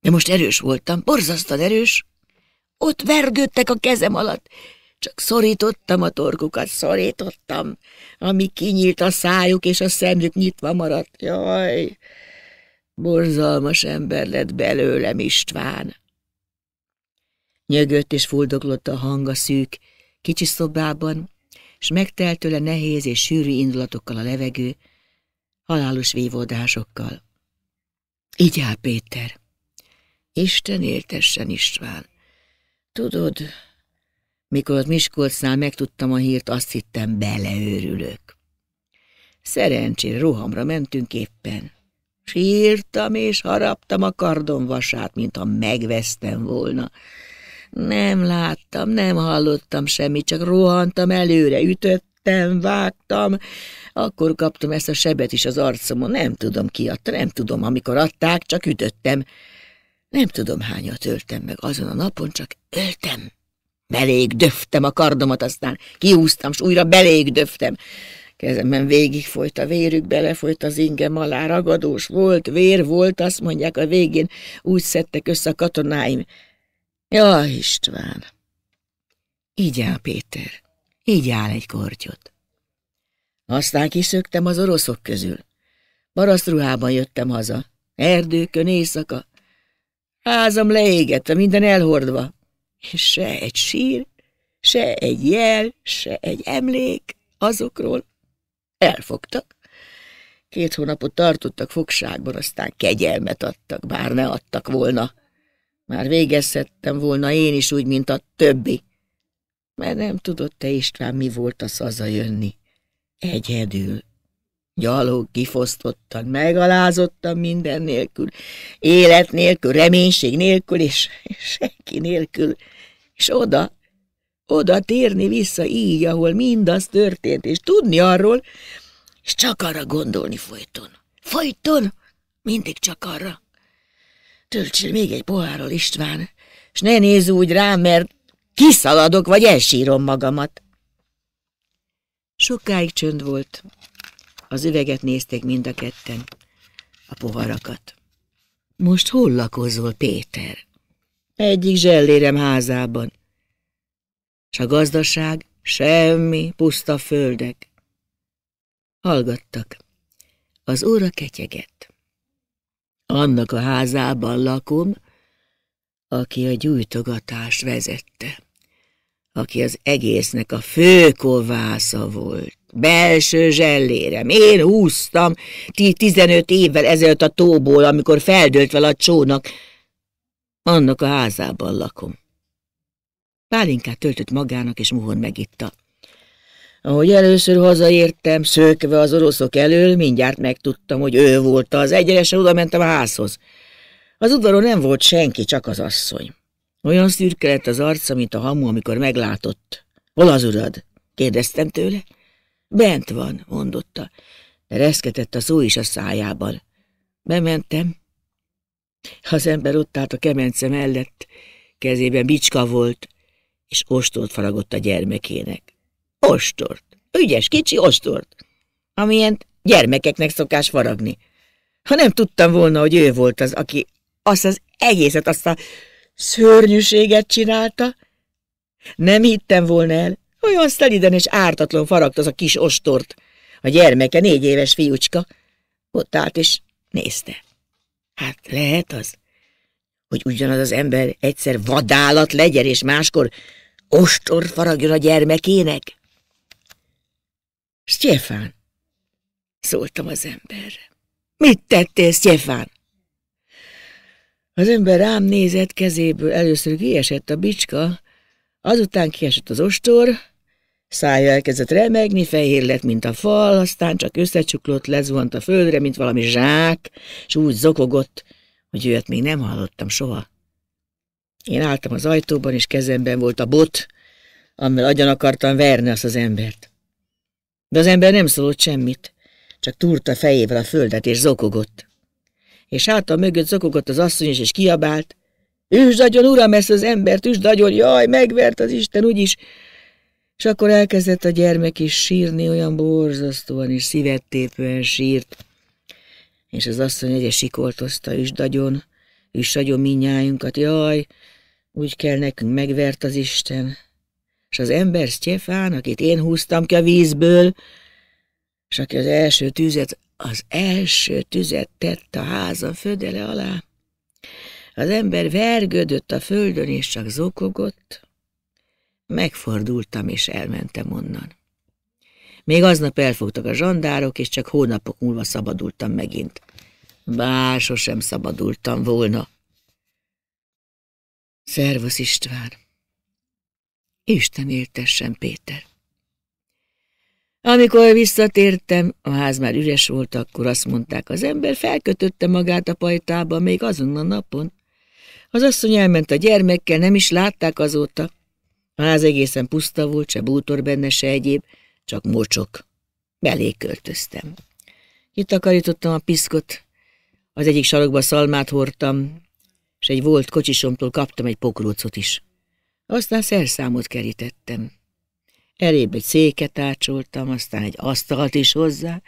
De most erős voltam, borzasztan erős. Ott vergődtek a kezem alatt. Csak szorítottam a torkukat, szorítottam ami kinyílt a szájuk, és a szemük nyitva maradt. Jaj, borzalmas ember lett belőlem István. Nyögött és fuldoklott a hang a szűk, kicsi szobában, és megtelt tőle nehéz és sűrű indulatokkal a levegő, halálos vívódásokkal. Így áll, Péter. Isten éltessen István. Tudod, mikor Miskolcnál megtudtam a hírt, azt hittem, beleőrülök. Szerencsére rohamra mentünk éppen. Sírtam és haraptam a vasát, mintha megvesztem volna. Nem láttam, nem hallottam semmit, csak rohantam előre, ütöttem, vágtam. Akkor kaptam ezt a sebet is az arcomon, nem tudom ki adta, nem tudom, amikor adták, csak ütöttem. Nem tudom hányat öltem meg, azon a napon csak öltem. Belég döftem a kardomat, aztán kiúztam, s újra belég döftem. Kezemben végig folyt a vérük, belefolyt az ingem alá, ragadós volt, vér volt, azt mondják, a végén úgy szedtek össze a katonáim. Ja, István! Így áll, Péter, így áll egy kortyot. Aztán kiszöktem az oroszok közül. Barasztruhában jöttem haza, erdőkön éjszaka. Házam leégett, minden elhordva és se egy sír, se egy jel, se egy emlék azokról. Elfogtak. Két hónapot tartottak fogságban, aztán kegyelmet adtak, bár ne adtak volna. Már végezhettem volna én is úgy, mint a többi. Mert nem tudott te István, mi volt az hazajönni. Egyedül. Gyalog, kifosztottan, megalázottan minden nélkül, élet nélkül, reménység nélkül, és senki nélkül és oda, oda térni vissza így, ahol mindaz történt, és tudni arról, és csak arra gondolni folyton. Folyton! Mindig csak arra. Töltsél még egy pohárral, István, és ne nézz úgy rám, mert kiszaladok, vagy elsírom magamat. Sokáig csönd volt. Az üveget nézték mind a ketten, a poharakat. Most hol lakozol, Péter? Egyik zsellérem házában. S a gazdaság semmi, puszta földek. Hallgattak. Az óra ketyegett. Annak a házában lakom, aki a gyújtogatást vezette, aki az egésznek a főkovásza volt, belső zsellérem. Én húztam ti tizenöt évvel ezelőtt a tóból, amikor feldőlt vele a csónak, annak a házában lakom. Pálinkát töltött magának, és Muhon megitta. Ahogy először hazaértem, szökve az oroszok elől, mindjárt megtudtam, hogy ő volt az. Egyenesen oda mentem a házhoz. Az udvaron nem volt senki, csak az asszony. Olyan szürke lett az arca, mint a hamu, amikor meglátott. Hol az urad? kérdeztem tőle. Bent van, mondotta. Reszketett a szó is a szájában. Bementem, az ember ott állt a kemence mellett, kezében bicska volt, és ostort faragott a gyermekének. Ostort! Ügyes kicsi ostort! Amilyen gyermekeknek szokás faragni. Ha nem tudtam volna, hogy ő volt az, aki azt az egészet, azt a szörnyűséget csinálta, nem hittem volna el, olyan szeliden és ártatlan faragt az a kis ostort. A gyermeke négy éves fiúcska. Ott állt és nézte. Hát lehet az, hogy ugyanaz az ember egyszer vadállat legyen, és máskor ostor faragjon a gyermekének? Stefan, szóltam az emberre. Mit tettél, Stefan? Az ember rám nézett kezéből, először kiesett a bicska, azután kiesett az ostor, Szája elkezdett remegni, fehér lett, mint a fal, aztán csak összecsuklott, lezuhant a földre, mint valami zsák, és úgy zokogott, hogy őt még nem hallottam soha. Én álltam az ajtóban, és kezemben volt a bot, amivel agyan akartam verni azt az embert. De az ember nem szólt semmit, csak túrta fejével a földet, és zokogott. És hátam mögött zokogott az asszony is, és kiabált, Üsd agyon, uram, ezt az embert, üsd agyon, jaj, megvert az Isten úgyis, és akkor elkezdett a gyermek is sírni, olyan borzasztóan és szívettépően sírt, és az asszony egyes sikoltozta üsdagyon, sagyom minnyájunkat, jaj, úgy kell nekünk, megvert az Isten. És az ember Sztyefán, akit én húztam ki a vízből, és aki az első tüzet, az első tüzet tett a háza födele alá. Az ember vergődött a földön, és csak zokogott, Megfordultam, és elmentem onnan. Még aznap elfogtak a zsandárok, és csak hónapok múlva szabadultam megint. Bár sosem szabadultam volna. Szervusz István! Isten éltessen, Péter! Amikor visszatértem, a ház már üres volt, akkor azt mondták, az ember felkötötte magát a pajtába még azon a napon. Az asszony elment a gyermekkel, nem is látták azóta. A ház egészen puszta volt, se bútor benne, se egyéb, csak mocsok. Belé költöztem. Kitakarítottam a piszkot, az egyik sarokba szalmát hordtam, és egy volt kocsisomtól kaptam egy pokrócot is. Aztán szerszámot kerítettem. Elébb egy széket ácsoltam, aztán egy asztalt is hozzá.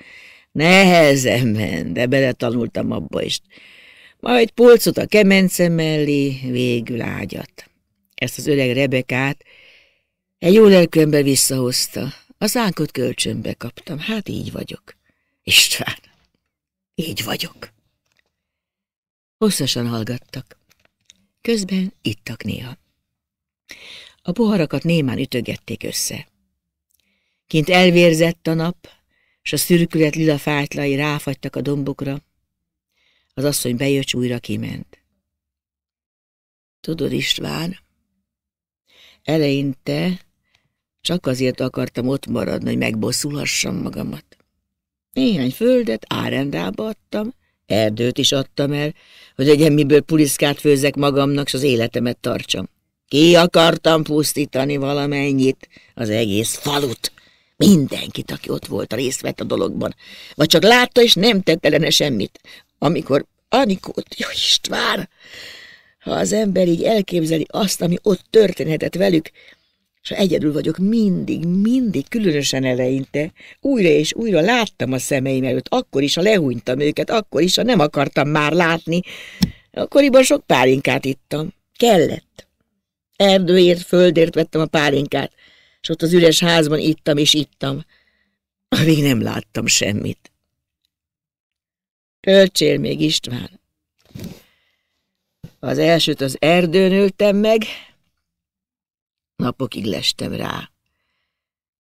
Nehezen ment, de beletanultam abba is. Majd polcot a kemence mellé, végül ágyat ezt az öreg Rebekát, egy jó lelkű ember visszahozta. Az ánkot kölcsönbe kaptam. Hát így vagyok. István, így vagyok. Hosszasan hallgattak. Közben ittak néha. A poharakat némán ütögették össze. Kint elvérzett a nap, és a szürkület lila fájtlai ráfagytak a dombokra. Az asszony bejött, újra kiment. Tudod, István, Eleinte csak azért akartam ott maradni, hogy megbosszulhassam magamat. Néhány földet árendába adtam, erdőt is adtam el, hogy egy miből puliszkát főzek magamnak, s az életemet tartsam. Ki akartam pusztítani valamennyit, az egész falut, mindenkit, aki ott volt, részt vett a dologban, vagy csak látta és nem tett ellene semmit. Amikor Anikót, jó István, ha az ember így elképzeli azt, ami ott történhetett velük, és egyedül vagyok mindig, mindig, különösen eleinte, újra és újra láttam a szemeim előtt, akkor is, ha lehúnytam őket, akkor is, ha nem akartam már látni, akkoriban sok pálinkát ittam. Kellett. Erdőért, földért vettem a pálinkát, és ott az üres házban ittam és ittam, amíg nem láttam semmit. Töltsél még István! Az elsőt az erdőn öltem meg, napokig lestem rá.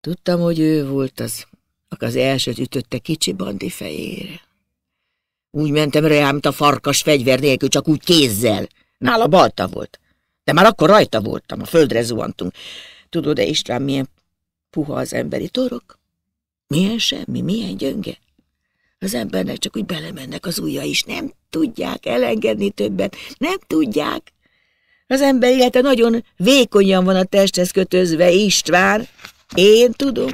Tudtam, hogy ő volt az, aki az elsőt ütötte kicsi bandi fejére. Úgy mentem rá, mint a farkas fegyver nélkül, csak úgy kézzel. Nála balta volt. De már akkor rajta voltam, a földre zuhantunk. Tudod-e István, milyen puha az emberi torok? Milyen semmi, milyen gyönge? Az embernek csak úgy belemennek az ujja is. Nem tudják elengedni többet. Nem tudják. Az ember élete nagyon vékonyan van a testhez kötözve, István. Én tudom.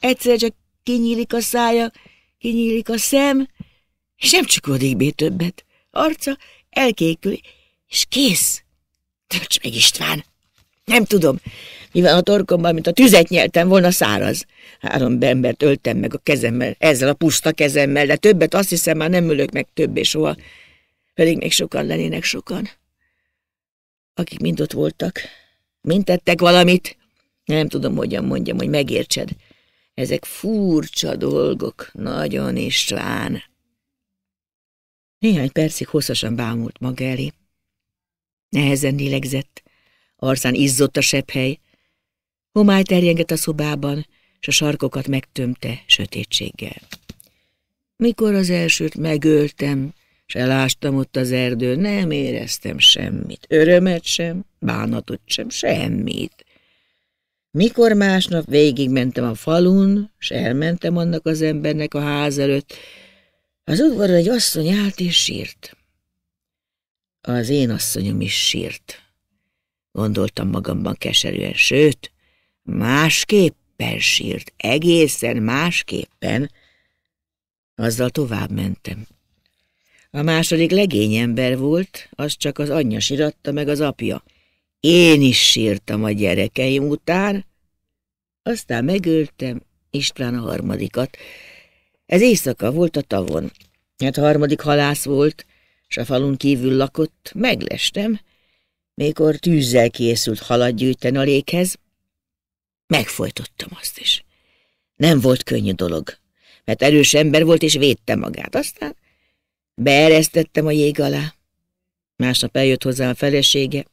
Egyszer csak kinyílik a szája, kinyílik a szem, és nem csukódik be többet. Arca elkékül, és kész. Tölts meg, István! Nem tudom, mivel a torkomban, mint a tüzet nyeltem volna száraz. Három embert öltem meg a kezemmel, ezzel a puszta kezemmel, de többet azt hiszem már nem ülök meg többé soha, pedig még sokan lennének sokan. Akik mind ott voltak, mind tettek valamit, nem tudom, hogyan mondjam, hogy megértsed. Ezek furcsa dolgok, nagyon István. Néhány percig hosszasan bámult maga elé. Nehezen lélegzett, arcán izzott a sebhely, Homály terjengett a szobában, s a sarkokat megtömte sötétséggel. Mikor az elsőt megöltem, s elástam ott az erdőn, nem éreztem semmit, örömet sem, bánatot sem, semmit. Mikor másnap végigmentem a falun, s elmentem annak az embernek a ház előtt, az udvaron egy asszony állt és sírt. Az én asszonyom is sírt. Gondoltam magamban keserűen, sőt, Másképpen sírt, egészen másképpen, azzal tovább mentem. A második ember volt, az csak az anyja síratta meg az apja. Én is sírtam a gyerekeim után, aztán megöltem István a harmadikat. Ez éjszaka volt a tavon. Hát harmadik halász volt, s a falun kívül lakott, meglestem, mikor tűzzel készült halat gyűjteni a léghez, Megfojtottam azt is. Nem volt könnyű dolog, mert erős ember volt és védte magát. Aztán beeresztettem a jég alá. Másnap eljött hozzá a felesége.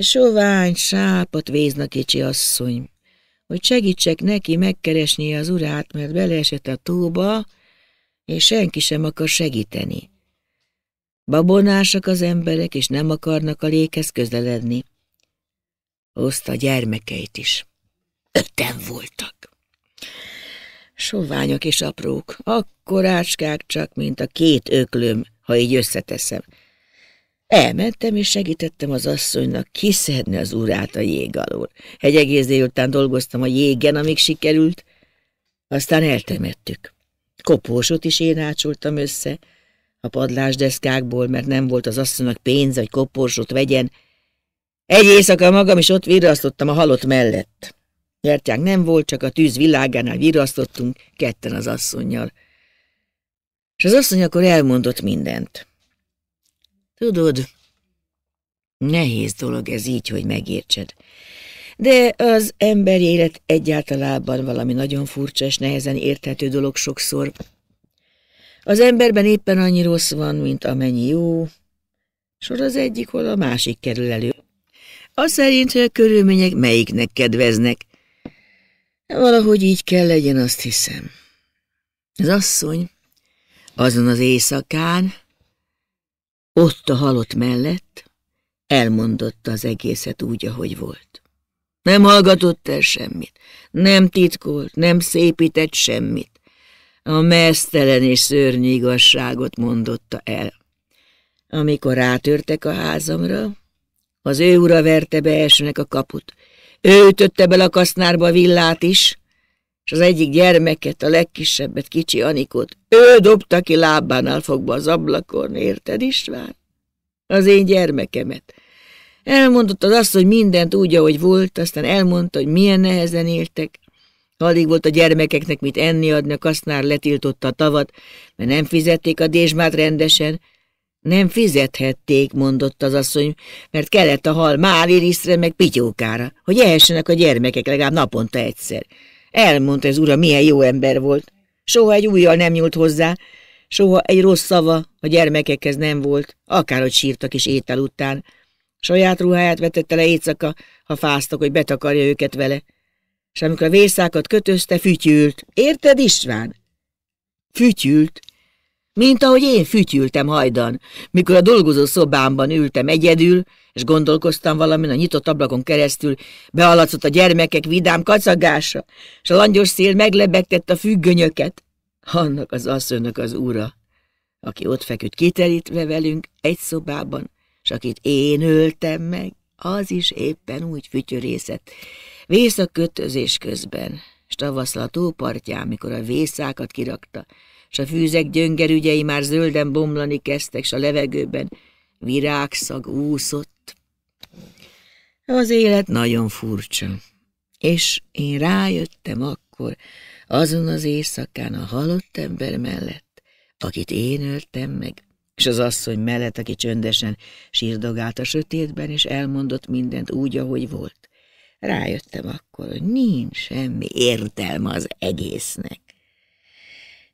sovány, sápat vézna kicsi asszony, hogy segítsek neki megkeresni az urát, mert beleesett a tóba, és senki sem akar segíteni. Babonásak az emberek, és nem akarnak a léghez közeledni. Hozta a gyermekeit is. Öten voltak. Soványok és aprók, akkorácskák csak, mint a két öklöm, ha így összeteszem. Elmentem és segítettem az asszonynak kiszedni az urát a jég alól. Egy egész délután dolgoztam a jégen, amíg sikerült, aztán eltemettük. Kopósot is én ácsoltam össze, a padlásdeszkákból, mert nem volt az asszonynak pénz, hogy koporsot vegyen. Egy éjszaka magam is ott virrasztottam a halott mellett. Gyertyánk nem volt, csak a tűz világánál virasztottunk ketten az asszonynal. És az asszony akkor elmondott mindent. Tudod, nehéz dolog ez így, hogy megértsed. De az emberi élet egyáltalában valami nagyon furcsa és nehezen érthető dolog sokszor. Az emberben éppen annyi rossz van, mint amennyi jó, sor az egyik, hol a másik kerül elő. Az szerint, hogy a körülmények melyiknek kedveznek, Valahogy így kell legyen, azt hiszem. Az asszony azon az éjszakán, ott a halott mellett, elmondotta az egészet úgy, ahogy volt. Nem hallgatott el semmit, nem titkolt, nem szépített semmit. A mesztelen és szörnyű igazságot mondotta el. Amikor rátörtek a házamra, az ő ura verte be esnek a kaput, ő ütötte bele a kasznárba villát is, és az egyik gyermeket, a legkisebbet, kicsi Anikót, ő dobta ki lábánál fogva az ablakon, érted István? Az én gyermekemet. Elmondott az azt, hogy mindent úgy, ahogy volt, aztán elmondta, hogy milyen nehezen éltek. Alig volt a gyermekeknek mit enni adni, a kasznár letiltotta a tavat, mert nem fizették a dézsmát rendesen, nem fizethették, mondott az asszony, mert kellett a hal málirisztre meg pityókára, hogy ehessenek a gyermekek legalább naponta egyszer. Elmondta ez ura, milyen jó ember volt. Soha egy újjal nem nyúlt hozzá, soha egy rossz szava a gyermekekhez nem volt, akárhogy sírtak is étel után. Saját ruháját vetette le éjszaka, ha fáztak, hogy betakarja őket vele. És amikor a vészákat kötözte, fütyült. Érted, István? Fütyült. Mint ahogy én fütyültem hajdan, mikor a dolgozó szobámban ültem egyedül, és gondolkoztam valamin a nyitott ablakon keresztül, bealacott a gyermekek vidám kacagása, és a langyos szél meglebegtett a függönyöket. Annak az asszonynak az ura, aki ott feküdt kiterítve velünk egy szobában, és akit én öltem meg, az is éppen úgy fütyörészett, vész a kötözés közben, és tavasszal a tópartján, mikor a vészákat kirakta, s a fűzek gyöngerügyei már zölden bomlani kezdtek, s a levegőben virágszag úszott. Az élet nagyon furcsa, és én rájöttem akkor, azon az éjszakán a halott ember mellett, akit én öltem meg, és az asszony mellett, aki csöndesen sírdogált a sötétben, és elmondott mindent úgy, ahogy volt. Rájöttem akkor, hogy nincs semmi értelme az egésznek.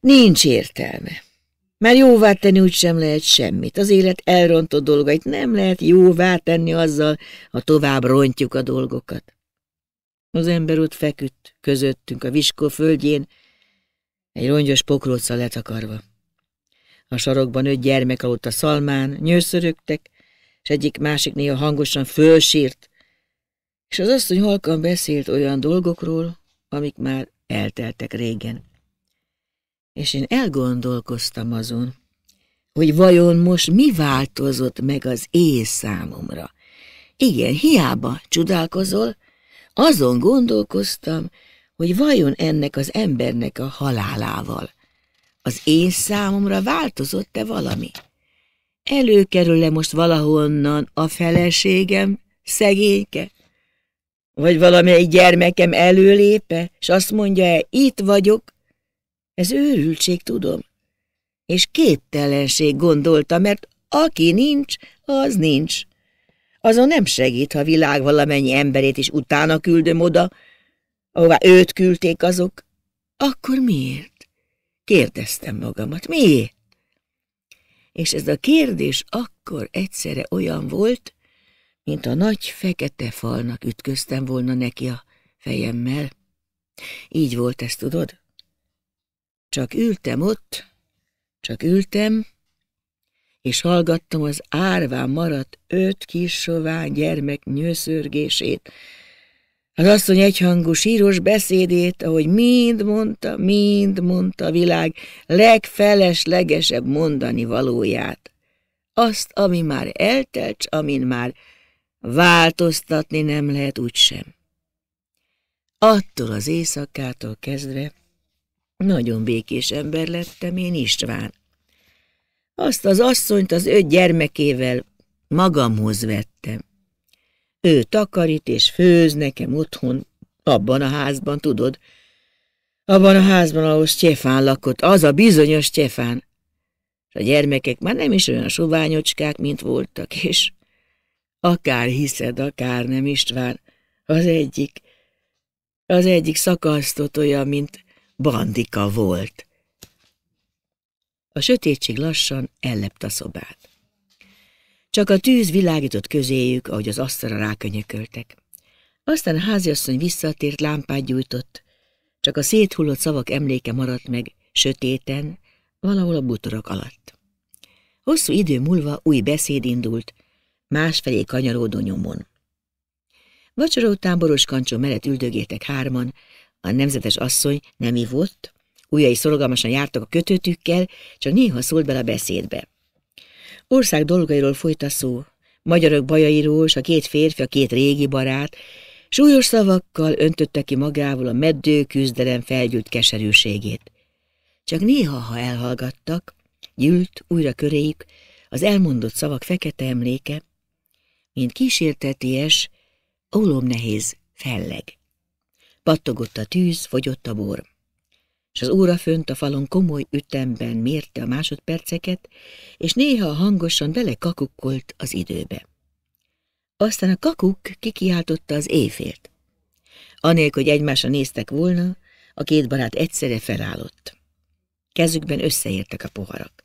Nincs értelme. Mert jóvá tenni úgy sem lehet semmit. Az élet elrontott dolgait nem lehet jóvá tenni azzal, ha tovább rontjuk a dolgokat. Az ember ott feküdt közöttünk a viskó földjén, egy rongyos pokróccal letakarva. A sarokban öt gyermek aludt a szalmán, nyőszörögtek, és egyik másik néha hangosan fölsírt, és az asszony halkan beszélt olyan dolgokról, amik már elteltek régen és én elgondolkoztam azon, hogy vajon most mi változott meg az én számomra. Igen, hiába csodálkozol, azon gondolkoztam, hogy vajon ennek az embernek a halálával az én számomra változott-e valami? Előkerül-e most valahonnan a feleségem, szegényke? Vagy valamelyik gyermekem előlépe, és azt mondja-e, itt vagyok, ez őrültség, tudom. És képtelenség gondolta, mert aki nincs, az nincs. Azon nem segít, ha világ valamennyi emberét is utána küldöm oda, ahová őt küldték azok. Akkor miért? Kérdeztem magamat, miért? És ez a kérdés akkor egyszerre olyan volt, mint a nagy fekete falnak ütköztem volna neki a fejemmel. Így volt ez, tudod? Csak ültem ott, csak ültem, és hallgattam az árván maradt öt kis sovány gyermek nyőszörgését, az asszony egyhangú síros beszédét, ahogy mind mondta, mind mondta a világ legfeleslegesebb mondani valóját. Azt, ami már eltelt, amin már változtatni nem lehet úgysem. Attól az éjszakától kezdve nagyon békés ember lettem én István. Azt az asszonyt az öt gyermekével magamhoz vettem. Ő takarít és főz nekem otthon, abban a házban, tudod? Abban a házban, ahol Stefán lakott, az a bizonyos Stefán. A gyermekek már nem is olyan soványocskák, mint voltak, és akár hiszed, akár nem István, az egyik, az egyik szakasztott olyan, mint Bandika volt. A sötétség lassan ellept a szobát. Csak a tűz világított közéjük, ahogy az asztalra rákönyököltek. Aztán a háziasszony visszatért, lámpát gyújtott, csak a széthullott szavak emléke maradt meg, sötéten, valahol a butorok alatt. Hosszú idő múlva új beszéd indult, másfelé kanyaródó nyomon. Vacsoró után kancsó mellett üldögétek hárman, a nemzetes asszony nem ivott, újai szorgalmasan jártak a kötőtükkel, csak néha szólt bele a beszédbe. Ország dolgairól folyt a szó, magyarok bajairól, s a két férfi, a két régi barát, súlyos szavakkal öntötte ki magával a meddő küzdelem felgyűlt keserűségét. Csak néha, ha elhallgattak, gyűlt újra köréjük az elmondott szavak fekete emléke, mint kísérteties, ólom nehéz felleg. Pattogott a tűz, fogyott a bor, és az óra fönt a falon komoly ütemben mérte a másodperceket, és néha hangosan belekakukkolt az időbe. Aztán a kakuk kikiáltotta az éjfélt. Anélkül, hogy egymásra néztek volna, a két barát egyszerre felállott. Kezükben összeértek a poharak.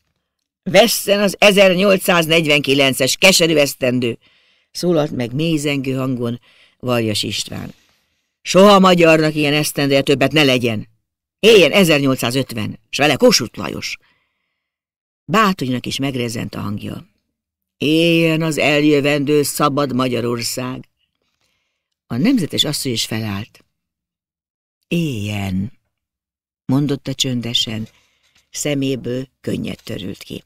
Vesszen az 1849-es keserű esztendő! szólalt meg mézengő hangon Varjas István. Soha magyarnak ilyen esztendője többet ne legyen. Éljen 1850, s vele Kossuth Lajos. Bátonynak is megrezent a hangja. Éljen az eljövendő szabad Magyarország. A nemzetes asszony is felállt. Éljen, mondotta csöndesen, szeméből könnyet törült ki.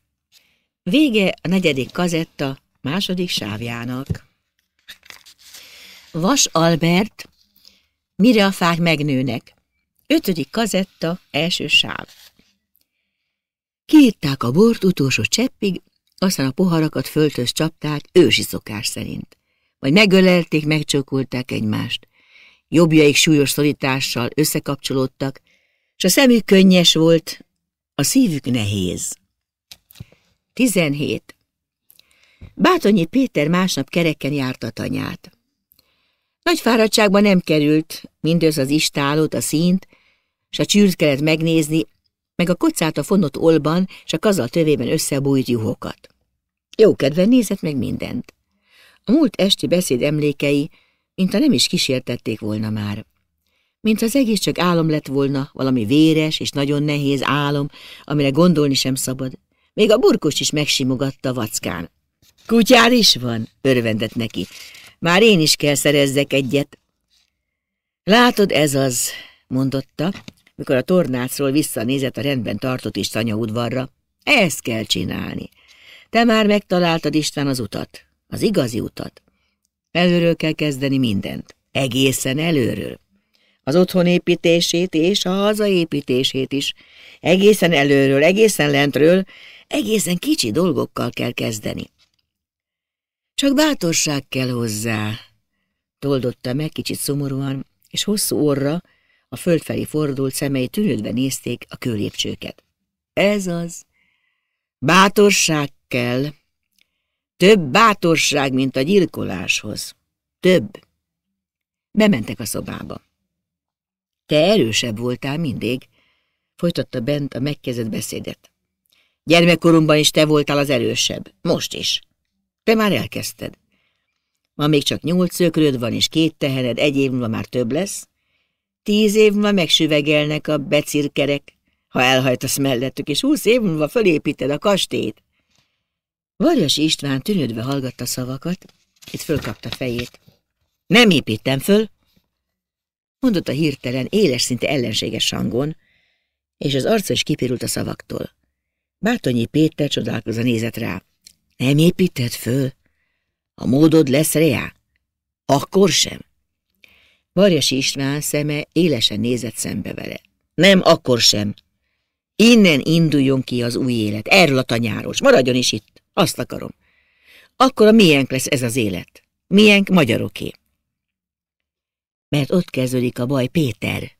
Vége a negyedik kazetta második sávjának. Vas Albert Mire a fák megnőnek. Ötödik kazetta, első sáv. Kiírták a bort utolsó cseppig, aztán a poharakat föltöz csapták ősi szokás szerint. Majd megölelték, megcsókolták egymást. Jobbjaik súlyos szorítással összekapcsolódtak, és a szemük könnyes volt, a szívük nehéz. 17. Bátonyi Péter másnap kereken járt a tanyát. Nagy fáradtságba nem került, mindöz az istálót, a színt, és a csűrt kellett megnézni, meg a kocát a fonott olban, és a kazal tövében összebújt juhokat. kedven nézett meg mindent. A múlt esti beszéd emlékei, mintha nem is kísértették volna már. Mint az egész csak álom lett volna, valami véres és nagyon nehéz álom, amire gondolni sem szabad. Még a burkos is megsimogatta vackán. Kutyád is van, örvendett neki. Már én is kell szerezzek egyet. Látod, ez az, mondotta, mikor a tornácról visszanézett a rendben tartott is udvarra. Ezt kell csinálni. Te már megtaláltad István az utat, az igazi utat. Előről kell kezdeni mindent, egészen előről. Az otthon építését és a hazaépítését is. Egészen előről, egészen lentről, egészen kicsi dolgokkal kell kezdeni. Csak bátorság kell hozzá, toldotta meg kicsit szomorúan, és hosszú orra, a föld felé fordult szemei tűnődve nézték a kőlépcsőket. Ez az. Bátorság kell. Több bátorság, mint a gyilkoláshoz. Több. Bementek a szobába. Te erősebb voltál mindig, folytatta bent a megkezdett beszédet. Gyermekkoromban is te voltál az erősebb, most is. Te már elkezdted. Ma még csak nyolc szökröd van, és két tehened, egy év múlva már több lesz. Tíz év múlva megsüvegelnek a becirkerek, ha elhajtasz mellettük, és húsz év múlva fölépíted a kastélyt. Varjas István tűnődve hallgatta szavakat, itt fölkapta fejét. Nem építem föl, mondott a hirtelen, éles, szinte ellenséges hangon, és az arca is kipirult a szavaktól. Bátonyi Péter csodálkozva nézett rá. Nem építed föl? A módod lesz reá? Akkor sem. Varjas István szeme élesen nézett szembe vele. Nem akkor sem. Innen induljon ki az új élet, erről a tanyáros, maradjon is itt, azt akarom. Akkor a miénk lesz ez az élet, miénk magyaroké. Mert ott kezdődik a baj, Péter,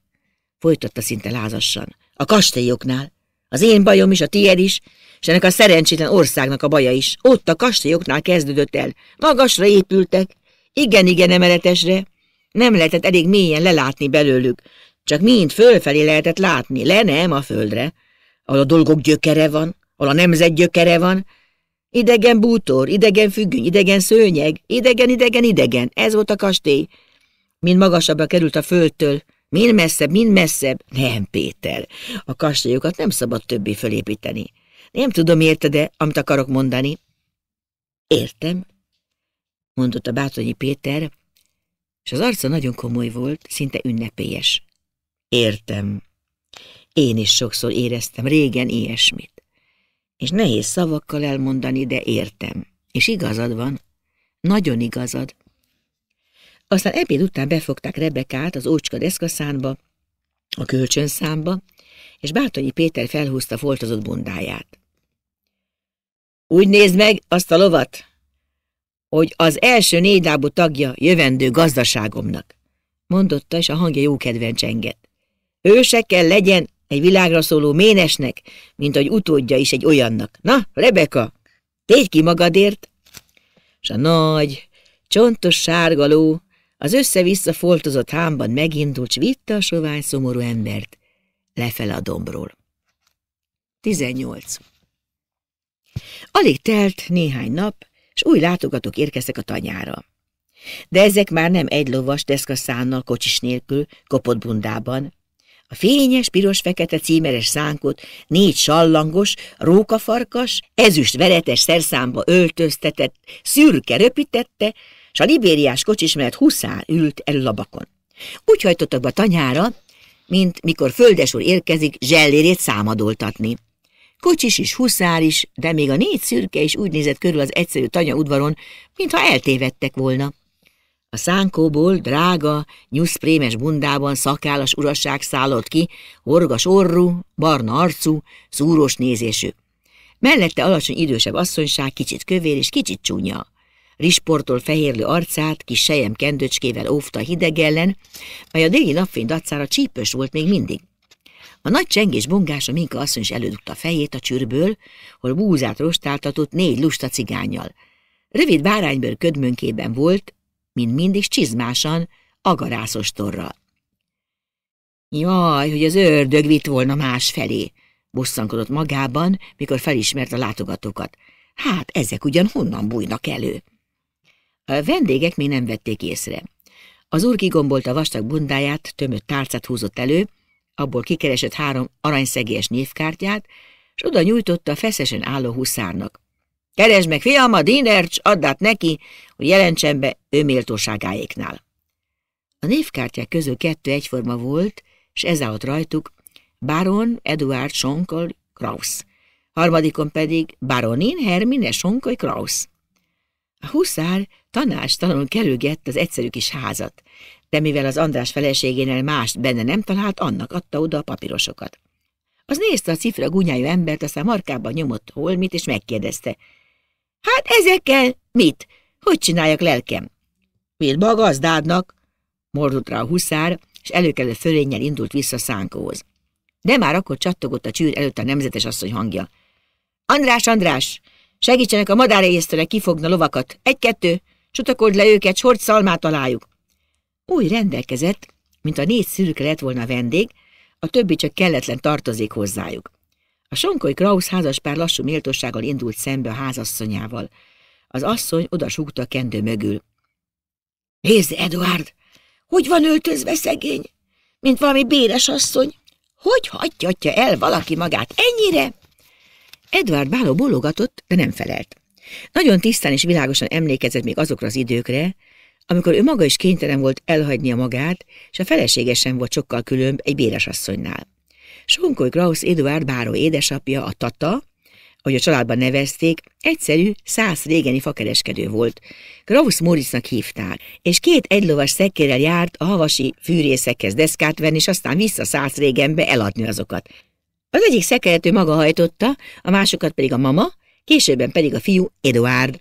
folytatta szinte lázassan. A kastélyoknál, az én bajom is, a tiéd is, és ennek a szerencsétlen országnak a baja is. Ott a kastélyoknál kezdődött el. Magasra épültek, igen-igen emeletesre. Nem lehetett elég mélyen lelátni belőlük, csak mind fölfelé lehetett látni, le nem a földre, ahol a dolgok gyökere van, ahol a nemzet gyökere van. Idegen bútor, idegen függöny, idegen szőnyeg, idegen, idegen, idegen, ez volt a kastély. Mind magasabbra került a földtől, mind messzebb, mind messzebb. Nem, Péter, a kastélyokat nem szabad többé fölépíteni. Nem tudom, érted-e, amit akarok mondani? Értem, mondotta Bátonyi Péter, és az arca nagyon komoly volt, szinte ünnepélyes. Értem. Én is sokszor éreztem régen ilyesmit. És nehéz szavakkal elmondani, de értem. És igazad van. Nagyon igazad. Aztán ebéd után befogták Rebekát az ócska deszkaszánba, a kölcsönszámba, és Bátonyi Péter felhúzta foltozott bundáját. Úgy nézd meg azt a lovat, hogy az első négy lábú tagja jövendő gazdaságomnak, mondotta, és a hangja jókedven csengett. Őse kell legyen egy világra szóló ménesnek, mint hogy utódja is egy olyannak. Na, Rebeka, tégy ki magadért! És a nagy, csontos sárgaló, az össze-vissza foltozott hámban megindult, s vitte a sovány szomorú embert lefele a dombról. 18. Alig telt néhány nap, és új látogatók érkeztek a tanyára. De ezek már nem egy lovas deszkaszánnal, kocsis nélkül, kopott bundában. A fényes, piros-fekete címeres szánkot négy sallangos, rókafarkas, ezüst veretes szerszámba öltöztetett, szürke röpítette, s a libériás kocsis mellett huszár ült előlabakon. Úgy hajtottak be a tanyára, mint mikor földes úr érkezik zsellérét számadoltatni. Kocsis is, huszár is, de még a négy szürke is úgy nézett körül az egyszerű tanya udvaron, mintha eltévedtek volna. A szánkóból drága, nyuszprémes bundában szakállas uraság szállott ki, horgas orru, barna arcú, szúros nézésű. Mellette alacsony idősebb asszonyság, kicsit kövér és kicsit csúnya. Risportól fehérlő arcát kis sejem kendőcskével óvta hideg ellen, mely a déli napfény dacára csípős volt még mindig. A nagy csengés bongása Minka asszony is a fejét a csürből, hol búzát rostáltatott négy lusta cigányjal. Rövid báránybőr ködmönkében volt, mint mindig csizmásan, agarászos torral. Jaj, hogy az ördög vitt volna más felé, bosszankodott magában, mikor felismert a látogatókat. Hát ezek ugyan honnan bújnak elő? A vendégek még nem vették észre. Az úr kigombolta vastag bundáját, tömött tárcát húzott elő, abból kikeresett három aranyszegélyes névkártyát, és oda nyújtotta feszesen álló huszárnak. – Keresd meg, fiam, a dinercs, add át neki, hogy jelentsen be ő méltóságáéknál. A névkártyák közül kettő egyforma volt, és ez állt rajtuk Baron Eduard Sonkol Kraus, harmadikon pedig Baronin Hermine Sonkol Kraus. A huszár tanástalanul kerülgett az egyszerű kis házat, de mivel az András feleségénél mást benne nem talált, annak adta oda a papírosokat. Az nézte a cifra gunyájú embert, aztán markában nyomott holmit, és megkérdezte. Hát ezekkel mit? Hogy csináljak lelkem? Vilma a gazdádnak, mordult rá a huszár, és előkelő fölénnyel indult vissza szánkóhoz. De már akkor csattogott a csűr előtt a nemzetes asszony hangja. András, András, segítsenek a madár kifogna lovakat. Egy-kettő, csutakold le őket, sort szalmát találjuk. Új rendelkezett, mint a négy szürke lett volna vendég, a többi csak kelletlen tartozik hozzájuk. A sonkoly Krausz házaspár lassú méltósággal indult szembe a házasszonyával. Az asszony odasúgta a kendő mögül. – Nézd, Eduard! Hogy van öltözve szegény? Mint valami béres asszony? Hogy hagyhatja el valaki magát ennyire? Edward Báló bologatott, de nem felelt. Nagyon tisztán és világosan emlékezett még azokra az időkre, amikor ő maga is kénytelen volt elhagynia magát, és a felesége sem volt sokkal különb egy béresasszonynál. Sonkoly Krausz Eduard báró édesapja, a Tata, ahogy a családban nevezték, egyszerű, száz régeni fakereskedő volt. Krausz Morisznak hívták, és két egylovas szekkérrel járt a havasi fűrészekhez deszkát venni, és aztán vissza száz régenbe eladni azokat. Az egyik szekeret ő maga hajtotta, a másokat pedig a mama, későbben pedig a fiú Eduard.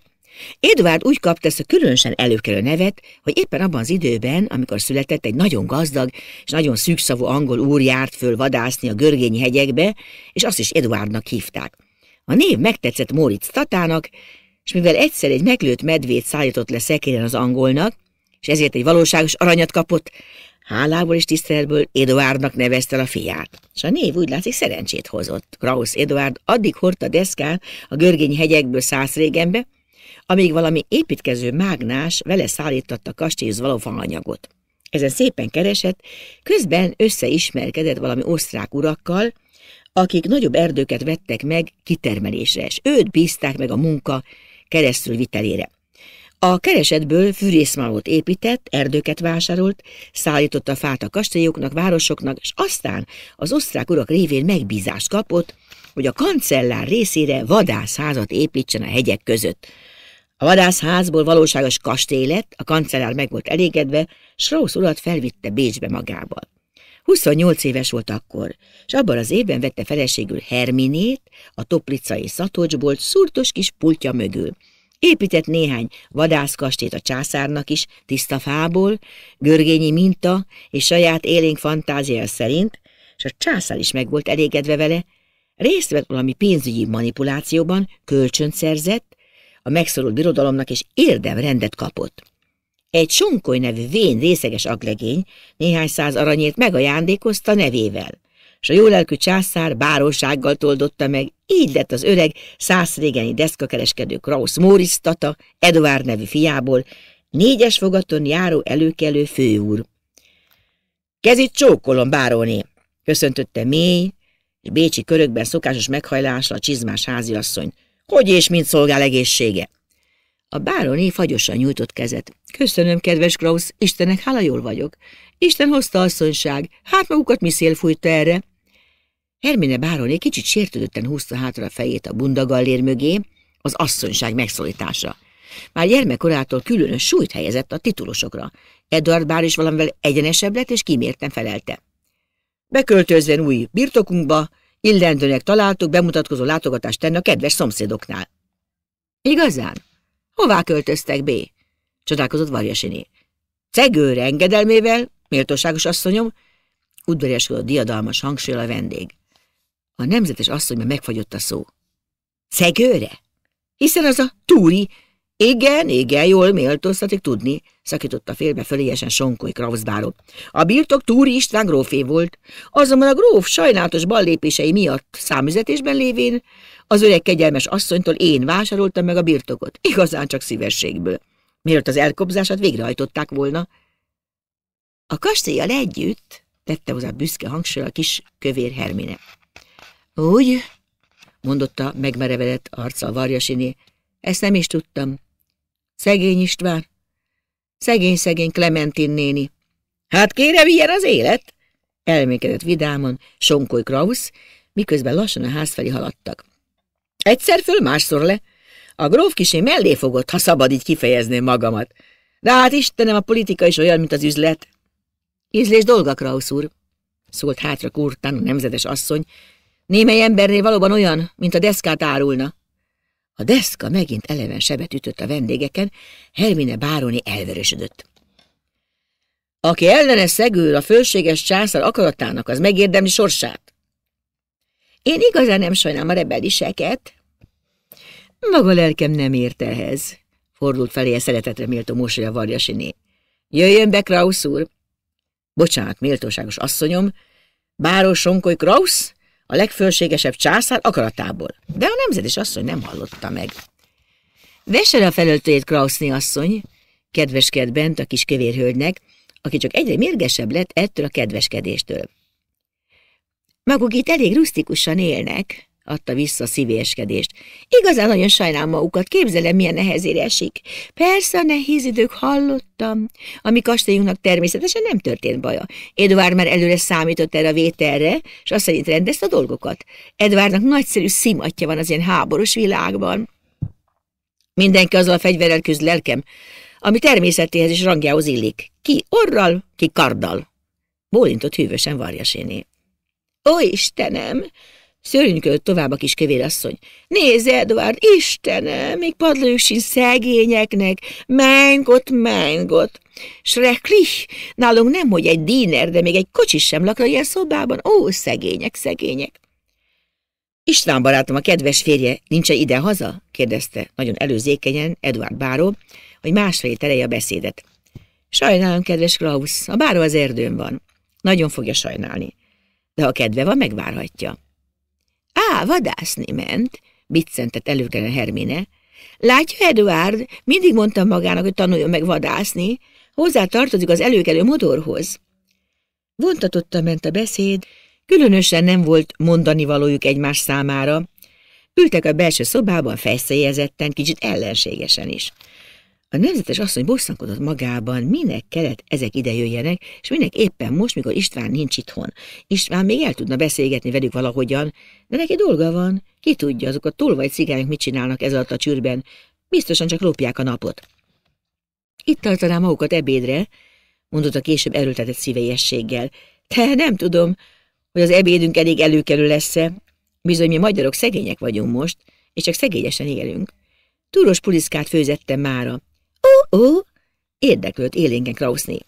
Edward úgy kapta ezt a különösen előkelő nevet, hogy éppen abban az időben, amikor született, egy nagyon gazdag és nagyon szűkszavú angol úr járt föl vadászni a görgényi hegyekbe, és azt is Eduardnak hívták. A név megtetszett Moritz Tatának, és mivel egyszer egy meglőtt medvét szállított le szekéren az angolnak, és ezért egy valóságos aranyat kapott, hálából és tiszteletből Eduardnak nevezte a fiát. És a név úgy látszik szerencsét hozott. Krausz Eduard addig hordta deszkán a görgényi hegyekből száz régenbe, amíg valami építkező mágnás vele szállította kastélyhoz való falanyagot. Ezen szépen keresett, közben összeismerkedett valami osztrák urakkal, akik nagyobb erdőket vettek meg kitermelésre, és őt bízták meg a munka keresztül vitelére. A keresetből fűrészmalót épített, erdőket vásárolt, szállította fát a kastélyoknak, városoknak, és aztán az osztrák urak révén megbízást kapott, hogy a kancellár részére vadászházat építsen a hegyek között, a vadászházból valóságos kastély lett, a kancellár meg volt elégedve, Rósz urat felvitte Bécsbe magával. 28 éves volt akkor, és abban az évben vette feleségül Herminét, a toplicai szatocsból szurtos kis pultja mögül. Épített néhány vadászkastét a császárnak is, tiszta fából, görgényi minta és saját élénk fantáziája szerint, és a császár is meg volt elégedve vele, részt vett valami pénzügyi manipulációban, kölcsönt szerzett, a megszorult birodalomnak, és érdemrendet kapott. Egy Sonkoly nevű vén részeges aglegény néhány száz aranyért megajándékozta nevével, és a jólelkű császár bárósággal toldotta meg, így lett az öreg százrégeni deszkakereskedő Krausz Móricz tata, Eduard nevű fiából, négyes fogaton járó előkelő főúr. Kezit csókolom, báróné! köszöntötte mély, és bécsi körökben szokásos meghajlásra a csizmás háziasszony. Hogy és mint szolgál egészsége? A bároni fagyosan nyújtott kezet. Köszönöm, kedves Krausz, Istennek hála jól vagyok. Isten hozta asszonyság, hát magukat mi szél fújta erre. Hermine bároni kicsit sértődötten húzta hátra a fejét a bundagallér mögé, az asszonyság megszólítása. Már gyermekkorától különös súlyt helyezett a titulosokra. Edward bár is valamivel egyenesebb lett, és kimérten felelte. Beköltözzen új birtokunkba, Illendőnek találtuk bemutatkozó látogatást tenni a kedves szomszédoknál. Igazán? Hová költöztek, B? Csodálkozott Varjasini. Cegőre engedelmével, méltóságos asszonyom, udvariaskodott diadalmas hangsúly a vendég. A nemzetes asszonyban megfagyott a szó. Cegőre? Hiszen az a túri. Igen, igen, jól méltóztatik tudni szakította félbe föléjesen Sonkói Krauszbáró. A birtok Túri István grófé volt, azonban a gróf sajnálatos ballépései miatt számüzetésben lévén az öreg kegyelmes asszonytól én vásároltam meg a birtokot, igazán csak szívességből. Mielőtt az elkobzását végrehajtották volna. A kastélyjal együtt, tette hozzá büszke hangsúlyra a kis kövér Hermine. Úgy, mondotta megmerevedett arccal Varjasiné, ezt nem is tudtam. Szegény István, Szegény-szegény Clementin néni. Hát kére vilyen az élet? Elmékedett vidáman Sonkoly Krausz, miközben lassan a ház felé haladtak. Egyszer föl, másszor le. A gróf kisé mellé fogott, ha szabad így kifejezném magamat. De hát Istenem, a politika is olyan, mint az üzlet. Ízlés dolga, Krausz úr, szólt hátra kurtán a nemzetes asszony. Némely embernél valóban olyan, mint a deszkát árulna. A deszka megint eleven sebet ütött a vendégeken, Hermine bároni elvörösödött. Aki ellene szegül a fölséges császár akaratának, az megérdemli sorsát. Én igazán nem sajnálom a rebeliseket. Maga lelkem nem ért ehhez, fordult felé a szeretetre méltó mosolya Varjasiné. Jöjjön be, Krausz úr! Bocsánat, méltóságos asszonyom, báros Sonkoly Krausz? a legfőségesebb császár akaratából, de a nemzedes asszony nem hallotta meg. Vesse a felöltőjét, Krauszni asszony, kedveskedett bent a kis kövérhölgynek, aki csak egyre mérgesebb lett ettől a kedveskedéstől. Maguk itt elég rustikusan élnek, adta vissza szívéskedést. Igazán nagyon sajnálom magukat, képzelem, milyen nehezére esik. Persze a nehéz idők hallottam, ami kastélyunknak természetesen nem történt baja. Edvard már előre számított erre a vételre, és azt szerint rendezte a dolgokat. Edvárnak nagyszerű szimatja van az ilyen háborús világban. Mindenki azzal a fegyverrel küzd lelkem, ami természetéhez és rangjához illik. Ki orral, ki karddal. Bólintott hűvösen Varjaséné. Ó, Istenem! Szörnykölt tovább a kis kövérasszony. Nézd, Edward, Istenem, még padlójuk sincs szegényeknek, mengot, mengot. Sreklich, nálunk nem, hogy egy díner, de még egy kocsis sem lakra ilyen szobában. Ó, szegények, szegények. István barátom, a kedves férje, nincsen ide haza? kérdezte nagyon előzékenyen Edward Báró, hogy másfél terelje a beszédet. Sajnálom, kedves Klaus, a Báró az erdőn van. Nagyon fogja sajnálni. De ha kedve van, megvárhatja. Á, vadászni ment, biccentett előkelen Hermine. Látja, Eduard, mindig mondtam magának, hogy tanuljon meg vadászni. Hozzá tartozik az előkelő modorhoz. Vontatotta ment a beszéd, különösen nem volt mondani valójuk egymás számára. Ültek a belső szobában fejszélyezetten, kicsit ellenségesen is. A nemzetes asszony bosszankodott magában, minek kellett ezek idejöjjenek, és minek éppen most, mikor István nincs itthon. István még el tudna beszélgetni velük valahogyan, de neki dolga van. Ki tudja, azok a tolvaj cigányok mit csinálnak ez alatt a csürben. Biztosan csak lopják a napot. Itt tartaná magukat ebédre, a később erőltetett szívélyességgel. Te nem tudom, hogy az ebédünk elég előkerül lesz-e. Bizony, mi magyarok szegények vagyunk most, és csak szegényesen élünk. Túros puliszkát főzettem mára, Ó, ó, érdeklőd élénken Krauszné.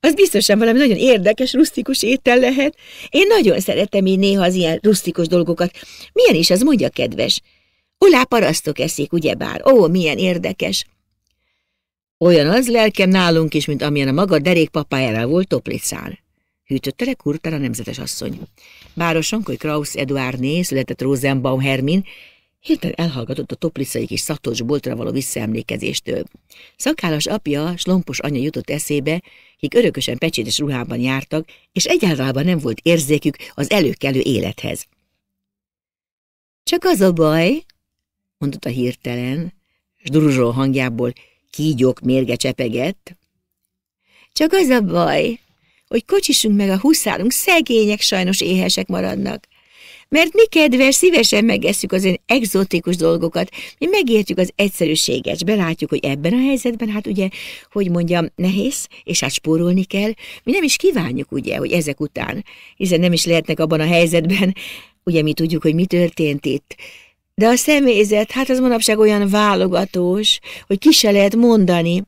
Az biztosan valami nagyon érdekes, rusztikus étel lehet. Én nagyon szeretem így néha az ilyen rusztikus dolgokat. Milyen is az, mondja kedves? Olá parasztok eszik, ugyebár. Ó, milyen érdekes. Olyan az lelkem nálunk is, mint amilyen a maga derékpapájára volt toplicán. Hűtötte le kurtán a nemzetes asszony. Bároson, hogy Eduard néz, született Rosenbaum Hermin, Hirtelen elhallgatott a topliszai kis szatos boltra való visszaemlékezéstől. Szakállas apja, slompos anya jutott eszébe, kik örökösen pecsétes ruhában jártak, és egyáltalában nem volt érzékük az előkelő élethez. Csak az a baj, mondta hirtelen, s duruzsó hangjából kígyók mérge csepegett. Csak az a baj, hogy kocsisunk meg a huszárunk, szegények sajnos éhesek maradnak. Mert mi kedves, szívesen megesszük az ön egzotikus dolgokat. Mi megértjük az egyszerűséget, belátjuk, hogy ebben a helyzetben, hát ugye, hogy mondjam, nehéz, és hát spórolni kell. Mi nem is kívánjuk, ugye, hogy ezek után, hiszen nem is lehetnek abban a helyzetben. Ugye mi tudjuk, hogy mi történt itt. De a személyzet, hát az manapság olyan válogatós, hogy ki se lehet mondani.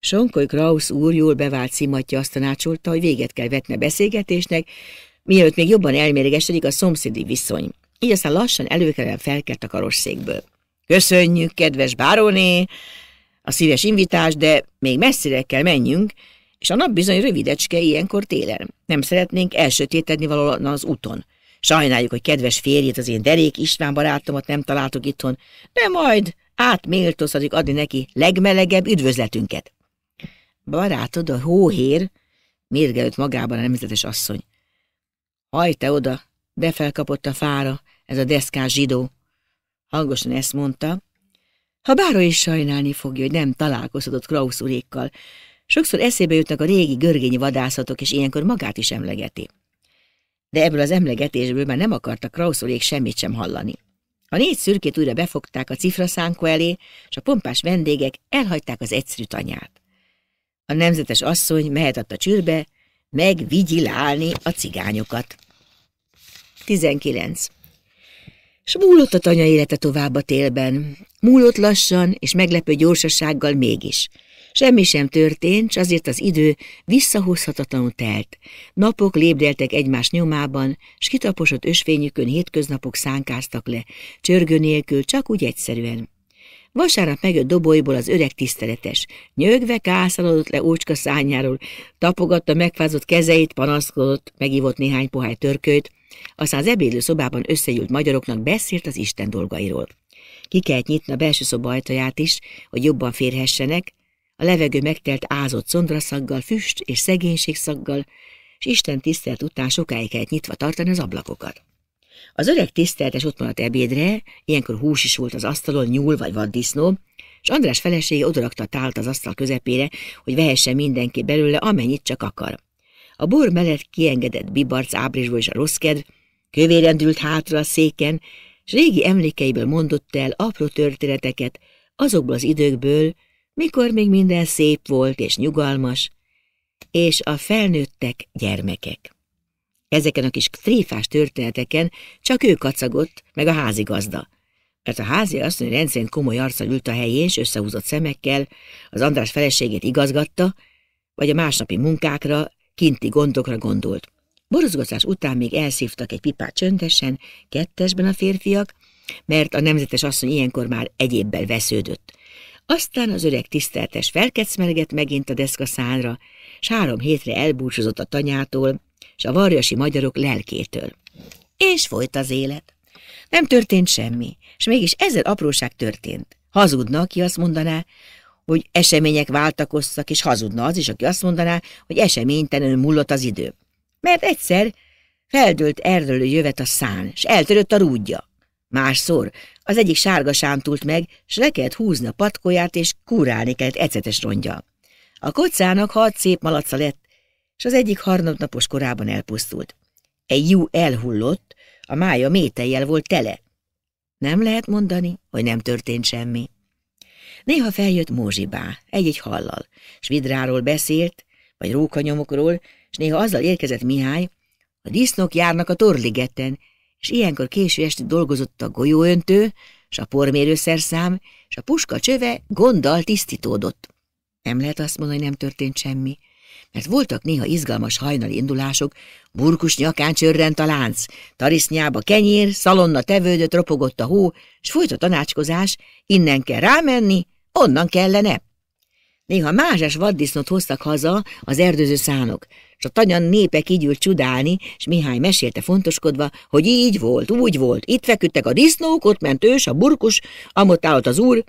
Sonkoly Krausz úr jól bevált szimatja azt tanácsolta, hogy véget kell vetne beszélgetésnek, mielőtt még jobban elmérgesedik a szomszédi viszony. Így aztán lassan előkerül felkelt a karosszékből. Köszönjük, kedves báróné, a szíves invitás, de még messzire kell menjünk, és a nap bizony rövidecske ilyenkor télen. Nem szeretnénk elsötétedni valóan az úton. Sajnáljuk, hogy kedves férjét, az én derék István barátomat nem találtuk itthon, de majd átméltozhatjuk adni neki legmelegebb üdvözletünket. Barátod a hóhér, mérgelőtt magában a nemzetes asszony. Haj te oda! De felkapott a fára ez a deszkás zsidó. Hangosan ezt mondta. Ha bára is sajnálni fogja, hogy nem találkozhatott Krausz urékkal. Sokszor eszébe jutnak a régi görgényi vadászatok, és ilyenkor magát is emlegeti. De ebből az emlegetésből már nem akartak Krausz urék semmit sem hallani. A négy szürkét újra befogták a cifraszánko elé, és a pompás vendégek elhagyták az egyszerű tanyát. A nemzetes asszony mehetett a csürbe, megvigyilálni a cigányokat. 19. S múlott a tanya élete tovább a télben. Múlott lassan és meglepő gyorsasággal mégis. Semmi sem történt, s azért az idő visszahozhatatlanul telt. Napok lébdeltek egymás nyomában, s kitaposott ösvényükön hétköznapok szánkáztak le, csörgő nélkül, csak úgy egyszerűen. Vasárnap megjött dobolyból az öreg tiszteletes. Nyögve kászalodott le ócska szányáról, tapogatta megfázott kezeit, panaszkodott, megívott néhány pohály törkőt, aztán az ebédlő szobában összegyűlt magyaroknak beszélt az Isten dolgairól. Ki kellett nyitni a belső szoba ajtaját is, hogy jobban férhessenek, a levegő megtelt ázott szondraszaggal, füst és szegénység szaggal, és Isten tisztelt után sokáig kellett nyitva tartani az ablakokat. Az öreg tiszteltes ott maradt ebédre, ilyenkor hús is volt az asztalon, nyúl vagy vaddisznó, és András felesége odarakta a tált az asztal közepére, hogy vehesse mindenki belőle, amennyit csak akar. A bor mellett kiengedett bibarc ábrisból is a rossz kedv, kövéren dült hátra a széken, s régi emlékeiből mondott el apró történeteket, azokból az időkből, mikor még minden szép volt és nyugalmas, és a felnőttek gyermekek. Ezeken a kis tréfás történeteken csak ő kacagott, meg a házigazda. Mert a házi asszony rendszerint komoly arccal ült a helyén, és összehúzott szemekkel, az András feleségét igazgatta, vagy a másnapi munkákra, kinti gondokra gondolt. Borozgatás után még elszívtak egy pipát csöndesen, kettesben a férfiak, mert a nemzetes asszony ilyenkor már egyébbel vesződött. Aztán az öreg tiszteltes felkecmergett megint a deszka szánra, s három hétre elbúcsúzott a tanyától, és a varjasi magyarok lelkétől. És folyt az élet. Nem történt semmi, és mégis ezer apróság történt. Hazudna, aki azt mondaná, hogy események váltakoztak, és hazudna az is, aki azt mondaná, hogy eseménytelenül múlott az idő. Mert egyszer feldőlt erdőlő jövet a szán, és eltörött a rúdja. Másszor az egyik sárga sántult meg, s le kellett húzni a patkóját, és kurálni kellett ecetes rongyal. A kocának hat szép malaca lett, és az egyik harmadnapos korában elpusztult. Egy jú elhullott, a mája métejjel volt tele. Nem lehet mondani, hogy nem történt semmi. Néha feljött Mózsibá, egy-egy hallal, s vidráról beszélt, vagy rókanyomokról, és néha azzal érkezett Mihály, a disznók járnak a torligeten, és ilyenkor késő este dolgozott a golyóöntő, s a pormérőszerszám, és a puska csöve gonddal tisztítódott. Nem lehet azt mondani, hogy nem történt semmi mert voltak néha izgalmas hajnali indulások, burkus nyakán csörrent a lánc, tarisznyába kenyér, szalonna tevődött, ropogott a hó, s folyt a tanácskozás, innen kell rámenni, onnan kellene. Néha mázsás vaddisznot hoztak haza az erdőző szánok, s a tanyan népek így ült csudálni, és Mihály mesélte fontoskodva, hogy így volt, úgy volt, itt feküdtek a disznók, ott ment ős, a burkus, amott állott az úr.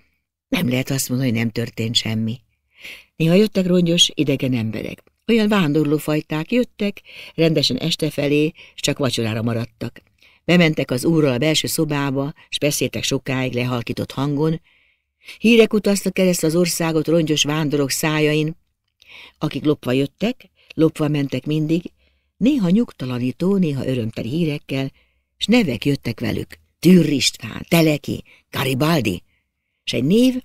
Nem lehet azt mondani, hogy nem történt semmi. Néha jöttek rongyos, idegen emberek. Olyan vándorlófajták jöttek, rendesen este felé, s csak vacsorára maradtak. Bementek az úrral a belső szobába, s beszéltek sokáig lehalkított hangon. Hírek utaztak ezt az országot rongyos vándorok szájain, akik lopva jöttek, lopva mentek mindig, néha nyugtalanító, néha örömteli hírekkel, s nevek jöttek velük. Tűr István, Teleki, Garibaldi, s egy név,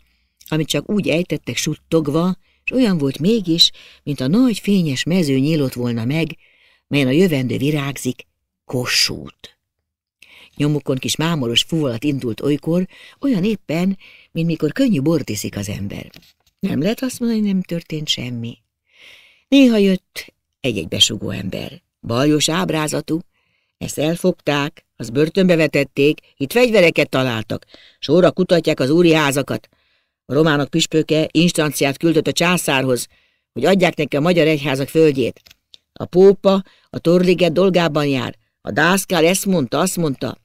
amit csak úgy ejtettek suttogva, és olyan volt mégis, mint a nagy fényes mező nyílott volna meg, melyen a jövendő virágzik, kossút. Nyomukon kis mámoros fúvalat indult olykor, olyan éppen, mint mikor könnyű bort iszik az ember. Nem lehet azt mondani, hogy nem történt semmi. Néha jött egy-egy besugó ember, bajos ábrázatú, ezt elfogták, az börtönbe vetették, itt fegyvereket találtak, sorra kutatják az úri házakat, a románok püspöke instanciát küldött a császárhoz, hogy adják neki a magyar egyházak földjét. A pópa a torliget dolgában jár. A dászkál ezt mondta, azt mondta.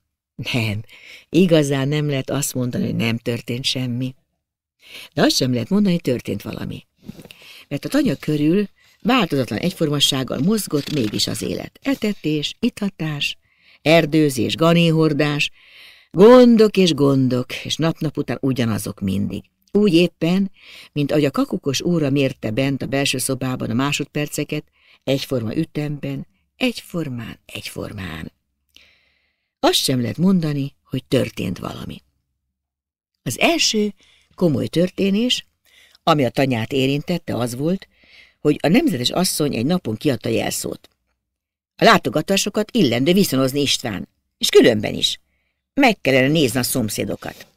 Nem, igazán nem lehet azt mondani, hogy nem történt semmi. De azt sem lehet mondani, hogy történt valami. Mert a tanya körül változatlan egyformassággal mozgott mégis az élet. Etetés, itatás, erdőzés, ganéhordás, gondok és gondok, és nap-nap után ugyanazok mindig. Úgy éppen, mint ahogy a kakukos óra mérte bent a belső szobában a másodperceket, egyforma ütemben, egyformán, egyformán. Azt sem lehet mondani, hogy történt valami. Az első komoly történés, ami a tanyát érintette, az volt, hogy a nemzetes asszony egy napon kiadta jelszót. A látogatásokat illendő viszonozni István, és különben is. Meg kellene nézni a szomszédokat.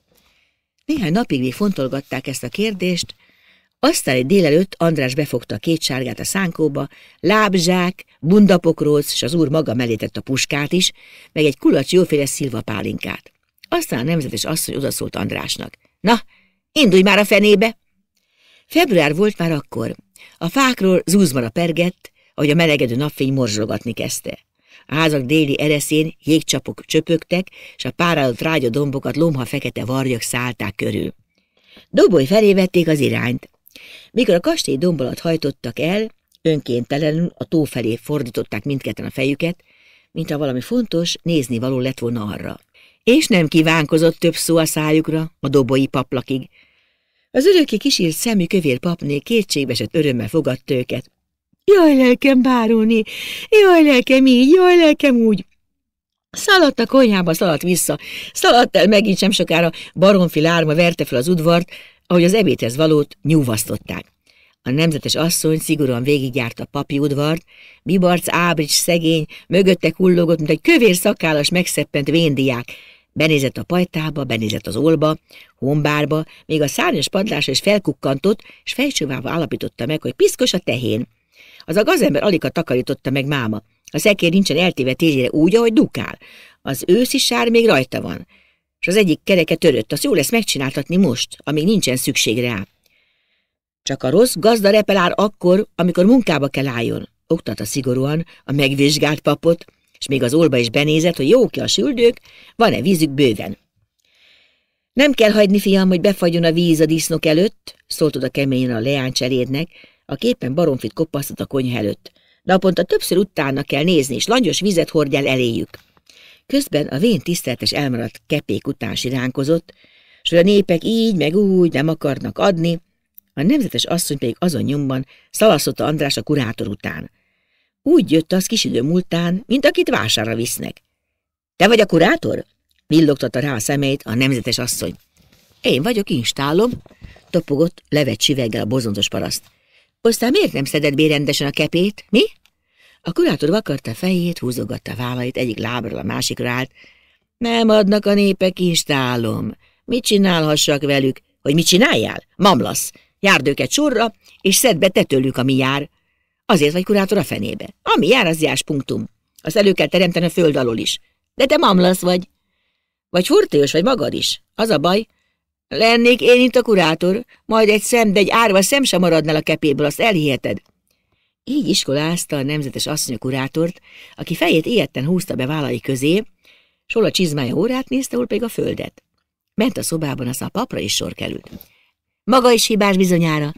Néhány napig még fontolgatták ezt a kérdést, aztán egy délelőtt András befogta a két sárgát a szánkóba, lábzsák, bundapokróc, és az úr maga mellé tett a puskát is, meg egy kulacs jóféle szilva pálinkát. Aztán a nemzetes asszony odaszólt Andrásnak. Na, indulj már a fenébe! Február volt már akkor. A fákról zúzmara pergett, ahogy a melegedő napfény morzsologatni kezdte. A házak déli ereszén jégcsapok csöpögtek, és a párálott rágya dombokat lomha fekete varjak szállták körül. Doboly felé vették az irányt. Mikor a kastély dombolat hajtottak el, önkéntelenül a tó felé fordították mindketten a fejüket, mint ha valami fontos, nézni való lett volna arra. És nem kívánkozott több szó a szájukra, a dobói paplakig. Az öröki kisírt szemű kövér papné kétségbeesett örömmel fogadta őket, Jaj, lelkem, báróni! Jaj, lelkem így, jaj, lelkem úgy! Szaladt a konyhába, szaladt vissza. Szaladt el megint sem sokára, baromfi lárma verte fel az udvart, ahogy az ebédhez valót nyúvasztották. A nemzetes asszony szigorúan végigjárta papi udvart, bibarc ábrics szegény, mögötte hullogott, mint egy kövér szakállas megszeppent véndiák. Benézett a pajtába, benézett az olba, hombárba, még a szárnyas padlásra is felkukkantott, és fejcsóvával állapította meg, hogy piszkos a tehén. Az a gazember alig a takarította meg máma. A szekér nincsen eltéve tényére úgy, ahogy dukál. Az őszi sár még rajta van. És az egyik kereke törött, az jó lesz megcsináltatni most, amíg nincsen szükség rá. Csak a rossz gazda repel áll akkor, amikor munkába kell álljon, oktatta szigorúan a megvizsgált papot, és még az olba is benézett, hogy jók a süldők, van-e vízük bőven. Nem kell hagyni, fiam, hogy befagyjon a víz a disznok előtt, szólt oda keményen a leány cselédnek, a képen baromfit koppasztott a konyha előtt. Naponta többször utána kell nézni, és langyos vizet hordj el eléjük. Közben a vén tiszteltes elmaradt kepék után siránkozott, s hogy a népek így meg úgy nem akarnak adni, a nemzetes asszony pedig azon nyomban szalaszotta András a kurátor után. Úgy jött az kis idő múltán, mint akit vására visznek. – Te vagy a kurátor? – villogtatta rá a szemét a nemzetes asszony. – Én vagyok, instálom – topogott levet süveggel a bozontos paraszt. Aztán miért nem szedett be rendesen a kepét, mi? A kurátor vakarta fejét, húzogatta vállait, egyik lábról a másikra állt. Nem adnak a népek instálom. Mit csinálhassak velük? Hogy mit csináljál? Mamlasz. Járd őket sorra, és szedd be te tőlük, ami jár. Azért vagy kurátor a fenébe. Ami jár, az jár, punktum. Az elő kell teremteni a föld alól is. De te mamlasz vagy. Vagy hurtős vagy magad is. Az a baj, Lennék én itt a kurátor, majd egy szem, de egy árva szem sem maradnál a kepéből, azt elhiheted. Így iskolázta a nemzetes asszony kurátort, aki fejét ilyetten húzta be vállai közé, s a csizmája órát nézte, hol pedig a földet. Ment a szobában, az a papra is sor került. Maga is hibás bizonyára,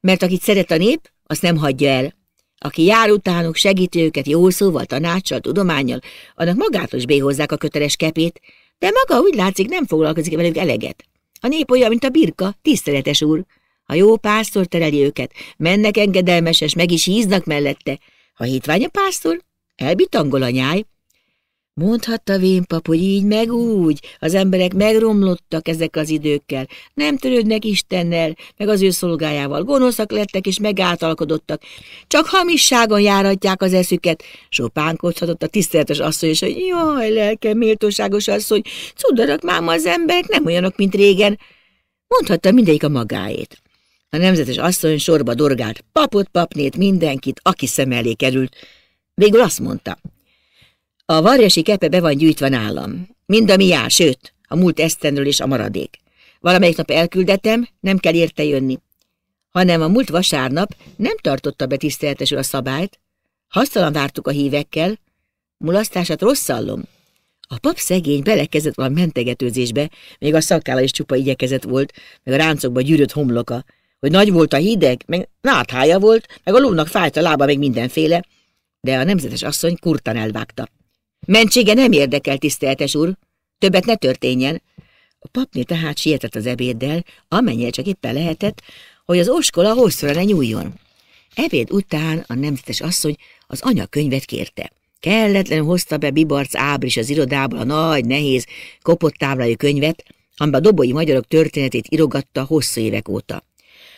mert akit szeret a nép, azt nem hagyja el. Aki jár utánuk, segíti őket jó szóval, tanácssal, tudományjal, annak magától is béhozzák a köteles kepét, de maga úgy látszik nem foglalkozik velük eleget. A nép olyan, mint a birka, tiszteletes úr. A jó pásztor tereli őket, mennek engedelmeses, meg is híznak mellette. Ha hitvány a pásztor, elbitangol a nyáj. Mondhatta vénpap, hogy így meg úgy, az emberek megromlottak ezek az időkkel, nem törődnek Istennel, meg az ő szolgájával, gonoszak lettek és megáltalkodottak, csak hamisságon járatják az eszüket, sopánkodhatott a tiszteletes asszony, és hogy jaj, lelkem, méltóságos asszony, cudarak már az emberek, nem olyanok, mint régen. Mondhatta mindegyik a magáét. A nemzetes asszony sorba dorgált papot, papnét, mindenkit, aki szem elé került. Végül azt mondta, a varjasi kepe be van gyűjtve nálam. Mind, mi jár, sőt, a múlt esztendről is a maradék. Valamelyik nap elküldetem, nem kell érte jönni. Hanem a múlt vasárnap nem tartotta be tiszteletesül a szabályt, hasztalan vártuk a hívekkel, mulasztását rosszallom. A pap szegény belekezdett valami mentegetőzésbe, még a szakála is csupa igyekezett volt, meg a ráncokba gyűrött homloka, hogy nagy volt a hideg, meg náthája volt, meg a lónak fájt a lába, meg mindenféle, de a nemzetes asszony kurtan elvágta. Mentsége nem érdekel, tiszteltes úr. Többet ne történjen. A papnő tehát sietett az ebéddel, amennyire csak éppen lehetett, hogy az oskola hosszúra ne nyúljon. Ebéd után a nemzetes asszony az anyakönyvet kérte. Kelletlen hozta be Bibarc Ábris az irodából a nagy, nehéz, kopott táblai könyvet, amiben a dobói magyarok történetét irogatta hosszú évek óta.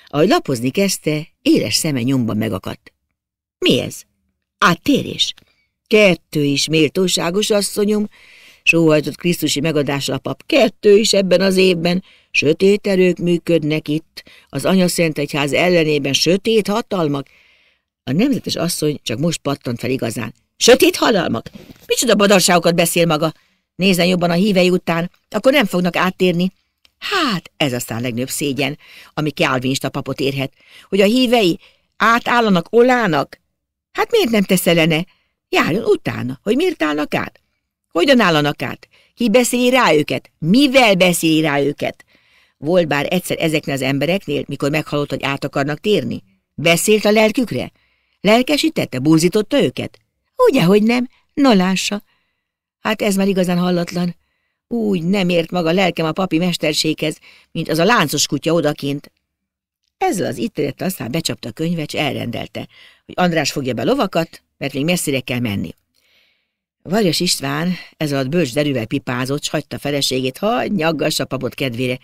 Ahogy lapozni kezdte, éles szeme nyomban megakadt. Mi ez? Áttérés? Kettő is, méltóságos asszonyom, sóhajtott Krisztusi megadásra pap. Kettő is ebben az évben. Sötét erők működnek itt, az anyaszentegyház ellenében sötét hatalmak. A nemzetes asszony csak most pattant fel igazán. Sötét hatalmak? Micsoda badarságokat beszél maga? Nézzen jobban a hívei után, akkor nem fognak áttérni. Hát, ez aztán legnőbb szégyen, ami Calvinista papot érhet, hogy a hívei átállanak Olának. Hát miért nem tesz teszelene? Járjon utána, hogy miért állnak át. Hogyan állanak át? Ki beszéli rá őket? Mivel beszéli rá őket? Volt bár egyszer ezeknél az embereknél, mikor meghalott hogy át akarnak térni? Beszélt a lelkükre? Lelkesítette, búzította őket? Ugye, hogy nem? Na lássa. Hát ez már igazán hallatlan. Úgy nem ért maga lelkem a papi mesterséghez, mint az a láncos kutya odakint. Ezzel az itteret aztán becsapta a könyvet, elrendelte hogy András fogja be lovakat, mert még messzire kell menni. Varjas István ez alatt bölcs derűvel pipázott, s hagyta feleségét, ha nyaggassa papot kedvére,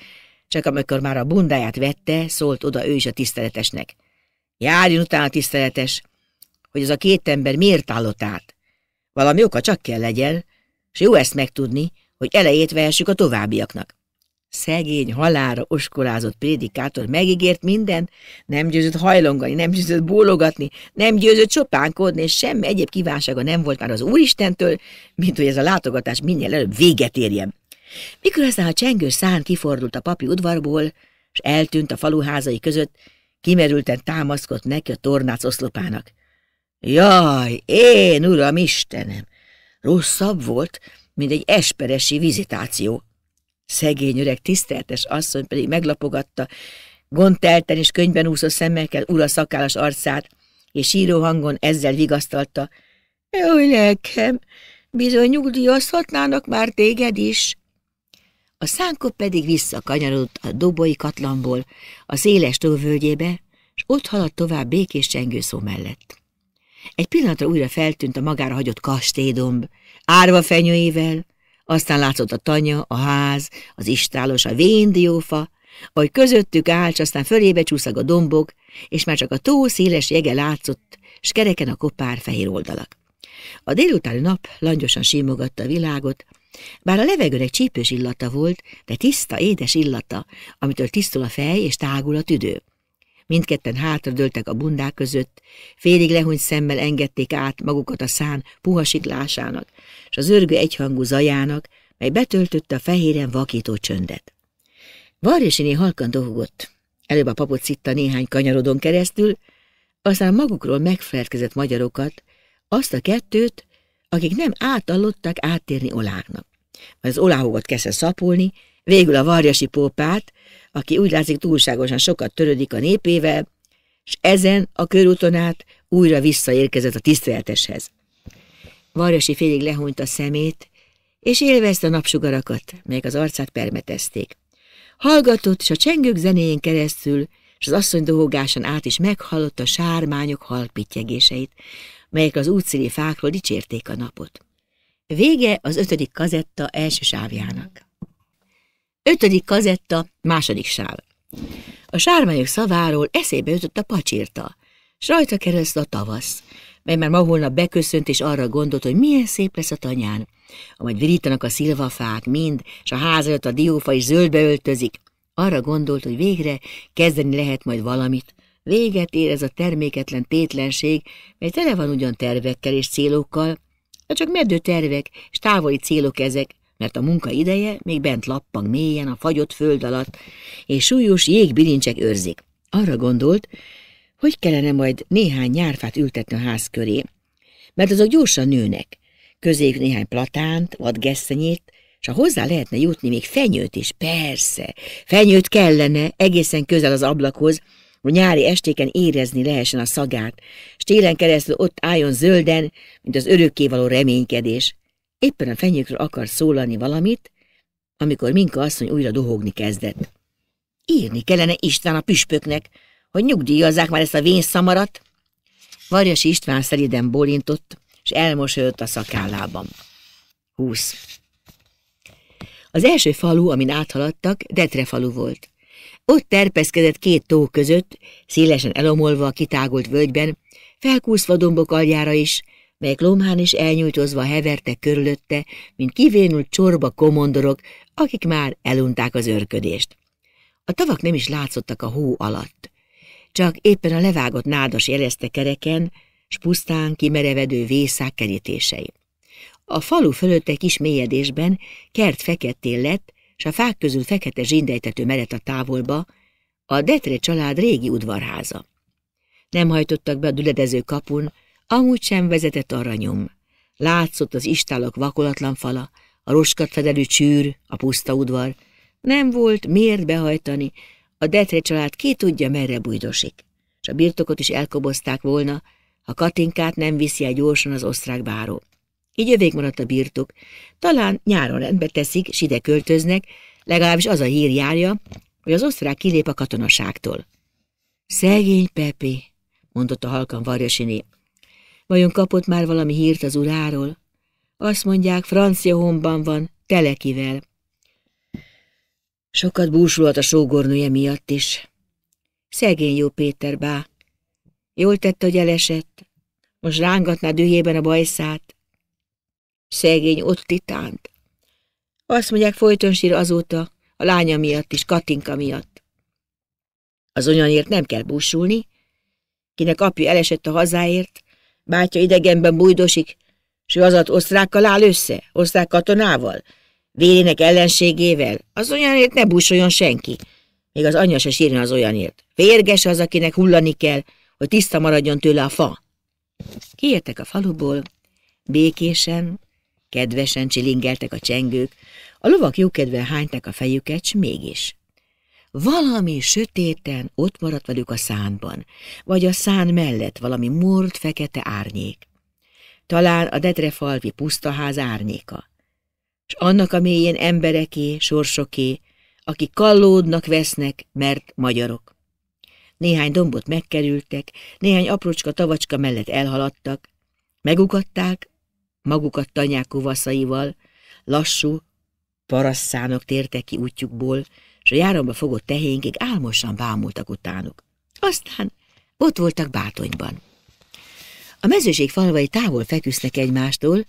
csak amikor már a bundáját vette, szólt oda ő is a tiszteletesnek. Járjon utána tiszteletes, hogy az a két ember miért állott át. Valami oka csak kell legyen, és jó ezt megtudni, hogy elejét vehessük a továbbiaknak szegény, halára oskolázott prédikátor megígért mindent, nem győzött hajlongani, nem győzött bólogatni, nem győzött csopánkodni, és semmi egyéb kívánsága nem volt már az Úristentől, mint hogy ez a látogatás minél előbb véget érjen. Mikor aztán a csengő szán kifordult a papi udvarból, és eltűnt a faluházai között, kimerülten támaszkodt neki a tornác oszlopának. Jaj, én, uram, Istenem! Rosszabb volt, mint egy esperesi vizitáció. Szegény öreg tiszteltes asszony pedig meglapogatta, gondtelten és könyben úszó szemekkel ura szakállas arcát, és író hangon ezzel vigasztalta. Jó lelkem, bizony nyugdíjazhatnának már téged is. A szánkó pedig visszakanyarodott a dobói katlamból, a széles tóvölgyébe, és ott haladt tovább békés szó mellett. Egy pillanatra újra feltűnt a magára hagyott kastédomb, árva fenyőjével, aztán látszott a tanya, a ház, az istálos, a véndiófa, ahogy közöttük álcs, aztán fölébe csúszak a dombok, és már csak a tó széles jege látszott, s kereken a kopár fehér oldalak. A délutáni nap langyosan simogatta a világot, bár a levegőnek csípős illata volt, de tiszta, édes illata, amitől tisztul a fej és tágul a tüdő. Mindketten hátradőltek a bundák között, félig lehúny szemmel engedték át magukat a szán puha siklásának, és az örgő egyhangú zajának, mely betöltötte a fehéren vakító csöndet. Varjasiné halkan dohogott. Előbb a papot szitta néhány kanyarodon keresztül, aztán magukról megfelelkezett magyarokat, azt a kettőt, akik nem átallottak áttérni Olágnak. Az Oláhogot kezdte szapulni, végül a varjasi pópát, aki úgy látszik túlságosan sokat törődik a népével, és ezen a körúton át újra visszaérkezett a tiszteleteshez. Varjasi félig lehúnyt a szemét, és élvezte a napsugarakat, melyek az arcát permetezték. Hallgatott, és a csengők zenéjén keresztül, és az asszony dohogásán át is meghallotta a sármányok halpityegéseit, melyek az útszíli fákról dicsérték a napot. Vége az ötödik kazetta első sávjának. Ötödik kazetta, második sáv. A sármányok szaváról eszébe jutott a pacsírta, s rajta kereszt a tavasz, mely már ma holnap beköszönt, és arra gondolt, hogy milyen szép lesz a tanyán, amely virítanak a szilvafák mind, és a ház előtt a diófa is zöldbe öltözik. Arra gondolt, hogy végre kezdeni lehet majd valamit. Véget ér ez a terméketlen tétlenség, mely tele van ugyan tervekkel és célokkal, de csak meddő tervek és távoli célok ezek, mert a munka ideje még bent lappang mélyen a fagyott föld alatt, és súlyos jégbilincsek őrzik. Arra gondolt, hogy kellene majd néhány nyárfát ültetni a ház köré, mert azok gyorsan nőnek, közéjük néhány platánt, vadgesszenyét, és ha hozzá lehetne jutni még fenyőt is, persze, fenyőt kellene, egészen közel az ablakhoz, hogy nyári estéken érezni lehessen a szagát, és télen keresztül ott álljon zölden, mint az örökkévaló reménykedés. Éppen a fenyőkről akar szólani valamit, amikor Minka asszony újra dohogni kezdett. Írni kellene István a püspöknek, hogy nyugdíjazzák már ezt a vénszamarat. Varjas István szeriden bólintott, és elmosolyodott a szakállában. Húsz. Az első falu, amin áthaladtak, Detre falu volt. Ott terpeszkedett két tó között, szélesen elomolva a kitágolt völgyben, felkúszva dombok aljára is, melyek lomhán is elnyújtozva hevertek körülötte, mint kivénult csorba komondorok, akik már elunták az örködést. A tavak nem is látszottak a hó alatt. Csak éppen a levágott nádas jelezte kereken, s pusztán kimerevedő vészák kerítései. A falu fölötte kis mélyedésben kert feketén lett, s a fák közül fekete zsindejtető merett a távolba, a Detre család régi udvarháza. Nem hajtottak be a düledező kapun, Amúgy sem vezetett aranyom. Látszott az istálok vakolatlan fala, a roskat fedelő csűr, a puszta udvar. Nem volt miért behajtani, a Detre család ki tudja, merre bújdosik. És a birtokot is elkobozták volna, ha Katinkát nem viszi el gyorsan az osztrák báró. Így övék maradt a birtok. Talán nyáron rendbe teszik, s ide költöznek, legalábbis az a hír járja, hogy az osztrák kilép a katonaságtól. Szegény Pepi, mondotta halkan Varjasiné, Vajon kapott már valami hírt az uráról? Azt mondják, francia honban van, telekivel. Sokat búsulhat a sógornője miatt is. Szegény jó Péter bá. Jól tette, hogy elesett. Most rángatná dühében a bajszát. Szegény ott titánt. Azt mondják, folyton sír azóta, a lánya miatt is, Katinka miatt. Az olyanért nem kell búsulni, kinek apja elesett a hazáért, Bátya idegenben bújdosik, s ő azat osztrákkal áll össze, osztrák katonával, vérének ellenségével, az olyanért ne búsoljon senki. Még az anyja se sírna az olyanért. Férges az, akinek hullani kell, hogy tiszta maradjon tőle a fa. Kiértek a faluból, békésen, kedvesen csilingeltek a csengők, a lovak jókedvel hányták a fejüket, s mégis. Valami sötéten ott maradt velük a szánban, vagy a szán mellett valami mord fekete árnyék. Talán a Detrefalvi pusztaház árnyéka. És annak a mélyén embereké, sorsoké, akik kallódnak, vesznek, mert magyarok. Néhány dombot megkerültek, néhány aprócska tavacska mellett elhaladtak, megugatták, magukat tanyák kovaszaival, lassú, parasszánok tértek ki útjukból, és a járomba fogott tehénkig álmosan bámultak utánuk. Aztán ott voltak bátonyban. A mezőség falvai távol feküsznek egymástól,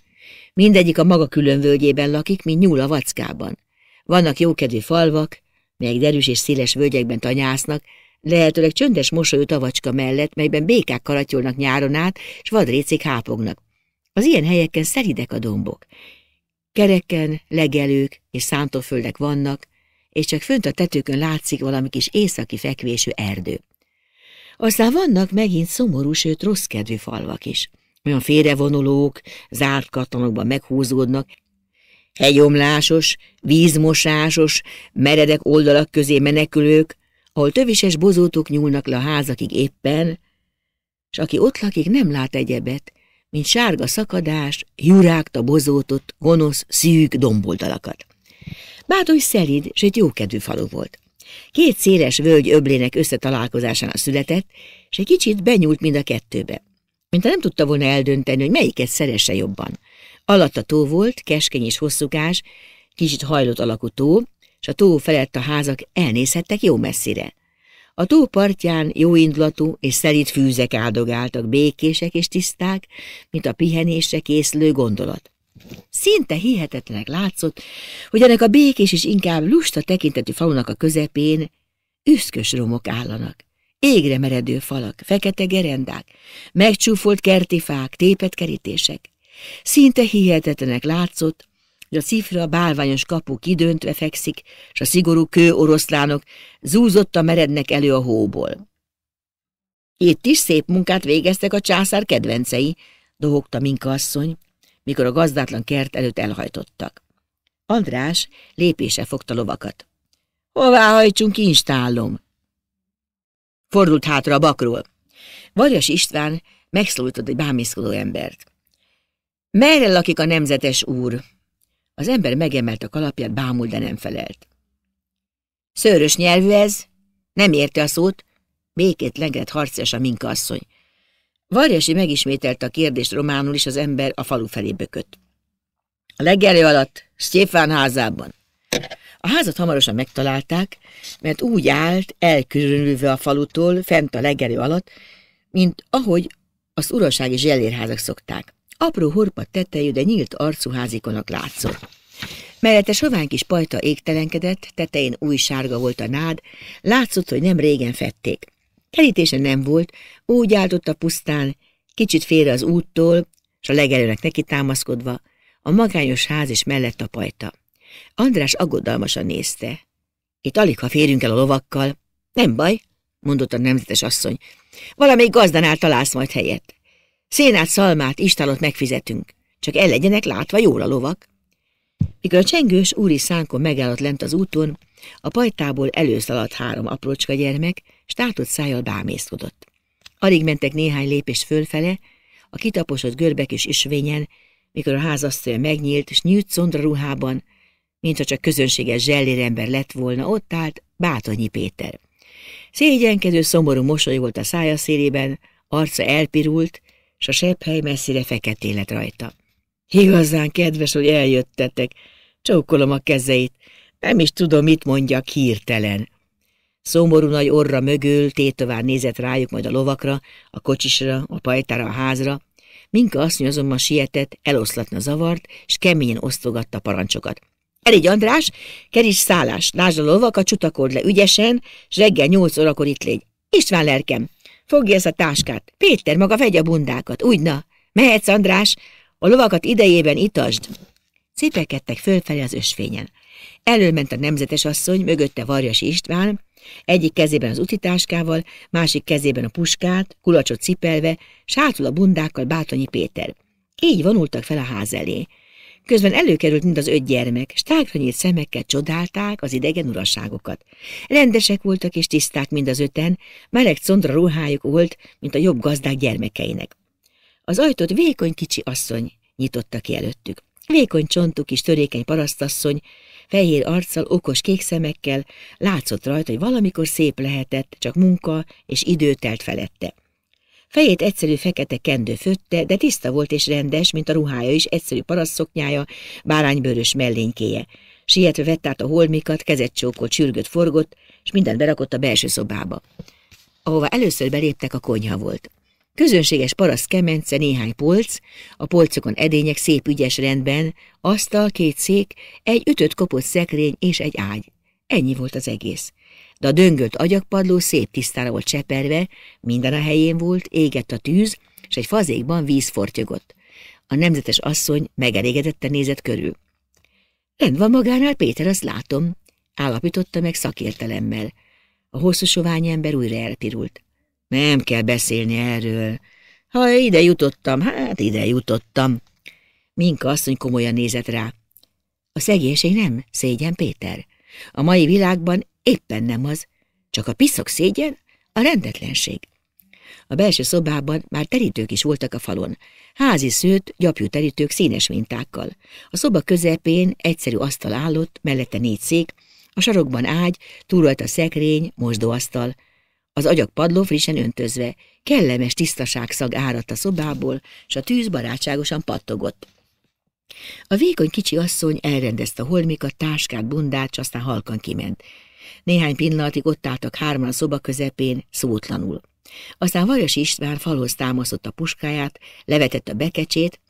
mindegyik a maga külön völgyében lakik, mint nyúl a vackában. Vannak jókedvű falvak, melyek derűs és széles völgyekben tanyásznak, lehetőleg csöndes mosolyú tavacska mellett, melyben békák karatyolnak nyáron át, és vadrécék hápognak. Az ilyen helyeken szeridek a dombok. Kereken, legelők és szántóföldek vannak, és csak fönt a tetőkön látszik valami kis északi fekvésű erdő. Aztán vannak megint szomorú, sőt rossz kedvű falvak is. Olyan félrevonulók, zárt katonokban meghúzódnak, hegyomlásos, vízmosásos, meredek oldalak közé menekülők, ahol tövises bozótok nyúlnak le a házakig éppen, és aki ott lakik, nem lát egyebet, mint sárga szakadás, jurágt a bozótot, gonosz, szűk domboldalakat. Bátúj szelíd, és egy jókedvű falu volt. Két széles völgy öblének összetalálkozásán a született, és egy kicsit benyúlt mind a kettőbe. Mint ha nem tudta volna eldönteni, hogy melyiket szeresse jobban. Alatta tó volt, keskeny és hosszúkás, kicsit hajlott alakú tó, és a tó felett a házak elnézhettek jó messzire. A tó partján jóindulatú és szerint fűzek áldogáltak, békések és tiszták, mint a pihenésre készülő gondolat. Szinte hihetetlenek látszott, hogy ennek a békés és inkább lusta tekintetű falunak a közepén üszkös romok állanak, égre meredő falak, fekete gerendák, megcsúfolt kertifák, tépet kerítések. Szinte hihetetlenek látszott, hogy a cifra bálványos kapu kidöntve fekszik, és a szigorú kő oroszlánok zúzotta merednek elő a hóból. Itt is szép munkát végeztek a császár kedvencei, dohogta Minka asszony mikor a gazdátlan kert előtt elhajtottak. András lépése fogta lovakat. Hová hajtsunk, instálom? Fordult hátra a bakról. Vajas István megszólított egy bámészkodó embert. Merre lakik a nemzetes úr? Az ember megemelt a kalapját, bámul, de nem felelt. Szőrös nyelvű ez? Nem érte a szót? Békét lengett harcias a minka asszony. Varjasi megismételte a kérdést románul, is az ember a falu felé bökött. A legelő alatt, Stéfán házában. A házat hamarosan megtalálták, mert úgy állt, elkülönülve a falutól, fent a legelő alatt, mint ahogy az urasági zsellérházak szokták. Apró horpa tetejű, de nyílt arcú házikonak látszott. Mellette sovány kis pajta égtelenkedett, tetején új sárga volt a nád, látszott, hogy nem régen fették. Kerítése nem volt, úgy állt a pusztán, kicsit félre az úttól, és a legelőnek neki támaszkodva, a magányos ház is mellett a pajta. András aggodalmasan nézte. Itt alig, ha férünk el a lovakkal. Nem baj, mondott a nemzetes asszony. Valamelyik gazdanál találsz majd helyet. Szénát, szalmát, istálot megfizetünk. Csak el legyenek látva jól a lovak. Mikor a csengős úri szánkon megállott lent az úton, a pajtából előszaladt három aprócska gyermek, tátott szájjal bámészkodott. Alig mentek néhány lépést fölfele, a kitaposott görbek is isvényen, mikor a házasszony megnyílt, s nyűjt szondra ruhában, mintha csak közönséges ember lett volna, ott állt Bátonyi Péter. Szégyenkező szomorú mosoly volt a szája szélében, arca elpirult, s a hely messzire feketé lett rajta. Igazán kedves, hogy eljöttetek. Csókolom a kezeit. Nem is tudom, mit mondjak hirtelen. Szomorú nagy orra mögül tétován nézett rájuk majd a lovakra, a kocsisra, a pajtára, a házra. Minka asszony azonban sietett, eloszlatna a zavart, és keményen osztogatta parancsokat. Elég András, keríts szállás, lásd a lovakat, csutakold le ügyesen, s reggel nyolc órakor itt légy. István lelkem, fogja ezt a táskát, Péter maga vegye a bundákat, úgy na, mehetsz András, a lovakat idejében itasd. Szépekedtek fölfelé az ösvényen. Előment ment a nemzetes asszony, mögötte Varjas István, egyik kezében az utitáskával, másik kezében a puskát, kulacsot cipelve, sátul a bundákkal Bátonyi Péter. Így vonultak fel a ház elé. Közben előkerült mind az öt gyermek, stákra nyílt szemekkel csodálták az idegen uraságokat. Rendesek voltak és tiszták mind az öten, meleg szondra ruhájuk volt, mint a jobb gazdák gyermekeinek. Az ajtót vékony kicsi asszony nyitotta ki előttük. Vékony csontuk kis törékeny parasztasszony, fehér arccal, okos kék szemekkel, látszott rajta, hogy valamikor szép lehetett, csak munka és idő telt felette. Fejét egyszerű fekete kendő fötte, de tiszta volt és rendes, mint a ruhája is, egyszerű parasszoknyája, báránybőrös mellénykéje. Sietve vett át a holmikat, kezet csókolt, sürgött, forgott, és mindent berakott a belső szobába. Ahova először beléptek, a konyha volt. Közönséges parasz kemence, néhány polc, a polcokon edények szép ügyes rendben, asztal, két szék, egy ütött kopott szekrény és egy ágy. Ennyi volt az egész. De a döngölt agyakpadló szép tisztára volt cseperve, minden a helyén volt, égett a tűz, és egy fazékban víz fortyogott. A nemzetes asszony megelégedetten nézett körül. Rend van magánál, Péter, azt látom, állapította meg szakértelemmel. A hosszú sovány ember újra elpirult. Nem kell beszélni erről. Ha ide jutottam, hát ide jutottam. Minka asszony komolyan nézett rá. A szegénység nem, szégyen Péter. A mai világban éppen nem az. Csak a piszok szégyen, a rendetlenség. A belső szobában már terítők is voltak a falon. Házi szőt, gyapjú terítők színes mintákkal. A szoba közepén egyszerű asztal állott, mellette négy szék, a sarokban ágy, a szekrény, mosdóasztal az agyak padló frissen öntözve, kellemes tisztaság szag áradt a szobából, s a tűz barátságosan pattogott. A vékony kicsi asszony elrendezte holmikat, táskát, bundát, s aztán halkan kiment. Néhány pillanatig ott álltak hárman a szoba közepén, szótlanul. Aztán Vajas István falhoz támaszott a puskáját, levetett a bekecsét,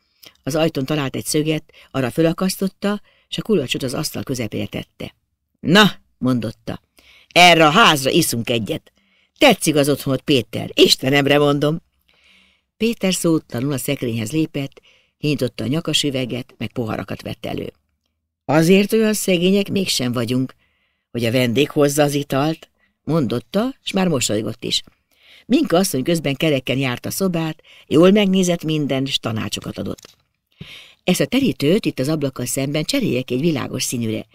az ajtón talált egy szöget, arra fölakasztotta, és a kulacsot az asztal közepére tette. – Na! – mondotta. – Erre a házra iszunk egyet! Tetszik az otthonod, Péter, Istenemre mondom. Péter szótlanul a szekrényhez lépett, hintotta a üveget, meg poharakat vett elő. Azért olyan szegények mégsem vagyunk, hogy a vendég hozza az italt, mondotta, és már mosolygott is. Minka asszony közben kereken járt a szobát, jól megnézett minden, és tanácsokat adott. Ezt a terítőt itt az ablakkal szemben cseréljek egy világos színűre,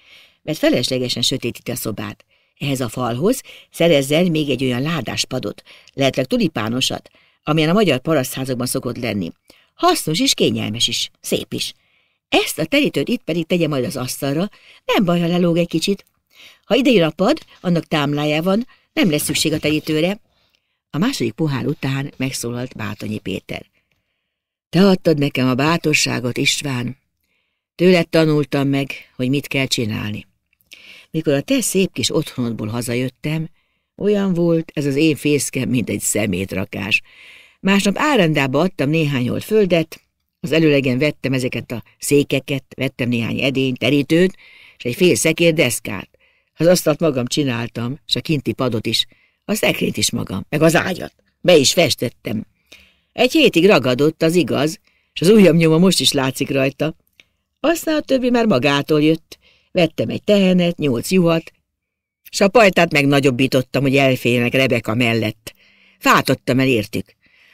mert feleslegesen sötétíti a szobát. Ehhez a falhoz szerezzen még egy olyan ládáspadot, lehetleg tulipánosat, amilyen a magyar parasztházakban szokott lenni. Hasznos is, kényelmes is, szép is. Ezt a terítőt itt pedig tegye majd az asztalra, nem baj, ha lelóg egy kicsit. Ha ide jön a pad, annak támlája van, nem lesz szükség a terítőre. A második pohár után megszólalt Bátonyi Péter. Te adtad nekem a bátorságot, István. Tőled tanultam meg, hogy mit kell csinálni. Mikor a te szép kis otthonodból hazajöttem, olyan volt ez az én fészkem, mint egy szemétrakás. Másnap árendába adtam néhány old földet, az előlegen vettem ezeket a székeket, vettem néhány edény, terítőt, és egy fél szekér deszkát. Az asztalt magam csináltam, és a kinti padot is, a szekrényt is magam, meg az ágyat. Be is festettem. Egy hétig ragadott, az igaz, és az ujjam nyoma most is látszik rajta. Aztán a többi már magától jött, vettem egy tehenet, nyolc juhat, s a pajtát megnagyobbítottam, hogy elférjenek Rebeka mellett. Fátottam el értük.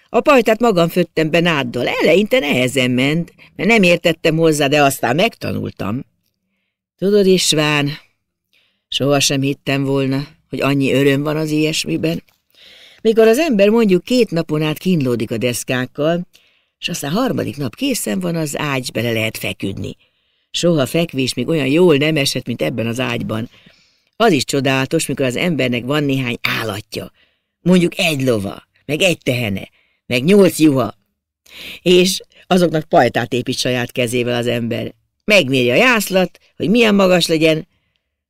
A pajtát magam föttem be náddal, eleinte nehezen ment, mert nem értettem hozzá, de aztán megtanultam. Tudod, István, sohasem hittem volna, hogy annyi öröm van az ilyesmiben. Mikor az ember mondjuk két napon át kínlódik a deszkákkal, és aztán harmadik nap készen van, az ágy bele lehet feküdni. Soha fekvés még olyan jól nem esett, mint ebben az ágyban. Az is csodálatos, mikor az embernek van néhány állatja. Mondjuk egy lova, meg egy tehene, meg nyolc juha. És azoknak pajtát épít saját kezével az ember. Megmérje a jászlat, hogy milyen magas legyen,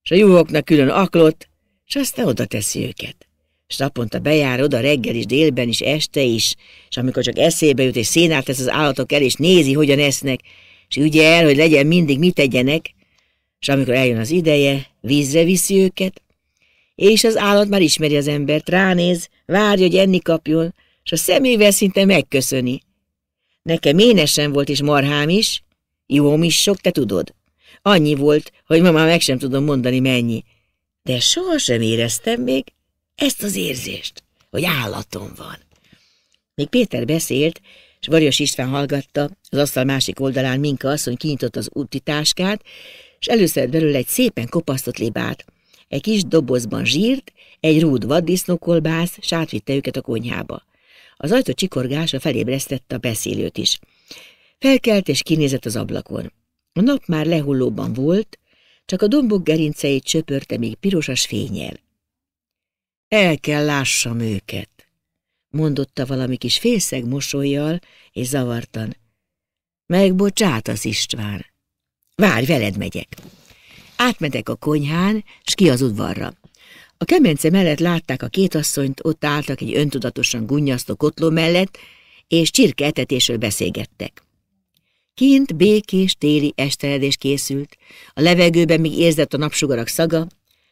és a juhoknak külön aklot, és aztán oda teszi őket. És naponta bejár oda reggel is, délben is, este is, és amikor csak eszébe jut, és szénát tesz az állatok el, és nézi, hogyan esznek, és ügye el, hogy legyen mindig mit tegyenek, és amikor eljön az ideje, vízre viszi őket, és az állat már ismeri az embert, ránéz, várja, hogy enni kapjon, és a szemével szinte megköszöni. Nekem ménesen volt és marhám is, jóm is sok, te tudod. Annyi volt, hogy ma már meg sem tudom mondani mennyi. De sohasem éreztem még ezt az érzést, hogy állatom van. Még Péter beszélt, és Varjas István hallgatta, az asztal másik oldalán Minka asszony kinyitott az úti táskát, és előszedett belőle egy szépen kopasztott libát. Egy kis dobozban zsírt, egy rúd vaddisznókolbász, s átvitte őket a konyhába. Az ajtó csikorgása felébresztette a beszélőt is. Felkelt és kinézett az ablakon. A nap már lehullóban volt, csak a dombok gerinceit csöpörte még pirosas fényel. El kell lássam őket, mondotta valami kis félszeg mosolyjal, és zavartan. Megbocsát az István. Várj, veled megyek. Átmentek a konyhán, s ki az udvarra. A kemence mellett látták a két asszonyt, ott álltak egy öntudatosan gunnyasztó kotló mellett, és csirke etetésről beszélgettek. Kint békés téli esteledés készült, a levegőben még érzett a napsugarak szaga,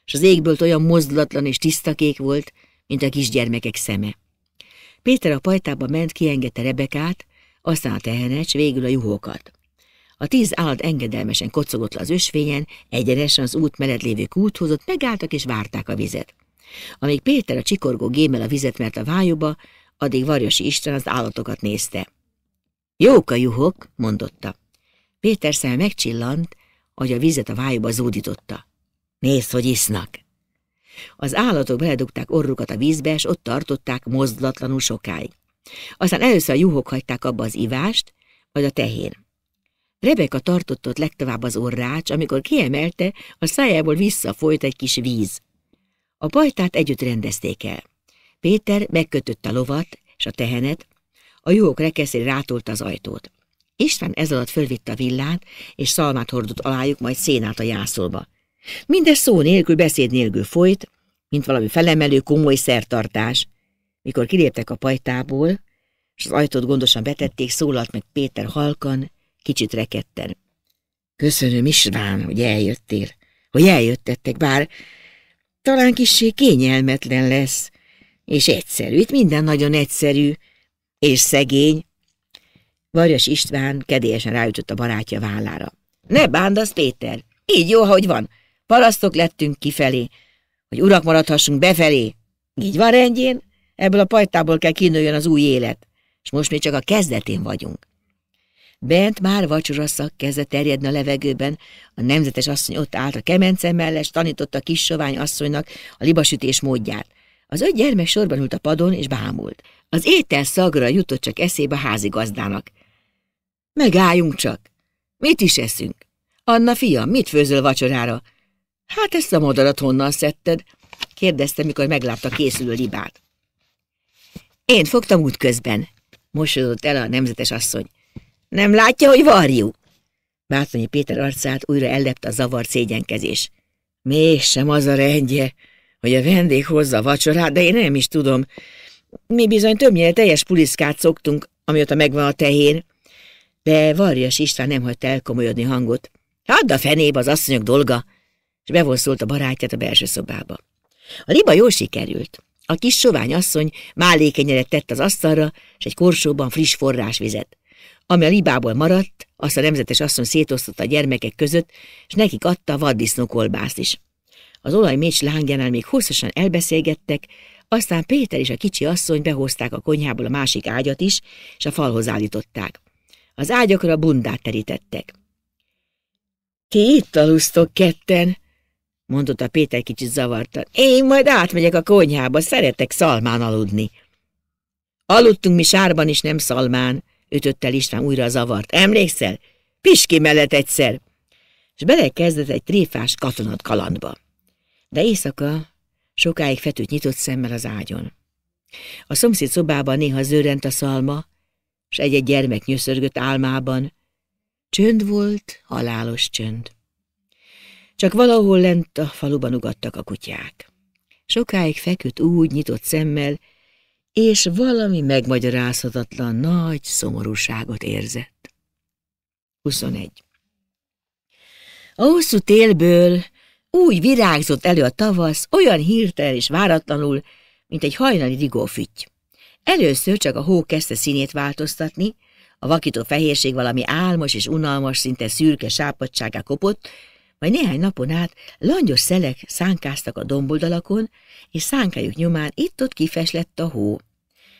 és az égből olyan mozdulatlan és tiszta kék volt, mint a kisgyermekek szeme. Péter a pajtába ment, kiengedte Rebekát, aztán a tehenecs, végül a juhokat. A tíz állat engedelmesen kocogott le az ösvényen, egyenesen az út mellett lévő kúthoz, megálltak és várták a vizet. Amíg Péter a csikorgó gémel a vizet mert a vájuba, addig Varjosi Isten az állatokat nézte. Jók a juhok, mondotta. Péter szem megcsillant, hogy a vizet a vájuba zúdította. Nézd, hogy isznak! Az állatok beledugták orrukat a vízbe, és ott tartották mozdulatlanul sokáig. Aztán először a juhok hagyták abba az ivást, majd a tehén. Rebeka tartott ott legtovább az orrács, amikor kiemelte, a szájából visszafolyt egy kis víz. A pajtát együtt rendezték el. Péter megkötötte a lovat és a tehenet, a juhok rekeszére rátolta az ajtót. István ez alatt fölvitte a villát, és szalmát hordott alájuk, majd szénát a jászolba. Mindez szó nélkül, beszéd nélkül folyt, mint valami felemelő, komoly szertartás. Mikor kiléptek a pajtából, és az ajtót gondosan betették, szólalt meg Péter halkan, kicsit rekedten. Köszönöm, István, hogy eljöttél, hogy eljöttettek, bár talán kissé kényelmetlen lesz, és egyszerű, itt minden nagyon egyszerű, és szegény. Varjas István kedélyesen ráütött a barátja vállára. Ne az, Péter, így jó, hogy van. Parasztok lettünk kifelé, hogy urak maradhassunk befelé. Így van rendjén, ebből a pajtából kell kinőjön az új élet, és most még csak a kezdetén vagyunk. Bent már vacsora szakkezdve terjedni a levegőben, a nemzetes asszony ott állt a kemence mellett, tanította a kis sovány asszonynak a libasütés módját. Az öt gyermek sorban ült a padon, és bámult. Az étel szagra jutott csak eszébe a házigazdának. Megálljunk csak! Mit is eszünk? Anna, fiam, mit főzöl vacsorára? Hát ezt a madarat honnan szedted? kérdezte, mikor meglátta készülő libát. Én fogtam útközben, mosolyodott el a nemzetes asszony. Nem látja, hogy varjú? Bátonyi Péter arcát újra ellepte a zavar szégyenkezés. Mégsem az a rendje, hogy a vendég hozza a vacsorát, de én nem is tudom. Mi bizony többnyire teljes puliszkát szoktunk, amióta megvan a tehén. De Varjas István nem hagyta elkomolyodni hangot. Hadd a fenébe az asszonyok dolga! és bevonszolt a barátját a belső szobába. A liba jól sikerült. A kis sovány asszony málékenyeret tett az asztalra, és egy korsóban friss forrásvizet. Ami a libából maradt, azt a nemzetes asszony szétosztotta a gyermekek között, és nekik adta a vaddisznókolbászt is. Az olajmécs lángjánál még hosszasan elbeszélgettek, aztán Péter és a kicsi asszony behozták a konyhából a másik ágyat is, és a falhoz állították. Az ágyakra bundát terítettek. – Ti itt alusztok ketten? mondotta Péter kicsit zavartan. Én majd átmegyek a konyhába, szeretek szalmán aludni. Aludtunk mi sárban is, nem szalmán, ütött el István újra a zavart. Emlékszel? Piski mellett egyszer. És belekezdett egy tréfás katonat kalandba. De éjszaka sokáig fetőt nyitott szemmel az ágyon. A szomszéd szobában néha zőrent a szalma, s egy-egy gyermek nyöszörgött álmában. Csönd volt, halálos csönd. Csak valahol lent a faluban ugattak a kutyák. Sokáig feküdt úgy, nyitott szemmel, és valami megmagyarázhatatlan nagy szomorúságot érzett. 21. A hosszú télből úgy virágzott elő a tavasz, olyan hirtelen és váratlanul, mint egy hajnali rigófütty. Először csak a hó kezdte színét változtatni, a vakító fehérség valami álmos és unalmas, szinte szürke sápadságá kopott, majd néhány napon át langyos szelek szánkáztak a domboldalakon, és szánkájuk nyomán itt-ott kifeslett a hó.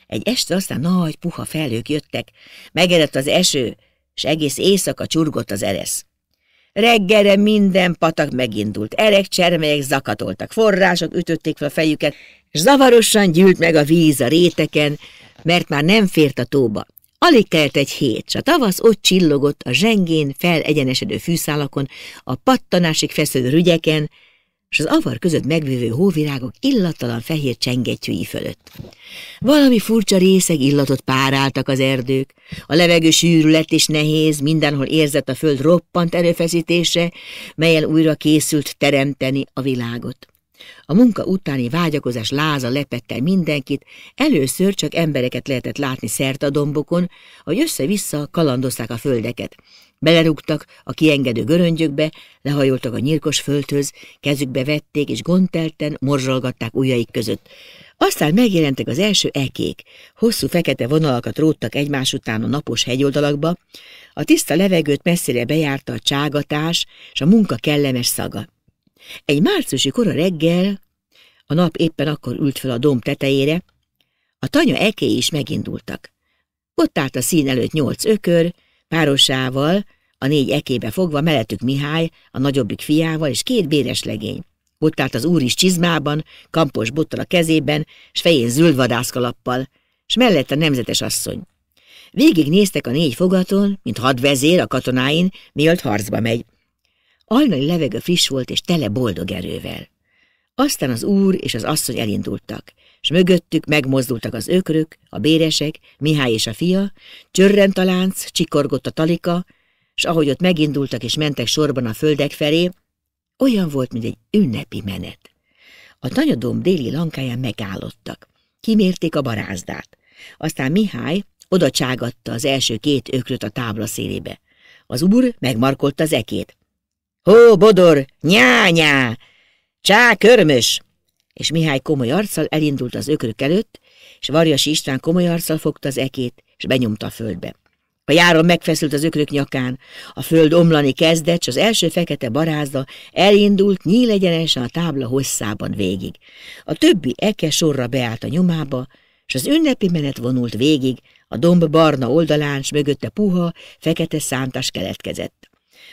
Egy este aztán nagy, puha felhők jöttek, megerett az eső, és egész éjszaka csurgott az eresz. Reggelre minden patak megindult, erek, csermelyek zakatoltak, források ütötték fel a fejüket, és zavarosan gyűlt meg a víz a réteken, mert már nem fért a tóba. Alig kelt egy hét, s a tavasz ott csillogott a zsengén, felegyenesedő fűszálakon, a pattanásig feszülő rügyeken, és az avar között megvívő hóvirágok illattalan fehér csengettyűi fölött. Valami furcsa részeg illatot páráltak az erdők, a levegő sűrű lett és nehéz, mindenhol érzett a föld roppant erőfeszítése, melyen újra készült teremteni a világot. A munka utáni vágyakozás láza lepett el mindenkit, először csak embereket lehetett látni szert a dombokon, hogy össze-vissza kalandozták a földeket. Belerúgtak a kiengedő göröngyökbe, lehajoltak a nyírkos földhöz, kezükbe vették és gondtelten morzsolgatták ujjaik között. Aztán megjelentek az első ekék, hosszú fekete vonalakat róttak egymás után a napos hegyoldalakba, a tiszta levegőt messzire bejárta a cságatás és a munka kellemes szaga. Egy márciusi kora reggel, a nap éppen akkor ült fel a domb tetejére, a tanya eké is megindultak. Ott állt a szín előtt nyolc ökör, párosával, a négy ekébe fogva mellettük Mihály, a nagyobbik fiával és két béres legény. Ott állt az úr is csizmában, kampos bottal a kezében, s fején zöld vadászkalappal, s mellett a nemzetes asszony. Végig néztek a négy fogaton, mint hadvezér a katonáin, mielőtt harcba megy. Alnai levegő friss volt és tele boldog erővel. Aztán az úr és az asszony elindultak, és mögöttük megmozdultak az ökrök, a béresek, Mihály és a fia, csörrent a lánc, csikorgott a talika, és ahogy ott megindultak és mentek sorban a földek felé, olyan volt, mint egy ünnepi menet. A tanyadom déli lankáján megállottak. Kimérték a barázdát. Aztán Mihály oda az első két ökröt a tábla szélébe. Az úr megmarkolta az ekét. Hó, bodor, nyá-nyá, csá, körmös! És Mihály komoly arccal elindult az ökrök előtt, és Varjas István komoly arccal fogta az ekét, és benyomta a földbe. A járon megfeszült az ökrök nyakán, a föld omlani kezdett, s az első fekete barázda elindult nyílegyenesen a tábla hosszában végig. A többi eke sorra beállt a nyomába, és az ünnepi menet vonult végig, a domb barna oldalán, s mögötte puha, fekete szántás keletkezett.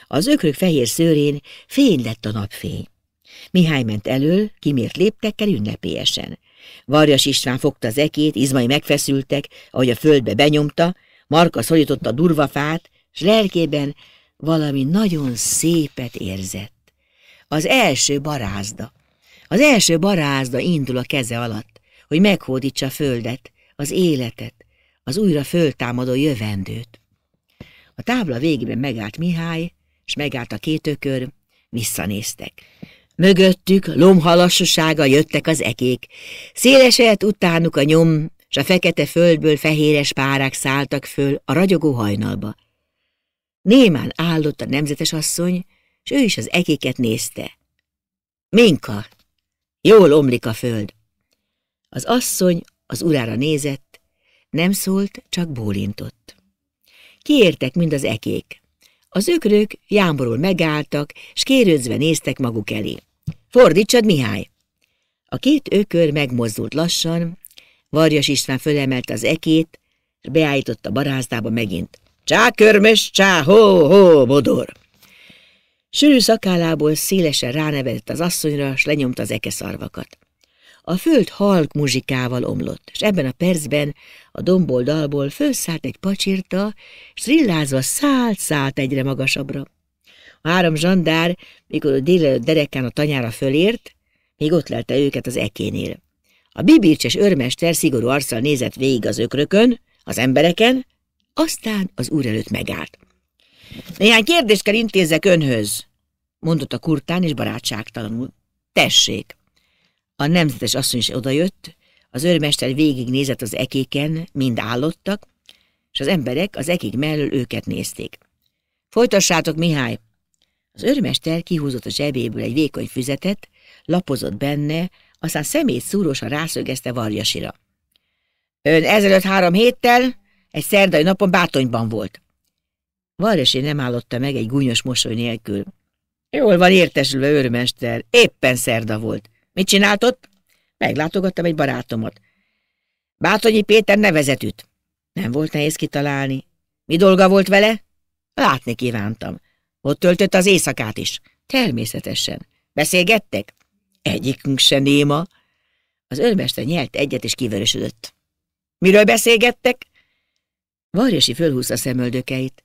Az ökrök fehér szőrén fény lett a napfény. Mihály ment elől, kimért léptekkel ünnepélyesen. Varjas István fogta az ekét, izmai megfeszültek, ahogy a földbe benyomta, Marka szorította durva fát, s lelkében valami nagyon szépet érzett. Az első barázda. Az első barázda indul a keze alatt, hogy meghódítsa a földet, az életet, az újra föltámadó jövendőt. A tábla végében megállt Mihály, és megállt a két ökör, visszanéztek. Mögöttük lomhalassasága jöttek az ekék. Széleselt utánuk a nyom, s a fekete földből fehéres párák szálltak föl a ragyogó hajnalba. Némán állott a nemzetes asszony, és ő is az ekéket nézte. Minka, jól omlik a föld. Az asszony az urára nézett, nem szólt, csak bólintott. Kiértek mind az ekék. Az ökrök jámborul megálltak, s kérődzve néztek maguk elé. Fordítsad, Mihály! A két ökör megmozdult lassan, Varjas István fölemelt az ekét, és a barázdába megint. Csá, körmös, csá, hó, hó, bodor! Sűrű szakállából szélesen ránevetett az asszonyra, s lenyomta az szarvakat. A föld halk muzsikával omlott, és ebben a percben a domboldalból fölszállt egy pacsirta, és rillázva szállt-szállt egyre magasabbra. A három zsandár, mikor a délelőtt derekán a tanyára fölért, még ott lelte őket az ekénél. A bibircses örmester szigorú arccal nézett végig az ökrökön, az embereken, aztán az úr előtt megállt. Néhány kérdést kell intézzek önhöz, mondott a kurtán és barátságtalanul. Tessék! A nemzetes asszony is odajött, az őrmester végignézett az ekéken, mind állottak, és az emberek az ekék mellől őket nézték. Folytassátok, Mihály! Az őrmester kihúzott a zsebéből egy vékony füzetet, lapozott benne, aztán szemét szúrósan rászögezte Varjasira. Ön ezelőtt három héttel egy szerdai napon Bátonyban volt. Varjasi nem állotta meg egy gúnyos mosoly nélkül. Jól van értesülve, őrmester, éppen szerda volt. Mit csinált ott? Meglátogattam egy barátomat. Bátonyi Péter nevezetűt. Nem volt nehéz kitalálni. Mi dolga volt vele? Látni kívántam. Ott töltött az éjszakát is. Természetesen. Beszélgettek? Egyikünk se néma. Az őrmester nyelt egyet és kivörösödött. Miről beszélgettek? Varjasi fölhúzta szemöldökeit.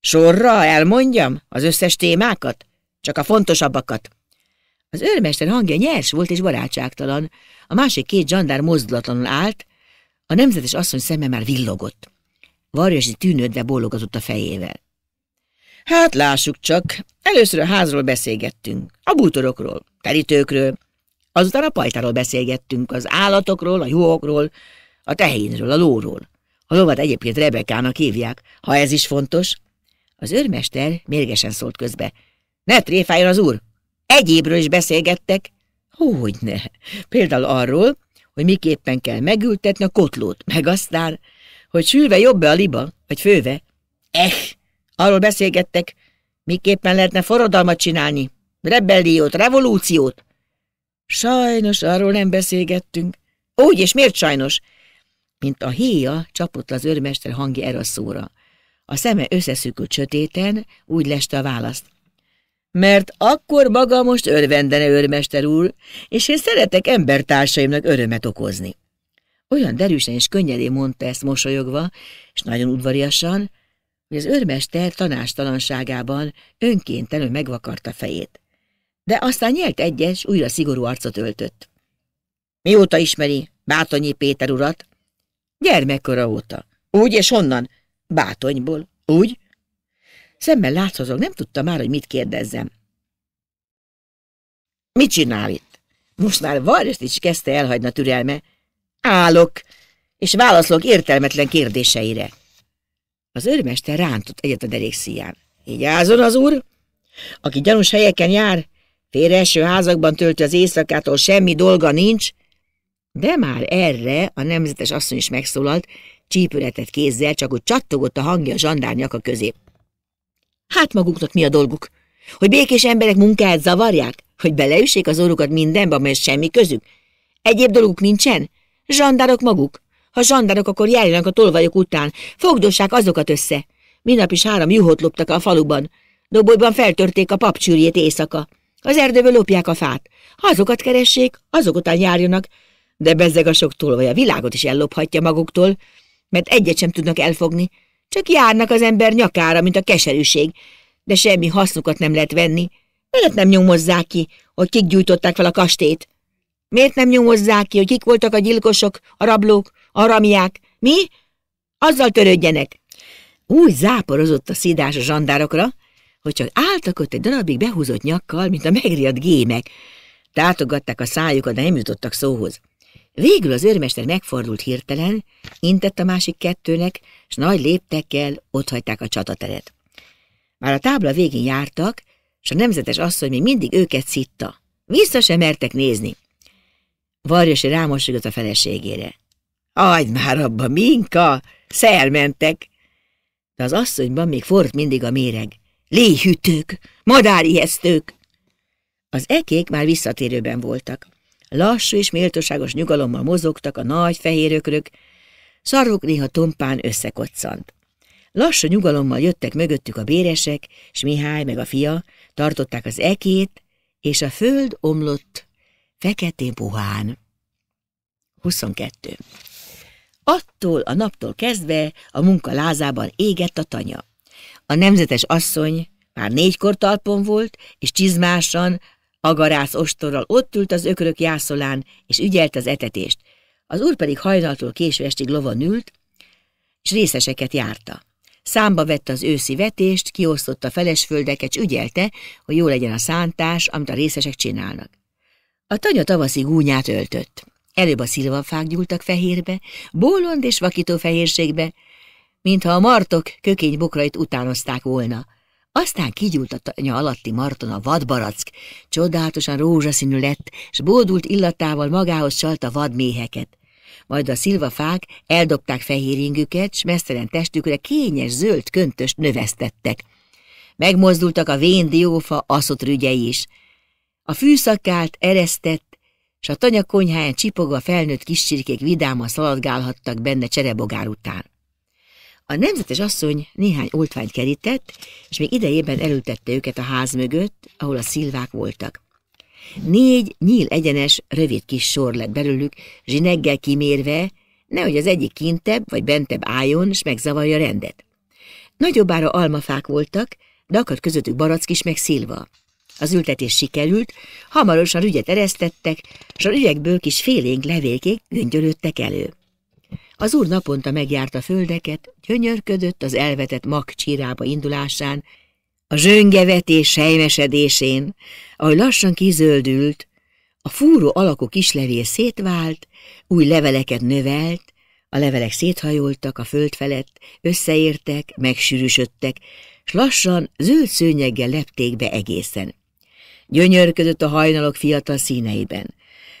Sorra elmondjam az összes témákat? Csak a fontosabbakat. Az őrmester hangja nyers volt és barátságtalan, a másik két zsandár mozdulatlanul állt, a nemzetes asszony szeme már villogott. Varjasi tűnődve bólogatott a fejével. Hát lássuk csak, először a házról beszélgettünk, a bútorokról, terítőkről, azután a pajtáról beszélgettünk, az állatokról, a juhokról, a tehénről, a lóról. A lovat egyébként Rebekának hívják, ha ez is fontos. Az őrmester mérgesen szólt közbe. Ne tréfáljon az úr! Egyébről is beszélgettek. Hogyne. Például arról, hogy miképpen kell megültetni a kotlót, meg aztán, hogy sülve jobb-e a liba, vagy főve. Eh, arról beszélgettek, miképpen lehetne forradalmat csinálni, rebelliót, revolúciót. Sajnos arról nem beszélgettünk. Úgy, és miért sajnos? Mint a héja csapott az őrmester hangi erre a szóra. A szeme összeszűkült sötéten, úgy leste a választ mert akkor maga most örvendene, őrmester úr, és én szeretek embertársaimnak örömet okozni. Olyan derűsen és könnyedén mondta ezt mosolyogva, és nagyon udvariasan, hogy az őrmester tanástalanságában önkéntelenül megvakarta fejét. De aztán nyelt egyes, újra szigorú arcot öltött. Mióta ismeri Bátonyi Péter urat? Gyermekkora óta. Úgy és honnan? Bátonyból. Úgy? Szemmel látszózog, nem tudta már, hogy mit kérdezzem. Mit csinál itt? Most már Varjaszt is kezdte elhagyna türelme. Állok, és válaszolok értelmetlen kérdéseire. Az őrmester rántott egyet a derék szíján. Vigyázzon az úr! Aki gyanús helyeken jár, félreeső házakban tölti az éjszakától, semmi dolga nincs. De már erre a nemzetes asszony is megszólalt, csípületet kézzel, csak úgy csattogott a hangja a zsandárnyaka közé. Hát maguknak mi a dolguk? Hogy békés emberek munkáját zavarják? Hogy beleüssék az orukat mindenbe, mert semmi közük? Egyéb dolguk nincsen? Zsandárok maguk? Ha zsandárok, akkor járjanak a tolvajok után, fogdossák azokat össze. Minap is három juhot loptak a faluban. Dobolyban feltörték a papcsűrjét éjszaka. Az erdőből lopják a fát. Ha azokat keressék, azok után járjanak. De bezzeg a sok tolvaj a világot is ellophatja maguktól, mert egyet sem tudnak elfogni. Csak járnak az ember nyakára, mint a keserűség, de semmi hasznukat nem lehet venni. Miért nem nyomozzák ki, hogy kik gyújtották fel a kastét? Miért nem nyomozzák ki, hogy kik voltak a gyilkosok, a rablók, a ramiák? Mi? Azzal törődjenek. Úgy záporozott a szidás a zsandárokra, hogy csak álltak ott egy darabig behúzott nyakkal, mint a megriadt gémek. Tátogatták a szájukat, de nem jutottak szóhoz. Végül az őrmester megfordult hirtelen, intett a másik kettőnek, s nagy léptekkel otthagyták a csatateret. Már a tábla végén jártak, és a nemzetes asszony még mindig őket szitta. Vissza sem mertek nézni. Varjosi rámosolygott a feleségére. Hagyd már abba, Minka! Szelmentek! De az asszonyban még fordt mindig a méreg. Léhűtők! Madárihesztők! Az ekék már visszatérőben voltak. Lassú és méltóságos nyugalommal mozogtak a nagy ökrök, szarvuk néha tompán összekoccant. Lassú nyugalommal jöttek mögöttük a béresek, és Mihály meg a fia tartották az ekét, és a föld omlott feketén puhán. 22. Attól a naptól kezdve a munka lázában égett a tanya. A nemzetes asszony már négykor talpon volt, és csizmásan, garász ostorral ott ült az ökörök jászolán, és ügyelt az etetést. Az úr pedig hajnaltól késő estig lovon ült, és részeseket járta. Számba vette az őszi vetést, kiosztotta felesföldeket, és ügyelte, hogy jó legyen a szántás, amit a részesek csinálnak. A tanya tavaszi gúnyát öltött. Előbb a szilvafák gyúltak fehérbe, bólond és vakító fehérségbe, mintha a martok kökény bokrait utánozták volna. Aztán kigyúlt a tanya alatti marton a vadbarack, csodálatosan rózsaszínű lett, s bódult illatával magához csalta vadméheket. Majd a szilvafák eldobták fehéringüket, s mesztelen testükre kényes zöld köntöst növesztettek. Megmozdultak a vén diófa aszott rügyei is. A fűszakált eresztett, s a tanya konyháján csipogva felnőtt kis csirkék vidáma szaladgálhattak benne cserebogár után. A nemzetes asszony néhány oltványt kerített, és még idejében elültette őket a ház mögött, ahol a szilvák voltak. Négy nyíl egyenes, rövid kis sor lett belőlük, zsineggel kimérve, nehogy az egyik kintebb vagy bentebb álljon, és megzavarja rendet. Nagyobbára almafák voltak, de akadt közöttük barack is, meg szilva. Az ültetés sikerült, hamarosan ügyet eresztettek, és a ügyekből kis félénk levélkék göngyölődtek elő. Az úr naponta megjárta földeket, gyönyörködött az elvetett mag csírába indulásán, a zsöngevetés sejmesedésén, ahogy lassan kizöldült, a fúró alakú kislevél szétvált, új leveleket növelt, a levelek széthajoltak a föld felett, összeértek, megsűrűsödtek, s lassan zöld szőnyeggel lepték be egészen. Gyönyörködött a hajnalok fiatal színeiben.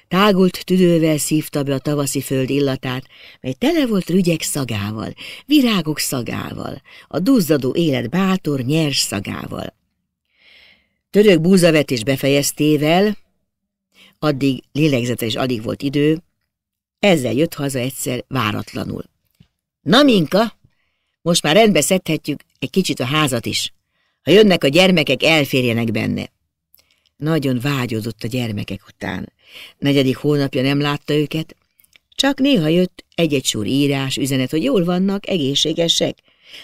Tágult tüdővel szívta be a tavaszi föld illatát, mely tele volt rügyek szagával, virágok szagával, a duzzadó élet bátor, nyers szagával. Török búzavetés befejeztével, addig lélegzete addig volt idő, ezzel jött haza egyszer váratlanul. Na, Minka, most már rendbe szedhetjük egy kicsit a házat is. Ha jönnek a gyermekek, elférjenek benne. Nagyon vágyodott a gyermekek után. Negyedik hónapja nem látta őket, csak néha jött egy-egy sor írás, üzenet, hogy jól vannak, egészségesek.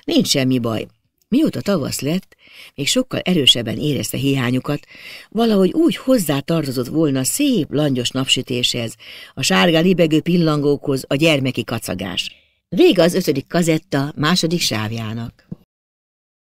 Nincs semmi baj. Mióta tavasz lett, még sokkal erősebben érezte hiányukat, valahogy úgy hozzátartozott volna szép, langyos napsütéshez, a sárga libegő pillangókhoz a gyermeki kacagás. Vége az ötödik kazetta második sávjának.